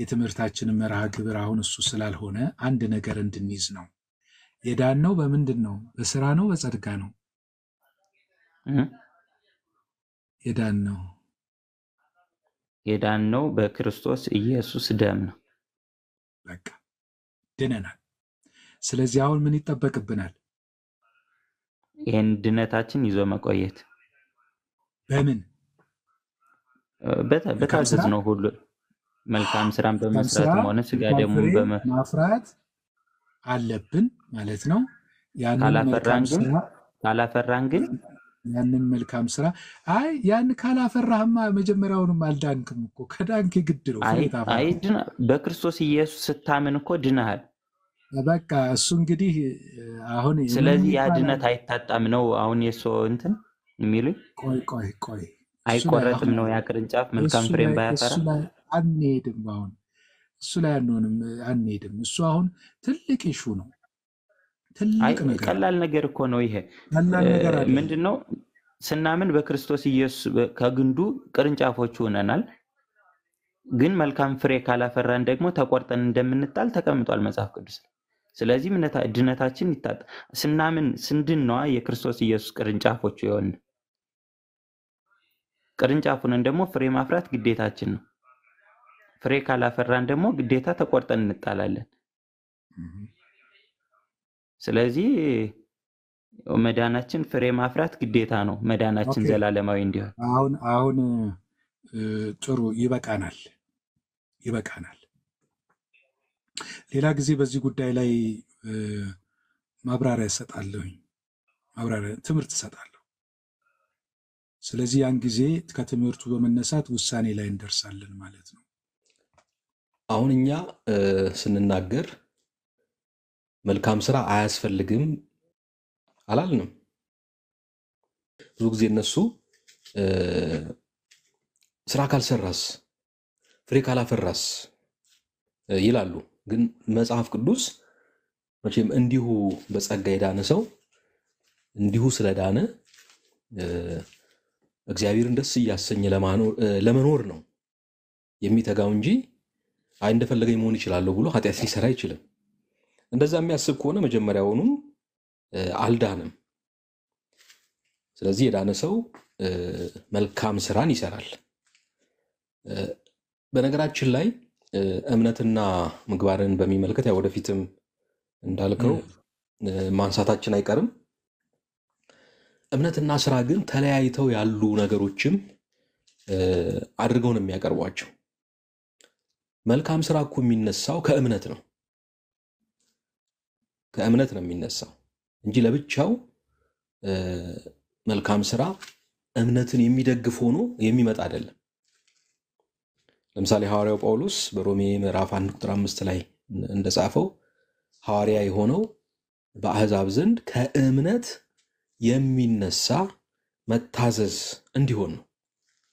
የትምህርታችንን መርሃ ግብር አሁን እሱ ስላልሆነ አንድ ነገር እንድንይዝ ነው። የዳን ነው በምንድን ነው? በስራ ነው? በጸድጋ ነው የዳን ነው? የዳነው በክርስቶስ ኢየሱስ ደም ነው። በቃ ድነናል። ስለዚህ አሁን ምን ይጠበቅብናል? ይህን ድነታችን ይዞ መቆየት በምን በታዘዝ ነው ሁሉ መልካም ስራን በመስራት ሆነ ስጋ ደግሞ ማፍራት አለብን ማለት ነው። ያንን ካላፈራን ግን ያንን መልካም ስራ አይ ያን ካላፈራህማ መጀመሪያውንም አልዳንክም እኮ ከዳንክ ግድ ነው። በክርስቶስ ኢየሱስ ስታምን እኮ ድናሃል። በቃ እሱ እንግዲህ አሁን ስለዚህ ያ ድነት አይታጣም ነው አሁን የሶ እንትን የሚሉኝ ቆይ ቆይ ቆይ አይቆረጥም ነው ያ ቅርንጫፍ መልካም ፍሬም ባያፈራ አንሄድም። አሁን እሱ ላይ አንሆንም አንሄድም። እሱ አሁን ትልቅ ይሹ ነው ቀላል ነገር እኮ ነው ይሄ። ምንድነው ስናምን በክርስቶስ ኢየሱስ ከግንዱ ቅርንጫፎቹ ሆነናል። ግን መልካም ፍሬ ካላፈራን ደግሞ ተቆርጠን እንደምንጣል ተቀምጧል መጽሐፍ ቅዱስ። ስለዚህ ድነታችን ይታጣ። ስናምን ስንድን ነዋ የክርስቶስ ኢየሱስ ቅርንጫፎቹ የሆን ቅርንጫፉንን ደግሞ ፍሬ ማፍራት ግዴታችን ነው። ፍሬ ካላፈራን ደግሞ ግዴታ ተቆርጠን እንጣላለን። ስለዚህ መዳናችን ፍሬ ማፍራት ግዴታ ነው። መዳናችን ዘላለማዊ እንዲሆን አሁን አሁን ጥሩ ይበቃናል፣ ይበቃናል። ሌላ ጊዜ በዚህ ጉዳይ ላይ ማብራሪያ እሰጣለሁኝ፣ ማብራሪያ ትምህርት እሰጣለሁ። ስለዚህ ያን ጊዜ ከትምህርቱ በመነሳት ውሳኔ ላይ እንደርሳለን ማለት ነው። አሁን እኛ ስንናገር መልካም ስራ አያስፈልግም አላልንም። ብዙ ጊዜ እነሱ ስራ ካልሰራስ ፍሬ ካላፈራስ ይላሉ። ግን መጽሐፍ ቅዱስ መቼም እንዲሁ በጸጋ የዳነ ሰው እንዲሁ ስለዳነ እግዚአብሔርን ደስ እያሰኘ ለመኖር ነው የሚተጋው እንጂ አይ እንደፈለገኝ መሆን ይችላለሁ ብሎ ኃጢአት ሊሰራ አይችልም። እንደዛ የሚያስብ ከሆነ መጀመሪያውኑም አልዳንም። ስለዚህ የዳነ ሰው መልካም ስራን ይሰራል። በነገራችን ላይ እምነትና ምግባርን በሚመለከት ያው ወደፊትም እንዳልከው ማንሳታችን አይቀርም። እምነትና ስራ ግን ተለያይተው ያሉ ነገሮችም አድርገው ነው የሚያቀርቧቸው። መልካም ስራ እኮ የሚነሳው ከእምነት ነው። ከእምነት ነው የሚነሳው እንጂ ለብቻው መልካም ስራ እምነትን የሚደግፍ ሆኖ የሚመጣ አይደለም። ለምሳሌ ሐዋርያው ጳውሎስ በሮሜ ምዕራፍ አንድ ቁጥር አምስት ላይ እንደጻፈው ሐዋርያ የሆነው በአሕዛብ ዘንድ ከእምነት የሚነሳ መታዘዝ እንዲሆን ነው።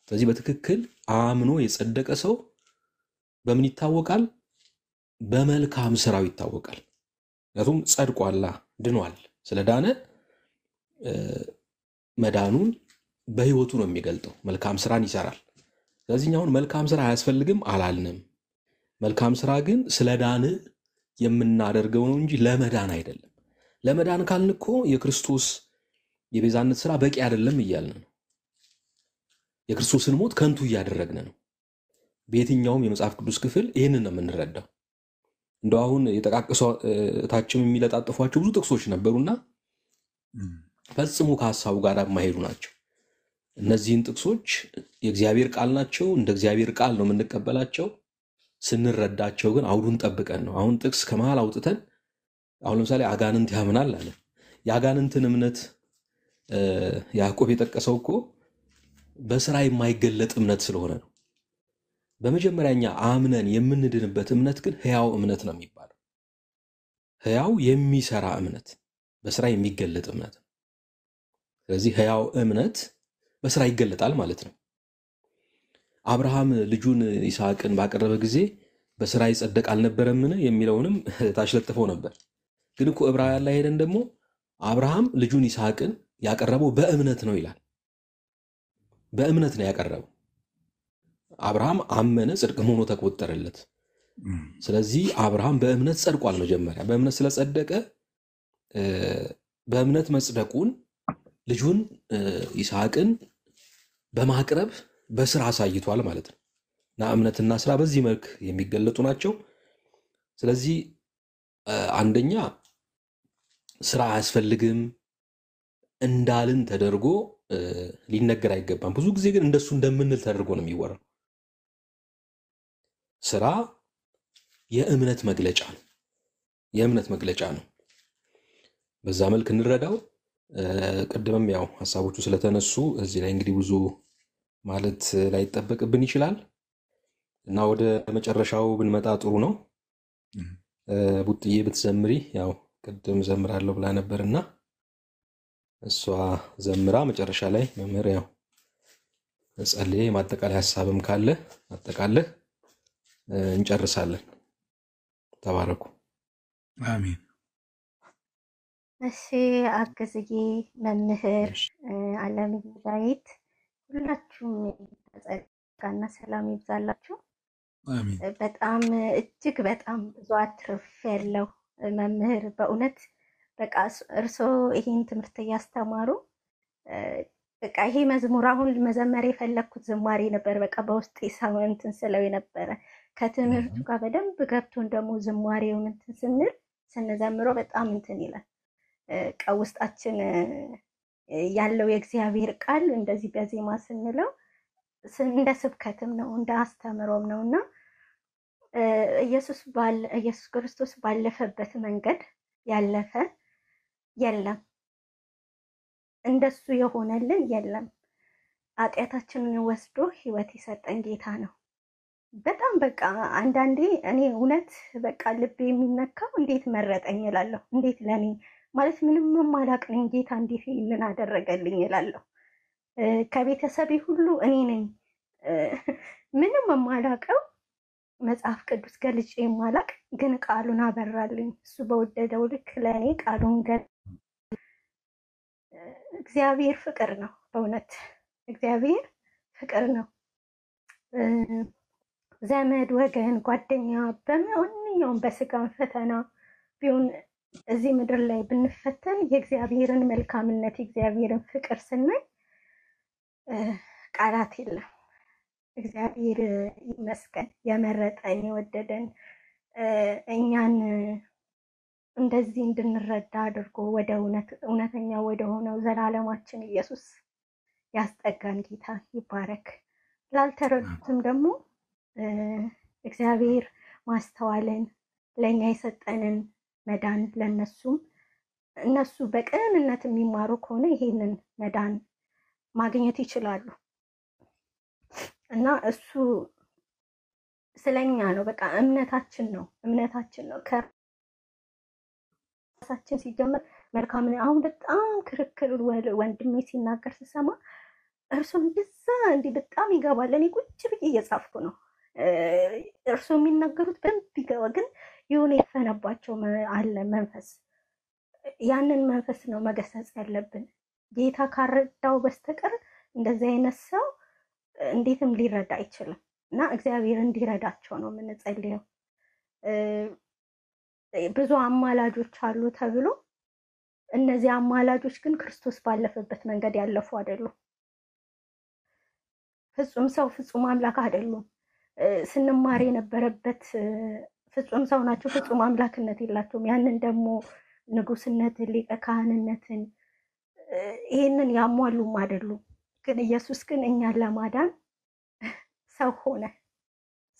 ስለዚህ በትክክል አምኖ የጸደቀ ሰው በምን ይታወቃል? በመልካም ስራው ይታወቃል። ምክንያቱም ጸድቋላ ድኗል። ስለዳነ መዳኑን በህይወቱ ነው የሚገልጠው። መልካም ስራን ይሰራል። ስለዚህ ሁን መልካም ስራ አያስፈልግም አላልንም። መልካም ስራ ግን ስለዳን የምናደርገው ነው እንጂ ለመዳን አይደለም። ለመዳን ካልን እኮ የክርስቶስ የቤዛነት ስራ በቂ አይደለም እያልን ነው። የክርስቶስን ሞት ከንቱ እያደረግን ነው። በየትኛውም የመጽሐፍ ቅዱስ ክፍል ይህንን ነው የምንረዳው። እንደ አሁን የጠቃቅሷታችም የሚለጣጥፏቸው ብዙ ጥቅሶች ነበሩና ፈጽሞ ከሀሳቡ ጋር የማይሄዱ ናቸው። እነዚህን ጥቅሶች የእግዚአብሔር ቃል ናቸው። እንደ እግዚአብሔር ቃል ነው የምንቀበላቸው። ስንረዳቸው ግን አውዱን ጠብቀን ነው። አሁን ጥቅስ ከመሃል አውጥተን አሁን ለምሳሌ አጋንንት ያምናል አለ። የአጋንንትን እምነት ያዕቆብ የጠቀሰው እኮ በስራ የማይገለጥ እምነት ስለሆነ ነው። በመጀመሪያኛ አምነን የምንድንበት እምነት ግን ህያው እምነት ነው የሚባለው። ህያው የሚሰራ እምነት፣ በስራ የሚገለጥ እምነት ነው። ስለዚህ ህያው እምነት በስራ ይገለጣል ማለት ነው። አብርሃም ልጁን ይስሐቅን ባቀረበ ጊዜ በስራ ይጸደቅ አልነበረምን የሚለውንም ታሽለጥፈው ነበር። ግን እኮ ዕብራውያን ላይ ሄደን ደግሞ አብርሃም ልጁን ይስሐቅን ያቀረበው በእምነት ነው ይላል። በእምነት ነው ያቀረበው አብርሃም አመነ፣ ጽድቅም ሆኖ ተቆጠረለት። ስለዚህ አብርሃም በእምነት ጸድቋል። መጀመሪያ በእምነት ስለጸደቀ በእምነት መጽደቁን ልጁን ይስሐቅን በማቅረብ በስራ አሳይቷል ማለት ነው እና እምነትና ስራ በዚህ መልክ የሚገለጡ ናቸው። ስለዚህ አንደኛ ስራ አያስፈልግም እንዳልን ተደርጎ ሊነገር አይገባም። ብዙ ጊዜ ግን እንደሱ እንደምንል ተደርጎ ነው የሚወራው። ስራ የእምነት መግለጫ ነው። የእምነት መግለጫ ነው። በዛ መልክ እንረዳው። ቅድምም ያው ሀሳቦቹ ስለተነሱ እዚህ ላይ እንግዲህ ብዙ ማለት ላይጠበቅብን ይችላል እና ወደ መጨረሻው ብንመጣ ጥሩ ነው። ቡጥዬ ብትዘምሪ ያው ቅድም ዘምራለሁ ብላ ነበር እና እሷ ዘምራ መጨረሻ ላይ መምህር ያው ጸልዬ ማጠቃላይ ሀሳብም ካለ አጠቃለህ እንጨርሳለን። ተባረኩ። አሜን። እሺ አግዝዬ መምህር አለም ዳዊት ሁላችሁም ጸጋና ሰላም ይብዛላችሁ። በጣም እጅግ በጣም ብዙ አትርፍ ያለው መምህር በእውነት በቃ እርስዎ ይህን ትምህርት እያስተማሩ በቃ ይሄ መዝሙር አሁን መዘመር የፈለግኩት ዝማሬ ነበር። በቃ በውስጥ ሳምንትን ስለው የነበረ ከትምህርቱ ጋር በደንብ ገብቶን ደግሞ ዝማሬውን እንትን ስንል ስንዘምረው በጣም እንትን ይላል። ውስጣችን ያለው የእግዚአብሔር ቃል እንደዚህ በዜማ ስንለው እንደ ስብከትም ነው እንደ አስተምሮም ነው እና ኢየሱስ ኢየሱስ ክርስቶስ ባለፈበት መንገድ ያለፈ የለም፣ እንደሱ የሆነልን የለም። ኃጢአታችንን ወስዶ ሕይወት የሰጠን ጌታ ነው። በጣም በቃ አንዳንዴ እኔ እውነት በቃ ልቤ የሚነካው እንዴት መረጠኝ እላለሁ። እንዴት ለእኔ ማለት ምንም ማላቅ ነኝ፣ ጌታ እንዴት ይህንን አደረገልኝ እላለሁ። ከቤተሰቤ ሁሉ እኔ ነኝ ምንም የማላቀው መጽሐፍ ቅዱስ ገልጬ የማላቅ ግን ቃሉን አበራልኝ። እሱ በወደደው ልክ ለእኔ ቃሉን ገ እግዚአብሔር ፍቅር ነው። በእውነት እግዚአብሔር ፍቅር ነው። ዘመድ፣ ወገን፣ ጓደኛ በማንኛውም በስጋም ፈተና ቢሆን እዚህ ምድር ላይ ብንፈተን የእግዚአብሔርን መልካምነት የእግዚአብሔርን ፍቅር ስናይ ቃላት የለም። እግዚአብሔር ይመስገን የመረጠን የወደደን እኛን እንደዚህ እንድንረዳ አድርጎ ወደ እውነተኛ ወደ ሆነው ዘላለማችን ኢየሱስ ያስጠጋን ጌታ ይባረክ። ላልተረዱትም ደግሞ እግዚአብሔር ማስተዋልን ለእኛ የሰጠንን መዳን ለነሱም እነሱ በቅንነት የሚማሩ ከሆነ ይሄንን መዳን ማግኘት ይችላሉ እና እሱ ስለኛ ነው። በቃ እምነታችን ነው እምነታችን ነው ከራሳችን ሲጀምር መልካም ነው። አሁን በጣም ክርክር ወንድሜ ሲናገር ስሰማ እርሱን ብዛ እንዲህ በጣም ይገባል። እኔ ቁጭ ብዬ እየጻፍኩ ነው እርሱ የሚናገሩት በደንብ ይገባ፣ ግን የሆነ የፈነባቸው አለ መንፈስ። ያንን መንፈስ ነው መገሰጽ ያለብን። ጌታ ካረዳው በስተቀር እንደዚህ አይነት ሰው እንዴትም ሊረዳ አይችልም። እና እግዚአብሔር እንዲረዳቸው ነው የምንጸልየው። ብዙ አማላጆች አሉ ተብሎ እነዚህ አማላጆች ግን ክርስቶስ ባለፈበት መንገድ ያለፉ አይደሉም። ፍጹም ሰው ፍጹም አምላክ አይደሉም። ስንማር የነበረበት ፍጹም ሰው ናቸው፣ ፍጹም አምላክነት የላቸውም። ያንን ደግሞ ንጉስነትን፣ ሊቀ ካህንነትን ይህንን ያሟሉም አይደሉም። ግን ኢየሱስ ግን እኛን ለማዳን ሰው ሆነ።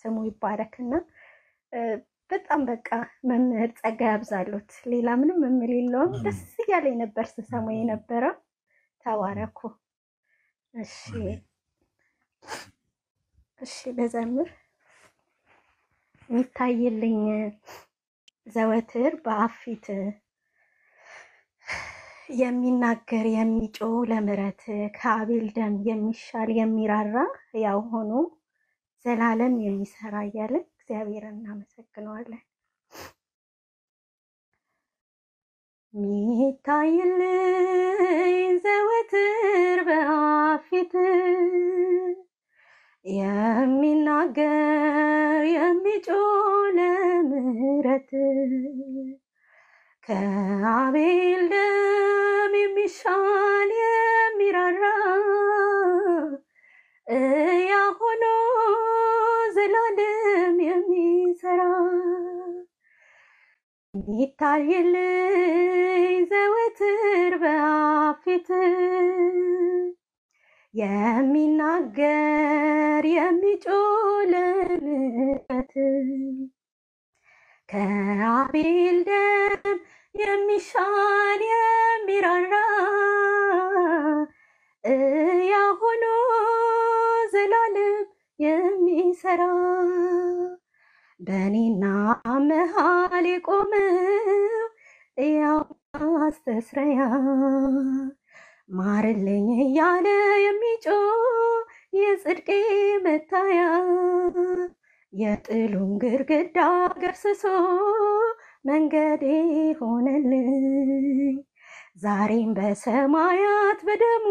ስሙ ይባረክና በጣም በቃ መምህር ጸጋ ያብዛሉት። ሌላ ምንም መምህር የለውም። ደስ እያለ ነበር ስሰማ የነበረው። ተባረኩ። እሺ እሺ በዘምር የሚታይልኝ ዘወትር በአፊት የሚናገር የሚጮ ለምረት ከአቤል ደም የሚሻል የሚራራ ያው ሆኖ ዘላለም የሚሰራ እያለ እግዚአብሔር እናመሰግነዋለን። ሚታይልኝ ዘወትር በአፊት የሚናገር የሚጮ ለምህረት ከአቤል ደም የሚሻል የሚራራ እያ ሆኖ ዘላለም የሚሰራ የሚታይልኝ ዘወትር በፊት የሚናገር የሚጮህ ለምሕረት ከአቤል ደም የሚሻል የሚራራ ሕያው ሆኖ ዘላለም የሚሰራ በእኔና መሃል የቆመው ያው አስተስረያ ማርልኝ እያለ የሚጮ የጽድቄ መታያ የጥሉን ግርግዳ ገርስሶ መንገዴ ሆነልኝ። ዛሬም በሰማያት በደሙ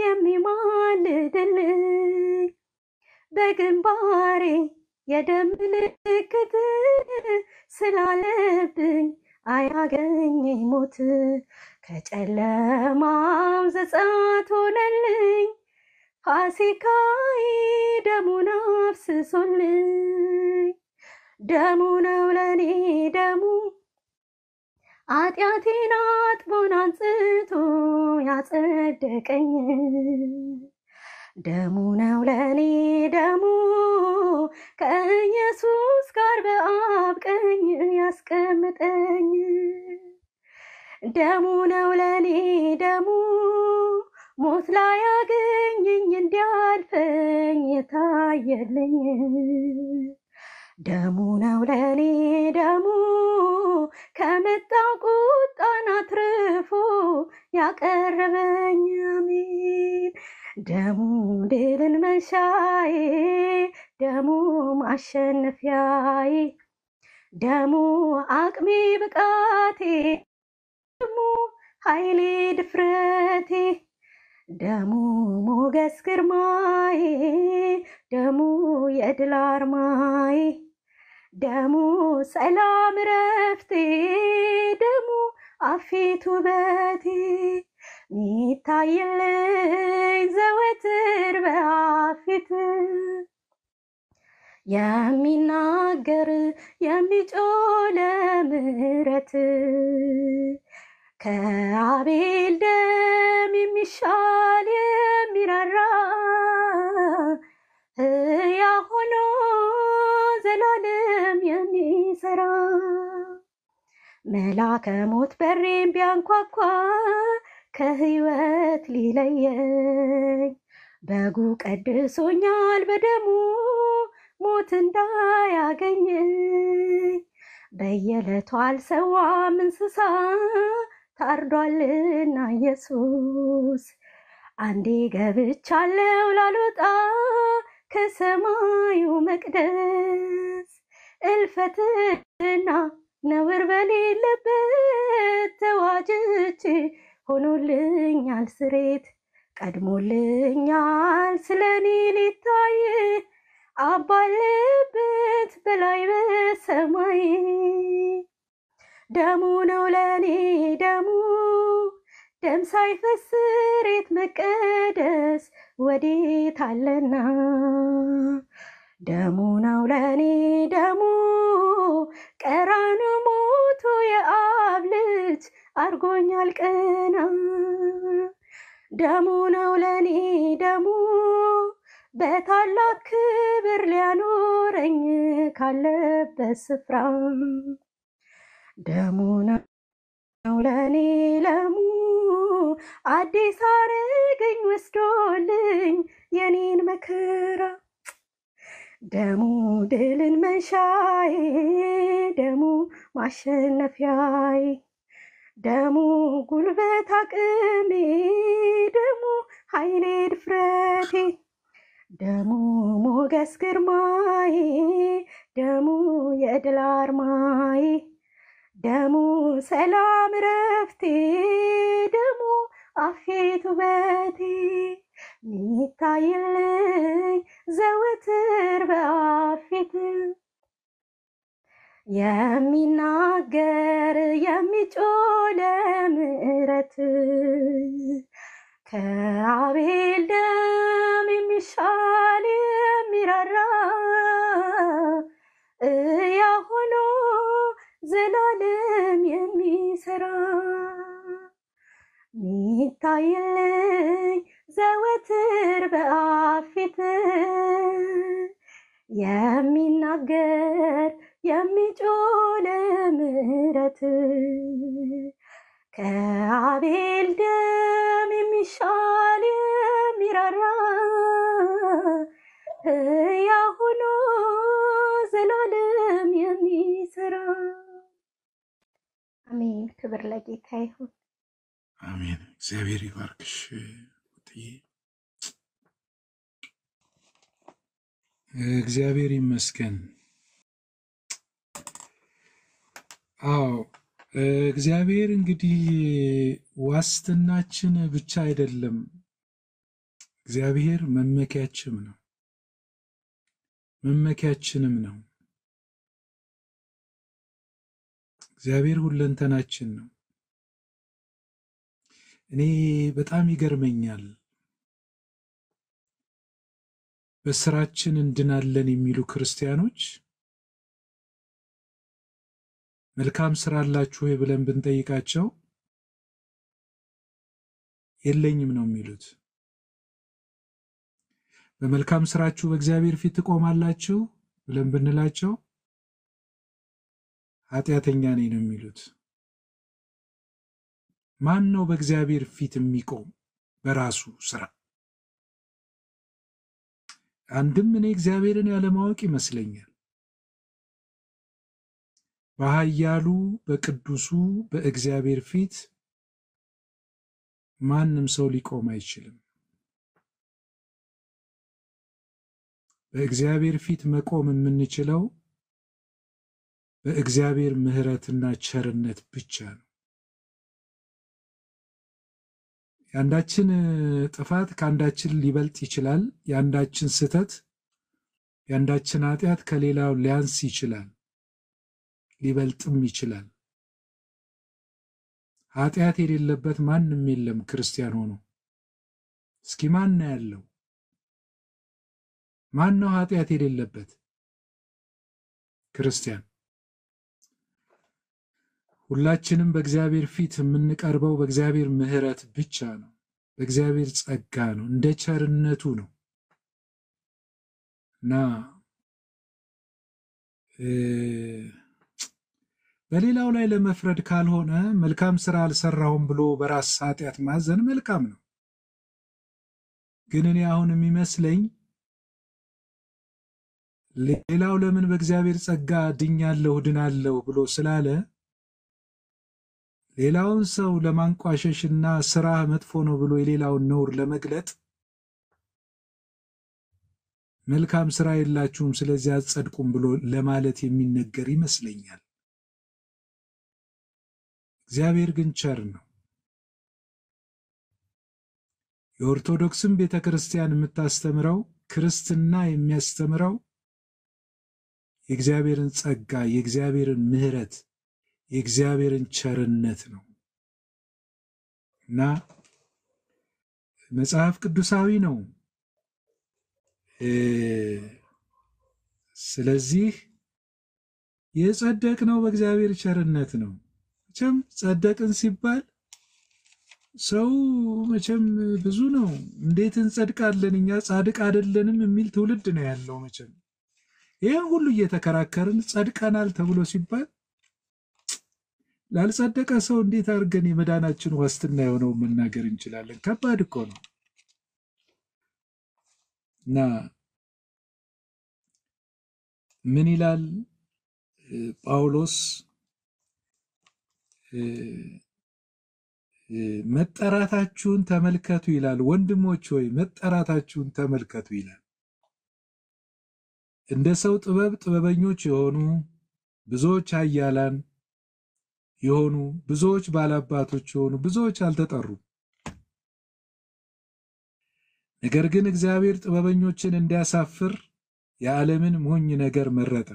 የሚማልድልኝ በግንባሬ የደም ምልክት ስላለብኝ አያገኘኝ ሞት ከጨለማም ዘጻት ሆነልኝ ፋሲካዬ ደሙን አፍስሶልኝ ደሙ ነው ለኔ ደሙ ኃጢአቴን አጥቦን አንጽቶ ያጸደቀኝ ደሙ ነው ለኔ ደሙ ከኢየሱስ ጋር በአብ ቀኝ ያስቀምጠኝ ደሙ ነው ለኔ ደሙ ሞት ላይ ያገኘኝ እንዲያልፈኝ የታየልኝ ደሙ ነው ለኔ ደሙ ከመጣው ቁጣን ትርፎ ያቀረበኝ አሜን ደሙ ድልን መሻዬ ደሙ ማሸነፊያዬ ደሙ አቅሜ ብቃቴ ደግሞ ኃይሌ ድፍረቴ ደሙ ሞገስ ግርማዬ ደሙ የድል አርማዬ ደሙ ሰላም ረፍቴ ደሙ አፌት ውበቴ ሚታይልኝ ዘወትር በአፊት የሚናገር የሚጮለምረት! ከአቤል ደም የሚሻል የሚራራ ሕያው ሆኖ ዘላለም የሚሰራ መላ ሞት በሬን ቢያንኳኳ ከሕይወት ሊለየኝ በጉ ቀድሶኛል በደሙ ሞት እንዳያገኝ በየለቷል አልሰዋም እንስሳ ታርዷልና ኢየሱስ። አንዴ ገብቻለሁ ላልወጣ ከሰማዩ መቅደስ እልፈትና ነውር በሌለበት ተዋጅቼ ሆኖልኛል ስሬት ቀድሞልኛል ስለኔ ሊታይ አባለበት በላይ በሰማይ ደሙ ነው ለኔ ደሙ ደም ሳይፈስ ሬት መቀደስ ወዴት አለና ደሙ ነው ለኔ ደሙ ቀራን ሞቶ የአብ ልጅ አርጎኛል ቀና ደሙ ነው ለኔ ደሙ በታላቅ ክብር ሊያኖረኝ ካለበት ስፍራ ደሙ ነው ለኔ ለሙ አዲስ አርገኝ ወስዶልኝ የኔን መከራ ደሙ ድልን መሻዬ ደሙ ማሸነፊያዬ ደሙ ጉልበት አቅሜ ደሙ ኃይሌ ድፍረቴ ደሙ ሞገስ ግርማዬ ደሙ የድል አርማዬ ደሙ ሰላም ረፍቴ ደሙ አፌቱ በቴ ሚታይልኝ ዘወትር በአፌት የሚናገር የሚጮህ ለምሕረት ከአቤል ደም የሚሻል የሚራራ እያሆኖ ዘላለም የሚሰራ ሚታይልኝ ዘወትር በአፊት የሚናገር የሚጮለ ምሕረት ከአቤል ደም የሚሻል የሚራራ ሕያው ዘላለም የሚሰራ አሜን። ክብር ለጌታ ይሁን። አሜን። እግዚአብሔር ይባርክሽ ውጥዬ። እግዚአብሔር ይመስገን። አዎ እግዚአብሔር እንግዲህ ዋስትናችን ብቻ አይደለም፣ እግዚአብሔር መመኪያችንም ነው መመኪያችንም ነው። እግዚአብሔር ሁለንተናችን ነው። እኔ በጣም ይገርመኛል። በስራችን እንድናለን የሚሉ ክርስቲያኖች መልካም ስራ አላችሁ ወይ ብለን ብንጠይቃቸው የለኝም ነው የሚሉት። በመልካም ስራችሁ በእግዚአብሔር ፊት ትቆማላችሁ ብለን ብንላቸው ኃጢአተኛ ነኝ ነው የሚሉት። ማን ነው በእግዚአብሔር ፊት የሚቆም በራሱ ስራ? አንድም እኔ እግዚአብሔርን ያለማወቅ ይመስለኛል። በኃያሉ በቅዱሱ በእግዚአብሔር ፊት ማንም ሰው ሊቆም አይችልም። በእግዚአብሔር ፊት መቆም የምንችለው በእግዚአብሔር ምሕረትና ቸርነት ብቻ ነው። የአንዳችን ጥፋት ከአንዳችን ሊበልጥ ይችላል። የአንዳችን ስህተት፣ የአንዳችን ኃጢአት ከሌላው ሊያንስ ይችላል፣ ሊበልጥም ይችላል። ኃጢአት የሌለበት ማንም የለም ክርስቲያን ሆኖ። እስኪ ማን ነው ያለው? ማን ነው ኃጢአት የሌለበት ክርስቲያን? ሁላችንም በእግዚአብሔር ፊት የምንቀርበው በእግዚአብሔር ምሕረት ብቻ ነው። በእግዚአብሔር ጸጋ ነው፣ እንደ ቸርነቱ ነው እና በሌላው ላይ ለመፍረድ ካልሆነ መልካም ስራ አልሰራሁም ብሎ በራስ ኃጢአት ማዘን መልካም ነው። ግን እኔ አሁን የሚመስለኝ ሌላው ለምን በእግዚአብሔር ጸጋ ድኛለሁ ድናለሁ ብሎ ስላለ ሌላውን ሰው ለማንቋሸሽ እና ስራ መጥፎ ነው ብሎ የሌላውን ነውር ለመግለጥ መልካም ስራ የላችሁም ስለዚህ አጸድቁም ብሎ ለማለት የሚነገር ይመስለኛል። እግዚአብሔር ግን ቸር ነው። የኦርቶዶክስም ቤተ ክርስቲያን የምታስተምረው ክርስትና የሚያስተምረው የእግዚአብሔርን ጸጋ የእግዚአብሔርን ምሕረት የእግዚአብሔርን ቸርነት ነው እና መጽሐፍ ቅዱሳዊ ነው። ስለዚህ የጸደቅ ነው በእግዚአብሔር ቸርነት ነው። መቼም ጸደቅን ሲባል ሰው መቼም ብዙ ነው። እንዴት እንጸድቃለን እኛ ጻድቅ አይደለንም የሚል ትውልድ ነው ያለው። መቼም ይህን ሁሉ እየተከራከርን ጸድቀናል ተብሎ ሲባል ላልጸደቀ ሰው እንዴት አድርገን የመዳናችን ዋስትና የሆነው መናገር እንችላለን? ከባድ እኮ ነው እና ምን ይላል ጳውሎስ? መጠራታችሁን ተመልከቱ ይላል። ወንድሞች ሆይ መጠራታችሁን ተመልከቱ ይላል። እንደ ሰው ጥበብ ጥበበኞች የሆኑ ብዙዎች ኃያላን የሆኑ ብዙዎች ባላባቶች የሆኑ ብዙዎች አልተጠሩ ነገር ግን እግዚአብሔር ጥበበኞችን እንዲያሳፍር የዓለምን ሞኝ ነገር መረጠ።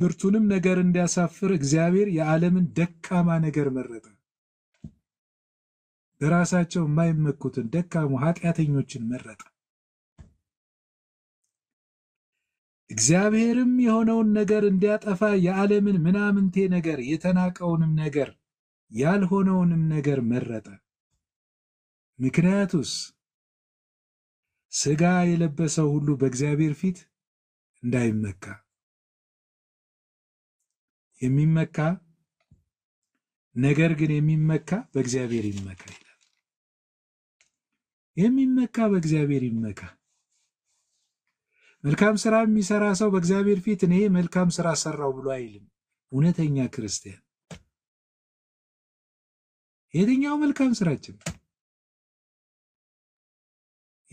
ብርቱንም ነገር እንዲያሳፍር እግዚአብሔር የዓለምን ደካማ ነገር መረጠ። በራሳቸው የማይመኩትን ደካሙ ኃጢአተኞችን መረጠ። እግዚአብሔርም የሆነውን ነገር እንዲያጠፋ የዓለምን ምናምንቴ ነገር የተናቀውንም ነገር ያልሆነውንም ነገር መረጠ። ምክንያቱስ ሥጋ የለበሰው ሁሉ በእግዚአብሔር ፊት እንዳይመካ የሚመካ ነገር ግን የሚመካ በእግዚአብሔር ይመካ ይላል። የሚመካ በእግዚአብሔር ይመካ። መልካም ስራ የሚሰራ ሰው በእግዚአብሔር ፊት እኔ መልካም ስራ ሰራው ብሎ አይልም። እውነተኛ ክርስቲያን የትኛው መልካም ስራችን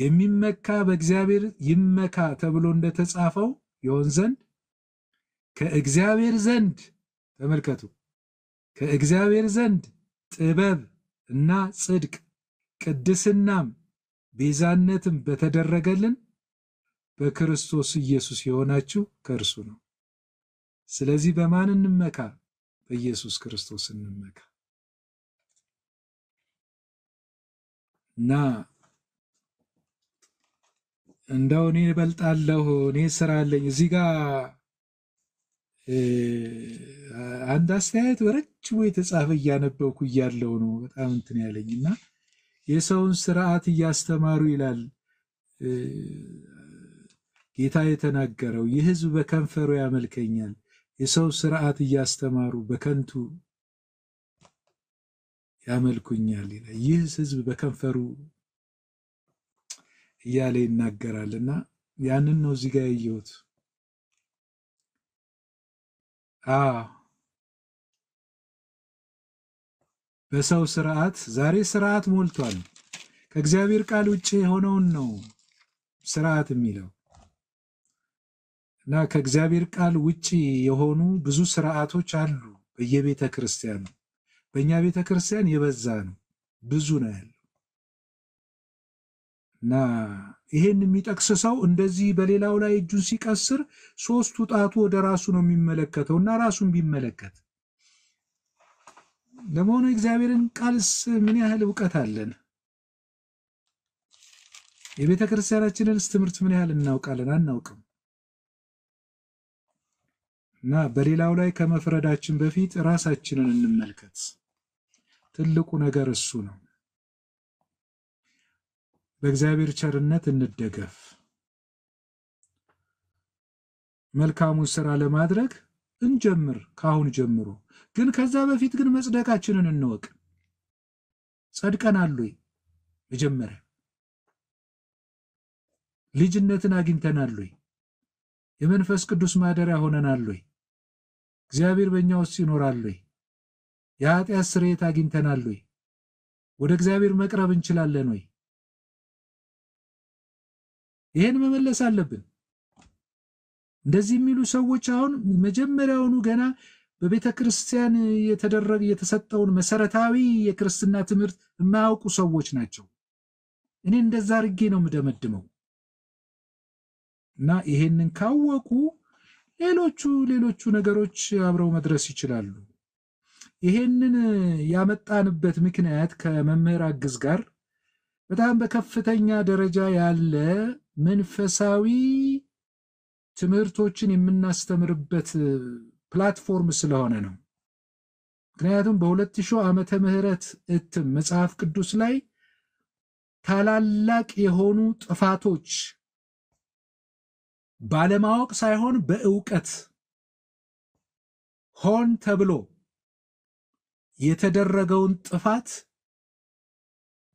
የሚመካ በእግዚአብሔር ይመካ ተብሎ እንደተጻፈው ይሆን ዘንድ ከእግዚአብሔር ዘንድ ተመልከቱ፣ ከእግዚአብሔር ዘንድ ጥበብ እና ጽድቅ ቅድስናም ቤዛነትም በተደረገልን በክርስቶስ ኢየሱስ የሆናችሁ ከእርሱ ነው። ስለዚህ በማን እንመካ? በኢየሱስ ክርስቶስ እንመካ እና እንደው እኔ እበልጣለሁ፣ እኔ ስራ አለኝ። እዚህ ጋር አንድ አስተያየት ረጅሙ የተጻፈ እያነበብኩ እያለሁ ነው በጣም እንትን ያለኝ እና የሰውን ስርዓት እያስተማሩ ይላል ጌታ የተናገረው የሕዝብ በከንፈሩ ያመልከኛል፣ የሰው ስርዓት እያስተማሩ በከንቱ ያመልኩኛል ይላል። ይህ ሕዝብ በከንፈሩ እያለ እና ያንን ነው እዚህ ጋር ያየሁት። በሰው ስርዓት ዛሬ ስርዓት ሞልቷል። ከእግዚአብሔር ቃል ውጭ የሆነውን ነው ስርዓት የሚለው። እና ከእግዚአብሔር ቃል ውጭ የሆኑ ብዙ ስርዓቶች አሉ በየቤተ ክርስቲያኑ። በእኛ ቤተ ክርስቲያን የበዛ ነው፣ ብዙ ነው ያለው እና ይሄን የሚጠቅስ ሰው እንደዚህ በሌላው ላይ እጁን ሲቀስር ሶስቱ ጣቱ ወደ ራሱ ነው የሚመለከተው እና ራሱን ቢመለከት ለመሆኑ የእግዚአብሔርን ቃልስ ምን ያህል እውቀት አለን? የቤተ ክርስቲያናችንንስ ትምህርት ምን ያህል እናውቃለን? አናውቅም። እና በሌላው ላይ ከመፍረዳችን በፊት ራሳችንን እንመልከት። ትልቁ ነገር እሱ ነው። በእግዚአብሔር ቸርነት እንደገፍ። መልካሙን ስራ ለማድረግ እንጀምር ከአሁን ጀምሮ። ግን ከዛ በፊት ግን መጽደቃችንን እንወቅ። ጸድቀናል ወይ? መጀመሪያ ልጅነትን አግኝተናል ወይ? የመንፈስ ቅዱስ ማደሪያ ሆነናል ወይ? እግዚአብሔር በእኛ ውስጥ ይኖራል ወይ? የኃጢአት ስርየት አግኝተናል ወይ? ወደ እግዚአብሔር መቅረብ እንችላለን ወይ? ይህን መመለስ አለብን። እንደዚህ የሚሉ ሰዎች አሁን መጀመሪያውኑ ገና በቤተ ክርስቲያን የተደረገ የተሰጠውን መሰረታዊ የክርስትና ትምህርት የማያውቁ ሰዎች ናቸው። እኔ እንደዛ አድርጌ ነው የምደመድመው እና ይሄንን ካወቁ ሌሎቹ ሌሎቹ ነገሮች አብረው መድረስ ይችላሉ። ይሄንን ያመጣንበት ምክንያት ከመምህር አግዝ ጋር በጣም በከፍተኛ ደረጃ ያለ መንፈሳዊ ትምህርቶችን የምናስተምርበት ፕላትፎርም ስለሆነ ነው። ምክንያቱም በሁለት ሺህ ዓመተ ምህረት እትም መጽሐፍ ቅዱስ ላይ ታላላቅ የሆኑ ጥፋቶች ባለማወቅ ሳይሆን በእውቀት ሆን ተብሎ የተደረገውን ጥፋት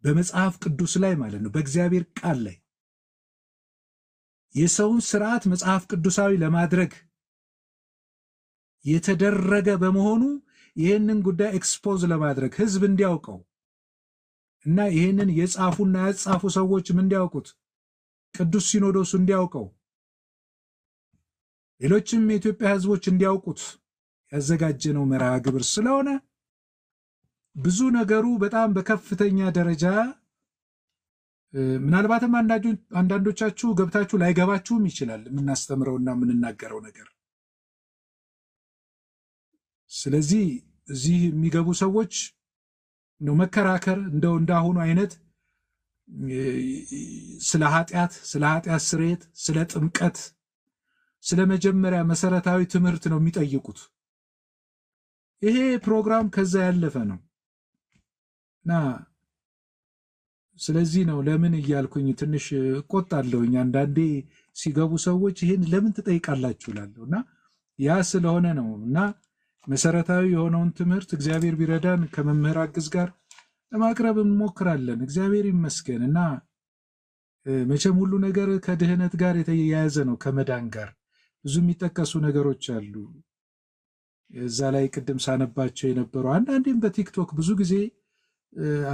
በመጽሐፍ ቅዱስ ላይ ማለት ነው፣ በእግዚአብሔር ቃል ላይ የሰውን ስርዓት መጽሐፍ ቅዱሳዊ ለማድረግ የተደረገ በመሆኑ ይህንን ጉዳይ ኤክስፖዝ ለማድረግ ህዝብ እንዲያውቀው እና ይህንን የጻፉና ያጻፉ ሰዎችም እንዲያውቁት ቅዱስ ሲኖዶሱ እንዲያውቀው ሌሎችም የኢትዮጵያ ሕዝቦች እንዲያውቁት ያዘጋጀነው መርሃ ግብር ስለሆነ ብዙ ነገሩ በጣም በከፍተኛ ደረጃ ምናልባትም አንዳንዶቻችሁ ገብታችሁ ላይገባችሁም ይችላል የምናስተምረውና የምንናገረው ነገር። ስለዚህ እዚህ የሚገቡ ሰዎች ነው መከራከር እንደው እንዳሁኑ አይነት ስለ ኃጢአት፣ ስለ ኃጢአት ስርየት፣ ስለ ጥምቀት ስለ መጀመሪያ መሰረታዊ ትምህርት ነው የሚጠይቁት። ይሄ ፕሮግራም ከዛ ያለፈ ነው እና ስለዚህ ነው ለምን እያልኩኝ ትንሽ እቆጣለሁኝ። አንዳንዴ ሲገቡ ሰዎች ይህን ለምን ትጠይቃላችሁ እላለሁ እና ያ ስለሆነ ነው እና መሰረታዊ የሆነውን ትምህርት እግዚአብሔር ቢረዳን ከመምህር አግዝ ጋር ለማቅረብ እንሞክራለን። እግዚአብሔር ይመስገን እና መቼም ሁሉ ነገር ከድህነት ጋር የተያያዘ ነው ከመዳን ጋር ብዙ የሚጠቀሱ ነገሮች አሉ። እዛ ላይ ቅድም ሳነባቸው የነበሩ አንዳንዴም በቲክቶክ ብዙ ጊዜ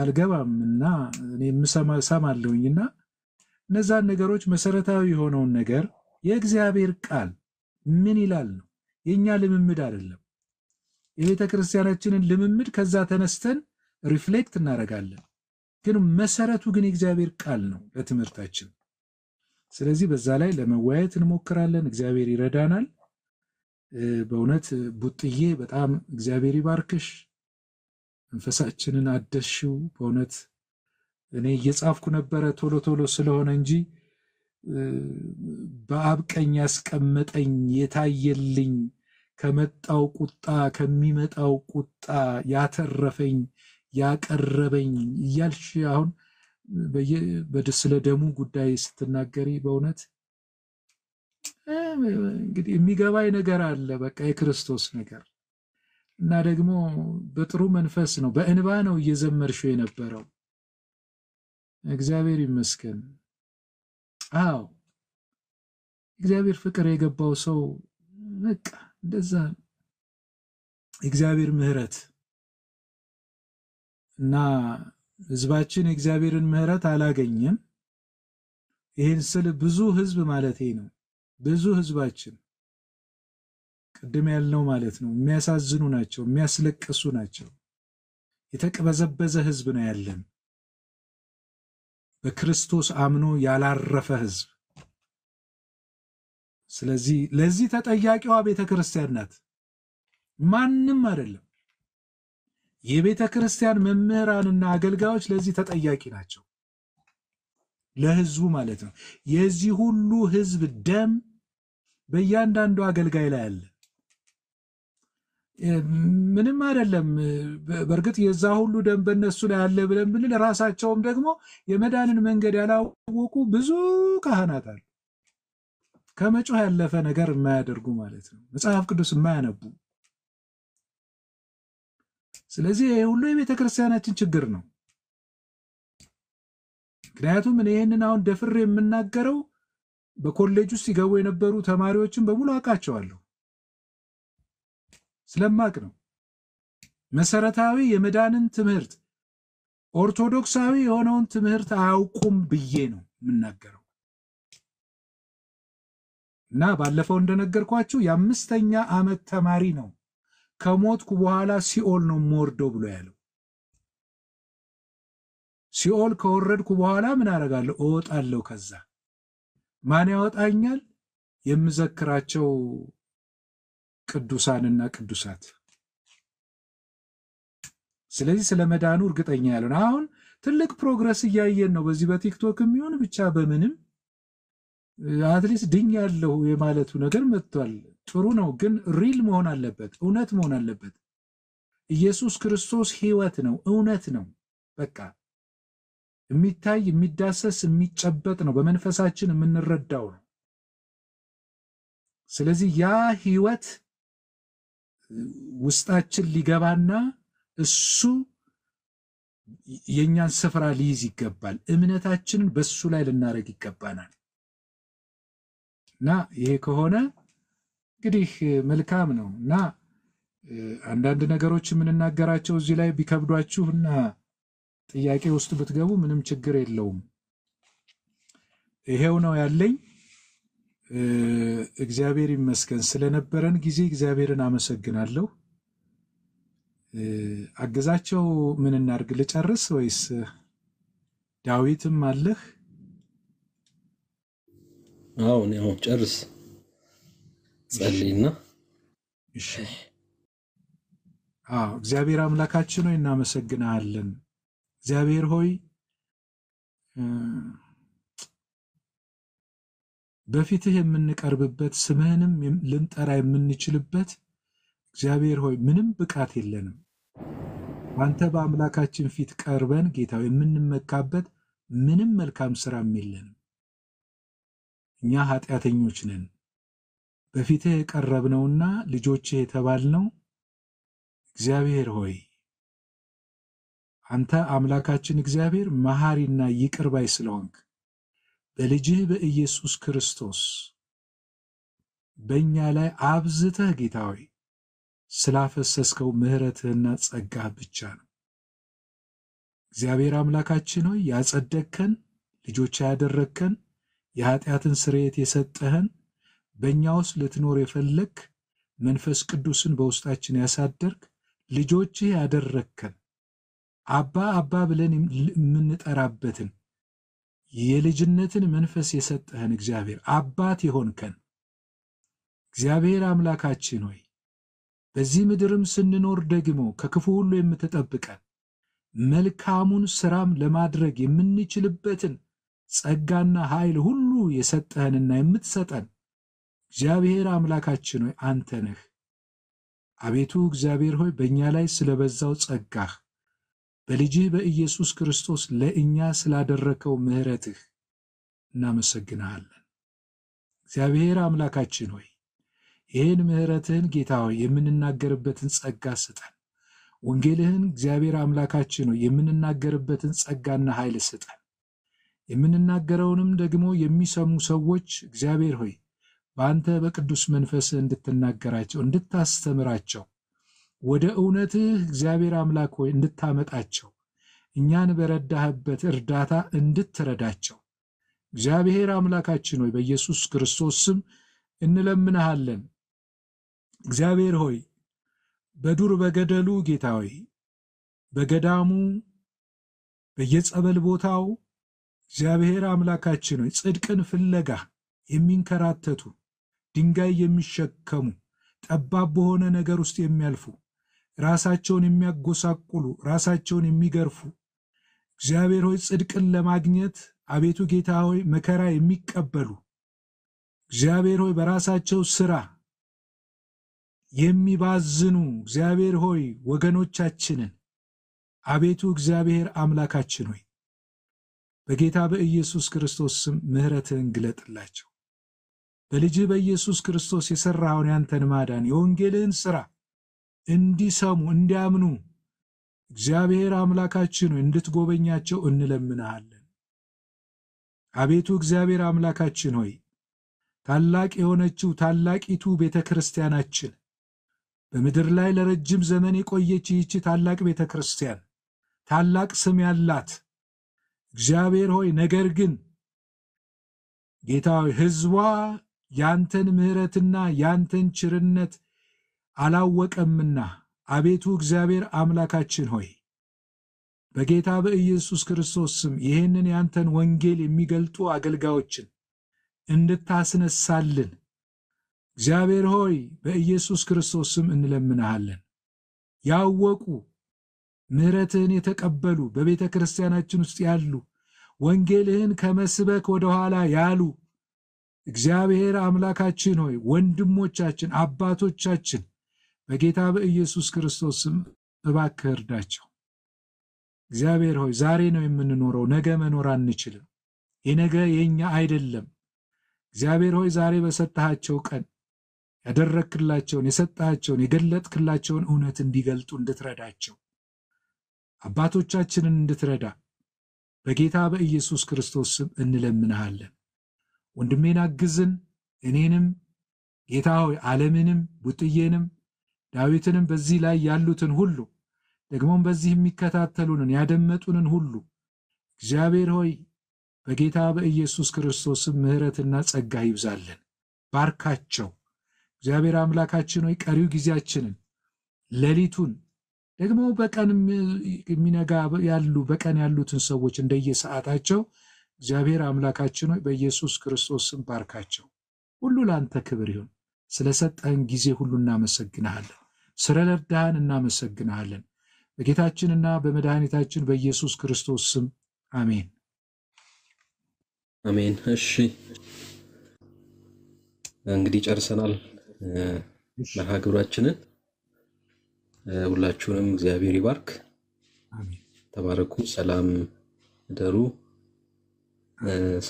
አልገባም እና ሰማለሁኝ እና እነዛን ነገሮች መሰረታዊ የሆነውን ነገር የእግዚአብሔር ቃል ምን ይላል ነው የእኛ ልምምድ አይደለም። የቤተ ክርስቲያናችንን ልምምድ ከዛ ተነስተን ሪፍሌክት እናደርጋለን። ግን መሰረቱ ግን የእግዚአብሔር ቃል ነው ለትምህርታችን ስለዚህ በዛ ላይ ለመወያየት እንሞክራለን። እግዚአብሔር ይረዳናል። በእውነት ቡጥዬ በጣም እግዚአብሔር ይባርክሽ፣ መንፈሳችንን አደሽው። በእውነት እኔ እየጻፍኩ ነበረ ቶሎ ቶሎ ስለሆነ እንጂ በአብ ቀኝ ያስቀመጠኝ የታየልኝ ከመጣው ቁጣ ከሚመጣው ቁጣ ያተረፈኝ ያቀረበኝ እያልሽ አሁን ስለ ደሙ ጉዳይ ስትናገሪ በእውነት እንግዲህ የሚገባኝ ነገር አለ። በቃ የክርስቶስ ነገር እና ደግሞ በጥሩ መንፈስ ነው፣ በእንባ ነው እየዘመርሽው የነበረው። እግዚአብሔር ይመስገን። አዎ እግዚአብሔር ፍቅር የገባው ሰው በቃ እንደዛ እግዚአብሔር ምሕረት እና ህዝባችን የእግዚአብሔርን ምሕረት አላገኘም። ይህን ስል ብዙ ህዝብ ማለቴ ነው። ብዙ ህዝባችን ቅድም ያልነው ማለት ነው። የሚያሳዝኑ ናቸው፣ የሚያስለቅሱ ናቸው። የተቅበዘበዘ ህዝብ ነው ያለን፣ በክርስቶስ አምኖ ያላረፈ ህዝብ። ስለዚህ ለዚህ ተጠያቂዋ ቤተ ክርስቲያን ናት፣ ማንም አይደለም። የቤተ ክርስቲያን መምህራንና አገልጋዮች ለዚህ ተጠያቂ ናቸው። ለህዝቡ ማለት ነው። የዚህ ሁሉ ህዝብ ደም በእያንዳንዱ አገልጋይ ላይ አለ። ምንም አይደለም። በእርግጥ የዛ ሁሉ ደም በእነሱ ላይ አለ ብለን ብንል ራሳቸውም ደግሞ የመዳንን መንገድ ያላወቁ ብዙ ካህናት አሉ። ከመጮህ ያለፈ ነገር የማያደርጉ ማለት ነው። መጽሐፍ ቅዱስ የማያነቡ ስለዚህ ይሄ ሁሉ የቤተ ክርስቲያናችን ችግር ነው። ምክንያቱም እኔ ይህንን አሁን ደፍር የምናገረው በኮሌጅ ውስጥ ሲገቡ የነበሩ ተማሪዎችን በሙሉ አውቃቸዋለሁ ስለማቅ ነው። መሰረታዊ የመዳንን ትምህርት ኦርቶዶክሳዊ የሆነውን ትምህርት አያውቁም ብዬ ነው የምናገረው እና ባለፈው እንደነገርኳችሁ የአምስተኛ ዓመት ተማሪ ነው። ከሞትኩ በኋላ ሲኦል ነው የምወርደው ብሎ ያለው። ሲኦል ከወረድኩ በኋላ ምን አደርጋለሁ? እወጣለሁ። ከዛ ማን ያወጣኛል? የምዘክራቸው ቅዱሳንና ቅዱሳት። ስለዚህ ስለ መዳኑ እርግጠኛ ያለን አሁን ትልቅ ፕሮግረስ እያየን ነው። በዚህ በቲክቶክ የሚሆን ብቻ በምንም አትሊስት ድኛለሁ የማለቱ ነገር መጥቷል። ጥሩ ነው፣ ግን ሪል መሆን አለበት፣ እውነት መሆን አለበት። ኢየሱስ ክርስቶስ ህይወት ነው፣ እውነት ነው። በቃ የሚታይ የሚዳሰስ የሚጨበጥ ነው፣ በመንፈሳችን የምንረዳው ነው። ስለዚህ ያ ህይወት ውስጣችን ሊገባና እሱ የእኛን ስፍራ ሊይዝ ይገባል። እምነታችንን በሱ ላይ ልናደርግ ይገባናል እና ይሄ ከሆነ እንግዲህ መልካም ነው እና አንዳንድ ነገሮች የምንናገራቸው እዚህ ላይ ቢከብዷችሁ እና ጥያቄ ውስጥ ብትገቡ ምንም ችግር የለውም። ይሄው ነው ያለኝ። እግዚአብሔር ይመስገን ስለነበረን ጊዜ እግዚአብሔርን አመሰግናለሁ። አግዛቸው ምን እናድርግ? ልጨርስ ወይስ ዳዊትም አለህ? አሁን ጨርስ። ጸልይና እሺ። አዎ እግዚአብሔር አምላካችን ሆይ እናመሰግናለን። እግዚአብሔር ሆይ በፊትህ የምንቀርብበት ስምህንም ልንጠራ የምንችልበት እግዚአብሔር ሆይ ምንም ብቃት የለንም። አንተ በአምላካችን ፊት ቀርበን ጌታ የምንመካበት ምንም መልካም ስራም የለንም። እኛ ኃጢአተኞች ነን። በፊትህ የቀረብነውና ልጆችህ የተባልነው እግዚአብሔር ሆይ አንተ አምላካችን እግዚአብሔር መሐሪና ይቅር ባይ ስለሆንክ በልጅህ በኢየሱስ ክርስቶስ በእኛ ላይ አብዝተህ ጌታ ሆይ ስላፈሰስከው ምሕረትህና ጸጋህ ብቻ ነው። እግዚአብሔር አምላካችን ሆይ ያጸደቅከን፣ ልጆች ያደረግከን፣ የኃጢአትን ስርየት የሰጠህን በእኛ ውስጥ ልትኖር የፈለግ መንፈስ ቅዱስን በውስጣችን ያሳደርግ ልጆችህ ያደረግከን አባ አባ ብለን የምንጠራበትን የልጅነትን መንፈስ የሰጠህን እግዚአብሔር አባት የሆንከን እግዚአብሔር አምላካችን ሆይ በዚህ ምድርም ስንኖር ደግሞ ከክፉ ሁሉ የምትጠብቀን መልካሙን ስራም ለማድረግ የምንችልበትን ጸጋና ኃይል ሁሉ የሰጠህንና የምትሰጠን እግዚአብሔር አምላካችን ሆይ አንተ ነህ። አቤቱ እግዚአብሔር ሆይ በእኛ ላይ ስለበዛው ጸጋህ በልጅህ በኢየሱስ ክርስቶስ ለእኛ ስላደረከው ምሕረትህ እናመሰግንሃለን። እግዚአብሔር አምላካችን ሆይ ይህን ምሕረትህን ጌታ ሆይ የምንናገርበትን ጸጋ ስጠን። ወንጌልህን እግዚአብሔር አምላካችን ሆይ የምንናገርበትን ጸጋና ኃይል ስጠን። የምንናገረውንም ደግሞ የሚሰሙ ሰዎች እግዚአብሔር ሆይ በአንተ በቅዱስ መንፈስ እንድትናገራቸው እንድታስተምራቸው ወደ እውነትህ እግዚአብሔር አምላክ ሆይ እንድታመጣቸው እኛን በረዳህበት እርዳታ እንድትረዳቸው እግዚአብሔር አምላካችን ሆይ በኢየሱስ ክርስቶስ ስም እንለምንሃለን። እግዚአብሔር ሆይ በዱር በገደሉ ጌታ ሆይ በገዳሙ በየጸበል ቦታው እግዚአብሔር አምላካችን ሆይ ጽድቅን ፍለጋ የሚንከራተቱ ድንጋይ የሚሸከሙ ጠባብ በሆነ ነገር ውስጥ የሚያልፉ ራሳቸውን የሚያጎሳቁሉ ራሳቸውን የሚገርፉ እግዚአብሔር ሆይ ጽድቅን ለማግኘት አቤቱ ጌታ ሆይ መከራ የሚቀበሉ እግዚአብሔር ሆይ በራሳቸው ስራ የሚባዝኑ እግዚአብሔር ሆይ ወገኖቻችንን አቤቱ እግዚአብሔር አምላካችን ሆይ በጌታ በኢየሱስ ክርስቶስ ስም ምህረትን ግለጥላቸው። በልጅህ በኢየሱስ ክርስቶስ የሰራውን ያንተን ማዳን የወንጌልህን ሥራ እንዲሰሙ እንዲያምኑ እግዚአብሔር አምላካችን እንድትጎበኛቸው እንለምናሃለን። አቤቱ እግዚአብሔር አምላካችን ሆይ ታላቅ የሆነችው ታላቂቱ ቤተ ክርስቲያናችን በምድር ላይ ለረጅም ዘመን የቆየች ይህች ታላቅ ቤተ ክርስቲያን ታላቅ ስም ያላት እግዚአብሔር ሆይ ነገር ግን ጌታ ህዝቧ ሕዝቧ ያንተን ምሕረትና ያንተን ችርነት አላወቀምና አቤቱ እግዚአብሔር አምላካችን ሆይ በጌታ በኢየሱስ ክርስቶስ ስም ይህንን ያንተን ወንጌል የሚገልጡ አገልጋዮችን እንድታስነሳልን እግዚአብሔር ሆይ በኢየሱስ ክርስቶስ ስም እንለምንሃለን። ያወቁ ምሕረትህን የተቀበሉ በቤተ ክርስቲያናችን ውስጥ ያሉ ወንጌልህን ከመስበክ ወደ ኋላ ያሉ እግዚአብሔር አምላካችን ሆይ ወንድሞቻችን፣ አባቶቻችን በጌታ በኢየሱስ ክርስቶስ ስም እባክህ እርዳቸው። እግዚአብሔር ሆይ ዛሬ ነው የምንኖረው፣ ነገ መኖር አንችልም። የነገ የኛ አይደለም። እግዚአብሔር ሆይ ዛሬ በሰጠሃቸው ቀን ያደረክላቸውን የሰጠሃቸውን የገለጥክላቸውን እውነት እንዲገልጡ እንድትረዳቸው አባቶቻችንን እንድትረዳ በጌታ በኢየሱስ ክርስቶስ ስም እንለምንሃለን። ወንድሜን አግዝን እኔንም ጌታ ሆይ ዓለምንም ቡጥዬንም ዳዊትንም በዚህ ላይ ያሉትን ሁሉ ደግሞም በዚህ የሚከታተሉንን ያደመጡንን ሁሉ እግዚአብሔር ሆይ በጌታ በኢየሱስ ክርስቶስም ምሕረትና ጸጋ ይብዛልን፣ ባርካቸው። እግዚአብሔር አምላካችን ሆይ ቀሪው ጊዜያችንን ሌሊቱን ደግሞ በቀን የሚነጋ ያሉ በቀን ያሉትን ሰዎች እንደየሰዓታቸው እግዚአብሔር አምላካችን ሆይ በኢየሱስ ክርስቶስ ስም ባርካቸው። ሁሉ ለአንተ ክብር ይሁን። ስለሰጠህን ጊዜ ሁሉ እናመሰግንሃለን። ስለረዳህን እናመሰግንሃለን። በጌታችንና በመድኃኒታችን በኢየሱስ ክርስቶስ ስም አሜን አሜን። እሺ እንግዲህ ጨርሰናል መርሃ ግብራችንን። ሁላችሁንም እግዚአብሔር ይባርክ። ተባረኩ። ሰላም እደሩ።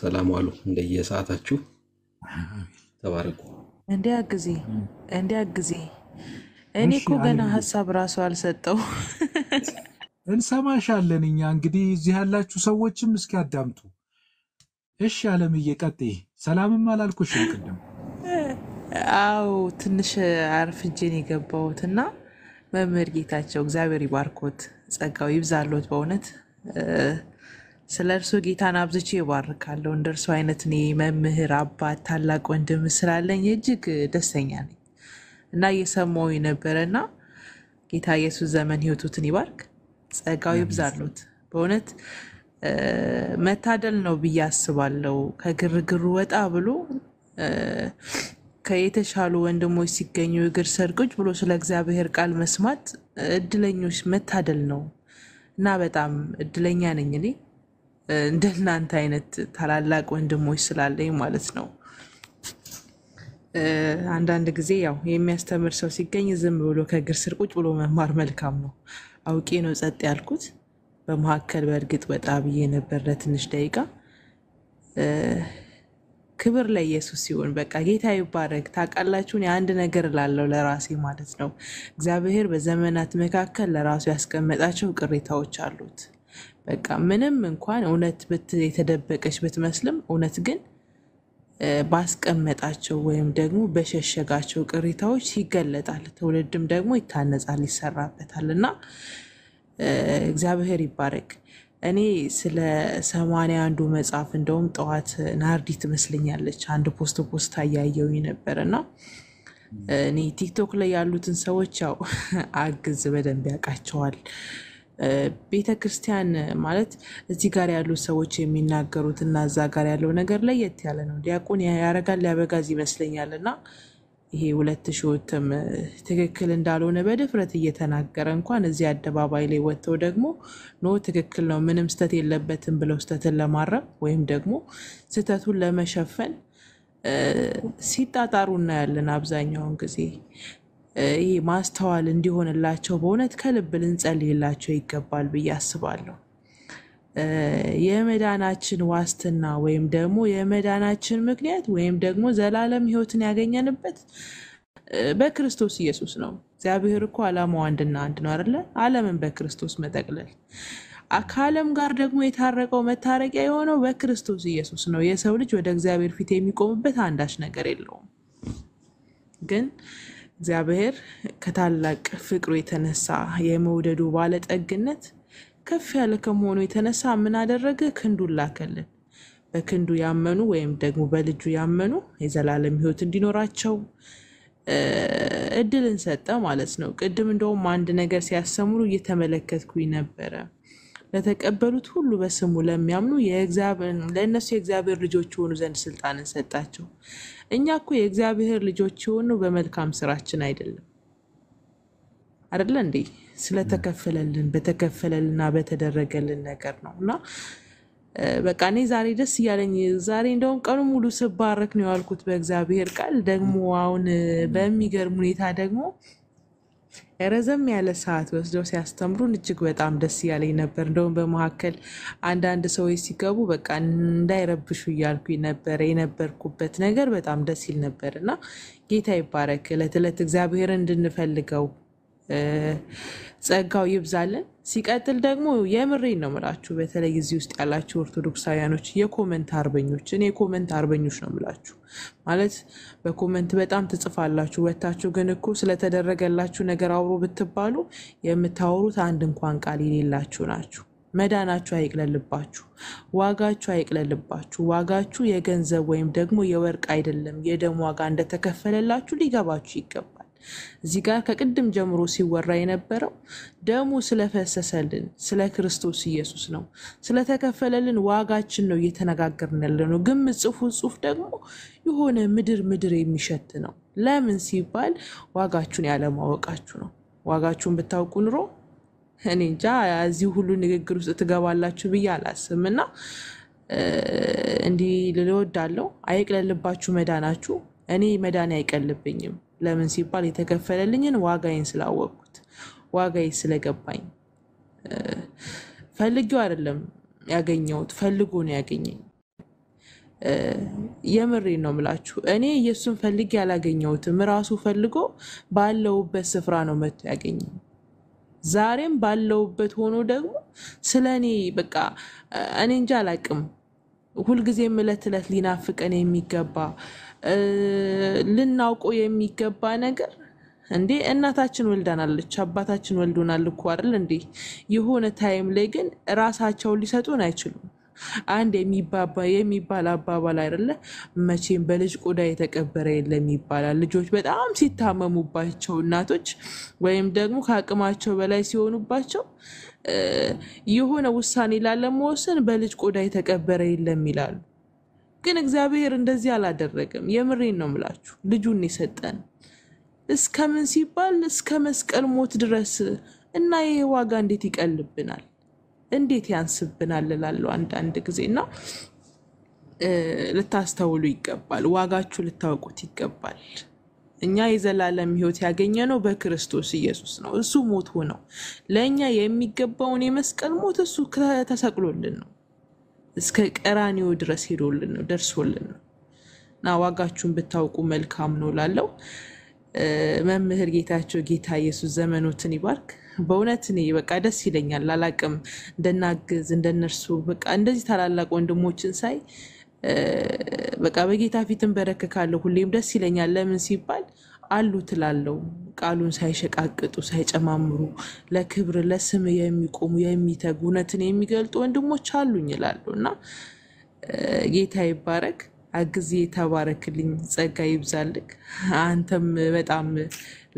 ሰላም ዋሉ። እንደየሰዓታችሁ ተባረቁ። እንዲያ ጊዜ እንዲያ ጊዜ እኔ እኮ ገና ሀሳብ ራሱ አልሰጠው። እንሰማሻለን እኛ እንግዲህ እዚህ ያላችሁ ሰዎችም እስኪ አዳምጡ። እሺ አለም እየቀጤ ሰላምም አላልኩሽ ቅድም። አዎ ትንሽ አርፍጄን የገባሁት እና መምህር ጌታቸው እግዚአብሔር ይባርኮት፣ ጸጋው ይብዛሎት በእውነት ስለ እርሱ ጌታን አብዝቼ ይባርካለሁ። እንደ እርሱ አይነት እኔ መምህር፣ አባት፣ ታላቅ ወንድም ስላለኝ እጅግ ደስተኛ ነኝ እና እየሰማው ነበረ እና ጌታ ኢየሱስ ዘመን ህይወቱትን ይባርክ፣ ጸጋው ይብዛሉት። በእውነት መታደል ነው ብዬ አስባለሁ። ከግርግሩ ወጣ ብሎ ከየተሻሉ ወንድሞች ሲገኙ እግር ሰርጎች ብሎ ስለ እግዚአብሔር ቃል መስማት እድለኞች መታደል ነው እና በጣም እድለኛ ነኝ እኔ። እናንተ አይነት ታላላቅ ወንድሞች ስላለኝ ማለት ነው። አንዳንድ ጊዜ ያው የሚያስተምር ሰው ሲገኝ ዝም ብሎ ከእግር ስር ቁጭ ብሎ መማር መልካም ነው። አውቄ ነው ጸጥ ያልኩት። በመካከል በእርግጥ ወጣ ብዬ ነበር ለትንሽ ደቂቃ። ክብር ለኢየሱስ ሲሆን በቃ ጌታ ይባረክ። ታውቃላችሁን የአንድ ነገር ላለው ለራሴ ማለት ነው እግዚአብሔር በዘመናት መካከል ለራሱ ያስቀመጣቸው ቅሬታዎች አሉት በቃ ምንም እንኳን እውነት የተደበቀች ብትመስልም እውነት ግን ባስቀመጣቸው ወይም ደግሞ በሸሸጋቸው ቅሪታዎች ይገለጣል። ትውልድም ደግሞ ይታነጻል፣ ይሰራበታል እና እግዚአብሔር ይባረክ። እኔ ስለ ሰማንያ አንዱ መጽሐፍ እንደውም ጠዋት ናርዲ ትመስለኛለች አንድ ፖስት ፖስታ እያየሁኝ ነበር እና እኔ ቲክቶክ ላይ ያሉትን ሰዎች ያው አግዝ በደንብ ያውቃቸዋል ቤተ ክርስቲያን ማለት እዚህ ጋር ያሉ ሰዎች የሚናገሩት እና እዛ ጋር ያለው ነገር ለየት ያለ ነው። ዲያቆን ያረጋል ሊያበጋዝ ይመስለኛል እና ይሄ ሁለት ሺዎትም ትክክል እንዳልሆነ በድፍረት እየተናገረ እንኳን እዚህ አደባባይ ላይ ወጥተው ደግሞ ኖ ትክክል ነው ምንም ስተት የለበትም ብለው ስተትን ለማረም ወይም ደግሞ ስተቱን ለመሸፈን ሲጣጣሩ እናያለን አብዛኛውን ጊዜ ይህ ማስተዋል እንዲሆንላቸው በእውነት ከልብ ልንጸልይላቸው ይገባል ብዬ አስባለሁ። የመዳናችን ዋስትና ወይም ደግሞ የመዳናችን ምክንያት ወይም ደግሞ ዘላለም ሕይወትን ያገኘንበት በክርስቶስ ኢየሱስ ነው። እግዚአብሔር እኮ ዓላማው አንድና አንድ ነው አይደለ? ዓለምን በክርስቶስ መጠቅለል። ከዓለም ጋር ደግሞ የታረቀው መታረቂያ የሆነው በክርስቶስ ኢየሱስ ነው። የሰው ልጅ ወደ እግዚአብሔር ፊት የሚቆምበት አንዳች ነገር የለውም ግን እግዚአብሔር ከታላቅ ፍቅሩ የተነሳ የመውደዱ ባለጠግነት ከፍ ያለ ከመሆኑ የተነሳ ምን አደረገ? ክንዱን ላከልን። በክንዱ ያመኑ ወይም ደግሞ በልጁ ያመኑ የዘላለም ሕይወት እንዲኖራቸው እድልን ሰጠ ማለት ነው። ቅድም እንደውም አንድ ነገር ሲያሰምሩ እየተመለከትኩኝ ነበረ። ለተቀበሉት ሁሉ በስሙ ለሚያምኑ ለእነሱ የእግዚአብሔር ልጆች የሆኑ ዘንድ ስልጣንን ሰጣቸው። እኛ እኮ የእግዚአብሔር ልጆች የሆኑ በመልካም ስራችን አይደለም አደለ እንዴ? ስለተከፈለልን በተከፈለልና በተደረገልን ነገር ነው እና በቃ እኔ ዛሬ ደስ እያለኝ ዛሬ እንደውም ቀኑ ሙሉ ስባረክ ነው የዋልኩት በእግዚአብሔር ቃል ደግሞ አሁን በሚገርም ሁኔታ ደግሞ ረዘም ያለ ሰዓት ወስደው ሲያስተምሩን እጅግ በጣም ደስ እያለኝ ነበር። እንደውም በመካከል አንዳንድ ሰዎች ሲገቡ በቃ እንዳይረብሹ እያልኩ ነበረ። የነበርኩበት ነገር በጣም ደስ ይል ነበር እና ጌታ ይባረክ። ዕለት ዕለት እግዚአብሔርን እንድንፈልገው ጸጋው ይብዛልን። ሲቀጥል ደግሞ የምሬን ነው ምላችሁ፣ በተለይ እዚህ ውስጥ ያላችሁ ኦርቶዶክሳውያኖች የኮመንት አርበኞች፣ እኔ የኮመንት አርበኞች ነው ምላችሁ። ማለት በኮመንት በጣም ትጽፋላችሁ፣ ወታችሁ ግን እኮ ስለተደረገላችሁ ነገር አውሮ ብትባሉ የምታወሩት አንድ እንኳን ቃል የሌላችሁ ናችሁ። መዳናችሁ አይቅለልባችሁ፣ ዋጋችሁ አይቅለልባችሁ። ዋጋችሁ የገንዘብ ወይም ደግሞ የወርቅ አይደለም የደም ዋጋ እንደተከፈለላችሁ ሊገባችሁ ይገባል። እዚህ ጋር ከቅድም ጀምሮ ሲወራ የነበረው ደሙ ስለፈሰሰልን ስለ ክርስቶስ ኢየሱስ ነው፣ ስለተከፈለልን ዋጋችን ነው እየተነጋገርን ያለ ነው። ግን ምጽፉት ጽሁፍ ደግሞ የሆነ ምድር ምድር የሚሸት ነው። ለምን ሲባል ዋጋችሁን ያለማወቃችሁ ነው። ዋጋችሁን ብታውቁ ኑሮ እኔ እንጃ እዚህ ሁሉ ንግግር ውስጥ ትገባላችሁ ብዬ አላስብም። እና እንዲህ ልወዳለው አይቅለልባችሁ መዳናችሁ። እኔ መዳን አይቀልብኝም። ለምን ሲባል የተከፈለልኝን ዋጋዬን ስላወቅኩት ዋጋዬ ስለገባኝ ፈልጌው አይደለም ያገኘሁት፣ ፈልጎ ነው ያገኘኝ። የምሬ ነው ምላችሁ። እኔ ኢየሱስን ፈልጌ ያላገኘውትም ራሱ ፈልጎ ባለውበት ስፍራ ነው መጥቶ ያገኘኝ። ዛሬም ባለውበት ሆኖ ደግሞ ስለ እኔ በቃ እኔ እንጃ አላቅም። ሁልጊዜም እለት እለት ሊናፍቀን የሚገባ ልናውቀው የሚገባ ነገር እንዴ እናታችን ወልዳናለች፣ አባታችን ወልዶናል እኮ አይደል እንዴ? የሆነ ታይም ላይ ግን ራሳቸውን ሊሰጡን አይችሉም። አንድ የሚባባ የሚባል አባባል አይደለ? መቼም በልጅ ቆዳ የተቀበረ የለም ይባላል። ልጆች በጣም ሲታመሙባቸው እናቶች ወይም ደግሞ ከአቅማቸው በላይ ሲሆኑባቸው የሆነ ውሳኔ ላለመወሰን በልጅ ቆዳ የተቀበረ የለም ይላሉ። ግን እግዚአብሔር እንደዚህ አላደረገም። የምሬን ነው ምላችሁ። ልጁን የሰጠን እስከምን ሲባል እስከ መስቀል ሞት ድረስ እና ይሄ ዋጋ እንዴት ይቀልብናል? እንዴት ያንስብናል? እላለሁ አንዳንድ ጊዜ እና ልታስተውሉ ይገባል። ዋጋችሁ ልታውቁት ይገባል። እኛ የዘላለም ሕይወት ያገኘ ነው በክርስቶስ ኢየሱስ ነው። እሱ ሞቱ ነው ለእኛ የሚገባውን የመስቀል ሞት እሱ ተሰቅሎልን ነው እስከ ቀራኒዮ ድረስ ሄዶልን ነው ደርሶልን ነው እና ዋጋችሁን ብታውቁ መልካም ነው ላለው መምህር ጌታቸው ጌታ ኢየሱስ ዘመኖትን ይባርክ። በእውነት እኔ በቃ ደስ ይለኛል። አላቅም እንደናግዝ እንደነርሱ በቃ እንደዚህ ታላላቅ ወንድሞችን ሳይ በቃ በጌታ ፊትን በረክካለሁ ሁሌም ደስ ይለኛል። ለምን ሲባል አሉ ትላለው። ቃሉን ሳይሸቃቅጡ ሳይጨማምሩ ለክብር ለስም የሚቆሙ የሚተጉ እውነትን የሚገልጡ ወንድሞች አሉኝ ይላሉ እና ጌታ ይባረክ። አግዜ የተባረክልኝ፣ ጸጋ ይብዛልክ። አንተም በጣም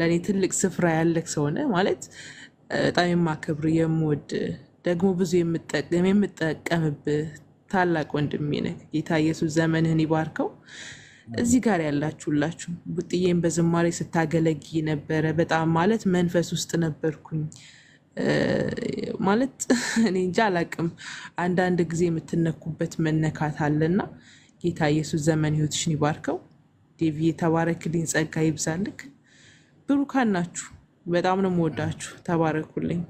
ለእኔ ትልቅ ስፍራ ያለክ ሰሆነ ማለት በጣም የማከብር የምወድ ደግሞ ብዙ የምጠቀምብህ ታላቅ ወንድሜ ነህ። ጌታ ኢየሱስ ዘመንህን ይባርከው። እዚህ ጋር ያላችሁላችሁ ቡጥዬን በዝማሬ ስታገለጊ ነበረ። በጣም ማለት መንፈስ ውስጥ ነበርኩኝ ማለት እኔ እንጂ አላቅም። አንዳንድ ጊዜ የምትነኩበት መነካት አለና ጌታ ኢየሱስ ዘመን ህይወትሽን ይባርከው። ዴቪ የተባረክልኝ፣ ጸጋ ይብዛልክ። ብሩካን ናችሁ። በጣም ነው የምወዳችሁ። ተባረኩልኝ።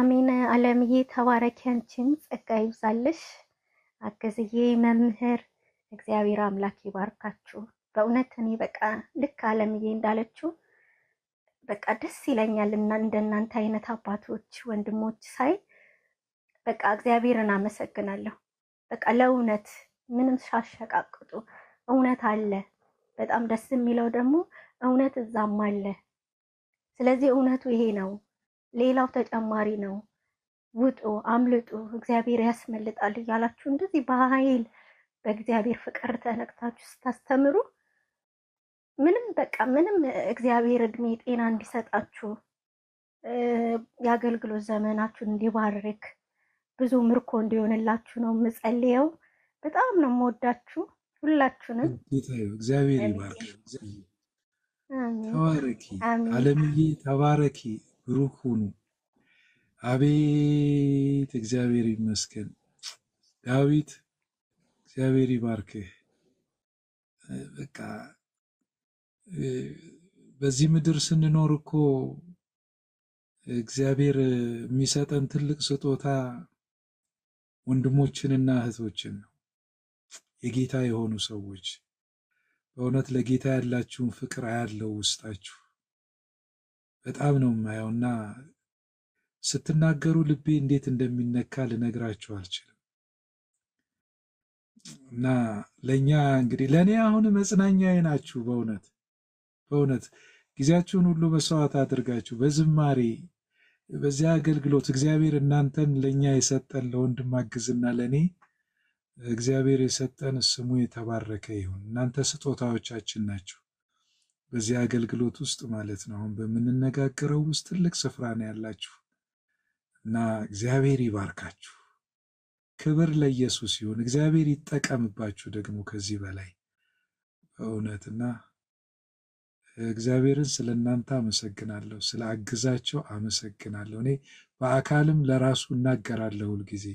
አሜን። አለምዬ ተባረኪ፣ አንቺም ጸጋ ይብዛልሽ። አገዝዬ መምህር እግዚአብሔር አምላክ ይባርካችሁ። በእውነት እኔ በቃ ልክ አለምዬ እንዳለችው በቃ ደስ ይለኛል እንደ እናንተ አይነት አባቶች ወንድሞች ሳይ በቃ እግዚአብሔርን አመሰግናለሁ። በቃ ለእውነት ምንም ሳሸቃቅጡ እውነት አለ። በጣም ደስ የሚለው ደግሞ እውነት እዛም አለ። ስለዚህ እውነቱ ይሄ ነው፣ ሌላው ተጨማሪ ነው። ውጡ፣ አምልጡ፣ እግዚአብሔር ያስመልጣል እያላችሁ እንደዚህ በኃይል በእግዚአብሔር ፍቅር ተነቅታችሁ ስታስተምሩ ምንም በቃ ምንም እግዚአብሔር እድሜ ጤና እንዲሰጣችሁ የአገልግሎት ዘመናችሁን እንዲባርክ ብዙ ምርኮ እንዲሆንላችሁ ነው የምጸልየው። በጣም ነው የምወዳችሁ ሁላችሁንም። እግዚአብሔር ይባርክ። ተባረኪ አለምዬ፣ ተባረኪ፣ ብሩክ ሁኑ። አቤት እግዚአብሔር ይመስገን። ዳዊት እግዚአብሔር ይባርክህ። በቃ በዚህ ምድር ስንኖር እኮ እግዚአብሔር የሚሰጠን ትልቅ ስጦታ ወንድሞችንና እህቶችን ነው፣ የጌታ የሆኑ ሰዎች። በእውነት ለጌታ ያላችሁን ፍቅር አያለው ውስጣችሁ በጣም ነው የማየውና ስትናገሩ ልቤ እንዴት እንደሚነካ ልነግራችሁ አልችልም። እና ለእኛ እንግዲህ ለእኔ አሁን መጽናኛዬ ናችሁ። በእውነት በእውነት ጊዜያችሁን ሁሉ መስዋዕት አድርጋችሁ በዝማሬ በዚህ አገልግሎት እግዚአብሔር እናንተን ለእኛ የሰጠን ለወንድም አግዝና ለእኔ እግዚአብሔር የሰጠን ስሙ የተባረከ ይሁን። እናንተ ስጦታዎቻችን ናችሁ። በዚህ አገልግሎት ውስጥ ማለት ነው አሁን በምንነጋገረው ውስጥ ትልቅ ስፍራ ነው ያላችሁ። እና እግዚአብሔር ይባርካችሁ። ክብር ለኢየሱስ ይሁን። እግዚአብሔር ይጠቀምባችሁ ደግሞ ከዚህ በላይ እውነትና እግዚአብሔርን ስለ እናንተ አመሰግናለሁ። ስለ አግዛቸው አመሰግናለሁ። እኔ በአካልም ለራሱ እናገራለሁ ሁልጊዜ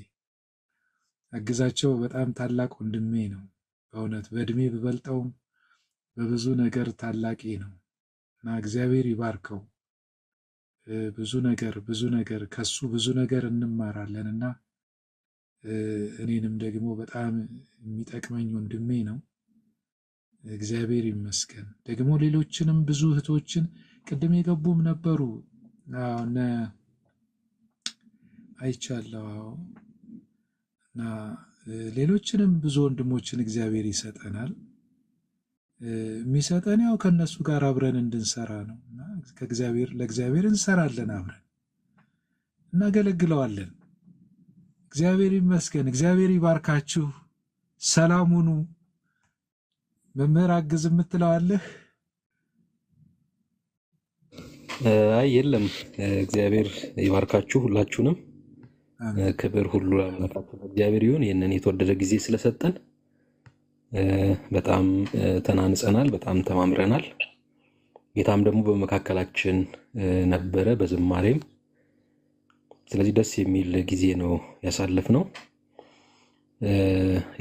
አግዛቸው በጣም ታላቅ ወንድሜ ነው። በእውነት በእድሜ ብበልጠውም በብዙ ነገር ታላቂ ነው እና እግዚአብሔር ይባርከው። ብዙ ነገር ብዙ ነገር ከሱ ብዙ ነገር እንማራለን እና እኔንም ደግሞ በጣም የሚጠቅመኝ ወንድሜ ነው። እግዚአብሔር ይመስገን። ደግሞ ሌሎችንም ብዙ እህቶችን ቅድም የገቡም ነበሩ እነ አይቻለሁ እና ሌሎችንም ብዙ ወንድሞችን እግዚአብሔር ይሰጠናል። የሚሰጠን ያው ከእነሱ ጋር አብረን እንድንሰራ ነው። ከእግዚአብሔር ለእግዚአብሔር እንሰራለን አብረን እናገለግለዋለን። እግዚአብሔር ይመስገን። እግዚአብሔር ይባርካችሁ። ሰላሙኑ ሁኑ። መምህር አግዝ የምትለዋለህ? አይ የለም። እግዚአብሔር ይባርካችሁ ሁላችሁንም። ክብር ሁሉ ለአምላካችን እግዚአብሔር ይሁን። ይህንን የተወደደ ጊዜ ስለሰጠን በጣም ተናንጸናል፣ በጣም ተማምረናል። ጌታም ደግሞ በመካከላችን ነበረ በዝማሬም። ስለዚህ ደስ የሚል ጊዜ ነው ያሳለፍ ነው።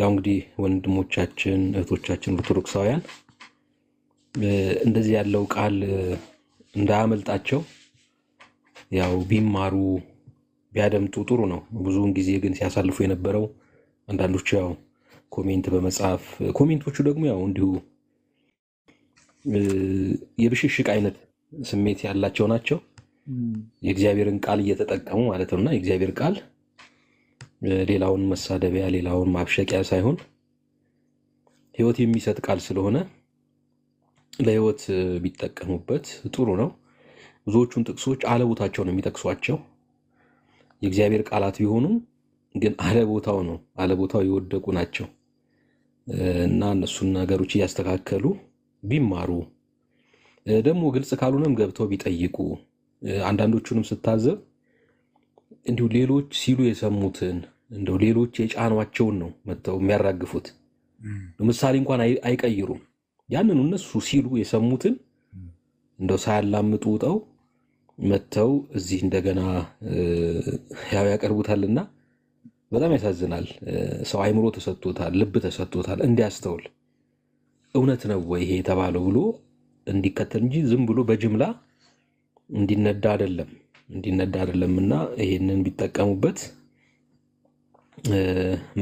ያው እንግዲህ ወንድሞቻችን እህቶቻችን ኦርቶዶክሳውያን እንደዚህ ያለው ቃል እንዳያመልጣቸው ያው ቢማሩ ቢያደምጡ ጥሩ ነው። ብዙውን ጊዜ ግን ሲያሳልፉ የነበረው አንዳንዶች ያው ኮሜንት በመጻፍ ኮሜንቶቹ ደግሞ ያው እንዲሁ የብሽሽቅ አይነት ስሜት ያላቸው ናቸው። የእግዚአብሔርን ቃል እየተጠቀሙ ማለት ነው እና የእግዚአብሔር ቃል ሌላውን መሳደቢያ፣ ሌላውን ማብሸቂያ ሳይሆን ሕይወት የሚሰጥ ቃል ስለሆነ ለሕይወት ቢጠቀሙበት ጥሩ ነው። ብዙዎቹን ጥቅሶች አለቦታቸው ነው የሚጠቅሷቸው። የእግዚአብሔር ቃላት ቢሆኑም ግን አለቦታው ነው አለቦታው የወደቁ ናቸው። እና እነሱን ነገሮች እያስተካከሉ ቢማሩ ደግሞ ግልጽ ካልሆነም ገብተው ቢጠይቁ አንዳንዶቹንም ስታዘብ እንዲሁ ሌሎች ሲሉ የሰሙትን እንደው ሌሎች የጫኗቸውን ነው መጥተው የሚያራግፉት። ምሳሌ እንኳን አይቀይሩም። ያንኑ እነሱ ሲሉ የሰሙትን እንደው ሳያላምጡ ውጠው መጥተው እዚህ እንደገና ያው ያቀርቡታልና በጣም ያሳዝናል። ሰው አይምሮ ተሰጥቶታል፣ ልብ ተሰጥቶታል እንዲያስተውል እውነት ነው ወይ ይሄ የተባለው ብሎ እንዲከተል እንጂ ዝም ብሎ በጅምላ እንዲነዳ አይደለም እንዲነዳ አይደለም። እና ይሄንን ቢጠቀሙበት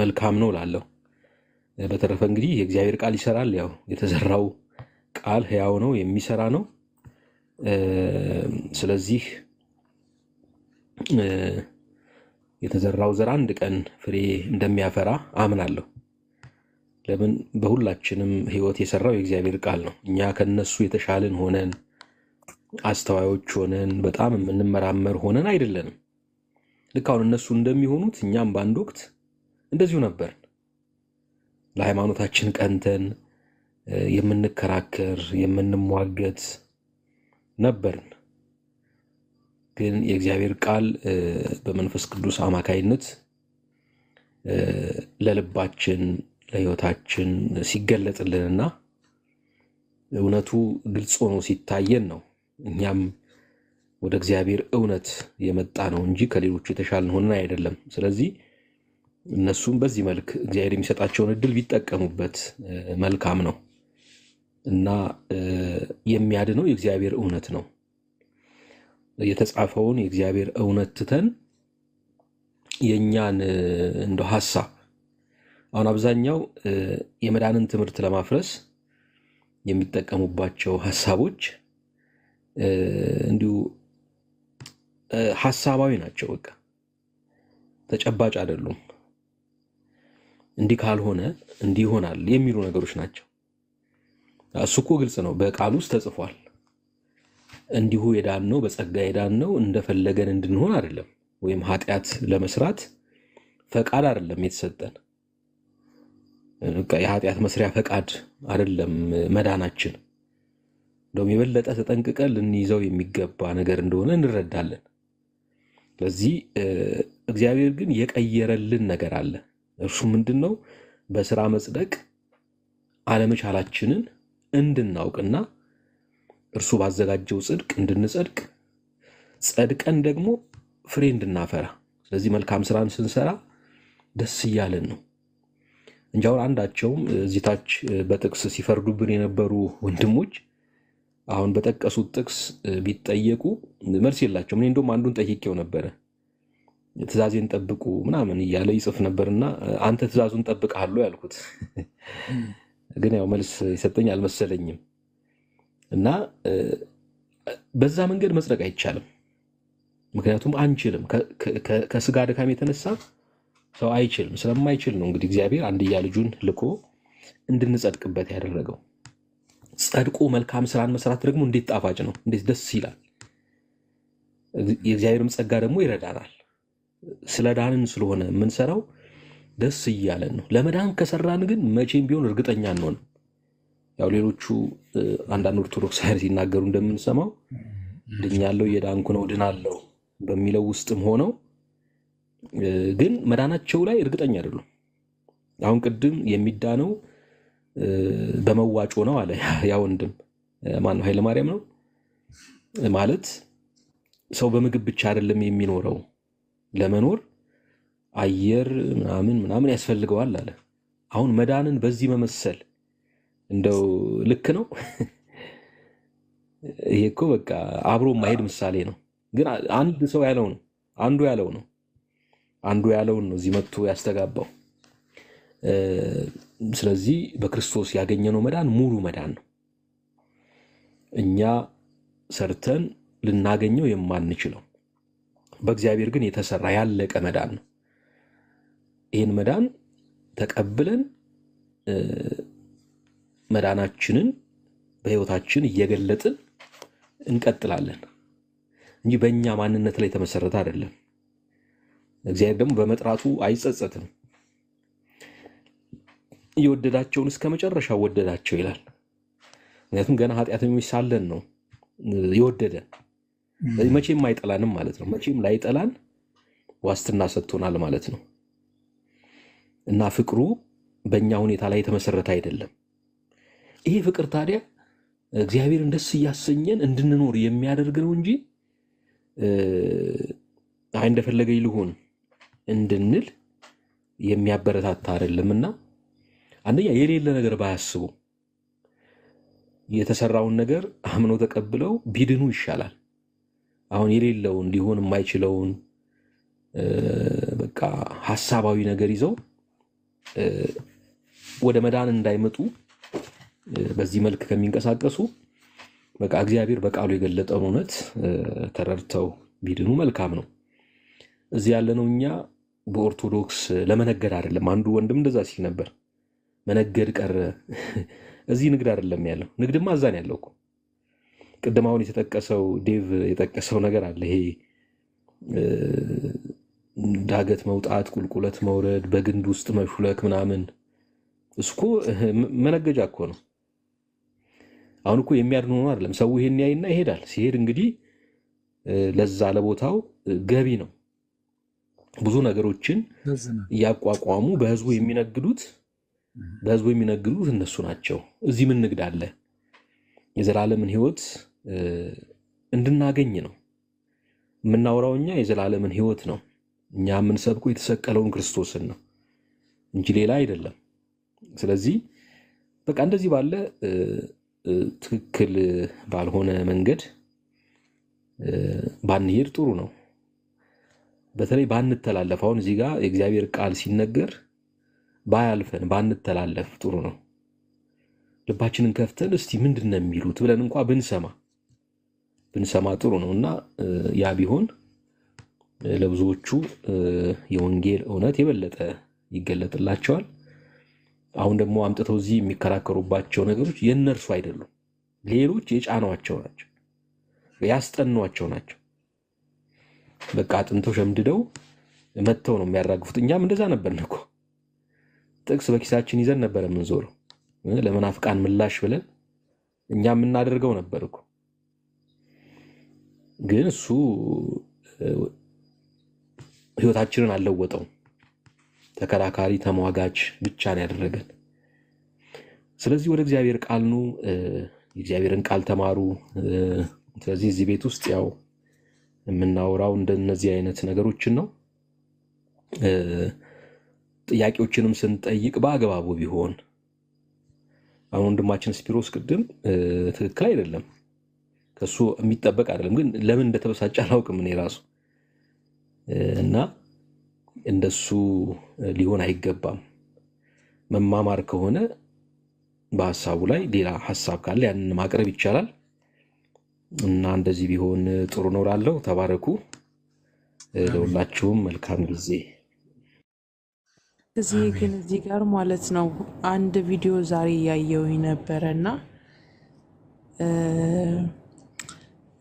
መልካም ነው ላለው። በተረፈ እንግዲህ የእግዚአብሔር ቃል ይሰራል። ያው የተዘራው ቃል ሕያው ነው፣ የሚሰራ ነው። ስለዚህ የተዘራው ዘር አንድ ቀን ፍሬ እንደሚያፈራ አምናለሁ። ለምን በሁላችንም ሕይወት የሰራው የእግዚአብሔር ቃል ነው። እኛ ከነሱ የተሻልን ሆነን አስተዋዮች ሆነን በጣም የምንመራመር ሆነን አይደለንም። ልክ አሁን እነሱ እንደሚሆኑት እኛም በአንድ ወቅት እንደዚሁ ነበርን። ለሃይማኖታችን ቀንተን የምንከራከር የምንሟገት ነበርን። ግን የእግዚአብሔር ቃል በመንፈስ ቅዱስ አማካይነት ለልባችን ለህይወታችን ሲገለጥልንና እውነቱ ግልጽ ሆኖ ሲታየን ነው እኛም ወደ እግዚአብሔር እውነት የመጣ ነው እንጂ ከሌሎቹ የተሻልን ሆነን አይደለም። ስለዚህ እነሱም በዚህ መልክ እግዚአብሔር የሚሰጣቸውን እድል ቢጠቀሙበት መልካም ነው እና የሚያድነው የእግዚአብሔር እውነት ነው። የተጻፈውን የእግዚአብሔር እውነት ትተን የእኛን እንደ ሀሳብ አሁን አብዛኛው የመዳንን ትምህርት ለማፍረስ የሚጠቀሙባቸው ሀሳቦች እንዲሁ ሀሳባዊ ናቸው። በቃ ተጨባጭ አይደሉም። እንዲህ ካልሆነ እንዲህ ይሆናል የሚሉ ነገሮች ናቸው። እሱ እኮ ግልጽ ነው፣ በቃል ውስጥ ተጽፏል። እንዲሁ የዳን ነው በጸጋ የዳን ነው እንደፈለገን እንድንሆን አይደለም። ወይም ኃጢአት ለመስራት ፈቃድ አይደለም የተሰጠን የኃጢአት መስሪያ ፈቃድ አይደለም መዳናችን። እንደውም የበለጠ ተጠንቅቀን ልንይዘው የሚገባ ነገር እንደሆነ እንረዳለን። ስለዚህ እግዚአብሔር ግን የቀየረልን ነገር አለ። እርሱ ምንድን ነው? በስራ መጽደቅ አለመቻላችንን እንድናውቅና እርሱ ባዘጋጀው ጽድቅ እንድንጸድቅ ጸድቀን ደግሞ ፍሬ እንድናፈራ። ስለዚህ መልካም ስራን ስንሰራ ደስ እያለን ነው እንጂ አሁን አንዳቸውም እዚህ ታች በጥቅስ ሲፈርዱብን የነበሩ ወንድሞች አሁን በጠቀሱት ጥቅስ ቢጠየቁ መልስ የላቸውም። እኔ እንደውም አንዱን ጠይቄው ነበረ ትእዛዜን ጠብቁ ምናምን እያለ ይጽፍ ነበርና አንተ ትእዛዙን ጠብቃሉ ያልኩት ግን ያው መልስ የሰጠኝ አልመሰለኝም። እና በዛ መንገድ መጽደቅ አይቻልም። ምክንያቱም አንችልም። ከስጋ ድካም የተነሳ ሰው አይችልም። ስለማይችል ነው እንግዲህ እግዚአብሔር አንድያ ልጁን ልኮ እንድንጸድቅበት ያደረገው። ጸድቆ መልካም ስራን መስራት ደግሞ እንዴት ጣፋጭ ነው! እንዴት ደስ ይላል! የእግዚአብሔርም ጸጋ ደግሞ ይረዳናል። ስለ ዳንን ስለሆነ የምንሰራው ደስ እያለን ነው። ለመዳን ከሰራን ግን መቼም ቢሆን እርግጠኛ እንሆንም። ያው ሌሎቹ አንዳንድ ኦርቶዶክሳውያን ሲናገሩ እንደምንሰማው ድኛለው የዳንኩ ነው ድናለው በሚለው ውስጥም ሆነው ግን መዳናቸው ላይ እርግጠኛ አይደሉም። አሁን ቅድም የሚዳነው በመዋጮ ነው አለ ያ ወንድም ማነው? ኃይለማርያም ነው ማለት ሰው በምግብ ብቻ አይደለም የሚኖረው ለመኖር አየር ምናምን ምናምን ያስፈልገዋል አለ። አሁን መዳንን በዚህ መመሰል እንደው ልክ ነው። ይሄ እኮ በቃ አብሮ ማሄድ ምሳሌ ነው። ግን አንድ ሰው ያለው ነው፣ አንዱ ያለው ነው፣ አንዱ ያለውን ነው እዚህ መጥቶ ያስተጋባው። ስለዚህ በክርስቶስ ያገኘነው መዳን ሙሉ መዳን ነው። እኛ ሰርተን ልናገኘው የማንችለው በእግዚአብሔር ግን የተሰራ ያለቀ መዳን ነው። ይህን መዳን ተቀብለን መዳናችንን በህይወታችን እየገለጥን እንቀጥላለን እንጂ በእኛ ማንነት ላይ የተመሰረተ አይደለም። እግዚአብሔር ደግሞ በመጥራቱ አይጸጸትም። የወደዳቸውን እስከ መጨረሻው ወደዳቸው ይላል። ምክንያቱም ገና ኃጢአተኞች ሳለን ነው የወደደ። መቼም አይጠላንም ማለት ነው። መቼም ላይጠላን ዋስትና ሰጥቶናል ማለት ነው። እና ፍቅሩ በእኛ ሁኔታ ላይ የተመሰረተ አይደለም። ይሄ ፍቅር ታዲያ እግዚአብሔርን ደስ እያሰኘን እንድንኖር የሚያደርግ ነው እንጂ አይ እንደፈለገኝ ልሆን እንድንል የሚያበረታታ አይደለም። እና አንደኛ የሌለ ነገር ባያስቡ የተሰራውን ነገር አምኖ ተቀብለው ቢድኑ ይሻላል። አሁን የሌለውን ሊሆን የማይችለውን በቃ ሀሳባዊ ነገር ይዘው ወደ መዳን እንዳይመጡ በዚህ መልክ ከሚንቀሳቀሱ በቃ እግዚአብሔር በቃሉ የገለጠውን እውነት ተረድተው ቢድኑ መልካም ነው። እዚህ ያለነው እኛ በኦርቶዶክስ ለመነገድ አይደለም። አንዱ ወንድም እንደዛ ሲል ነበር፣ መነገድ ቀረ። እዚህ ንግድ አይደለም ያለው፣ ንግድማ እዛ ነው ያለው እኮ። ቅድም አሁን የተጠቀሰው ዴቭ የጠቀሰው ነገር አለ። ይሄ ዳገት መውጣት፣ ቁልቁለት መውረድ፣ በግንድ ውስጥ መሹለክ ምናምን፣ እስኮ መነገጃ እኮ ነው አሁን እኮ የሚያድኑ ሆኖ አይደለም። ሰው ይሄን ያይና ይሄዳል። ሲሄድ እንግዲህ ለዛ ለቦታው ገቢ ነው። ብዙ ነገሮችን እያቋቋሙ በህዝቡ የሚነግዱት በህዝቡ የሚነግዱት እነሱ ናቸው። እዚህ ምን ንግድ አለ? የዘላለምን ህይወት እንድናገኝ ነው የምናወራው። እኛ የዘላለምን ህይወት ነው እኛ የምንሰብከው የተሰቀለውን ክርስቶስን ነው እንጂ ሌላ አይደለም። ስለዚህ በቃ እንደዚህ ባለ ትክክል ባልሆነ መንገድ ባንሄድ ጥሩ ነው። በተለይ ባንተላለፍ። አሁን እዚህ ጋር የእግዚአብሔር ቃል ሲነገር ባያልፈን ባንተላለፍ ጥሩ ነው። ልባችንን ከፍተን እስቲ ምንድን ነው የሚሉት ብለን እንኳ ብንሰማ ብንሰማ ጥሩ ነው እና ያ ቢሆን ለብዙዎቹ የወንጌል እውነት የበለጠ ይገለጥላቸዋል። አሁን ደግሞ አምጥተው እዚህ የሚከራከሩባቸው ነገሮች የእነርሱ አይደሉም። ሌሎች የጫኗቸው ናቸው፣ ያስጠኗቸው ናቸው። በቃ አጥንተው ሸምድደው መጥተው ነው የሚያራግፉት። እኛም እንደዛ ነበርን እኮ ጥቅስ በኪሳችን ይዘን ነበር የምንዞረው ለመናፍቃን ምላሽ ብለን እኛ የምናደርገው ነበር እኮ። ግን እሱ ህይወታችንን አልለወጠውም። ተከራካሪ፣ ተሟጋች ብቻ ነው ያደረገን። ስለዚህ ወደ እግዚአብሔር ቃል ኑ፣ የእግዚአብሔርን ቃል ተማሩ። ስለዚህ እዚህ ቤት ውስጥ ያው የምናወራው እንደነዚህ አይነት ነገሮችን ነው። ጥያቄዎችንም ስንጠይቅ በአግባቡ ቢሆን አሁን ወንድማችን ስፒሮስ ቅድም ትክክል አይደለም ከሱ የሚጠበቅ አይደለም፣ ግን ለምን እንደተበሳጨ አላውቅም እኔ ራሱ እና እንደሱ ሊሆን አይገባም። መማማር ከሆነ በሀሳቡ ላይ ሌላ ሀሳብ ካለ ያንን ማቅረብ ይቻላል እና እንደዚህ ቢሆን ጥሩ ነው እላለሁ። ተባረኩ። ለሁላችሁም መልካም ጊዜ። እዚህ ግን እዚህ ጋር ማለት ነው አንድ ቪዲዮ ዛሬ እያየው ነበረ እና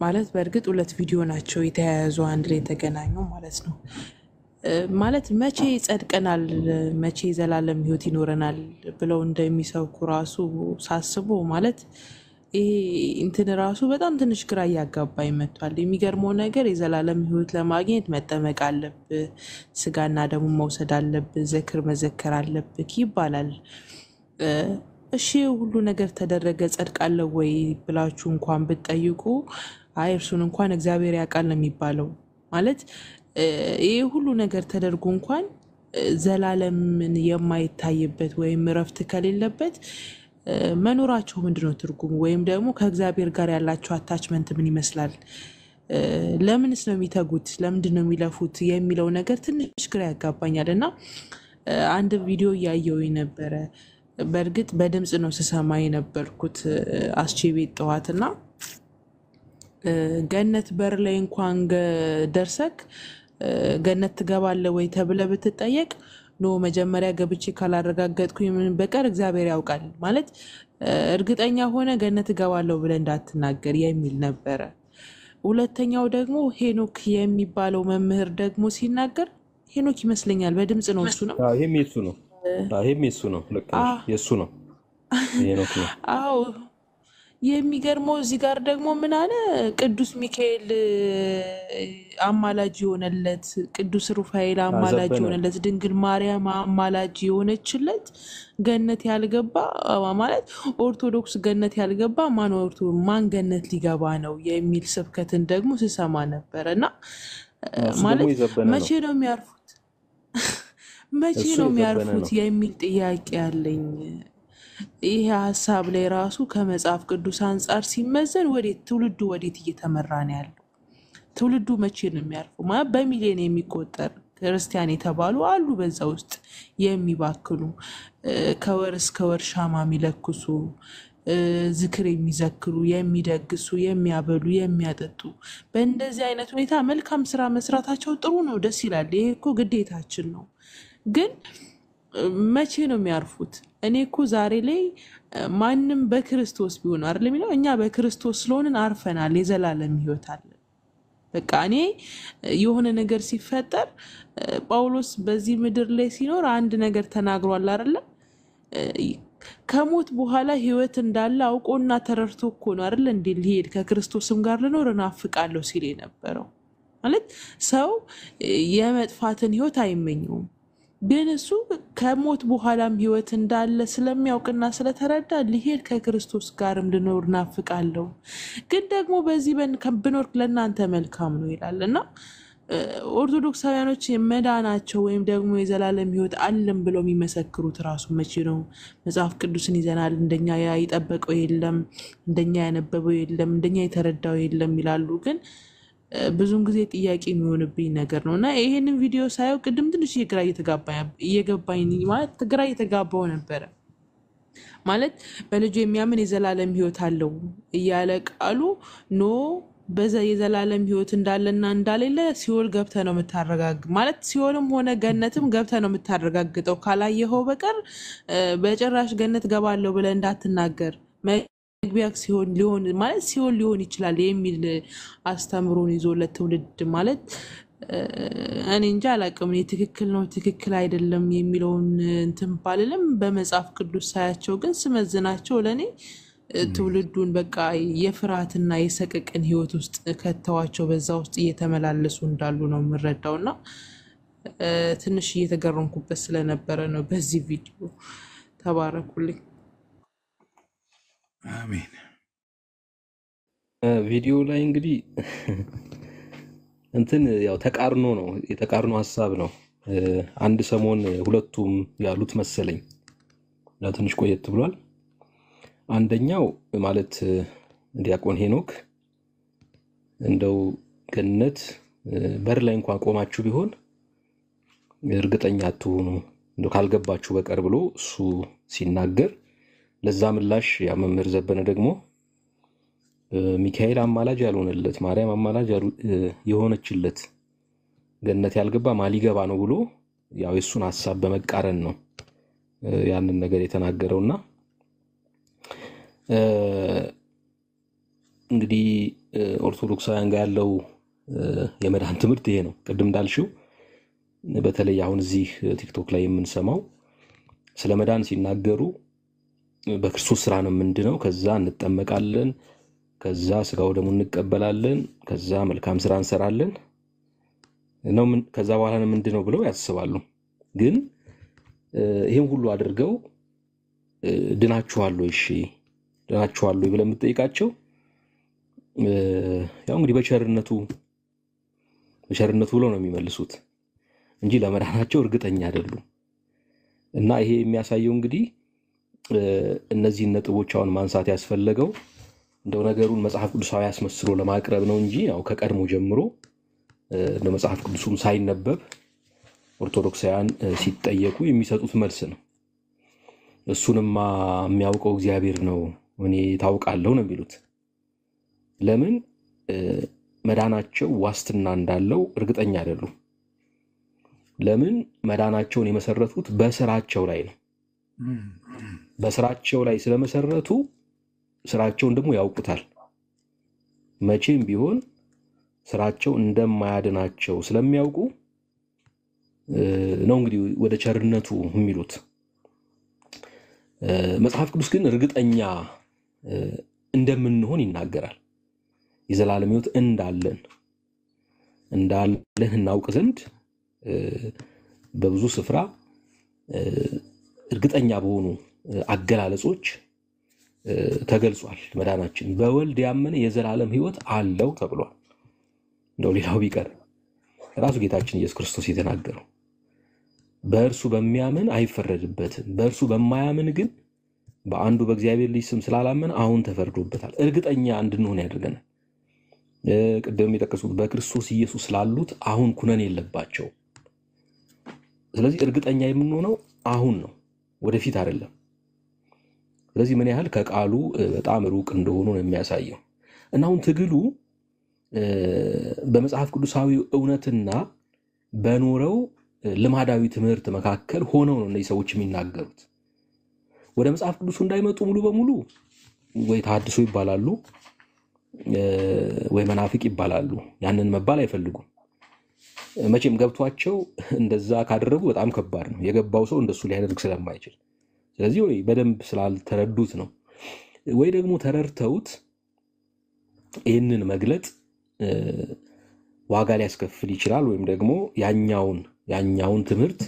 ማለት በእርግጥ ሁለት ቪዲዮ ናቸው የተያያዙ አንድ ላይ የተገናኙ ማለት ነው። ማለት መቼ ጸድቀናል፣ መቼ ዘላለም ህይወት ይኖረናል ብለው እንደሚሰብኩ ራሱ ሳስቦ ማለት ይሄ እንትን ራሱ በጣም ትንሽ ግራ እያጋባኝ መጥቷል። የሚገርመው ነገር የዘላለም ህይወት ለማግኘት መጠመቅ አለብህ፣ ስጋና ደሙ መውሰድ አለብህ፣ ዘክር መዘከር አለብህ ይባላል። እሺ ሁሉ ነገር ተደረገ ጸድቃለሁ ወይ ብላችሁ እንኳን ብትጠይቁ አይ እርሱን እንኳን እግዚአብሔር ያውቃል ነው የሚባለው ማለት ይህ ሁሉ ነገር ተደርጎ እንኳን ዘላለምን የማይታይበት ወይም እረፍት ከሌለበት መኖራቸው ምንድነው ትርጉሙ? ወይም ደግሞ ከእግዚአብሔር ጋር ያላቸው አታችመንት ምን ይመስላል? ለምንስ ነው የሚተጉት? ለምንድን ነው የሚለፉት? የሚለው ነገር ትንሽ ግራ ያጋባኛል እና አንድ ቪዲዮ እያየው ነበረ። በእርግጥ በድምፅ ነው ስሰማ የነበርኩት አስቼ ቤት ጠዋት እና ገነት በር ላይ እንኳን ደርሰክ ገነት ትገባለ ወይ ተብለ ብትጠየቅ ኖ መጀመሪያ ገብቼ ካላረጋገጥኩኝ ምን በቀር እግዚአብሔር ያውቃል ማለት እርግጠኛ ሆነ ገነት እገባለሁ ብለ እንዳትናገር የሚል ነበረ። ሁለተኛው ደግሞ ሄኖክ የሚባለው መምህር ደግሞ ሲናገር ሄኖክ ይመስለኛል በድምፅ ነው። እሱ ነው ይሄም የሱ ነው ይሄም የሱ ነው የሱ ነው። አዎ የሚገርመው እዚህ ጋር ደግሞ ምን አለ ቅዱስ ሚካኤል አማላጅ የሆነለት፣ ቅዱስ ሩፋኤል አማላጅ የሆነለት፣ ድንግል ማርያም አማላጅ የሆነችለት ገነት ያልገባ ማለት ኦርቶዶክስ ገነት ያልገባ ማን ማን ገነት ሊገባ ነው የሚል ስብከትን ደግሞ ስሰማ ነበረ እና ማለት መቼ ነው የሚያርፉት መቼ ነው የሚያርፉት የሚል ጥያቄ አለኝ። ይሄ ሀሳብ ላይ ራሱ ከመጽሐፍ ቅዱስ አንጻር ሲመዘን ወዴት ትውልዱ ወዴት እየተመራ ነው ያለው? ትውልዱ መቼ ነው የሚያርፈው? ማለት በሚሊዮን የሚቆጠር ክርስቲያን የተባሉ አሉ። በዛ ውስጥ የሚባክኑ ከወር እስከ ወር ሻማ የሚለክሱ ዝክር የሚዘክሩ የሚደግሱ፣ የሚያበሉ፣ የሚያጠጡ በእንደዚህ አይነት ሁኔታ መልካም ስራ መስራታቸው ጥሩ ነው፣ ደስ ይላል። ይሄ እኮ ግዴታችን ነው። ግን መቼ ነው የሚያርፉት? እኔ እኮ ዛሬ ላይ ማንም በክርስቶስ ቢሆን አይደል የሚለው እኛ በክርስቶስ ስለሆንን አርፈናል። የዘላለም ህይወት አለ። በቃ እኔ የሆነ ነገር ሲፈጠር ጳውሎስ በዚህ ምድር ላይ ሲኖር አንድ ነገር ተናግሯል አይደለም ከሞት በኋላ ህይወት እንዳለ አውቆና ተረድቶ እኮ ነው አይደል እንዴ ሊሄድ ከክርስቶስም ጋር ልኖር እናፍቃለሁ ሲል የነበረው ማለት ሰው የመጥፋትን ህይወት አይመኘውም። ግን እሱ ከሞት በኋላም ህይወት እንዳለ ስለሚያውቅና ስለተረዳ ሊሄድ ከክርስቶስ ጋርም ልኖር ናፍቃለሁ፣ ግን ደግሞ በዚህ ብኖር ለእናንተ መልካም ነው ይላል እና ኦርቶዶክሳውያኖች የመዳናቸው ወይም ደግሞ የዘላለም ህይወት አለም ብለው የሚመሰክሩት ራሱ መቼ ነው? መጽሐፍ ቅዱስን ይዘናል፣ እንደኛ የጠበቀው የለም፣ እንደኛ ያነበበው የለም፣ እንደኛ የተረዳው የለም ይላሉ ግን ብዙን ጊዜ ጥያቄ የሚሆንብኝ ነገር ነው እና ይሄንን ቪዲዮ ሳየው ቅድም ትንሽ እየገባኝ ማለት ግራ እየተጋባው ነበረ። ማለት በልጁ የሚያምን የዘላለም ህይወት አለው እያለ ቃሉ ኖ በዛ የዘላለም ህይወት እንዳለና እንዳሌለ ሲኦል ገብተ ነው የምታረጋግ ማለት ሲኦልም ሆነ ገነትም ገብተ ነው የምታረጋግጠው ካላየኸው በቀር በጭራሽ ገነት ገባለሁ ብለ እንዳትናገር መግቢያ ሲሆን ሊሆን ማለት ሲሆን ሊሆን ይችላል የሚል አስተምሮን ይዞ ለትውልድ ማለት እኔ እንጂ አላቅም ትክክል ነው ትክክል አይደለም የሚለውን እንትን ባልልም በመጽሐፍ ቅዱስ ሳያቸው ግን ስመዝናቸው ለእኔ ትውልዱን በቃ የፍርሃትና የሰቀቅን ህይወት ውስጥ ከተዋቸው በዛ ውስጥ እየተመላለሱ እንዳሉ ነው የምረዳው እና ትንሽ እየተገረምኩበት ስለነበረ ነው በዚህ ቪዲዮ ተባረኩልኝ። አሜን። ቪዲዮ ላይ እንግዲህ እንትን ያው ተቃርኖ ነው የተቃርኖ ሀሳብ ነው። አንድ ሰሞን ሁለቱም ያሉት መሰለኝ እና ትንሽ ቆየት ብሏል። አንደኛው ማለት ዲያቆን ሄኖክ እንደው ገነት በር ላይ እንኳን ቆማችሁ ቢሆን እርግጠኛ አትሆኑ እንደው ካልገባችሁ በቀር ብሎ እሱ ሲናገር ለዛ ምላሽ ያ መምህር ዘበነ ደግሞ ሚካኤል አማላጅ ያልሆነለት ማርያም አማላጅ የሆነችለት ገነት ያልገባ ማሊገባ ነው ብሎ ያው የእሱን ሀሳብ በመቃረን ነው ያንን ነገር የተናገረውና እንግዲህ ኦርቶዶክሳውያን ጋር ያለው የመድኃን ትምህርት ይሄ ነው። ቅድም እንዳልሽው በተለይ አሁን እዚህ ቲክቶክ ላይ የምንሰማው ስለ መዳን ሲናገሩ በክርስቶስ ስራ ነው የምንድነው። ከዛ እንጠመቃለን። ከዛ ስጋው ደግሞ እንቀበላለን። ከዛ መልካም ስራ እንሰራለን። ከዛ በኋላ ነው ምንድነው ብለው ያስባሉ። ግን ይህም ሁሉ አድርገው ድናችኋሉ? እሺ ድናችኋሉ ብለህ የምጠይቃቸው ያው እንግዲህ በቸርነቱ በቸርነቱ ብለው ነው የሚመልሱት እንጂ ለመዳናቸው እርግጠኛ አይደሉም። እና ይሄ የሚያሳየው እንግዲህ እነዚህን ነጥቦች አሁን ማንሳት ያስፈለገው እንደው ነገሩን መጽሐፍ ቅዱሳዊ አስመስሎ ለማቅረብ ነው እንጂ ያው ከቀድሞ ጀምሮ እንደ መጽሐፍ ቅዱሱም ሳይነበብ ኦርቶዶክሳውያን ሲጠየቁ የሚሰጡት መልስ ነው። እሱንማ የሚያውቀው እግዚአብሔር ነው፣ እኔ ታውቃለሁ ነው የሚሉት። ለምን መዳናቸው ዋስትና እንዳለው እርግጠኛ አይደሉም። ለምን መዳናቸውን የመሰረቱት በስራቸው ላይ ነው። በስራቸው ላይ ስለመሰረቱ ስራቸውን ደግሞ ያውቁታል። መቼም ቢሆን ስራቸው እንደማያድናቸው ስለሚያውቁ ነው እንግዲህ ወደ ቸርነቱ የሚሉት። መጽሐፍ ቅዱስ ግን እርግጠኛ እንደምንሆን ይናገራል። የዘላለም ሕይወት እንዳለን እንዳለን እናውቅ ዘንድ በብዙ ስፍራ እርግጠኛ በሆኑ አገላለጾች ተገልጿል። መዳናችን በወልድ ያመነ የዘላለም ሕይወት አለው ተብሏል። እንደው ሌላው ቢቀር ራሱ ጌታችን ኢየሱስ ክርስቶስ የተናገረው በእርሱ በሚያምን አይፈረድበትም፣ በእርሱ በማያምን ግን በአንዱ በእግዚአብሔር ልጅ ስም ስላላመን አሁን ተፈርዶበታል። እርግጠኛ እንድንሆን ያደርገናል። ቅድም የጠቀሱት በክርስቶስ ኢየሱስ ስላሉት አሁን ኩነን የለባቸው። ስለዚህ እርግጠኛ የምንሆነው አሁን ነው፣ ወደፊት አይደለም። ስለዚህ ምን ያህል ከቃሉ በጣም ሩቅ እንደሆኑ ነው የሚያሳየው እና አሁን ትግሉ በመጽሐፍ ቅዱሳዊ እውነትና በኖረው ልማዳዊ ትምህርት መካከል ሆነው ነው እነዚህ ሰዎች የሚናገሩት። ወደ መጽሐፍ ቅዱሱ እንዳይመጡ ሙሉ በሙሉ ወይ ተሐድሶ ይባላሉ ወይ መናፍቅ ይባላሉ። ያንን መባል አይፈልጉም። መቼም ገብቷቸው እንደዛ ካደረጉ በጣም ከባድ ነው። የገባው ሰው እንደሱ ሊያደርግ ስለማይችል ስለዚህ ወይ በደንብ ስላልተረዱት ነው ወይ ደግሞ ተረድተውት ይህንን መግለጥ ዋጋ ሊያስከፍል ይችላል ወይም ደግሞ ያኛውን ያኛውን ትምህርት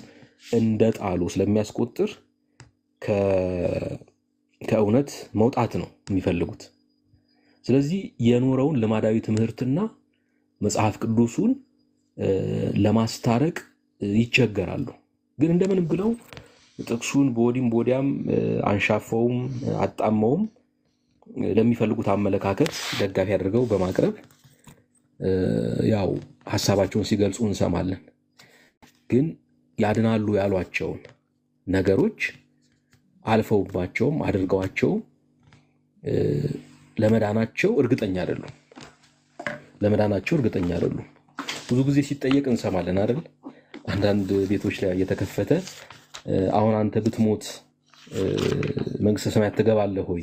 ጣሉ ስለሚያስቆጥር ከእውነት መውጣት ነው የሚፈልጉት። ስለዚህ የኖረውን ልማዳዊ ትምህርትና መጽሐፍ ቅዱሱን ለማስታረቅ ይቸገራሉ። ግን እንደምንም ብለው ጥቅሱን በወዲም በወዲያም አንሻፈውም አጣመውም ለሚፈልጉት አመለካከት ደጋፊ አድርገው በማቅረብ ያው ሀሳባቸውን ሲገልጹ እንሰማለን። ግን ያድናሉ ያሏቸውን ነገሮች አልፈውባቸውም አድርገዋቸውም ለመዳናቸው እርግጠኛ አይደሉም። ለመዳናቸው እርግጠኛ አይደሉም። ብዙ ጊዜ ሲጠየቅ እንሰማለን አይደል? አንዳንድ ቤቶች ላይ እየተከፈተ አሁን አንተ ብትሞት መንግስተ ሰማያት ትገባለህ ሆይ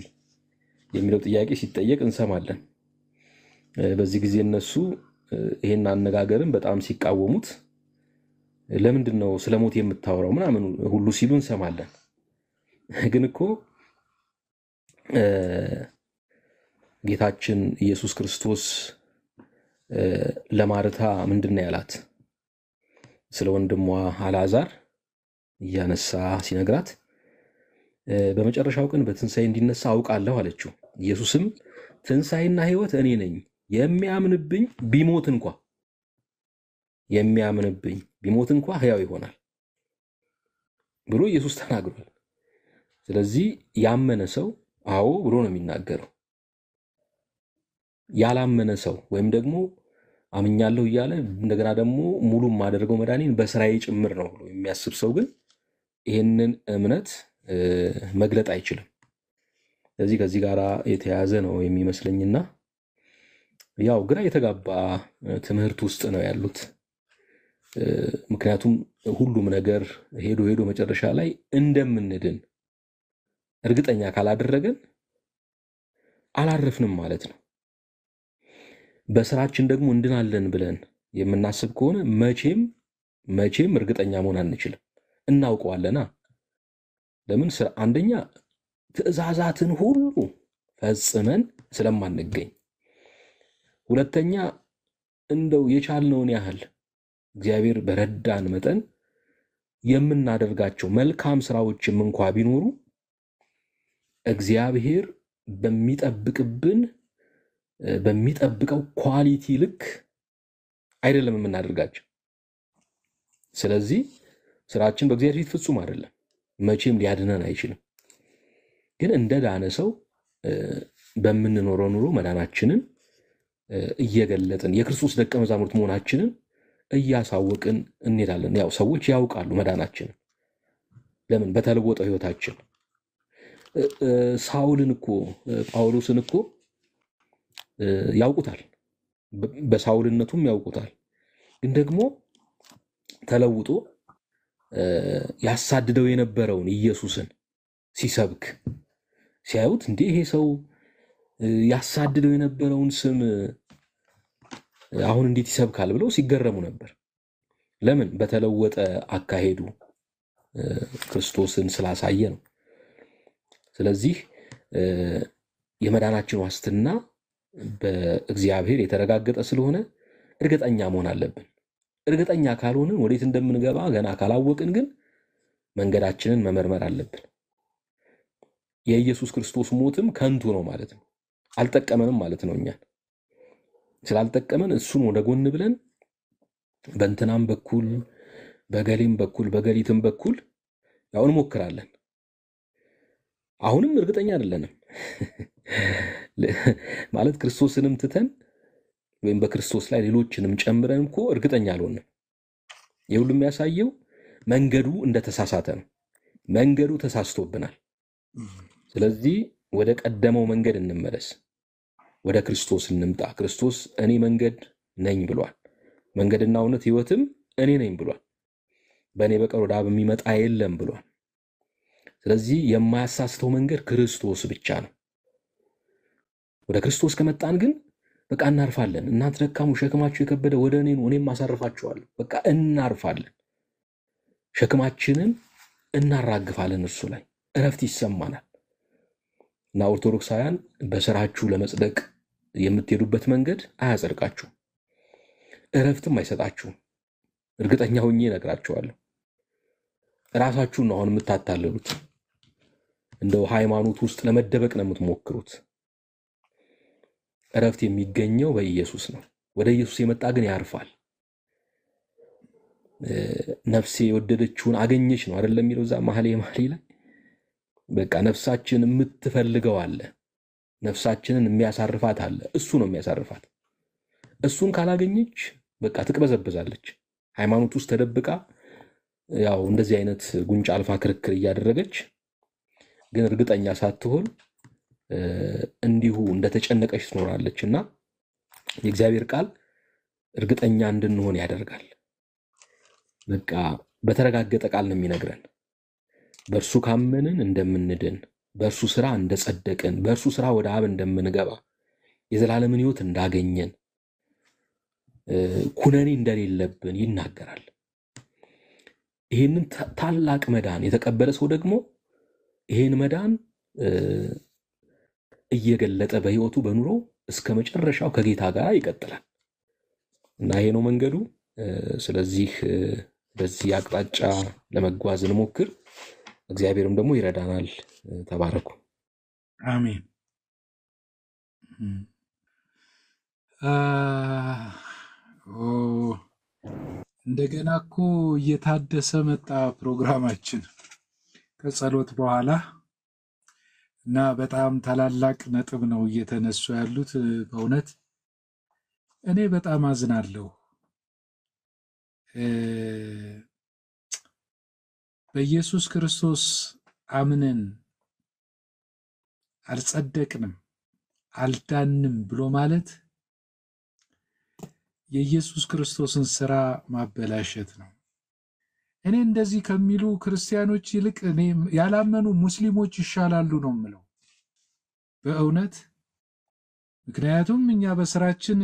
የሚለው ጥያቄ ሲጠየቅ እንሰማለን። በዚህ ጊዜ እነሱ ይሄን አነጋገርን በጣም ሲቃወሙት ለምንድን ነው ስለ ሞት የምታወራው ምናምን ሁሉ ሲሉ እንሰማለን። ግን እኮ ጌታችን ኢየሱስ ክርስቶስ ለማርታ ምንድን ነው ያላት? ስለ ወንድሟ አልዓዛር እያነሳ ሲነግራት በመጨረሻው ቀን በትንሣኤ እንዲነሳ አውቃለሁ አለችው። ኢየሱስም ትንሣኤና ሕይወት እኔ ነኝ፣ የሚያምንብኝ ቢሞት እንኳ የሚያምንብኝ ቢሞት እንኳ ሕያው ይሆናል ብሎ ኢየሱስ ተናግሯል። ስለዚህ ያመነ ሰው አዎ ብሎ ነው የሚናገረው። ያላመነ ሰው ወይም ደግሞ አምኛለሁ እያለ እንደገና ደግሞ ሙሉ የማደርገው መድኃኒን በስራዬ ጭምር ነው ብሎ የሚያስብ ሰው ግን ይህንን እምነት መግለጥ አይችልም። ስለዚህ ከዚህ ጋር የተያያዘ ነው የሚመስለኝና ያው ግራ የተጋባ ትምህርት ውስጥ ነው ያሉት። ምክንያቱም ሁሉም ነገር ሄዶ ሄዶ መጨረሻ ላይ እንደምንድን እርግጠኛ ካላደረገን አላረፍንም ማለት ነው። በስራችን ደግሞ እንድናለን ብለን የምናስብ ከሆነ መቼም መቼም እርግጠኛ መሆን አንችልም። እናውቀዋለና። ለምን አንደኛ ትእዛዛትን ሁሉ ፈጽመን ስለማንገኝ፣ ሁለተኛ እንደው የቻልነውን ያህል እግዚአብሔር በረዳን መጠን የምናደርጋቸው መልካም ስራዎችም እንኳ ቢኖሩ እግዚአብሔር በሚጠብቅብን በሚጠብቀው ኳሊቲ ልክ አይደለም የምናደርጋቸው። ስለዚህ ስራችን በእግዚአብሔር ፊት ፍጹም አይደለም፣ መቼም ሊያድነን አይችልም። ግን እንደ ዳነ ሰው በምንኖረው ኑሮ መዳናችንን እየገለጥን የክርስቶስ ደቀ መዛሙርት መሆናችንን እያሳወቅን እንሄዳለን። ያው ሰዎች ያውቃሉ መዳናችንን። ለምን በተለወጠ ህይወታችን። ሳውልን እኮ ጳውሎስን እኮ ያውቁታል፣ በሳውልነቱም ያውቁታል። ግን ደግሞ ተለውጦ ያሳድደው የነበረውን ኢየሱስን ሲሰብክ ሲያዩት እንዲህ ይሄ ሰው ያሳድደው የነበረውን ስም አሁን እንዴት ይሰብካል ብለው ሲገረሙ ነበር። ለምን? በተለወጠ አካሄዱ ክርስቶስን ስላሳየ ነው። ስለዚህ የመዳናችን ዋስትና በእግዚአብሔር የተረጋገጠ ስለሆነ እርግጠኛ መሆን አለብን። እርግጠኛ ካልሆንን ወዴት እንደምንገባ ገና ካላወቅን ግን መንገዳችንን መመርመር አለብን። የኢየሱስ ክርስቶስ ሞትም ከንቱ ነው ማለት ነው፣ አልጠቀመንም ማለት ነው። እኛን ስላልጠቀመን እሱን ወደ ጎን ብለን በእንትናም በኩል በገሌም በኩል በገሊትም በኩል ያው እንሞክራለን። አሁንም እርግጠኛ አይደለንም ማለት ክርስቶስንም ትተን ወይም በክርስቶስ ላይ ሌሎችንም ጨምረን እኮ እርግጠኛ አልሆንም። ይህ የሚያሳየው መንገዱ እንደተሳሳተ ነው። መንገዱ ተሳስቶብናል። ስለዚህ ወደ ቀደመው መንገድ እንመለስ፣ ወደ ክርስቶስ እንምጣ። ክርስቶስ እኔ መንገድ ነኝ ብሏል። መንገድና እውነት ህይወትም እኔ ነኝ ብሏል። በእኔ በቀር ወደ አብ የሚመጣ የለም ብሏል። ስለዚህ የማያሳስተው መንገድ ክርስቶስ ብቻ ነው። ወደ ክርስቶስ ከመጣን ግን በቃ እናርፋለን። እናንተ ደካሙ ሸክማችሁ የከበደ ወደ እኔ እኔም አሳርፋችኋለሁ። በቃ እናርፋለን፣ ሸክማችንን እናራግፋለን እርሱ ላይ እረፍት ይሰማናል። እና ኦርቶዶክሳውያን በስራችሁ ለመጽደቅ የምትሄዱበት መንገድ አያጸድቃችሁም፣ እረፍትም አይሰጣችሁም። እርግጠኛ ሁኜ እነግራችኋለሁ። ራሳችሁን አሁን የምታታልሉት እንደው ሃይማኖት ውስጥ ለመደበቅ ነው የምትሞክሩት። እረፍት የሚገኘው በኢየሱስ ነው። ወደ ኢየሱስ የመጣ ግን ያርፋል። ነፍሴ የወደደችውን አገኘች ነው አይደለም የሚለው እዛ መኃልየ መኃልይ ላይ በቃ ነፍሳችን የምትፈልገው አለ። ነፍሳችንን የሚያሳርፋት አለ። እሱ ነው የሚያሳርፋት። እሱን ካላገኘች በቃ ትቅበዘበዛለች። ሃይማኖት ውስጥ ተደብቃ ያው እንደዚህ አይነት ጉንጫ አልፋ ክርክር እያደረገች ግን እርግጠኛ ሳትሆን እንዲሁ እንደተጨነቀች ትኖራለች እና የእግዚአብሔር ቃል እርግጠኛ እንድንሆን ያደርጋል። በቃ በተረጋገጠ ቃል ነው የሚነግረን በእርሱ ካመንን እንደምንድን፣ በእርሱ ስራ እንደጸደቅን፣ በእርሱ ስራ ወደ አብ እንደምንገባ፣ የዘላለምን ህይወት እንዳገኘን፣ ኩነኔ እንደሌለብን ይናገራል። ይህንን ታላቅ መዳን የተቀበለ ሰው ደግሞ ይህን መዳን እየገለጠ በህይወቱ በኑሮ እስከ መጨረሻው ከጌታ ጋር ይቀጥላል እና ይሄ ነው መንገዱ። ስለዚህ በዚህ አቅጣጫ ለመጓዝ እንሞክር። እግዚአብሔርም ደግሞ ይረዳናል። ተባረኩ። አሜን። እንደገና እኮ እየታደሰ መጣ ፕሮግራማችን ከጸሎት በኋላ እና በጣም ታላላቅ ነጥብ ነው እየተነሱ ያሉት። በእውነት እኔ በጣም አዝናለሁ። በኢየሱስ ክርስቶስ አምነን አልጸደቅንም፣ አልዳንም ብሎ ማለት የኢየሱስ ክርስቶስን ስራ ማበላሸት ነው። እኔ እንደዚህ ከሚሉ ክርስቲያኖች ይልቅ እኔ ያላመኑ ሙስሊሞች ይሻላሉ ነው የምለው በእውነት። ምክንያቱም እኛ በስራችን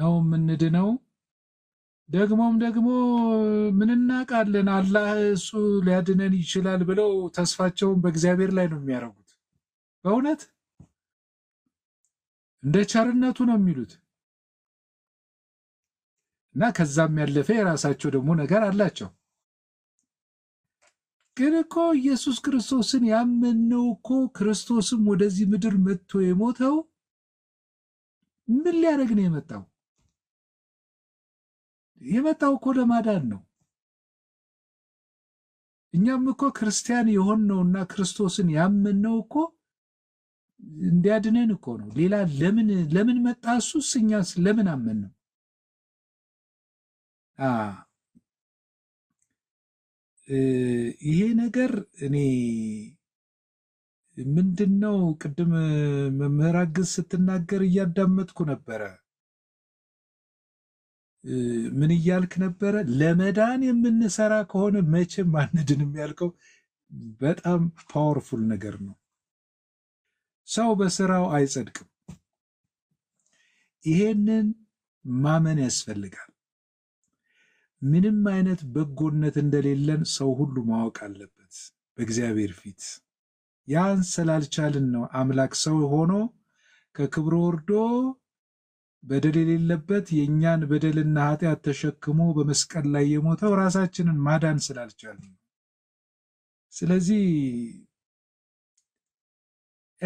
ነው የምንድነው። ደግሞም ደግሞ ምን እናውቃለን፣ አላህ እሱ ሊያድነን ይችላል ብለው ተስፋቸውን በእግዚአብሔር ላይ ነው የሚያደርጉት። በእውነት እንደ ቸርነቱ ነው የሚሉት። እና ከዛም ያለፈ የራሳቸው ደግሞ ነገር አላቸው። ግን እኮ ኢየሱስ ክርስቶስን ያመነው እኮ ክርስቶስም ወደዚህ ምድር መጥቶ የሞተው ምን ሊያደርግ ነው የመጣው? የመጣው እኮ ለማዳን ነው። እኛም እኮ ክርስቲያን እና ክርስቶስን ያመንነው እኮ እንዲያድነን እኮ ነው። ሌላ ለምን ለምን መጣ? እሱስ እኛስ ለምን አመን ነው? ይሄ ነገር እኔ ምንድን ነው ቅድም መምህር አግዝ ስትናገር እያዳመጥኩ ነበረ። ምን እያልክ ነበረ? ለመዳን የምንሰራ ከሆነ መቼም አንድንም ያልከው በጣም ፓወርፉል ነገር ነው። ሰው በስራው አይጸድቅም። ይሄንን ማመን ያስፈልጋል። ምንም አይነት በጎነት እንደሌለን ሰው ሁሉ ማወቅ አለበት በእግዚአብሔር ፊት። ያን ስላልቻልን ነው አምላክ ሰው ሆኖ ከክብሩ ወርዶ በደል የሌለበት የእኛን በደልና ኃጢአት ተሸክሞ በመስቀል ላይ የሞተው ራሳችንን ማዳን ስላልቻልን ነው። ስለዚህ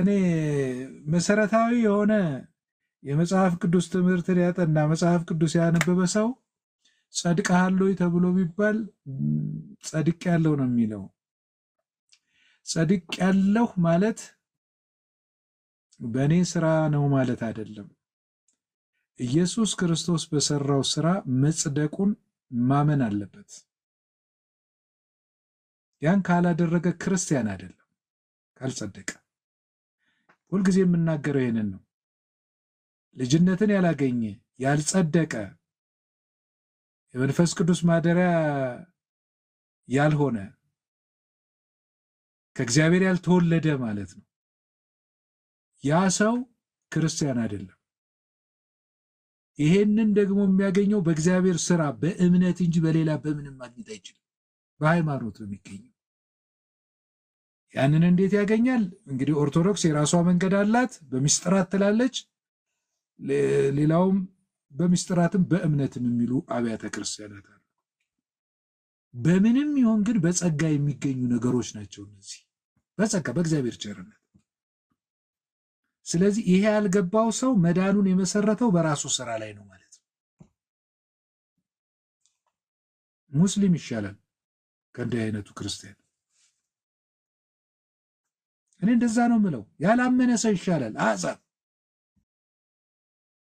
እኔ መሰረታዊ የሆነ የመጽሐፍ ቅዱስ ትምህርትን ያጠና መጽሐፍ ቅዱስ ያነበበ ሰው ጸድቀሃል ወይ ተብሎ ቢባል ጸድቅ ያለው ነው የሚለው። ጸድቅ ያለሁ ማለት በእኔ ስራ ነው ማለት አይደለም። ኢየሱስ ክርስቶስ በሰራው ስራ መጽደቁን ማመን አለበት። ያን ካላደረገ ክርስቲያን አይደለም፣ ካልጸደቀ። ሁልጊዜ የምናገረው ይህንን ነው። ልጅነትን ያላገኘ ያልጸደቀ የመንፈስ ቅዱስ ማደሪያ ያልሆነ ከእግዚአብሔር ያልተወለደ ማለት ነው። ያ ሰው ክርስቲያን አይደለም። ይሄንን ደግሞ የሚያገኘው በእግዚአብሔር ስራ በእምነት እንጂ በሌላ በምንም ማግኘት አይችልም። በሃይማኖት ነው የሚገኘው። ያንን እንዴት ያገኛል? እንግዲህ ኦርቶዶክስ የራሷ መንገድ አላት፣ በሚስጥራት ትላለች። ሌላውም በምስጢራትም በእምነትም የሚሉ አብያተ ክርስቲያናት አሉ። በምንም ይሁን ግን በጸጋ የሚገኙ ነገሮች ናቸው እነዚህ በጸጋ በእግዚአብሔር ቸርነት። ስለዚህ ይሄ ያልገባው ሰው መዳኑን የመሰረተው በራሱ ስራ ላይ ነው ማለት ነው። ሙስሊም ይሻላል ከእንዲህ አይነቱ ክርስቲያን። እኔ እንደዛ ነው ምለው። ያላመነ ሰው ይሻላል አጻ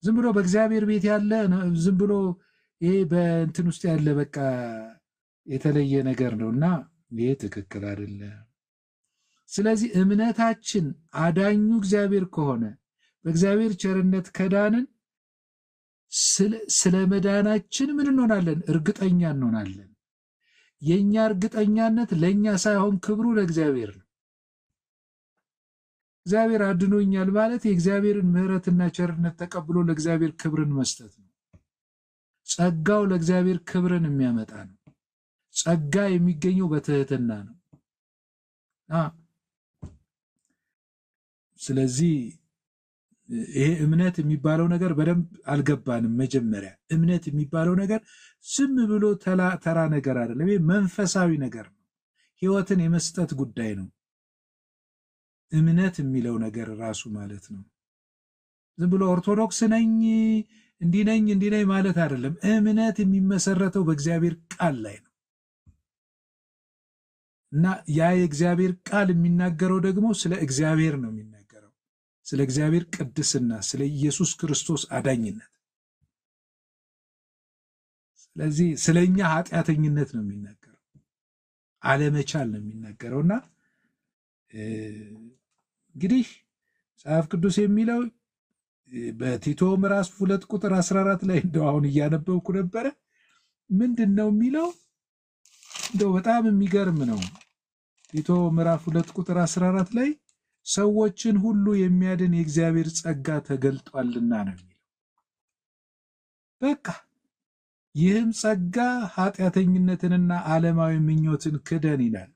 ዝም ብሎ በእግዚአብሔር ቤት ያለ ዝም ብሎ ይሄ በእንትን ውስጥ ያለ በቃ የተለየ ነገር ነው እና ይሄ ትክክል አይደለም። ስለዚህ እምነታችን አዳኙ እግዚአብሔር ከሆነ በእግዚአብሔር ቸርነት ከዳንን ስለ መዳናችን ምን እንሆናለን? እርግጠኛ እንሆናለን። የእኛ እርግጠኛነት ለእኛ ሳይሆን ክብሩ ለእግዚአብሔር ነው። እግዚአብሔር አድኖኛል ማለት የእግዚአብሔርን ምሕረትና ቸርነት ተቀብሎ ለእግዚአብሔር ክብርን መስጠት ነው። ጸጋው ለእግዚአብሔር ክብርን የሚያመጣ ነው። ጸጋ የሚገኘው በትህትና ነው። ስለዚህ ይሄ እምነት የሚባለው ነገር በደንብ አልገባንም። መጀመሪያ እምነት የሚባለው ነገር ዝም ብሎ ተራ ነገር አይደለም። ይሄ መንፈሳዊ ነገር ነው። ሕይወትን የመስጠት ጉዳይ ነው። እምነት የሚለው ነገር ራሱ ማለት ነው። ዝም ብሎ ኦርቶዶክስ ነኝ እንዲህ ነኝ እንዲህ ነኝ ማለት አይደለም። እምነት የሚመሰረተው በእግዚአብሔር ቃል ላይ ነው እና ያ የእግዚአብሔር ቃል የሚናገረው ደግሞ ስለ እግዚአብሔር ነው የሚናገረው ስለ እግዚአብሔር ቅድስና፣ ስለ ኢየሱስ ክርስቶስ አዳኝነት። ስለዚህ ስለ እኛ ኃጢአተኝነት ነው የሚናገረው፣ አለመቻል ነው እና እንግዲህ መጽሐፍ ቅዱስ የሚለው በቲቶ ምዕራፍ ሁለት ቁጥር 14 ላይ እንደው አሁን እያነበብኩ ነበረ። ምንድን ነው የሚለው? እንደው በጣም የሚገርም ነው። ቲቶ ምዕራፍ ሁለት ቁጥር 14 ላይ ሰዎችን ሁሉ የሚያድን የእግዚአብሔር ጸጋ ተገልጧልና ነው የሚለው። በቃ ይህም ጸጋ ኃጢአተኝነትንና ዓለማዊ ምኞትን ክደን ይላል።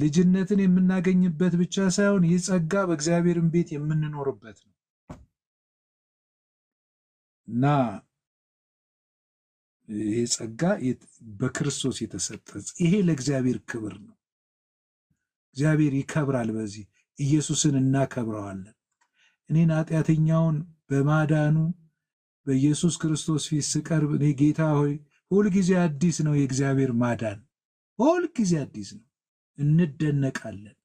ልጅነትን የምናገኝበት ብቻ ሳይሆን ይህ ጸጋ በእግዚአብሔርን ቤት የምንኖርበት ነው እና ይህ ጸጋ በክርስቶስ የተሰጠ ይሄ ለእግዚአብሔር ክብር ነው። እግዚአብሔር ይከብራል። በዚህ ኢየሱስን እናከብረዋለን። እኔን ኃጢአተኛውን በማዳኑ በኢየሱስ ክርስቶስ ፊት ስቀርብ እኔ ጌታ ሆይ ሁልጊዜ አዲስ ነው የእግዚአብሔር ማዳን፣ ሁልጊዜ አዲስ ነው። እንደነቃለን።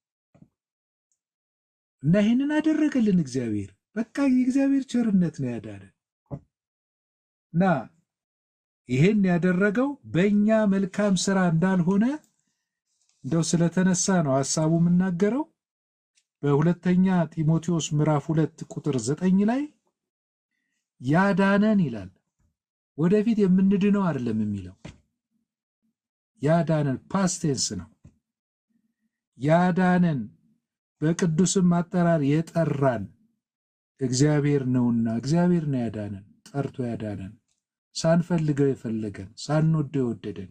እና ይህንን አደረገልን እግዚአብሔር። በቃ የእግዚአብሔር ቸርነት ነው ያዳነን እና ይህን ያደረገው በእኛ መልካም ስራ እንዳልሆነ እንደው ስለተነሳ ነው ሐሳቡ የምናገረው። በሁለተኛ ጢሞቴዎስ ምዕራፍ ሁለት ቁጥር ዘጠኝ ላይ ያዳነን ይላል። ወደፊት የምንድነው አይደለም የሚለው ያዳነን ፓስቴንስ ነው። ያዳነን በቅዱስም አጠራር የጠራን እግዚአብሔር ነውና እግዚአብሔር ነው ያዳነን። ጠርቶ ያዳነን፣ ሳንፈልገው የፈለገን፣ ሳንወደው የወደደን።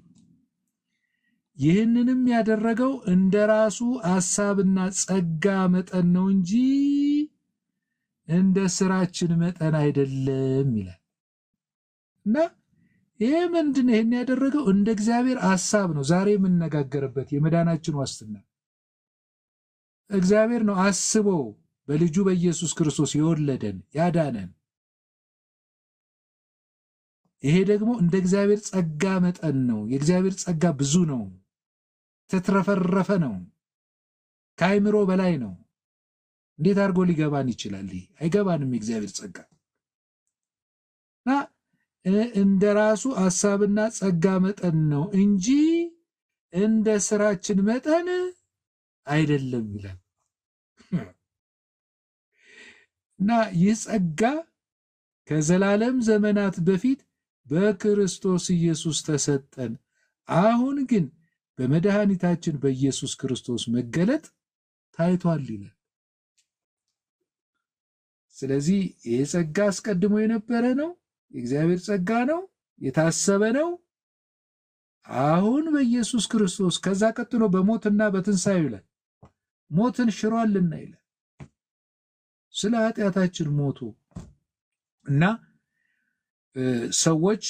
ይህንንም ያደረገው እንደ ራሱ አሳብና ጸጋ መጠን ነው እንጂ እንደ ስራችን መጠን አይደለም ይላል እና ይህ ምንድን ይህን ያደረገው እንደ እግዚአብሔር አሳብ ነው። ዛሬ የምንነጋገርበት የመዳናችን ዋስትና እግዚአብሔር ነው አስቦ በልጁ በኢየሱስ ክርስቶስ የወለደን ያዳነን። ይሄ ደግሞ እንደ እግዚአብሔር ጸጋ መጠን ነው። የእግዚአብሔር ጸጋ ብዙ ነው፣ ተትረፈረፈ ነው፣ ከአይምሮ በላይ ነው። እንዴት አድርጎ ሊገባን ይችላል? አይገባንም። የእግዚአብሔር ጸጋ እና እንደ ራሱ ሐሳብና ጸጋ መጠን ነው እንጂ እንደ ስራችን መጠን አይደለም ይላል እና ይህ ጸጋ ከዘላለም ዘመናት በፊት በክርስቶስ ኢየሱስ ተሰጠን። አሁን ግን በመድኃኒታችን በኢየሱስ ክርስቶስ መገለጥ ታይቷል ይላል። ስለዚህ ይህ ጸጋ አስቀድሞ የነበረ ነው። የእግዚአብሔር ጸጋ ነው፣ የታሰበ ነው። አሁን በኢየሱስ ክርስቶስ ከዛ ቀጥሎ በሞትና በትንሣኤው ይላል ሞትን ሽሯልና ይላል። ስለ ኃጢአታችን ሞቱ እና ሰዎች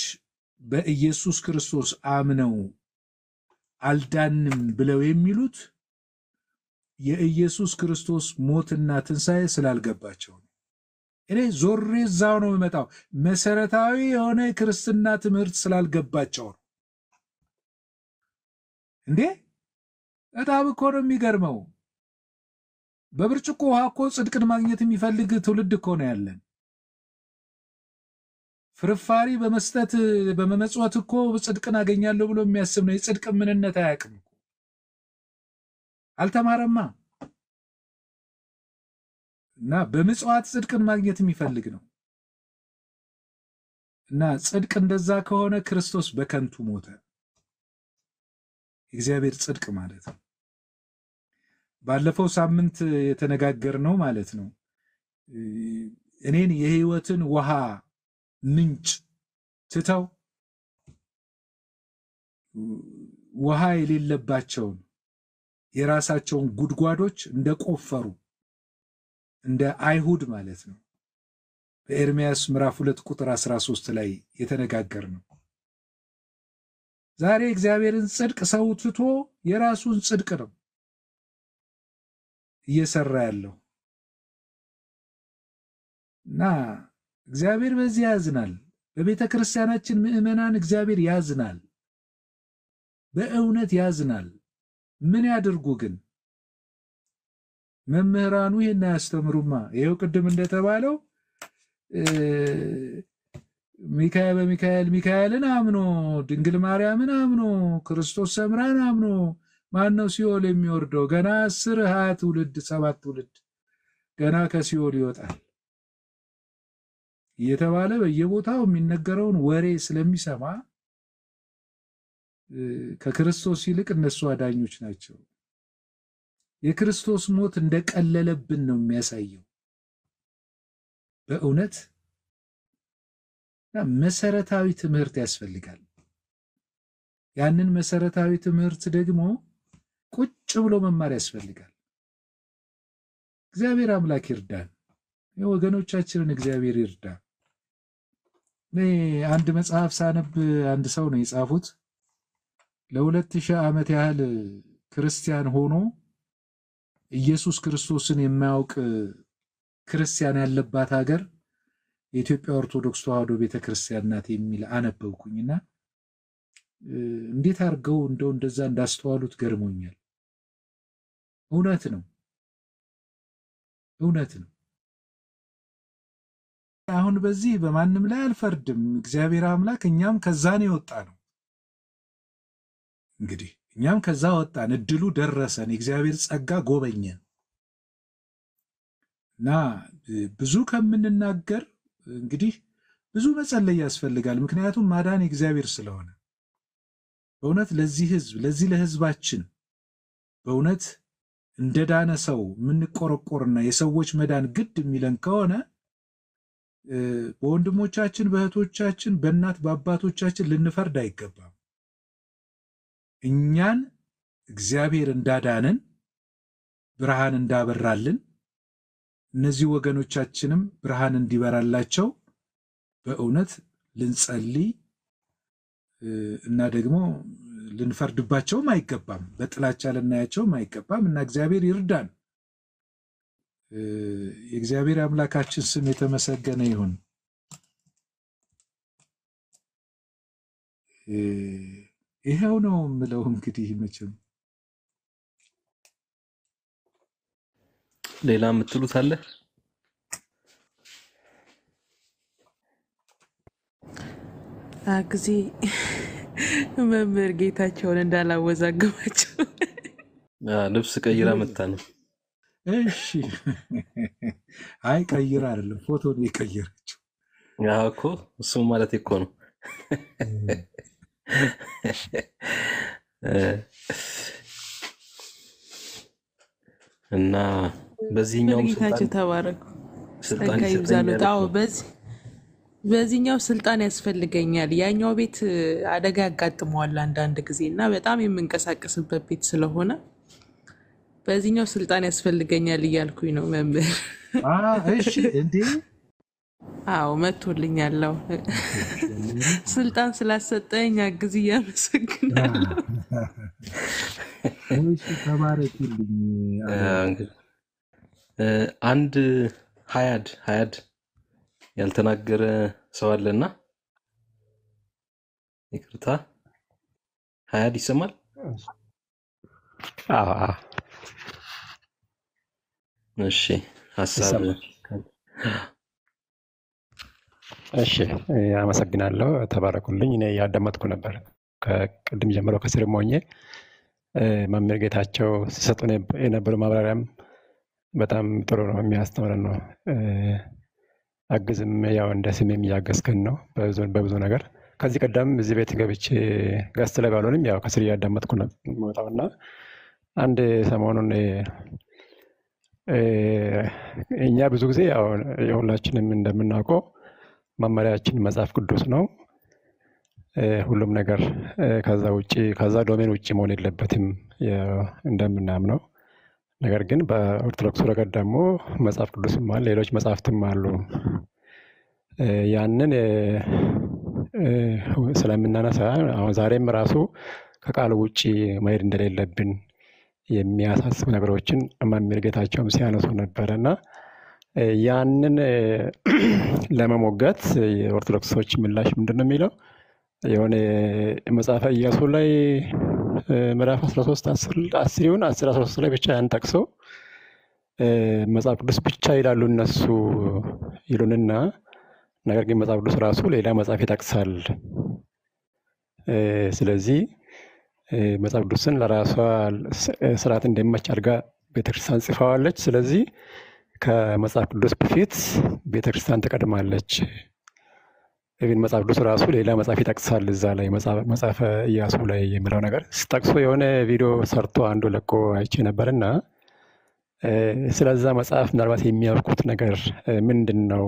በኢየሱስ ክርስቶስ አምነው አልዳንም ብለው የሚሉት የኢየሱስ ክርስቶስ ሞትና ትንሣኤ ስላልገባቸው ነው። እኔ ዞሬ እዛው ነው የምመጣው። መሰረታዊ የሆነ የክርስትና ትምህርት ስላልገባቸው ነው። እንዴ በጣም እኮ ነው የሚገርመው። በብርጭቆ ውሃ እኮ ጽድቅን ማግኘት የሚፈልግ ትውልድ እኮ ነው ያለን። ፍርፋሪ በመስጠት በመመጽወት እኮ ጽድቅን አገኛለሁ ብሎ የሚያስብ ነው። የጽድቅ ምንነት አያውቅም እኮ አልተማረማ። እና በምጽዋት ጽድቅን ማግኘት የሚፈልግ ነው። እና ጽድቅ እንደዛ ከሆነ ክርስቶስ በከንቱ ሞተ። እግዚአብሔር ጽድቅ ማለት ነው። ባለፈው ሳምንት የተነጋገር ነው ማለት ነው እኔን የህይወትን ውሃ ምንጭ ትተው ውሃ የሌለባቸውን የራሳቸውን ጉድጓዶች እንደቆፈሩ እንደ አይሁድ ማለት ነው። በኤርምያስ ምዕራፍ ሁለት ቁጥር 13 ላይ የተነጋገር ነው። ዛሬ እግዚአብሔርን ጽድቅ ሰው ትቶ የራሱን ጽድቅ ነው እየሰራ ያለው እና እግዚአብሔር በዚህ ያዝናል። በቤተ ክርስቲያናችን ምዕመናን እግዚአብሔር ያዝናል፣ በእውነት ያዝናል። ምን ያድርጉ ግን መምህራኑ ይህን አያስተምሩማ። ይኸው ቅድም እንደተባለው ሚካኤል በሚካኤል ሚካኤልን አምኖ ድንግል ማርያምን አምኖ ክርስቶስ ሰምራን አምኖ ማነው ነው ሲኦል የሚወርደው? ገና አስር ሀያ ትውልድ ሰባት ትውልድ ገና ከሲኦል ይወጣል እየተባለ በየቦታው የሚነገረውን ወሬ ስለሚሰማ ከክርስቶስ ይልቅ እነሱ አዳኞች ናቸው። የክርስቶስ ሞት እንደቀለለብን ነው የሚያሳየው። በእውነት መሰረታዊ ትምህርት ያስፈልጋል። ያንን መሰረታዊ ትምህርት ደግሞ ቁጭ ብሎ መማር ያስፈልጋል። እግዚአብሔር አምላክ ይርዳን። ወገኖቻችንን እግዚአብሔር ይርዳ። እኔ አንድ መጽሐፍ ሳነብ አንድ ሰው ነው የጻፉት ለሁለት ሺህ ዓመት ያህል ክርስቲያን ሆኖ ኢየሱስ ክርስቶስን የማያውቅ ክርስቲያን ያለባት ሀገር የኢትዮጵያ ኦርቶዶክስ ተዋህዶ ቤተክርስቲያን ናት የሚል አነበብኩኝና እንዴት አድርገው እንደው እንደዛ እንዳስተዋሉት ገርሞኛል። እውነት ነው፣ እውነት ነው። አሁን በዚህ በማንም ላይ አልፈርድም። እግዚአብሔር አምላክ እኛም ከዛን የወጣ ነው እንግዲህ እኛም ከዛ ወጣን፣ እድሉ ደረሰን፣ የእግዚአብሔር ጸጋ ጎበኘን እና ብዙ ከምንናገር እንግዲህ ብዙ መጸለይ ያስፈልጋል። ምክንያቱም ማዳን የእግዚአብሔር ስለሆነ በእውነት ለዚህ ህዝብ ለዚህ ለህዝባችን በእውነት እንደ ዳነ ሰው የምንቆረቆርና የሰዎች መዳን ግድ የሚለን ከሆነ በወንድሞቻችን በእህቶቻችን በእናት በአባቶቻችን ልንፈርድ አይገባም። እኛን እግዚአብሔር እንዳዳንን ብርሃን እንዳበራልን እነዚህ ወገኖቻችንም ብርሃን እንዲበራላቸው በእውነት ልንጸልይ እና ደግሞ ልንፈርድባቸውም አይገባም፣ በጥላቻ ልናያቸውም አይገባም እና እግዚአብሔር ይርዳን። የእግዚአብሔር አምላካችን ስም የተመሰገነ ይሁን። ይኸው ነው የምለው። እንግዲህ መቼም ሌላ የምትሉት አለ? ጊዜ መምህር ጌታቸውን እንዳላወዛግባቸው ልብስ ቀይራ መታ ነው። እሺ፣ አይ ቀይራ አይደለም ፎቶ ነው የቀየረችው እኮ። እሱም ማለት እኮ ነው። እና በዚህኛውም ስልጣን ተባረኩ። በዚህ በዚህኛው ስልጣን ያስፈልገኛል፣ ያኛው ቤት አደጋ ያጋጥመዋል አንዳንድ ጊዜ እና በጣም የምንቀሳቀስበት ቤት ስለሆነ በዚህኛው ስልጣን ያስፈልገኛል እያልኩኝ ነው መምህር። እሺ እንዴ! አዎ መቶልኛለው። ስልጣን ስላሰጠኝ አግዝ እያመሰግናለሁ። አንድ ሀያድ ሀያድ ያልተናገረ ሰው አለና ይቅርታ። ሀያድ ይሰማል? እሺ፣ ሀሳብ እሺ። አመሰግናለሁ። ተባረኩልኝ። እኔ ያዳመጥኩ ነበር ከቅድም ጀምሮ ከስር ሞኜ መምህር ጌታቸው ሲሰጡ የነበሩ ማብራሪያም በጣም ጥሩ ነው፣ የሚያስተምረን ነው። አግዝም ያው እንደ ስሜም እያገዝከን ነው በብዙ ነገር። ከዚህ ቀደም እዚህ ቤት ገብቼ ገስት ላይ ባልሆንም ያው ከስር እያዳመጥኩ ነው እና አንድ ሰሞኑን እኛ ብዙ ጊዜ ያው የሁላችንም እንደምናውቀው መመሪያችን መጽሐፍ ቅዱስ ነው ሁሉም ነገር ከዛ ውጭ ከዛ ዶሜን ውጭ መሆን የለበትም እንደምናምነው ነገር ግን በኦርቶዶክስ ረገድ ደግሞ መጽሐፍ ቅዱስም አለ፣ ሌሎች መጽሐፍትም አሉ። ያንን ስለምናነሳ አሁን ዛሬም ራሱ ከቃሉ ውጭ መሄድ እንደሌለብን የሚያሳስቡ ነገሮችን መምህር ጌታቸውም ሲያነሱ ነበረ እና ያንን ለመሞገት የኦርቶዶክሶች ምላሽ ምንድን ነው የሚለው የሆነ መጽሐፈ ኢያሱ ላይ ምዕራፍ 13 አስሪውን 10 13 ላይ ብቻ ያን ጠቅሰው መጽሐፍ ቅዱስ ብቻ ይላሉ እነሱ ይሉንና ነገር ግን መጽሐፍ ቅዱስ ራሱ ሌላ መጽሐፍ ይጠቅሳል። ስለዚህ መጽሐፍ ቅዱስን ለራሷ ስርዓት እንደሚመች አድርጋ ቤተክርስቲያን ጽፋዋለች ስለዚህ ከመጽሐፍ ቅዱስ በፊት ቤተክርስቲያን ትቀድማለች። ኢቭን መጽሐፍ ቅዱስ ራሱ ሌላ መጽሐፍ ይጠቅሳል። እዛ ላይ መጽሐፈ እያሱ ላይ የሚለው ነገር ስጠቅሶ የሆነ ቪዲዮ ሰርቶ አንዱ ለቆ አይቼ ነበር እና ስለዛ መጽሐፍ ምናልባት የሚያውቁት ነገር ምንድን ነው?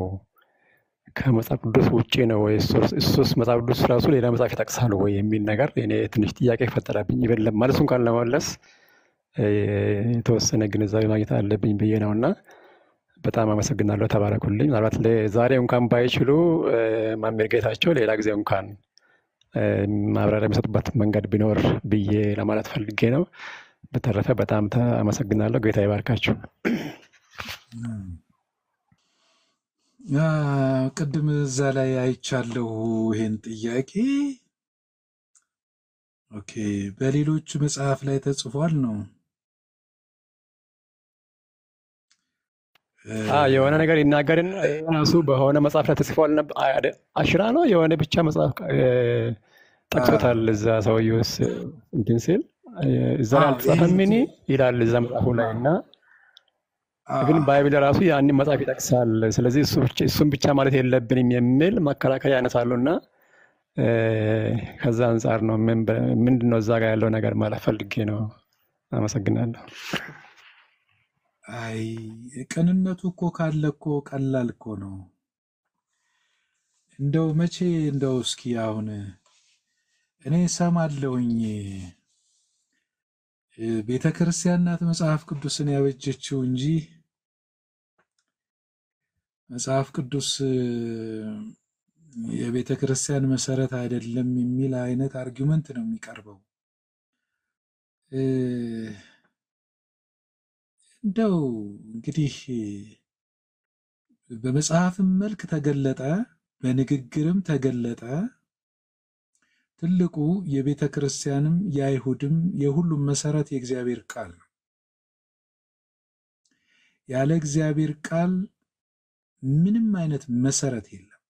ከመጽሐፍ ቅዱስ ውጭ ነው ወይ እሱስ መጽሐፍ ቅዱስ ራሱ ሌላ መጽሐፍ ይጠቅሳል ወይ የሚል ነገር እኔ ትንሽ ጥያቄ ይፈጠራብኝ። ይበለም ማለት እንኳን ለመለስ የተወሰነ ግንዛቤ ማግኘት አለብኝ ብዬ ነው እና በጣም አመሰግናለሁ። ተባረኩልኝ። ምናልባት ዛሬ እንኳን ባይችሉ ማሚር ጌታቸው ሌላ ጊዜ እንኳን ማብራሪያ የሚሰጡበት መንገድ ቢኖር ብዬ ለማለት ፈልጌ ነው። በተረፈ በጣም አመሰግናለሁ። ጌታ ይባርካችሁ። ቅድም እዛ ላይ አይቻለሁ ይሄን ጥያቄ። ኦኬ፣ በሌሎች መጽሐፍ ላይ ተጽፏል ነው የሆነ ነገር ይናገርን ራሱ በሆነ መጽሐፍ ላይ ተጽፎ አሽራ ነው የሆነ ብቻ መጽሐፍ ጠቅሶታል። እዛ ሰውየስ እንትን ሲል እዛ አልተጻፈም ይላል እዛ መጽሐፉ ላይ እና ግን ባይብል ራሱ ያን መጽሐፍ ይጠቅሳል። ስለዚህ እሱም ብቻ ማለት የለብንም የሚል መከራከሪያ ያነሳሉ እና ከዛ አንጻር ነው ምንድነው እዛ ጋር ያለው ነገር ማለት ፈልጌ ነው። አመሰግናለሁ። አይ ቅንነቱ እኮ ካለ እኮ ቀላል እኮ ነው። እንደው መቼ እንደው እስኪ አሁን እኔ ሰማለሁኝ ቤተ ክርስቲያን ናት መጽሐፍ ቅዱስን ያበጀችው እንጂ መጽሐፍ ቅዱስ የቤተ ክርስቲያን መሰረት አይደለም የሚል አይነት አርጊመንት ነው የሚቀርበው። እንደው እንግዲህ በመጽሐፍም መልክ ተገለጠ፣ በንግግርም ተገለጠ። ትልቁ የቤተ ክርስቲያንም የአይሁድም የሁሉም መሰረት የእግዚአብሔር ቃል ነው። ያለ እግዚአብሔር ቃል ምንም አይነት መሰረት የለም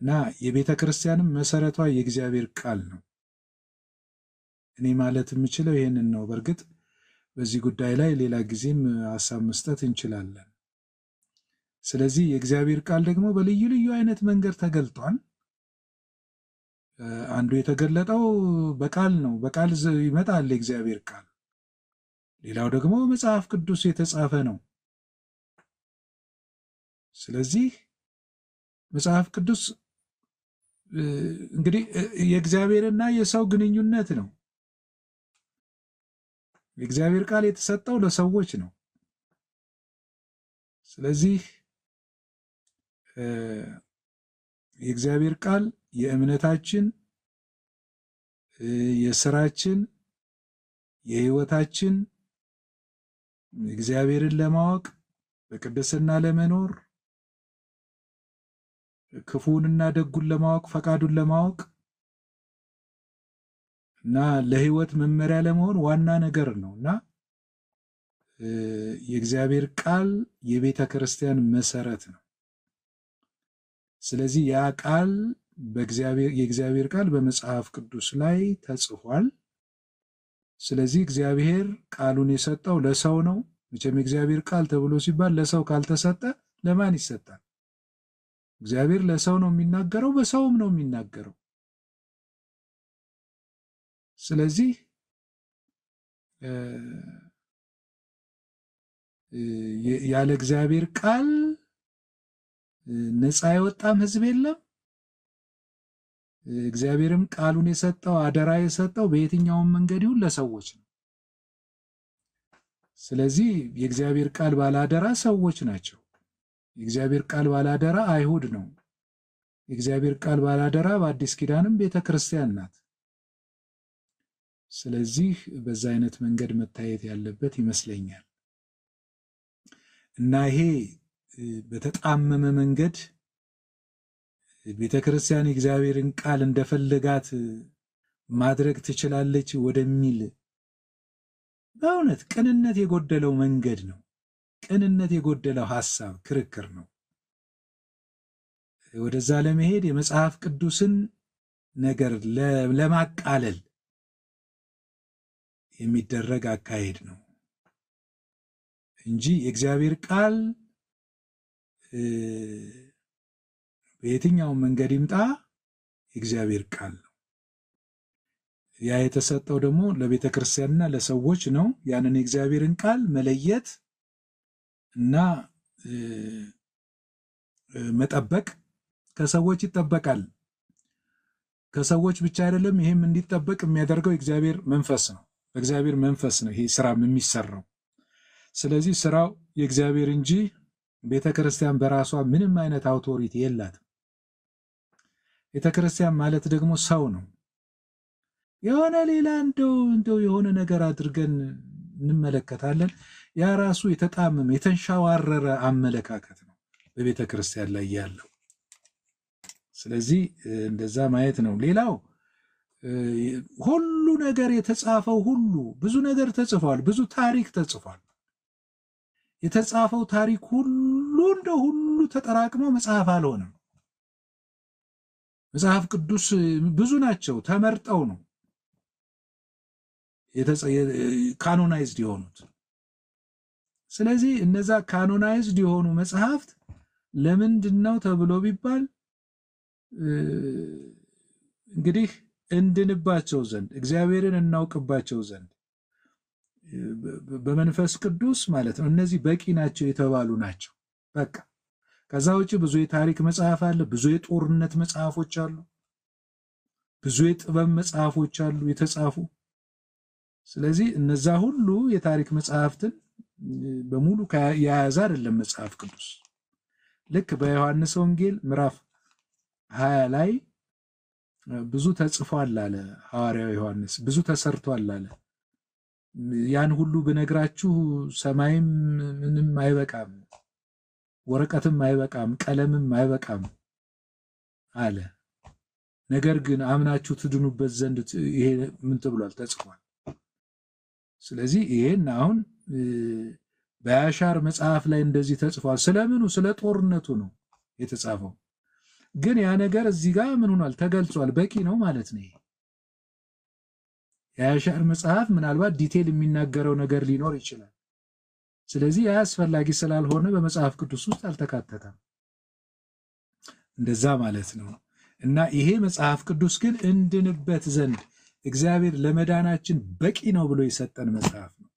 እና የቤተ ክርስቲያንም መሰረቷ የእግዚአብሔር ቃል ነው። እኔ ማለት የምችለው ይህንን ነው። በእርግጥ በዚህ ጉዳይ ላይ ሌላ ጊዜም ሀሳብ መስጠት እንችላለን። ስለዚህ የእግዚአብሔር ቃል ደግሞ በልዩ ልዩ አይነት መንገድ ተገልጧል። አንዱ የተገለጠው በቃል ነው። በቃል ይመጣል የእግዚአብሔር ቃል። ሌላው ደግሞ መጽሐፍ ቅዱስ የተጻፈ ነው። ስለዚህ መጽሐፍ ቅዱስ እንግዲህ የእግዚአብሔርና የሰው ግንኙነት ነው። የእግዚአብሔር ቃል የተሰጠው ለሰዎች ነው። ስለዚህ የእግዚአብሔር ቃል የእምነታችን፣ የስራችን፣ የህይወታችን እግዚአብሔርን ለማወቅ በቅድስና ለመኖር ክፉንና ደጉን ለማወቅ ፈቃዱን ለማወቅ እና ለህይወት መመሪያ ለመሆን ዋና ነገር ነው እና የእግዚአብሔር ቃል የቤተ ክርስቲያን መሰረት ነው። ስለዚህ ያ ቃል የእግዚአብሔር ቃል በመጽሐፍ ቅዱስ ላይ ተጽፏል። ስለዚህ እግዚአብሔር ቃሉን የሰጠው ለሰው ነው። መቼም የእግዚአብሔር ቃል ተብሎ ሲባል ለሰው ካልተሰጠ ለማን ይሰጣል? እግዚአብሔር ለሰው ነው የሚናገረው፣ በሰውም ነው የሚናገረው። ስለዚህ ያለ እግዚአብሔር ቃል ነፃ የወጣም ህዝብ የለም። እግዚአብሔርም ቃሉን የሰጠው አደራ የሰጠው በየትኛውም መንገድ ይሁን ለሰዎች ነው። ስለዚህ የእግዚአብሔር ቃል ባለአደራ ሰዎች ናቸው። የእግዚአብሔር ቃል ባላደራ አይሁድ ነው። የእግዚአብሔር ቃል ባላደራ በአዲስ ኪዳንም ቤተ ክርስቲያን ናት። ስለዚህ በዛ አይነት መንገድ መታየት ያለበት ይመስለኛል እና ይሄ በተጣመመ መንገድ ቤተ ክርስቲያን የእግዚአብሔርን ቃል እንደፈለጋት ማድረግ ትችላለች ወደሚል በእውነት ቅንነት የጎደለው መንገድ ነው። ቅንነት የጎደለው ሐሳብ ክርክር ነው። ወደዛ ለመሄድ የመጽሐፍ ቅዱስን ነገር ለማቃለል የሚደረግ አካሄድ ነው እንጂ የእግዚአብሔር ቃል በየትኛው መንገድ ይምጣ የእግዚአብሔር ቃል ነው። ያ የተሰጠው ደግሞ ለቤተ ክርስቲያንና ለሰዎች ነው። ያንን የእግዚአብሔርን ቃል መለየት እና መጠበቅ ከሰዎች ይጠበቃል። ከሰዎች ብቻ አይደለም። ይህም እንዲጠበቅ የሚያደርገው የእግዚአብሔር መንፈስ ነው። በእግዚአብሔር መንፈስ ነው ይሄ ስራ የሚሰራው። ስለዚህ ስራው የእግዚአብሔር እንጂ ቤተ ክርስቲያን በራሷ ምንም አይነት አውቶሪቲ የላትም። ቤተ ክርስቲያን ማለት ደግሞ ሰው ነው። የሆነ ሌላ እንደው እንደው የሆነ ነገር አድርገን እንመለከታለን። ያ ራሱ የተጣመመ የተንሻዋረረ አመለካከት ነው በቤተ ክርስቲያን ላይ ያለው። ስለዚህ እንደዛ ማየት ነው። ሌላው ሁሉ ነገር የተጻፈው ሁሉ ብዙ ነገር ተጽፏል፣ ብዙ ታሪክ ተጽፏል። የተጻፈው ታሪክ ሁሉ እንደ ሁሉ ተጠራቅሞ መጽሐፍ አልሆነም። መጽሐፍ ቅዱስ ብዙ ናቸው፣ ተመርጠው ነው ካኖናይዝድ የሆኑት። ስለዚህ እነዛ ካኖናይዝድ የሆኑ መጽሐፍት ለምንድን ነው ተብሎ ቢባል እንግዲህ እንድንባቸው ዘንድ እግዚአብሔርን እናውቅባቸው ዘንድ በመንፈስ ቅዱስ ማለት ነው። እነዚህ በቂ ናቸው የተባሉ ናቸው። በቃ ከዛ ውጭ ብዙ የታሪክ መጽሐፍ አለ፣ ብዙ የጦርነት መጽሐፎች አሉ፣ ብዙ የጥበብ መጽሐፎች አሉ የተጻፉ። ስለዚህ እነዛ ሁሉ የታሪክ መጽሐፍትን በሙሉ የያዘ አይደለም መጽሐፍ ቅዱስ። ልክ በዮሐንስ ወንጌል ምዕራፍ ሀያ ላይ ብዙ ተጽፏል አለ ሐዋርያው ዮሐንስ፣ ብዙ ተሰርቷል አለ። ያን ሁሉ ብነግራችሁ ሰማይም ምንም አይበቃም፣ ወረቀትም አይበቃም፣ ቀለምም አይበቃም አለ። ነገር ግን አምናችሁ ትድኑበት ዘንድ ይሄ ምን ተብሏል? ተጽፏል። ስለዚህ ይሄን አሁን በያሻር መጽሐፍ ላይ እንደዚህ ተጽፏል። ስለምኑ? ስለ ጦርነቱ ነው የተጻፈው። ግን ያ ነገር እዚህ ጋር ምን ሆኗል? ተገልጿል። በቂ ነው ማለት ነው። የአያሻር መጽሐፍ ምናልባት ዲቴል የሚናገረው ነገር ሊኖር ይችላል። ስለዚህ ያ አስፈላጊ ስላልሆነ በመጽሐፍ ቅዱስ ውስጥ አልተካተተም። እንደዛ ማለት ነው እና ይሄ መጽሐፍ ቅዱስ ግን እንድንበት ዘንድ እግዚአብሔር ለመዳናችን በቂ ነው ብሎ የሰጠን መጽሐፍ ነው።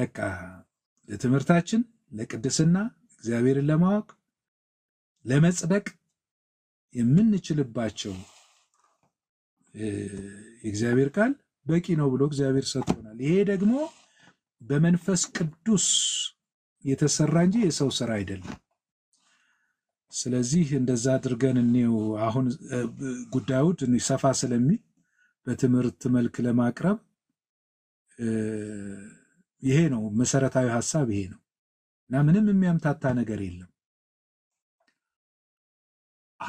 በቃ ለትምህርታችን፣ ለቅድስና፣ እግዚአብሔርን ለማወቅ ለመጽደቅ የምንችልባቸው የእግዚአብሔር ቃል በቂ ነው ብሎ እግዚአብሔር ሰጥቶናል። ይሄ ደግሞ በመንፈስ ቅዱስ የተሰራ እንጂ የሰው ስራ አይደለም። ስለዚህ እንደዛ አድርገን እኔው አሁን ጉዳዩ ሰፋ ስለሚል በትምህርት መልክ ለማቅረብ ይሄ ነው መሰረታዊ ሀሳብ ይሄ ነው እና ምንም የሚያምታታ ነገር የለም።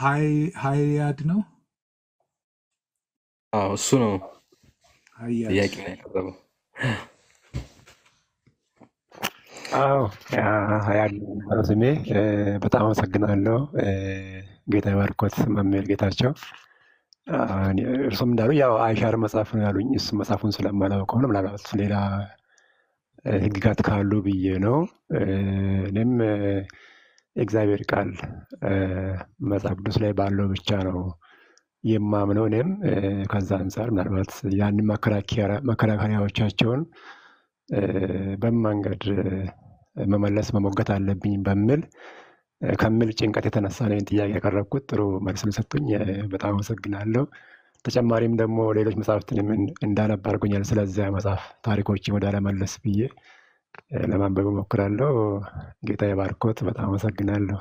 ሀይያድ ነው። አዎ እሱ ነው ጥያቄ ነው ያቀረበው። አዎ ስሜ በጣም አመሰግናለሁ። ጌታ ባርኮት መምህር ጌታቸው እርሱም እንዳሉ ያው አይሻር መጽሐፍ ነው ያሉኝ። እሱ መጽሐፉን ስለማላውቀው ነው ምናልባት ሌላ ህግጋት ካሉ ብዬ ነው እኔም የእግዚአብሔር ቃል መጽሐፍ ቅዱስ ላይ ባለው ብቻ ነው የማምነው። እኔም ከዛ አንጻር ምናልባት ያን መከራከሪያዎቻቸውን በመንገድ መመለስ መሞገት አለብኝ በሚል ከሚል ጭንቀት የተነሳ ነው ጥያቄ ያቀረብኩት። ጥሩ መልስ ልሰጡኝ በጣም አመሰግናለሁ። ተጨማሪም ደግሞ ሌሎች መጽሐፍትን እንዳነብ አድርጎኛል። ስለዚያ መጽሐፍ ታሪኮችን ወዳለመለስ ብዬ ለማንበብ ሞክራለሁ ጌታ የባርኮት በጣም አመሰግናለሁ።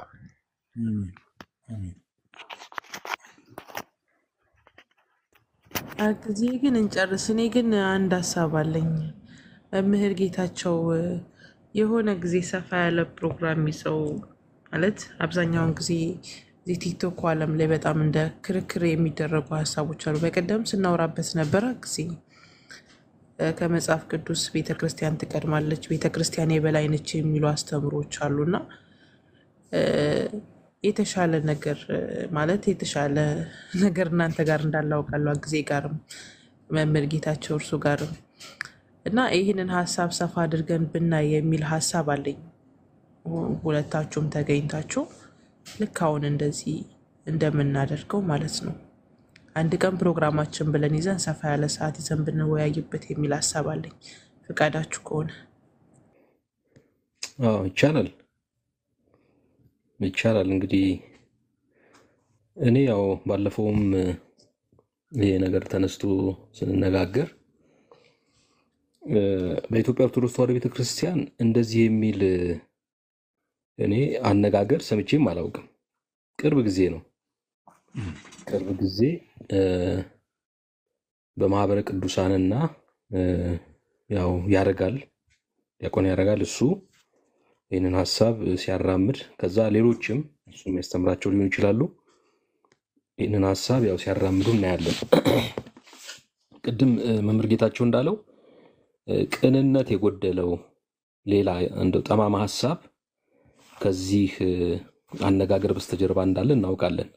ጊዜ ግን እንጨርስ። እኔ ግን አንድ ሀሳብ አለኝ። መምህር ጌታቸው የሆነ ጊዜ ሰፋ ያለ ፕሮግራም ይዘው ማለት አብዛኛውን ጊዜ ቲክቶክ ዓለም ላይ በጣም እንደ ክርክር የሚደረጉ ሀሳቦች አሉ። በቀደም ስናወራበት ነበረ ጊዜ ከመጽሐፍ ቅዱስ ቤተ ክርስቲያን ትቀድማለች፣ ቤተ ክርስቲያን የበላይ ነች የሚሉ አስተምሮች አሉና የተሻለ ነገር ማለት የተሻለ ነገር እናንተ ጋር እንዳላውቃለሁ ጊዜ ጋርም መምህር ጌታቸው እርሱ ጋርም እና ይህንን ሀሳብ ሰፋ አድርገን ብናይ የሚል ሀሳብ አለኝ። ሁለታችሁም ተገኝታችሁ ልክ አሁን እንደዚህ እንደምናደርገው ማለት ነው። አንድ ቀን ፕሮግራማችን ብለን ይዘን ሰፋ ያለ ሰዓት ይዘን ብንወያይበት የሚል ሀሳብ አለኝ። ፍቃዳችሁ ከሆነ ይቻላል ይቻላል። እንግዲህ እኔ ያው ባለፈውም ይሄ ነገር ተነስቶ ስንነጋገር በኢትዮጵያ ኦርቶዶክስ ተዋሕዶ ቤተክርስቲያን እንደዚህ የሚል እኔ አነጋገር ሰምቼም አላውቅም። ቅርብ ጊዜ ነው ቅርብ ጊዜ በማህበረ ቅዱሳንና ያው ያደርጋል ዲያቆን ያደርጋል እሱ ይህንን ሀሳብ ሲያራምድ ከዛ ሌሎችም እሱ የሚያስተምራቸው ሊሆን ይችላሉ። ይህንን ሀሳብ ያው ሲያራምዱ እናያለን። ቅድም መምህር ጌታቸው እንዳለው ቅንነት የጎደለው ሌላ እንደው ጠማማ ሀሳብ ከዚህ አነጋገር በስተጀርባ እንዳለን እናውቃለን።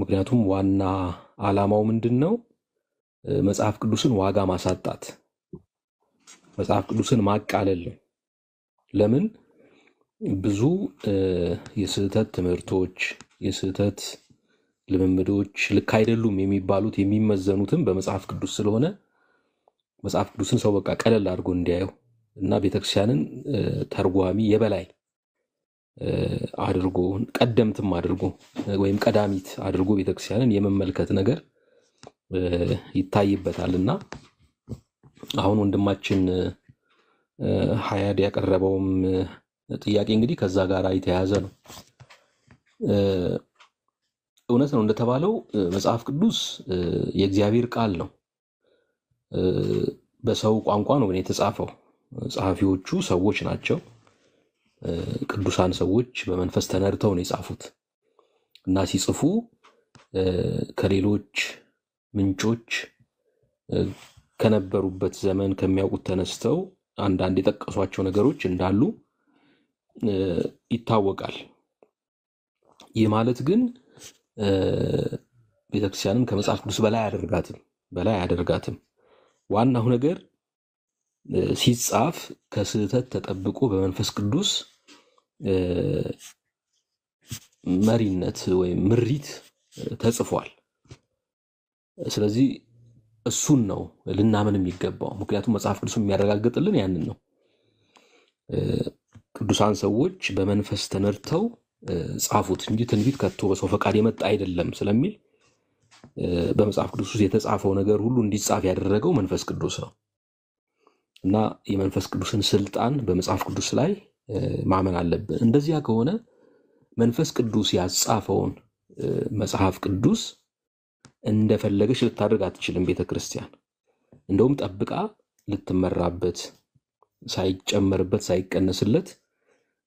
ምክንያቱም ዋና ዓላማው ምንድን ነው? መጽሐፍ ቅዱስን ዋጋ ማሳጣት፣ መጽሐፍ ቅዱስን ማቃለል ለምን ብዙ የስህተት ትምህርቶች የስህተት ልምምዶች ልክ አይደሉም የሚባሉት የሚመዘኑትም በመጽሐፍ ቅዱስ ስለሆነ መጽሐፍ ቅዱስን ሰው በቃ ቀለል አድርጎ እንዲያየው እና ቤተክርስቲያንን ተርጓሚ የበላይ አድርጎ ቀደምትም አድርጎ ወይም ቀዳሚት አድርጎ ቤተክርስቲያንን የመመልከት ነገር ይታይበታል እና አሁን ወንድማችን ሀያድ ያቀረበውም ጥያቄ እንግዲህ ከዛ ጋር የተያያዘ ነው። እውነት ነው እንደተባለው መጽሐፍ ቅዱስ የእግዚአብሔር ቃል ነው። በሰው ቋንቋ ነው የተጻፈው። ጸሐፊዎቹ ሰዎች ናቸው። ቅዱሳን ሰዎች በመንፈስ ተነድተው ነው የጻፉት እና ሲጽፉ ከሌሎች ምንጮች ከነበሩበት ዘመን ከሚያውቁት ተነስተው አንዳንድ የጠቀሷቸው ነገሮች እንዳሉ ይታወቃል። ይህ ማለት ግን ቤተክርስቲያንም ከመጽሐፍ ቅዱስ በላይ አያደርጋትም በላይ አያደርጋትም። ዋናው ነገር ሲጻፍ ከስህተት ተጠብቆ በመንፈስ ቅዱስ መሪነት ወይም ምሪት ተጽፏል። ስለዚህ እሱን ነው ልናምን የሚገባው። ምክንያቱም መጽሐፍ ቅዱስ የሚያረጋግጥልን ያንን ነው። ቅዱሳን ሰዎች በመንፈስ ተነድተው ጻፉት እንጂ ትንቢት ከቶ በሰው ፈቃድ የመጣ አይደለም ስለሚል በመጽሐፍ ቅዱስ ውስጥ የተጻፈው ነገር ሁሉ እንዲጻፍ ያደረገው መንፈስ ቅዱስ ነው። እና የመንፈስ ቅዱስን ስልጣን በመጽሐፍ ቅዱስ ላይ ማመን አለብን። እንደዚያ ከሆነ መንፈስ ቅዱስ ያጻፈውን መጽሐፍ ቅዱስ እንደፈለገች ልታደርግ አትችልም ቤተክርስቲያን እንደውም ጠብቃ ልትመራበት ሳይጨመርበት ሳይቀነስለት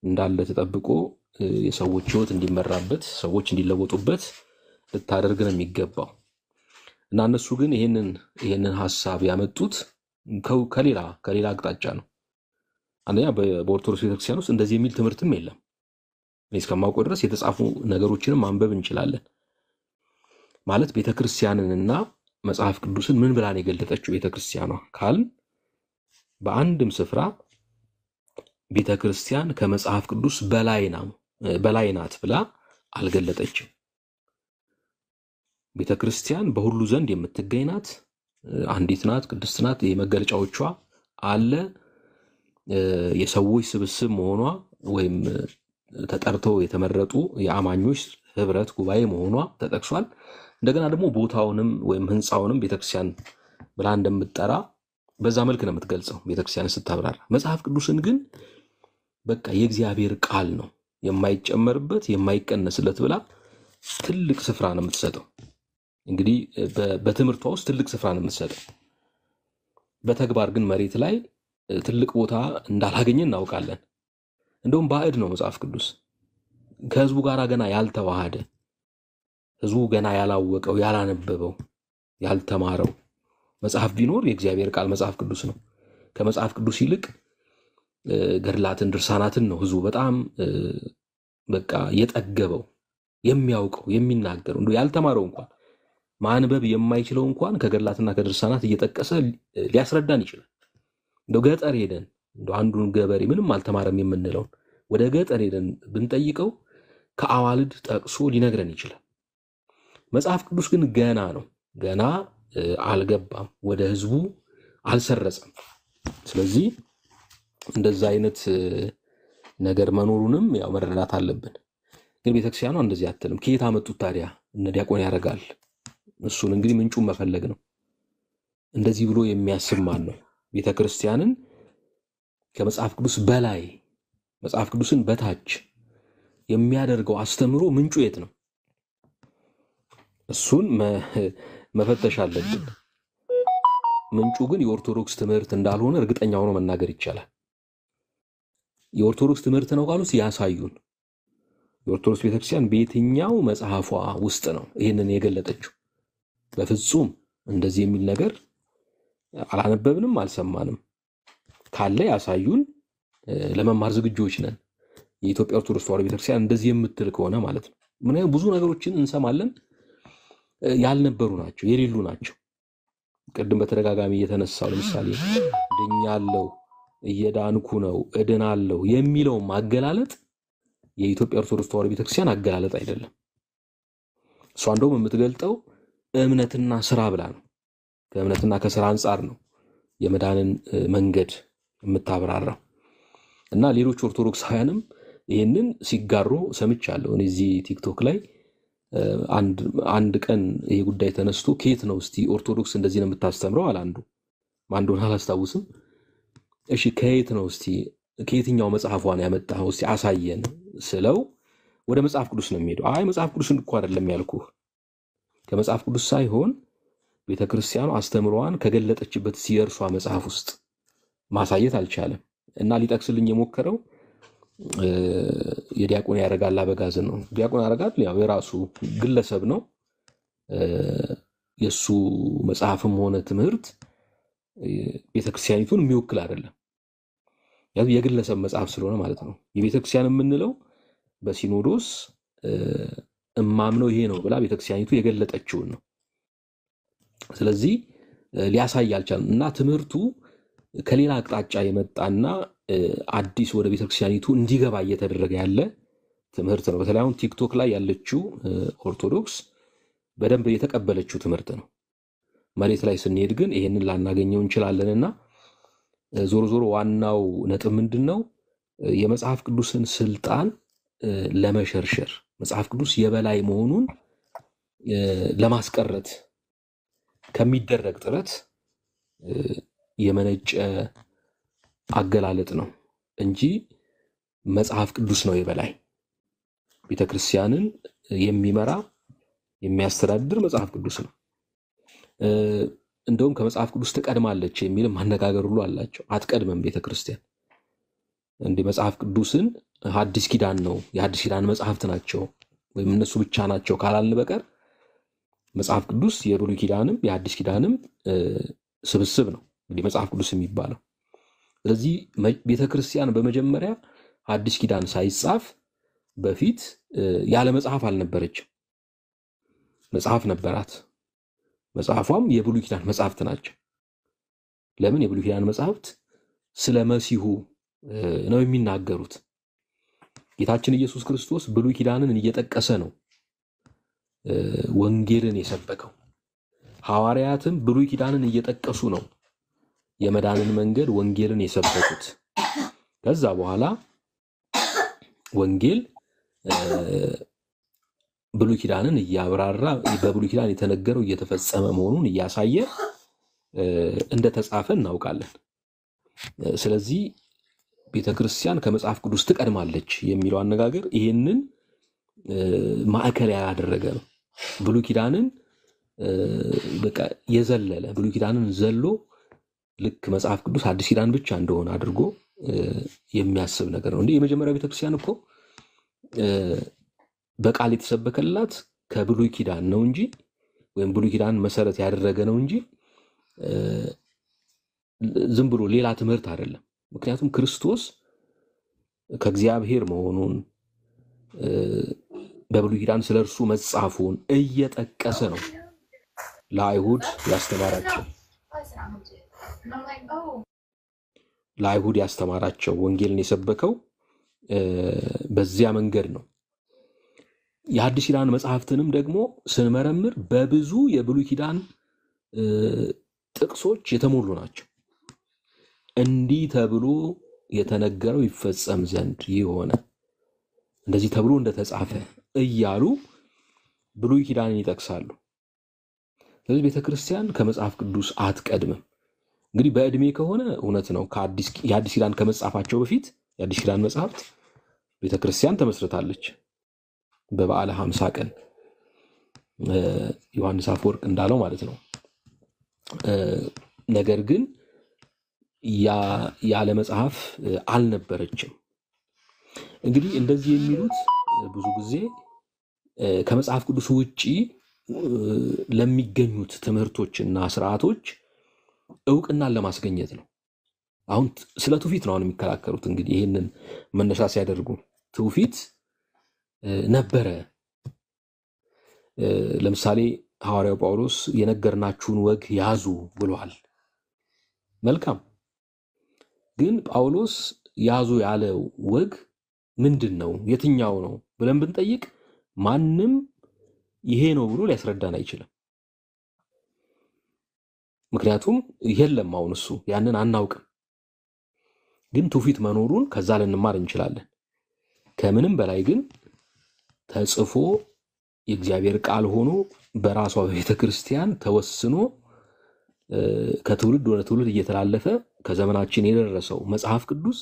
እንዳለ ተጠብቆ የሰዎች ሕይወት እንዲመራበት ሰዎች እንዲለወጡበት ልታደርግ ነው የሚገባው እና እነሱ ግን ይህንን ሀሳብ ያመጡት ከሌላ ከሌላ አቅጣጫ ነው። አንደኛ በኦርቶዶክስ ቤተክርስቲያን ውስጥ እንደዚህ የሚል ትምህርትም የለም። እስከማውቀው ድረስ የተጻፉ ነገሮችንም ማንበብ እንችላለን። ማለት ቤተክርስቲያንንና መጽሐፍ ቅዱስን ምን ብላን የገለጠችው ቤተክርስቲያኗ ካል በአንድም ስፍራ ቤተክርስቲያን ከመጽሐፍ ቅዱስ በላይ ናት ብላ አልገለጠችም። ቤተክርስቲያን በሁሉ ዘንድ የምትገኝ ናት። አንዲት ናት፣ ቅድስት ናት። ይሄ መገለጫዎቿ አለ የሰዎች ስብስብ መሆኗ ወይም ተጠርተው የተመረጡ የአማኞች ህብረት ጉባኤ መሆኗ ተጠቅሷል። እንደገና ደግሞ ቦታውንም ወይም ህንፃውንም ቤተክርስቲያን ብላ እንደምትጠራ በዛ መልክ ነው የምትገልጸው ቤተክርስቲያን ስታብራራ። መጽሐፍ ቅዱስን ግን በቃ የእግዚአብሔር ቃል ነው የማይጨመርበት የማይቀነስለት ብላ ትልቅ ስፍራ ነው የምትሰጠው። እንግዲህ በትምህርቷ ውስጥ ትልቅ ስፍራ ነው የምትሰጠው። በተግባር ግን መሬት ላይ ትልቅ ቦታ እንዳላገኘ እናውቃለን። እንደውም ባዕድ ነው መጽሐፍ ቅዱስ ከህዝቡ ጋር ገና ያልተዋሃደ ህዝቡ ገና ያላወቀው ያላነበበው ያልተማረው መጽሐፍ ቢኖር የእግዚአብሔር ቃል መጽሐፍ ቅዱስ ነው። ከመጽሐፍ ቅዱስ ይልቅ ገድላትን ድርሳናትን ነው ህዝቡ በጣም በቃ የጠገበው የሚያውቀው የሚናገረው እንደ ያልተማረው እንኳን ማንበብ የማይችለው እንኳን ከገድላትና ከድርሳናት እየጠቀሰ ሊያስረዳን ይችላል። እንደው ገጠር ሄደን እንደ አንዱን ገበሬ ምንም አልተማረም የምንለውን ወደ ገጠር ሄደን ብንጠይቀው ከአዋልድ ጠቅሶ ሊነግረን ይችላል። መጽሐፍ ቅዱስ ግን ገና ነው፣ ገና አልገባም፣ ወደ ህዝቡ አልሰረጸም። ስለዚህ እንደዛ አይነት ነገር መኖሩንም ያው መረዳት አለብን። ግን ቤተክርስቲያኗ እንደዚህ አትልም። ከየት አመጡት ታዲያ? እነ ዲያቆን ያደርጋል እሱን እንግዲህ ምንጩን መፈለግ ነው። እንደዚህ ብሎ የሚያስብ ማን ነው? ቤተ ክርስቲያንን ከመጽሐፍ ቅዱስ በላይ መጽሐፍ ቅዱስን በታች የሚያደርገው አስተምሮ ምንጩ የት ነው? እሱን መፈተሽ አለብን። ምንጩ ግን የኦርቶዶክስ ትምህርት እንዳልሆነ እርግጠኛ ሆኖ መናገር ይቻላል። የኦርቶዶክስ ትምህርት ነው ካሉት ያሳዩን። የኦርቶዶክስ ቤተክርስቲያን በየትኛው መጽሐፏ ውስጥ ነው ይህንን የገለጠችው? በፍጹም እንደዚህ የሚል ነገር አላነበብንም፣ አልሰማንም። ካለ ያሳዩን። ለመማር ዝግጆች ነን። የኢትዮጵያ ኦርቶዶክስ ተዋሕዶ ቤተክርስቲያን እንደዚህ የምትል ከሆነ ማለት ነው። ምክንያቱም ብዙ ነገሮችን እንሰማለን፣ ያልነበሩ ናቸው፣ የሌሉ ናቸው። ቅድም በተደጋጋሚ እየተነሳው ለምሳሌ ድኛለው፣ እየዳንኩ ነው፣ እድናለው የሚለውም አገላለጥ የኢትዮጵያ ኦርቶዶክስ ተዋሕዶ ቤተክርስቲያን አገላለጥ አይደለም። እሷ እንደውም የምትገልጠው እምነትና ስራ ብላ ነው። ከእምነትና ከስራ አንጻር ነው የመዳንን መንገድ የምታብራራው እና ሌሎች ኦርቶዶክሳውያንም ይህንን ሲጋሩ ሰምቻለሁ። እኔ እዚህ ቲክቶክ ላይ አንድ ቀን ይሄ ጉዳይ ተነስቶ ከየት ነው እስቲ ኦርቶዶክስ እንደዚህ ነው የምታስተምረው አለ አንዱ። አንዱን አላስታውስም። እሺ ከየት ነው እስቲ ከየትኛው መጽሐፏ ነው ያመጣኸው እስቲ አሳየን ስለው ወደ መጽሐፍ ቅዱስ ነው የሚሄደው። አይ መጽሐፍ ቅዱስ እንኳ አይደለም ያልኩህ ከመጽሐፍ ቅዱስ ሳይሆን ቤተ ክርስቲያኑ አስተምሮዋን ከገለጠችበት ሲየርሷ መጽሐፍ ውስጥ ማሳየት አልቻለም እና ሊጠቅስልኝ የሞከረው የዲያቆን ያረጋል አበጋዝን ነው። ዲያቆን ያረጋል ያው የራሱ ግለሰብ ነው። የእሱ መጽሐፍም ሆነ ትምህርት ቤተክርስቲያኒቱን የሚወክል አይደለም። የግለሰብ መጽሐፍ ስለሆነ ማለት ነው። የቤተክርስቲያን የምንለው በሲኖዶስ እማምነው ይሄ ነው ብላ ቤተክርስቲያኒቱ የገለጠችውን ነው። ስለዚህ ሊያሳይ አልቻለም እና ትምህርቱ ከሌላ አቅጣጫ የመጣና አዲስ ወደ ቤተክርስቲያኒቱ እንዲገባ እየተደረገ ያለ ትምህርት ነው። በተለይ አሁን ቲክቶክ ላይ ያለችው ኦርቶዶክስ በደንብ የተቀበለችው ትምህርት ነው። መሬት ላይ ስንሄድ ግን ይሄንን ላናገኘው እና ዞሮ ዞሮ ዋናው ነጥብ ምንድን ነው? የመጽሐፍ ቅዱስን ስልጣን ለመሸርሸር መጽሐፍ ቅዱስ የበላይ መሆኑን ለማስቀረት ከሚደረግ ጥረት የመነጨ አገላለጥ ነው እንጂ መጽሐፍ ቅዱስ ነው የበላይ። ቤተ ክርስቲያንን የሚመራ የሚያስተዳድር መጽሐፍ ቅዱስ ነው። እንደውም ከመጽሐፍ ቅዱስ ትቀድማለች የሚልም አነጋገር ሁሉ አላቸው። አትቀድምም ቤተ ክርስቲያን እንደ መጽሐፍ ቅዱስን ሐዲስ ኪዳን ነው የሐዲስ ኪዳን መጽሐፍት ናቸው ወይም እነሱ ብቻ ናቸው ካላልን በቀር መጽሐፍ ቅዱስ የብሉይ ኪዳንም የሐዲስ ኪዳንም ስብስብ ነው እንግዲህ መጽሐፍ ቅዱስ የሚባለው። ስለዚህ ቤተ ክርስቲያን በመጀመሪያ ሐዲስ ኪዳን ሳይጻፍ በፊት ያለ መጽሐፍ አልነበረችም። መጽሐፍ ነበራት። መጽሐፏም የብሉይ ኪዳን መጽሐፍት ናቸው። ለምን? የብሉይ ኪዳን መጽሐፍት ስለ መሲሁ ነው የሚናገሩት። ጌታችን ኢየሱስ ክርስቶስ ብሉይ ኪዳንን እየጠቀሰ ነው ወንጌልን የሰበከው። ሐዋርያትም ብሉይ ኪዳንን እየጠቀሱ ነው የመዳንን መንገድ ወንጌልን የሰበኩት። ከዛ በኋላ ወንጌል ብሉይ ኪዳንን እያብራራ በብሉይ ኪዳን የተነገረው እየተፈጸመ መሆኑን እያሳየ እንደተጻፈ እናውቃለን። ስለዚህ ቤተ ክርስቲያን ከመጽሐፍ ቅዱስ ትቀድማለች የሚለው አነጋገር ይህንን ማዕከል ያደረገ ነው። ብሉይ ኪዳንን በቃ የዘለለ ብሉይ ኪዳንን ዘሎ ልክ መጽሐፍ ቅዱስ አዲስ ኪዳን ብቻ እንደሆነ አድርጎ የሚያስብ ነገር ነው። እንዲህ የመጀመሪያ ቤተክርስቲያን እኮ በቃል የተሰበከላት ከብሉይ ኪዳን ነው እንጂ ወይም ብሉይ ኪዳን መሰረት ያደረገ ነው እንጂ ዝም ብሎ ሌላ ትምህርት አይደለም። ምክንያቱም ክርስቶስ ከእግዚአብሔር መሆኑን በብሉ ኪዳን ስለ እርሱ መጻፉን እየጠቀሰ ነው ለአይሁድ ያስተማራቸው ለአይሁድ ያስተማራቸው ወንጌልን የሰበከው በዚያ መንገድ ነው። የአዲስ ኪዳን መጽሐፍትንም ደግሞ ስንመረምር በብዙ የብሉ ኪዳን ጥቅሶች የተሞሉ ናቸው። እንዲህ ተብሎ የተነገረው ይፈጸም ዘንድ የሆነ እንደዚህ ተብሎ እንደተጻፈ እያሉ ብሉይ ኪዳንን ይጠቅሳሉ። ስለዚህ ቤተክርስቲያን ከመጽሐፍ ቅዱስ አትቀድምም። እንግዲህ በእድሜ ከሆነ እውነት ነው። የአዲስ ኪዳን ከመጻፋቸው በፊት የአዲስ ኪዳን መጽሐፍት ቤተክርስቲያን ክርስቲያን ተመስርታለች። በበዓለ ሀምሳ ቀን ዮሐንስ አፈወርቅ እንዳለው ማለት ነው። ነገር ግን ያለ መጽሐፍ አልነበረችም። እንግዲህ እንደዚህ የሚሉት ብዙ ጊዜ ከመጽሐፍ ቅዱስ ውጭ ለሚገኙት ትምህርቶችና ስርዓቶች እውቅናን ለማስገኘት ነው። አሁን ስለ ትውፊት ነው አሁን የሚከራከሩት። እንግዲህ ይህንን መነሻ ሲያደርጉ ትውፊት ነበረ። ለምሳሌ ሐዋርያው ጳውሎስ የነገርናችሁን ወግ ያዙ ብሏል። መልካም ግን ጳውሎስ ያዙ ያለው ወግ ምንድን ነው? የትኛው ነው ብለን ብንጠይቅ ማንም ይሄ ነው ብሎ ሊያስረዳን አይችልም። ምክንያቱም የለም አሁን እሱ ያንን አናውቅም። ግን ትውፊት መኖሩን ከዛ ልንማር እንችላለን። ከምንም በላይ ግን ተጽፎ የእግዚአብሔር ቃል ሆኖ በራሷ በቤተ ክርስቲያን ተወስኖ ከትውልድ ወደ ትውልድ እየተላለፈ ከዘመናችን የደረሰው መጽሐፍ ቅዱስ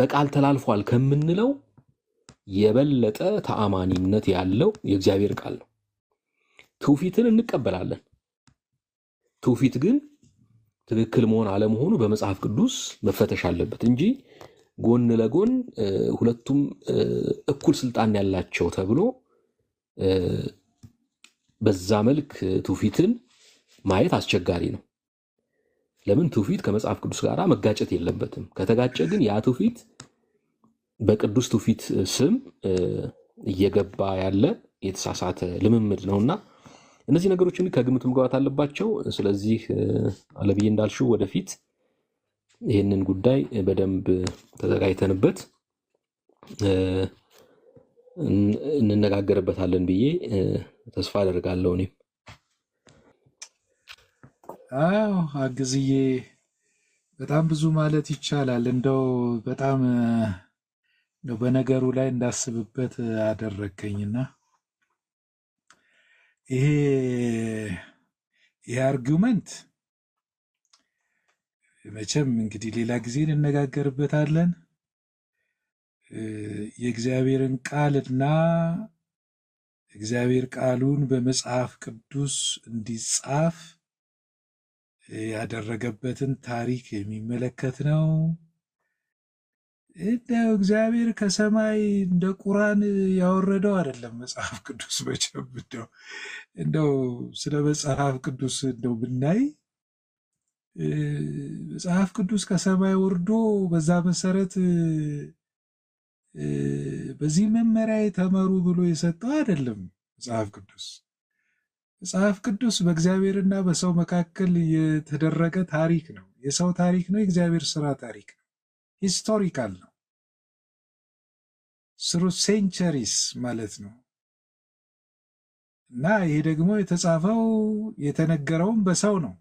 በቃል ተላልፏል ከምንለው የበለጠ ተአማኒነት ያለው የእግዚአብሔር ቃል ነው። ትውፊትን እንቀበላለን። ትውፊት ግን ትክክል መሆን አለመሆኑ በመጽሐፍ ቅዱስ መፈተሽ አለበት እንጂ ጎን ለጎን ሁለቱም እኩል ስልጣን ያላቸው ተብሎ በዛ መልክ ትውፊትን ማየት አስቸጋሪ ነው። ለምን ትውፊት ከመጽሐፍ ቅዱስ ጋር መጋጨት የለበትም። ከተጋጨ ግን ያ ትውፊት በቅዱስ ትውፊት ስም እየገባ ያለ የተሳሳተ ልምምድ ነውና እነዚህ ነገሮች እንግዲህ ከግምት መግባት አለባቸው። ስለዚህ አለብዬ እንዳልሽው ወደፊት ይህንን ጉዳይ በደንብ ተዘጋጅተንበት እንነጋገርበታለን ብዬ ተስፋ አደርጋለሁ እኔም አዎ አግዝዬ በጣም ብዙ ማለት ይቻላል። እንደው በጣም ነው በነገሩ ላይ እንዳስብበት አደረከኝና ይሄ ይሄ አርጊውመንት መቼም እንግዲህ ሌላ ጊዜ እንነጋገርበታለን። የእግዚአብሔርን ቃል እና እግዚአብሔር ቃሉን በመጽሐፍ ቅዱስ እንዲጻፍ ያደረገበትን ታሪክ የሚመለከት ነው። እንደው እግዚአብሔር ከሰማይ እንደ ቁራን ያወረደው አይደለም መጽሐፍ ቅዱስ መቼም እንደው እንደው ስለ መጽሐፍ ቅዱስ እንደው ብናይ መጽሐፍ ቅዱስ ከሰማይ ወርዶ በዛ መሰረት በዚህ መመሪያ የተመሩ ብሎ የሰጠው አይደለም መጽሐፍ ቅዱስ መጽሐፍ ቅዱስ በእግዚአብሔርና በሰው መካከል የተደረገ ታሪክ ነው። የሰው ታሪክ ነው። የእግዚአብሔር ስራ ታሪክ ነው። ሂስቶሪካል ነው። ስሩ ሴንቸሪስ ማለት ነው እና ይሄ ደግሞ የተጻፈው የተነገረውም በሰው ነው።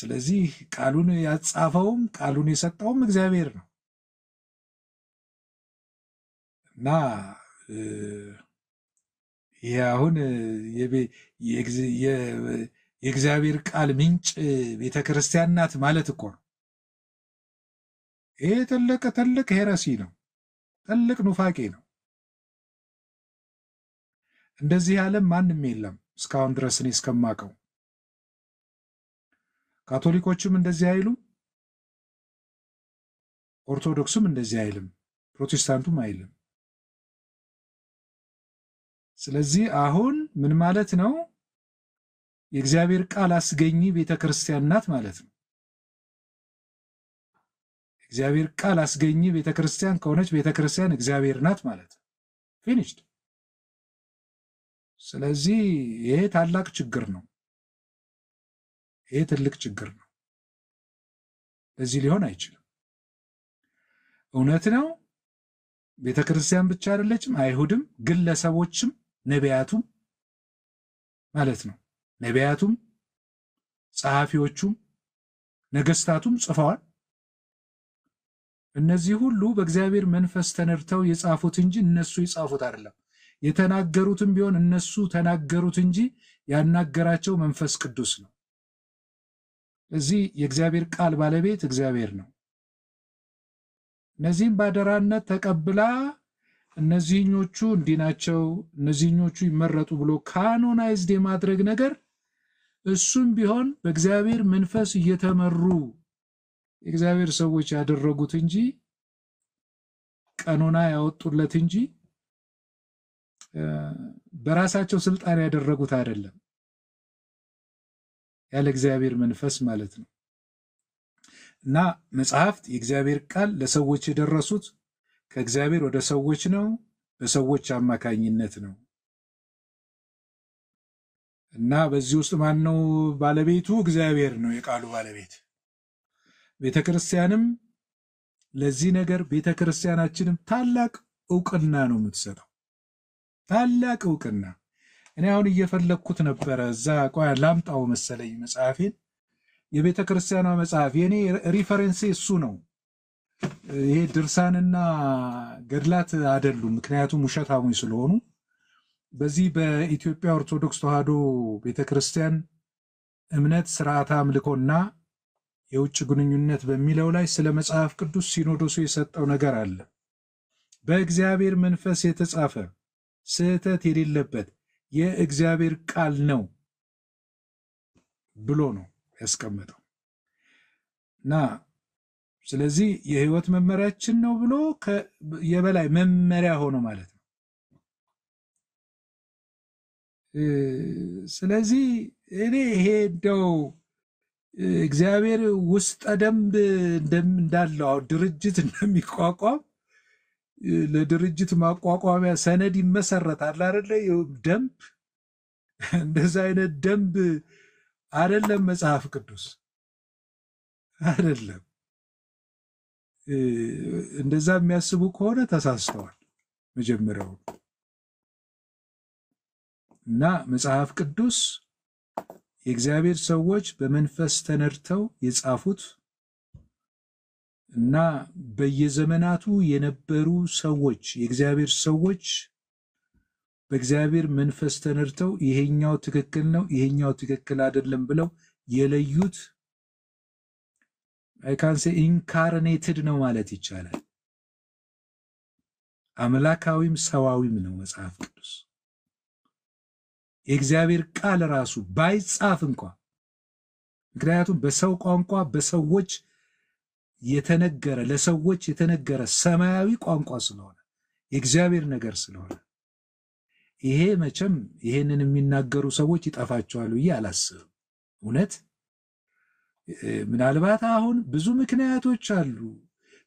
ስለዚህ ቃሉን ያጻፈውም ቃሉን የሰጠውም እግዚአብሔር ነው እና ይሄ አሁን የእግዚአብሔር ቃል ምንጭ ቤተ ክርስቲያን ናት ማለት እኮ ነው። ይሄ ትልቅ ትልቅ ሄረሲ ነው። ትልቅ ኑፋቄ ነው። እንደዚህ ያለም ማንም የለም እስካሁን ድረስ እኔ እስከማቀው። ካቶሊኮችም እንደዚህ አይሉም፣ ኦርቶዶክሱም እንደዚህ አይልም፣ ፕሮቴስታንቱም አይልም። ስለዚህ አሁን ምን ማለት ነው? የእግዚአብሔር ቃል አስገኚ ቤተ ክርስቲያን ናት ማለት ነው። እግዚአብሔር ቃል አስገኚ ቤተ ክርስቲያን ከሆነች ቤተ ክርስቲያን እግዚአብሔር ናት ማለት ነው። ፊኒሽድ። ስለዚህ ይሄ ታላቅ ችግር ነው። ይሄ ትልቅ ችግር ነው። ለዚህ ሊሆን አይችልም። እውነት ነው። ቤተ ክርስቲያን ብቻ አይደለችም፣ አይሁድም ግለሰቦችም ነቢያቱም ማለት ነው። ነቢያቱም ጸሐፊዎቹም ነገስታቱም ጽፈዋል። እነዚህ ሁሉ በእግዚአብሔር መንፈስ ተነድተው የጻፉት እንጂ እነሱ የጻፉት አይደለም። የተናገሩትም ቢሆን እነሱ ተናገሩት እንጂ ያናገራቸው መንፈስ ቅዱስ ነው። እዚህ የእግዚአብሔር ቃል ባለቤት እግዚአብሔር ነው። እነዚህም ባደራነት ተቀብላ እነዚህኞቹ እንዲህ ናቸው፣ እነዚህኞቹ ይመረጡ ብሎ ካኖናይዝድ የማድረግ ነገር እሱም ቢሆን በእግዚአብሔር መንፈስ እየተመሩ የእግዚአብሔር ሰዎች ያደረጉት እንጂ ቀኖና ያወጡለት እንጂ በራሳቸው ስልጣን ያደረጉት አይደለም። ያለ እግዚአብሔር መንፈስ ማለት ነው። እና መጽሐፍት የእግዚአብሔር ቃል ለሰዎች የደረሱት ከእግዚአብሔር ወደ ሰዎች ነው፣ በሰዎች አማካኝነት ነው እና በዚህ ውስጥ ማን ነው ባለቤቱ? እግዚአብሔር ነው የቃሉ ባለቤት። ቤተ ክርስቲያንም ለዚህ ነገር ቤተ ክርስቲያናችንም ታላቅ እውቅና ነው የምትሰጠው፣ ታላቅ እውቅና። እኔ አሁን እየፈለግኩት ነበረ እዛ ቆይ ላምጣው መሰለኝ መጽሐፌን፣ የቤተ ክርስቲያኗ መጽሐፍ የእኔ ሪፈረንሴ እሱ ነው ይሄ ድርሳንና ገድላት አይደሉም፣ ምክንያቱም ውሸታሞች ስለሆኑ። በዚህ በኢትዮጵያ ኦርቶዶክስ ተዋህዶ ቤተክርስቲያን እምነት ስርዓት አምልኮና የውጭ ግንኙነት በሚለው ላይ ስለ መጽሐፍ ቅዱስ ሲኖዶሱ የሰጠው ነገር አለ። በእግዚአብሔር መንፈስ የተጻፈ ስህተት የሌለበት የእግዚአብሔር ቃል ነው ብሎ ነው ያስቀመጠው እና ስለዚህ የህይወት መመሪያችን ነው ብሎ የበላይ መመሪያ ሆኖ ማለት ነው። ስለዚህ እኔ ይሄ እንደው እግዚአብሔር ውስጠ ደንብ እንዳለው ድርጅት እንደሚቋቋም ለድርጅት ማቋቋሚያ ሰነድ ይመሰረታል አይደለ? ደንብ እንደዛ አይነት ደንብ አይደለም መጽሐፍ ቅዱስ አይደለም። እንደዛ የሚያስቡ ከሆነ ተሳስተዋል መጀመሪያው እና መጽሐፍ ቅዱስ የእግዚአብሔር ሰዎች በመንፈስ ተነድተው የጻፉት እና በየዘመናቱ የነበሩ ሰዎች የእግዚአብሔር ሰዎች በእግዚአብሔር መንፈስ ተነድተው ይሄኛው ትክክል ነው፣ ይሄኛው ትክክል አይደለም ብለው የለዩት አይካንሴ ኢንካርኔትድ ነው ማለት ይቻላል። አምላካዊም ሰዋዊም ነው መጽሐፍ ቅዱስ። የእግዚአብሔር ቃል ራሱ ባይጻፍ እንኳ ምክንያቱም በሰው ቋንቋ በሰዎች የተነገረ ለሰዎች የተነገረ ሰማያዊ ቋንቋ ስለሆነ የእግዚአብሔር ነገር ስለሆነ ይሄ መቼም ይሄንን የሚናገሩ ሰዎች ይጠፋቸዋል ብዬ አላስብም እውነት ምናልባት አሁን ብዙ ምክንያቶች አሉ።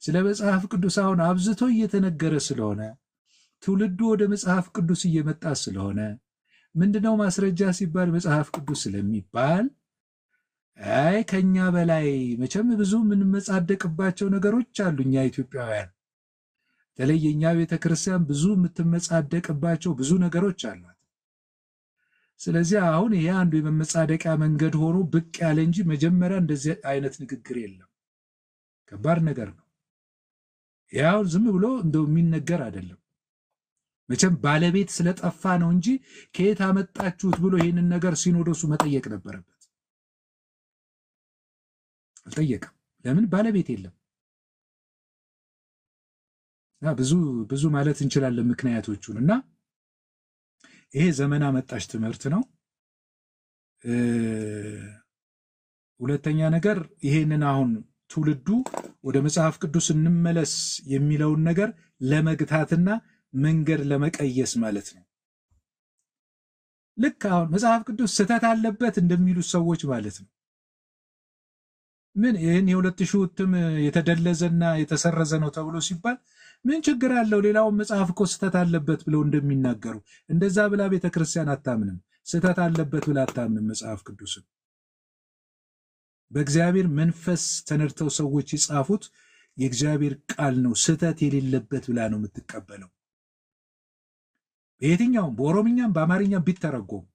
ስለ መጽሐፍ ቅዱስ አሁን አብዝቶ እየተነገረ ስለሆነ ትውልዱ ወደ መጽሐፍ ቅዱስ እየመጣ ስለሆነ ምንድነው ማስረጃ ሲባል መጽሐፍ ቅዱስ ስለሚባል አይ ከኛ በላይ መቼም ብዙ የምንመጻደቅባቸው ነገሮች አሉ። እኛ ኢትዮጵያውያን በተለይ የእኛ ቤተክርስቲያን ብዙ የምትመጻደቅባቸው ብዙ ነገሮች አሉ። ስለዚህ አሁን ይሄ አንዱ የመመጻደቂያ መንገድ ሆኖ ብቅ ያለ እንጂ መጀመሪያ እንደዚህ አይነት ንግግር የለም። ከባድ ነገር ነው። ያው ዝም ብሎ እንደው የሚነገር አይደለም። መቼም ባለቤት ስለጠፋ ነው እንጂ ከየት አመጣችሁት ብሎ ይህንን ነገር ሲኖዶሱ መጠየቅ ነበረበት። አልጠየቀም። ለምን? ባለቤት የለም። ብዙ ብዙ ማለት እንችላለን ምክንያቶቹን እና ይሄ ዘመን አመጣሽ ትምህርት ነው። ሁለተኛ ነገር ይሄንን አሁን ትውልዱ ወደ መጽሐፍ ቅዱስ እንመለስ የሚለውን ነገር ለመግታትና መንገድ ለመቀየስ ማለት ነው። ልክ አሁን መጽሐፍ ቅዱስ ስህተት አለበት እንደሚሉት ሰዎች ማለት ነው። ምን ይህን የሁለት ሺህ እትም የተደለዘና የተሰረዘ ነው ተብሎ ሲባል ምን ችግር አለው? ሌላውን መጽሐፍ እኮ ስህተት አለበት ብለው እንደሚናገሩ እንደዛ ብላ ቤተክርስቲያን አታምንም። ስህተት አለበት ብላ አታምንም። መጽሐፍ ቅዱስን በእግዚአብሔር መንፈስ ተነድተው ሰዎች የጻፉት የእግዚአብሔር ቃል ነው። ስህተት የሌለበት ብላ ነው የምትቀበለው። በየትኛውም በኦሮምኛም በአማርኛም ቢተረጎም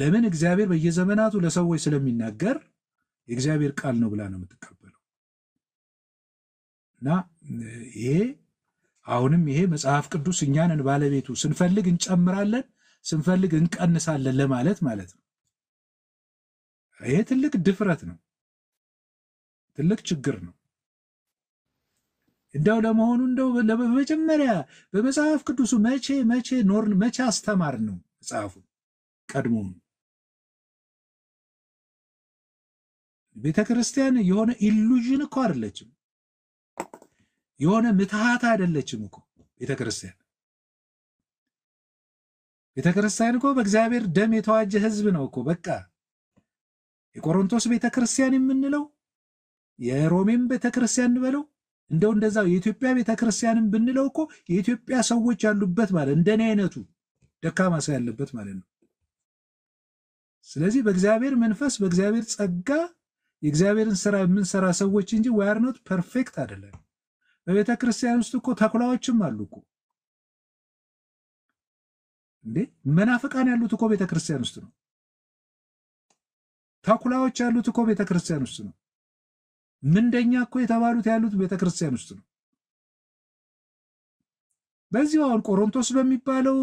ለምን እግዚአብሔር በየዘመናቱ ለሰዎች ስለሚናገር የእግዚአብሔር ቃል ነው ብላ ነው የምትቀበለው። እና ይሄ አሁንም ይሄ መጽሐፍ ቅዱስ እኛንን ባለቤቱ ስንፈልግ እንጨምራለን፣ ስንፈልግ እንቀንሳለን ለማለት ማለት ነው። ይሄ ትልቅ ድፍረት ነው፣ ትልቅ ችግር ነው። እንደው ለመሆኑ እንደው በመጀመሪያ በመጽሐፍ ቅዱሱ መቼ መቼ ኖርን? መቼ አስተማር ነው መጽሐፉ ቀድሞ ቤተ ክርስቲያን የሆነ ኢሉዥን እኮ አይደለችም። የሆነ ምትሃት አይደለችም እኮ ቤተክርስቲያን ቤተክርስቲያን እኮ በእግዚአብሔር ደም የተዋጀ ህዝብ ነው እኮ በቃ። የቆሮንቶስ ቤተክርስቲያን የምንለው የሮሜም ቤተክርስቲያን ክርስቲያን እንበለው እንደው እንደዛው የኢትዮጵያ ቤተ ብንለው እኮ የኢትዮጵያ ሰዎች ያሉበት ማለት እንደኔ አይነቱ ደካማ ሰው ያለበት ማለት ነው። ስለዚህ በእግዚአብሔር መንፈስ በእግዚአብሔር ጸጋ የእግዚአብሔርን ስራ የምንሰራ ሰዎች እንጂ ዋርኖት ፐርፌክት አይደለም። በቤተ ክርስቲያን ውስጥ እኮ ተኩላዎችም አሉ እኮ እንዴ! መናፍቃን ያሉት እኮ ቤተ ክርስቲያን ውስጥ ነው። ተኩላዎች ያሉት እኮ ቤተ ክርስቲያን ውስጥ ነው። ምንደኛ እኮ የተባሉት ያሉት ቤተ ክርስቲያን ውስጥ ነው። በዚህ አሁን ቆሮንቶስ በሚባለው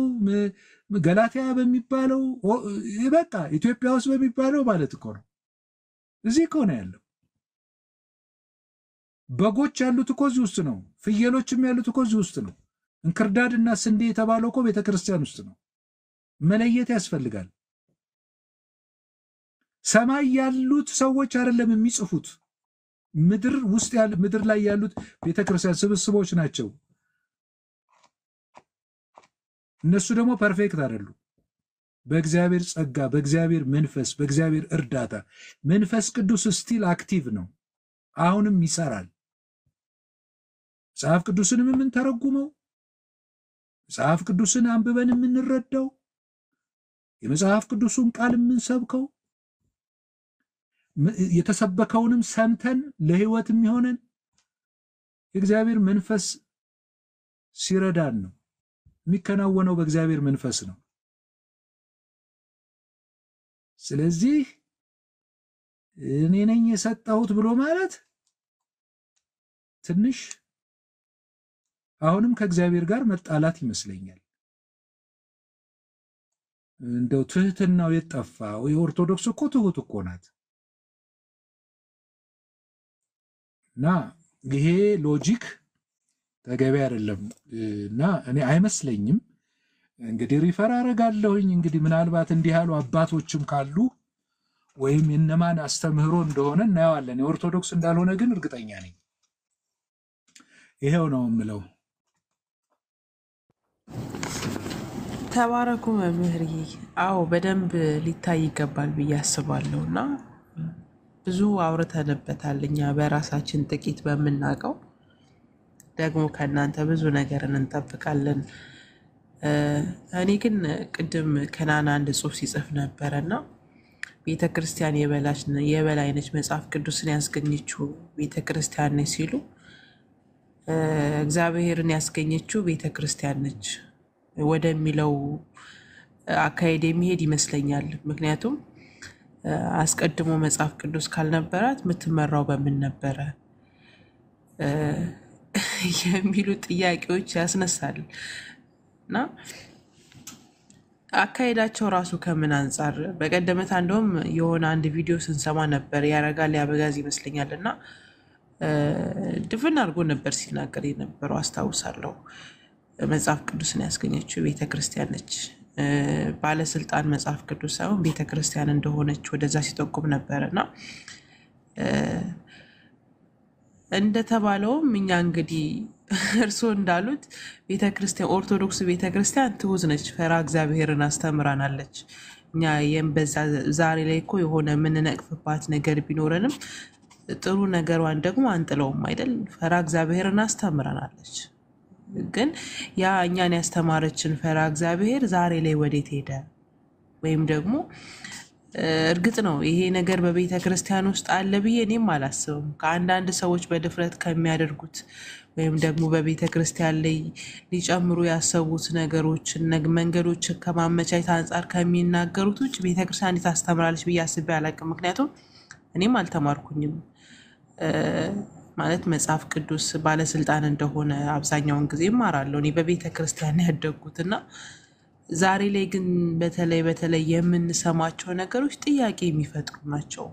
ገላትያ በሚባለው በቃ ኢትዮጵያ ውስጥ በሚባለው ማለት እኮ ነው። እዚህ እኮ ነው ያለው። በጎች ያሉት እኮ እዚህ ውስጥ ነው። ፍየሎችም ያሉት እኮ እዚህ ውስጥ ነው። እንክርዳድና ስንዴ የተባለው እኮ ቤተ ክርስቲያን ውስጥ ነው። መለየት ያስፈልጋል። ሰማይ ያሉት ሰዎች አይደለም የሚጽፉት፣ ምድር ውስጥ ምድር ላይ ያሉት ቤተ ክርስቲያን ስብስቦች ናቸው። እነሱ ደግሞ ፐርፌክት አይደሉ በእግዚአብሔር ጸጋ፣ በእግዚአብሔር መንፈስ፣ በእግዚአብሔር እርዳታ መንፈስ ቅዱስ ስቲል አክቲቭ ነው። አሁንም ይሰራል። መጽሐፍ ቅዱስንም የምንተረጉመው መጽሐፍ ቅዱስን አንብበን የምንረዳው የመጽሐፍ ቅዱሱን ቃል የምንሰብከው የተሰበከውንም ሰምተን ለሕይወት የሚሆነን የእግዚአብሔር መንፈስ ሲረዳን ነው። የሚከናወነው በእግዚአብሔር መንፈስ ነው። ስለዚህ እኔ ነኝ የሰጠሁት ብሎ ማለት ትንሽ አሁንም ከእግዚአብሔር ጋር መጣላት ይመስለኛል። እንደው ትህትናው የጠፋ የኦርቶዶክስ እኮ ትሁት እኮ ናት። እና ይሄ ሎጂክ ተገቢ አይደለም። እና እኔ አይመስለኝም። እንግዲህ ሪፈር አረጋለሁኝ። እንግዲህ ምናልባት እንዲህ ያሉ አባቶችም ካሉ ወይም የነማን አስተምህሮ እንደሆነ እናየዋለን። የኦርቶዶክስ እንዳልሆነ ግን እርግጠኛ ነኝ። ይሄው ነው የምለው። ተባረኩ መምህርዬ። አዎ በደንብ ሊታይ ይገባል ብዬ አስባለሁ እና ብዙ አውርተንበታል እኛ በራሳችን ጥቂት በምናውቀው ደግሞ ከእናንተ ብዙ ነገርን እንጠብቃለን። እኔ ግን ቅድም ከናና አንድ ጽሁፍ ሲጽፍ ነበረ እና ቤተ ክርስቲያን የበላይ ነች፣ መጽሐፍ ቅዱስን ያስገኘችው ቤተ ክርስቲያን ነች ሲሉ እግዚአብሔርን ያስገኘችው ቤተ ክርስቲያን ነች ወደሚለው አካሄድ የሚሄድ ይመስለኛል። ምክንያቱም አስቀድሞ መጽሐፍ ቅዱስ ካልነበራት የምትመራው በምን ነበረ የሚሉ ጥያቄዎች ያስነሳል እና አካሄዳቸው ራሱ ከምን አንጻር በቀደመታ እንደውም የሆነ አንድ ቪዲዮ ስንሰማ ነበር ያረጋል ያበጋዝ ይመስለኛል እና ድፍን አድርጎ ነበር ሲናገር የነበረው አስታውሳለሁ። መጽሐፍ ቅዱስን ያስገኘችው ቤተ ክርስቲያን ነች። ባለስልጣን መጽሐፍ ቅዱስ ሳይሆን ቤተ ክርስቲያን እንደሆነች ወደዛ ሲጠቁም ነበር እና እንደተባለውም እኛ እንግዲህ እርስዎ እንዳሉት ቤተክርስቲያን ኦርቶዶክስ ቤተክርስቲያን ትሁዝ ነች፣ ፈራ እግዚአብሔርን አስተምራናለች። እኛ ይህም በዛ ዛሬ ላይ እኮ የሆነ የምንነቅፍባት ነገር ቢኖረንም ጥሩ ነገሯን ደግሞ አንጥለውም አይደል? ፈራ እግዚአብሔርን አስተምረናለች። ግን ያ እኛን ያስተማረችን ፈራ እግዚአብሔር ዛሬ ላይ ወዴት ሄደ? ወይም ደግሞ እርግጥ ነው ይሄ ነገር በቤተ ክርስቲያን ውስጥ አለ ብዬ እኔም አላስብም። ከአንዳንድ ሰዎች በድፍረት ከሚያደርጉት ወይም ደግሞ በቤተ ክርስቲያን ላይ ሊጨምሩ ያሰቡት ነገሮችን መንገዶችን ከማመቻየት አንጻር ከሚናገሩት ውጭ ቤተ ክርስቲያን ታስተምራለች ብዬ አስቤ አላቅም። ምክንያቱም እኔም አልተማርኩኝም። ማለት መጽሐፍ ቅዱስ ባለስልጣን እንደሆነ አብዛኛውን ጊዜ እማራለሁ። እኔ በቤተ ክርስቲያን ያደግኩት እና ዛሬ ላይ ግን በተለይ በተለይ የምንሰማቸው ነገሮች ጥያቄ የሚፈጥሩ ናቸው።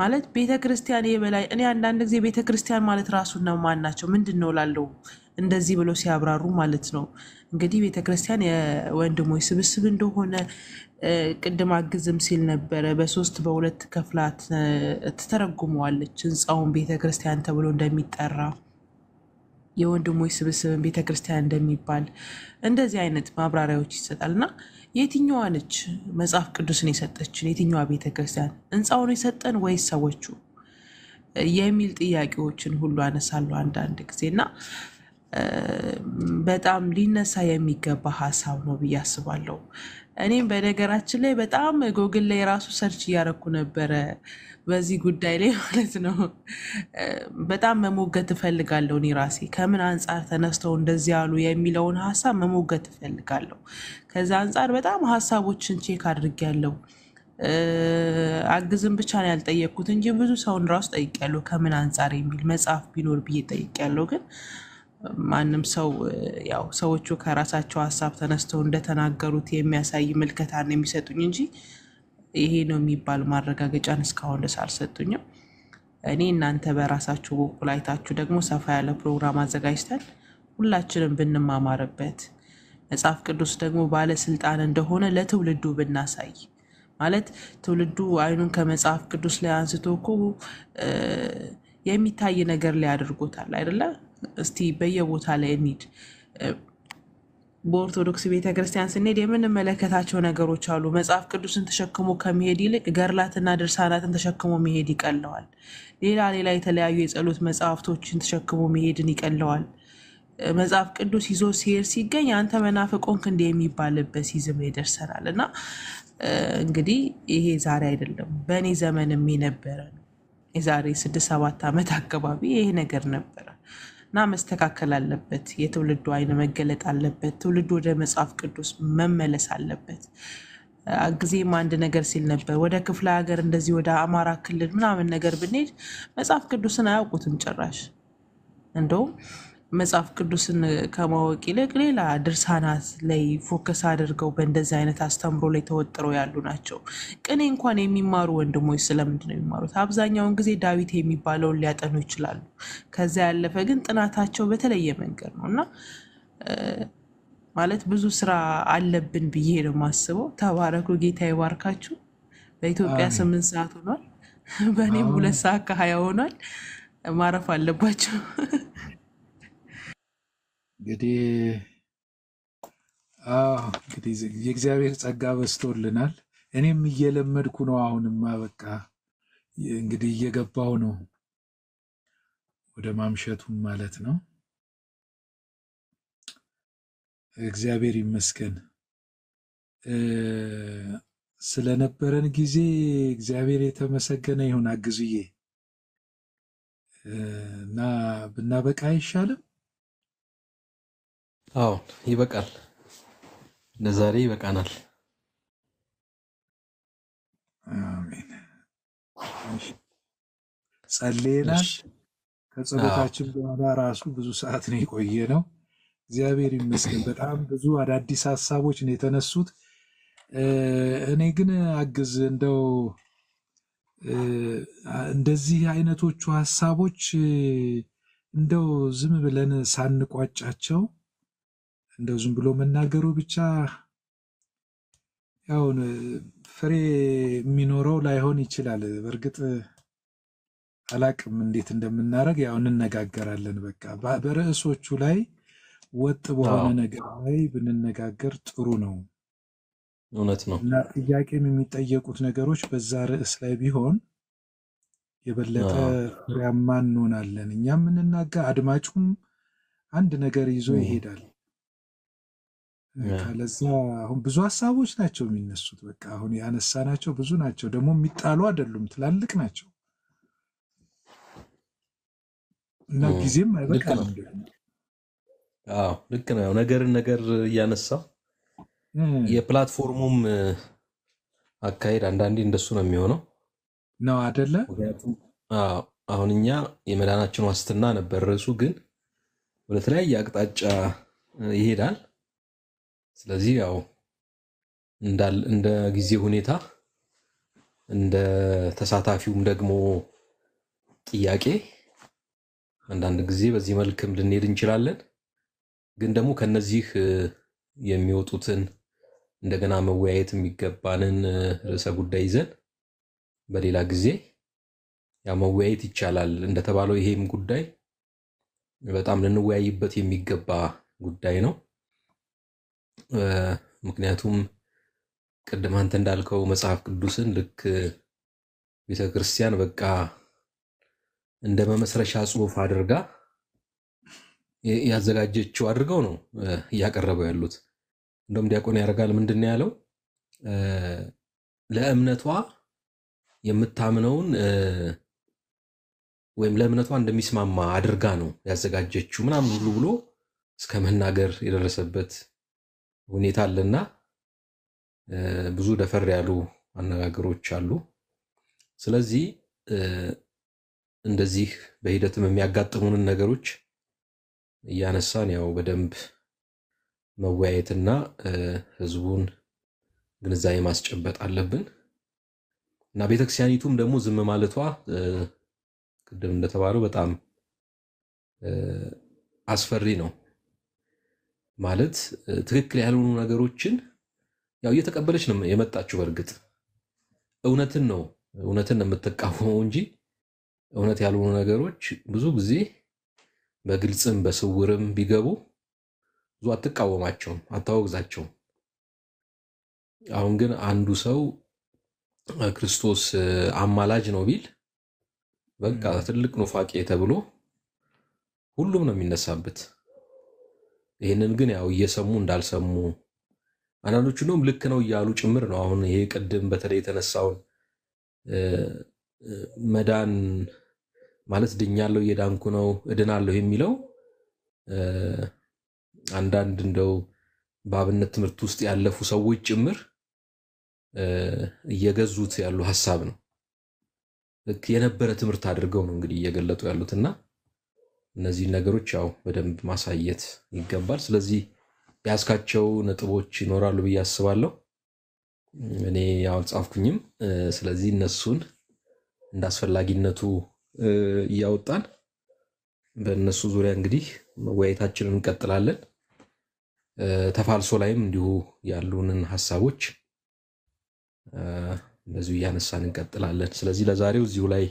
ማለት ቤተ ክርስቲያን የበላይ እኔ አንዳንድ ጊዜ ቤተ ክርስቲያን ማለት ራሱ ነው ማን ናቸው ምንድን ነው ላለው እንደዚህ ብለው ሲያብራሩ ማለት ነው እንግዲህ ቤተ ክርስቲያን የወንድሞች ስብስብ እንደሆነ ቅድም አግዝም ሲል ነበረ። በሶስት በሁለት ከፍላት ትተረጉመዋለች ህንፃውን ቤተክርስቲያን ተብሎ እንደሚጠራ የወንድሞች ስብስብን ቤተክርስቲያን እንደሚባል እንደዚህ አይነት ማብራሪያዎች ይሰጣል እና የትኛዋ ነች መጽሐፍ ቅዱስን የሰጠችን? የትኛዋ ቤተክርስቲያን ህንፃውን የሰጠን ወይስ ሰዎቹ የሚል ጥያቄዎችን ሁሉ አነሳሉ አንዳንድ ጊዜ እና በጣም ሊነሳ የሚገባ ሀሳብ ነው ብዬ አስባለሁ። እኔም በነገራችን ላይ በጣም ጎግል ላይ ራሱ ሰርች እያደረኩ ነበረ በዚህ ጉዳይ ላይ ማለት ነው። በጣም መሞገት እፈልጋለሁ እኔ ራሴ ከምን አንጻር ተነስተው እንደዚህ ያሉ የሚለውን ሀሳብ መሞገት እፈልጋለሁ። ከዛ አንጻር በጣም ሀሳቦችን ቼክ አድርጌያለሁ። አግዝም ብቻ ነው ያልጠየቅኩት እንጂ ብዙ ሰውን ራሱ ጠይቄያለሁ። ከምን አንጻር የሚል መጽሐፍ ቢኖር ብዬ ጠይቄያለሁ ግን ማንም ሰው ያው ሰዎቹ ከራሳቸው ሀሳብ ተነስተው እንደተናገሩት የሚያሳይ ምልከታን የሚሰጡኝ እንጂ ይሄ ነው የሚባል ማረጋገጫን እስካሁን ድረስ አልሰጡኝም። እኔ እናንተ በራሳችሁ በኩል አይታችሁ ደግሞ ሰፋ ያለ ፕሮግራም አዘጋጅተን ሁላችንም ብንማማርበት መጽሐፍ ቅዱስ ደግሞ ባለስልጣን እንደሆነ ለትውልዱ ብናሳይ ማለት ትውልዱ አይኑን ከመጽሐፍ ቅዱስ ላይ አንስቶ እኮ የሚታይ ነገር ላይ አድርጎታል አይደለ? እስቲ በየቦታ ላይ እንሂድ። በኦርቶዶክስ ቤተክርስቲያን ስንሄድ የምንመለከታቸው ነገሮች አሉ። መጽሐፍ ቅዱስን ተሸክሞ ከመሄድ ይልቅ ገርላትና ድርሳናትን ተሸክሞ መሄድ ይቀለዋል። ሌላ ሌላ የተለያዩ የጸሎት መጽሐፍቶችን ተሸክሞ መሄድን ይቀለዋል። መጽሐፍ ቅዱስ ይዞ ሲሄድ ሲገኝ አንተ መናፍቅ ሆንክ እንደ የሚባልበት ሲዝም ይደርሰናል። እና እንግዲህ ይሄ ዛሬ አይደለም፣ በእኔ ዘመንም የነበረ ነው። የዛሬ ስድስት ሰባት ዓመት አካባቢ ይሄ ነገር ነበረ። እና መስተካከል አለበት። የትውልዱ አይን መገለጥ አለበት። ትውልዱ ወደ መጽሐፍ ቅዱስ መመለስ አለበት። ጊዜም አንድ ነገር ሲል ነበር። ወደ ክፍለ ሀገር እንደዚህ ወደ አማራ ክልል ምናምን ነገር ብንሄድ መጽሐፍ ቅዱስን አያውቁትም ጭራሽ እንደውም መጽሐፍ ቅዱስን ከማወቅ ይልቅ ሌላ ድርሳናት ላይ ፎከስ አድርገው በእንደዚህ አይነት አስተምሮ ላይ ተወጥረው ያሉ ናቸው። ቅኔ እንኳን የሚማሩ ወንድሞች ስለምንድን ነው የሚማሩት? አብዛኛውን ጊዜ ዳዊት የሚባለውን ሊያጠኑ ይችላሉ። ከዛ ያለፈ ግን ጥናታቸው በተለየ መንገድ ነው እና ማለት ብዙ ስራ አለብን ብዬ ነው የማስበው። ተባረኩ። ጌታ ይባርካችሁ። በኢትዮጵያ ስምንት ሰዓት ሆኗል። በእኔም ሁለት ሰዓት ከሀያ ሆኗል። ማረፍ አለባቸው። እንግዲህ እንግዲህ የእግዚአብሔር ጸጋ በስቶልናል። እኔም እየለመድኩ ነው። አሁንማ በቃ እንግዲህ እየገባው ነው፣ ወደ ማምሸቱም ማለት ነው። እግዚአብሔር ይመስገን ስለነበረን ጊዜ እግዚአብሔር የተመሰገነ ይሁን። አግዙዬ እና ብናበቃ አይሻልም? አዎ ይበቃል። ለዛሬ ይበቃናል። አሜን። ጸልየናል። ከጸሎታችን በኋላ ራሱ ብዙ ሰዓት ነው የቆየ ነው። እግዚአብሔር ይመስገን። በጣም ብዙ አዳዲስ ሀሳቦች ነው የተነሱት። እኔ ግን አግዝ እንደው እንደዚህ አይነቶቹ ሀሳቦች እንደው ዝም ብለን ሳንቋጫቸው እንደው ዝም ብሎ መናገሩ ብቻ ያው ፍሬ የሚኖረው ላይሆን ይችላል። በእርግጥ አላቅም እንዴት እንደምናደርግ ያው እንነጋገራለን። በቃ በርዕሶቹ ላይ ወጥ በሆነ ነገር ላይ ብንነጋገር ጥሩ ነው። እውነት ነው እና ጥያቄም የሚጠየቁት ነገሮች በዛ ርዕስ ላይ ቢሆን የበለጠ ፍሬያማ እንሆናለን። እኛም የምንናገር አድማጩም አንድ ነገር ይዞ ይሄዳል። ከለዛ አሁን ብዙ ሀሳቦች ናቸው የሚነሱት። በቃ አሁን ያነሳ ናቸው ብዙ ናቸው። ደግሞ የሚጣሉ አይደሉም፣ ትላልቅ ናቸው እና ጊዜም አይበቃል። ልክ ነው። ነገርን ነገር እያነሳው የፕላትፎርሙም አካሄድ አንዳንዴ እንደሱ ነው የሚሆነው ነው አደለ? አሁን እኛ የመዳናችን ዋስትና ነበር ርዕሱ፣ ግን ወደ ተለያየ አቅጣጫ ይሄዳል። ስለዚህ ያው እንደ ጊዜ ሁኔታ እንደ ተሳታፊውም ደግሞ ጥያቄ አንዳንድ ጊዜ በዚህ መልክም ልንሄድ እንችላለን። ግን ደግሞ ከነዚህ የሚወጡትን እንደገና መወያየት የሚገባንን ርዕሰ ጉዳይ ይዘን በሌላ ጊዜ ያ መወያየት ይቻላል። እንደተባለው ይሄም ጉዳይ በጣም ልንወያይበት የሚገባ ጉዳይ ነው። ምክንያቱም ቅድም አንተ እንዳልከው መጽሐፍ ቅዱስን ልክ ቤተ ክርስቲያን በቃ እንደ መመስረሻ ጽሑፍ አድርጋ ያዘጋጀችው አድርገው ነው እያቀረበው ያሉት። እንደውም ዲያቆን ያደርጋል ምንድን ነው ያለው? ለእምነቷ የምታምነውን ወይም ለእምነቷ እንደሚስማማ አድርጋ ነው ያዘጋጀችው ምናምን ሁሉ ብሎ እስከ መናገር የደረሰበት ሁኔታ አለና ብዙ ደፈር ያሉ አነጋገሮች አሉ። ስለዚህ እንደዚህ በሂደትም የሚያጋጥሙንን ነገሮች እያነሳን ያው በደንብ መወያየትና ህዝቡን ግንዛቤ ማስጨበጥ አለብን እና ቤተክርስቲያኒቱም ደግሞ ዝም ማለቷ ቅድም እንደተባለው በጣም አስፈሪ ነው። ማለት ትክክል ያልሆኑ ነገሮችን ያው እየተቀበለች ነው የመጣችው። በእርግጥ እውነትን ነው እውነትን የምትቃወመው እንጂ እውነት ያልሆኑ ነገሮች ብዙ ጊዜ በግልጽም በስውርም ቢገቡ ብዙ አትቃወማቸውም፣ አታወግዛቸውም። አሁን ግን አንዱ ሰው ክርስቶስ አማላጅ ነው ቢል በቃ ትልቅ ኑፋቄ ተብሎ ሁሉም ነው የሚነሳበት። ይህንን ግን ያው እየሰሙ እንዳልሰሙ አንዳንዶቹ እንደውም ልክ ነው እያሉ ጭምር ነው። አሁን ይሄ ቅድም በተለይ የተነሳውን መዳን ማለት ድኛለሁ፣ እየዳንኩ ነው፣ እድናለሁ የሚለው አንዳንድ እንደው በአብነት ትምህርት ውስጥ ያለፉ ሰዎች ጭምር እየገዙት ያሉ ሀሳብ ነው። ልክ የነበረ ትምህርት አድርገው ነው እንግዲህ እየገለጡ ያሉት እና እነዚህን ነገሮች ያው በደንብ ማሳየት ይገባል። ስለዚህ ያስካቸው ነጥቦች ይኖራሉ ብዬ አስባለሁ። እኔ አልጻፍኩኝም። ስለዚህ እነሱን እንደ አስፈላጊነቱ እያወጣን በእነሱ ዙሪያ እንግዲህ መወያየታችንን እንቀጥላለን። ተፋልሶ ላይም እንዲሁ ያሉንን ሀሳቦች እንደዚሁ እያነሳን እንቀጥላለን። ስለዚህ ለዛሬው እዚሁ ላይ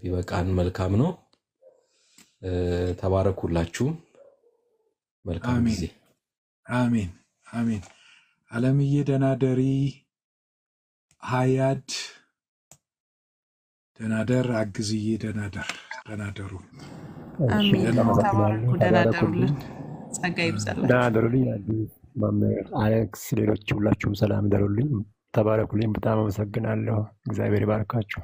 ቢበቃን መልካም ነው። ተባረኩላችሁ። መልካም ጊዜ። አሜን አሜን። አለምዬ ደናደሪ ሀያድ ደናደር አግዝዬ ደናደር ደናደሩ ተባረኩ፣ አሌክስ፣ ሌሎች ሁላችሁም ሰላም ደሩልኝ፣ ተባረኩልኝ። በጣም አመሰግናለሁ። እግዚአብሔር ይባርካችሁ።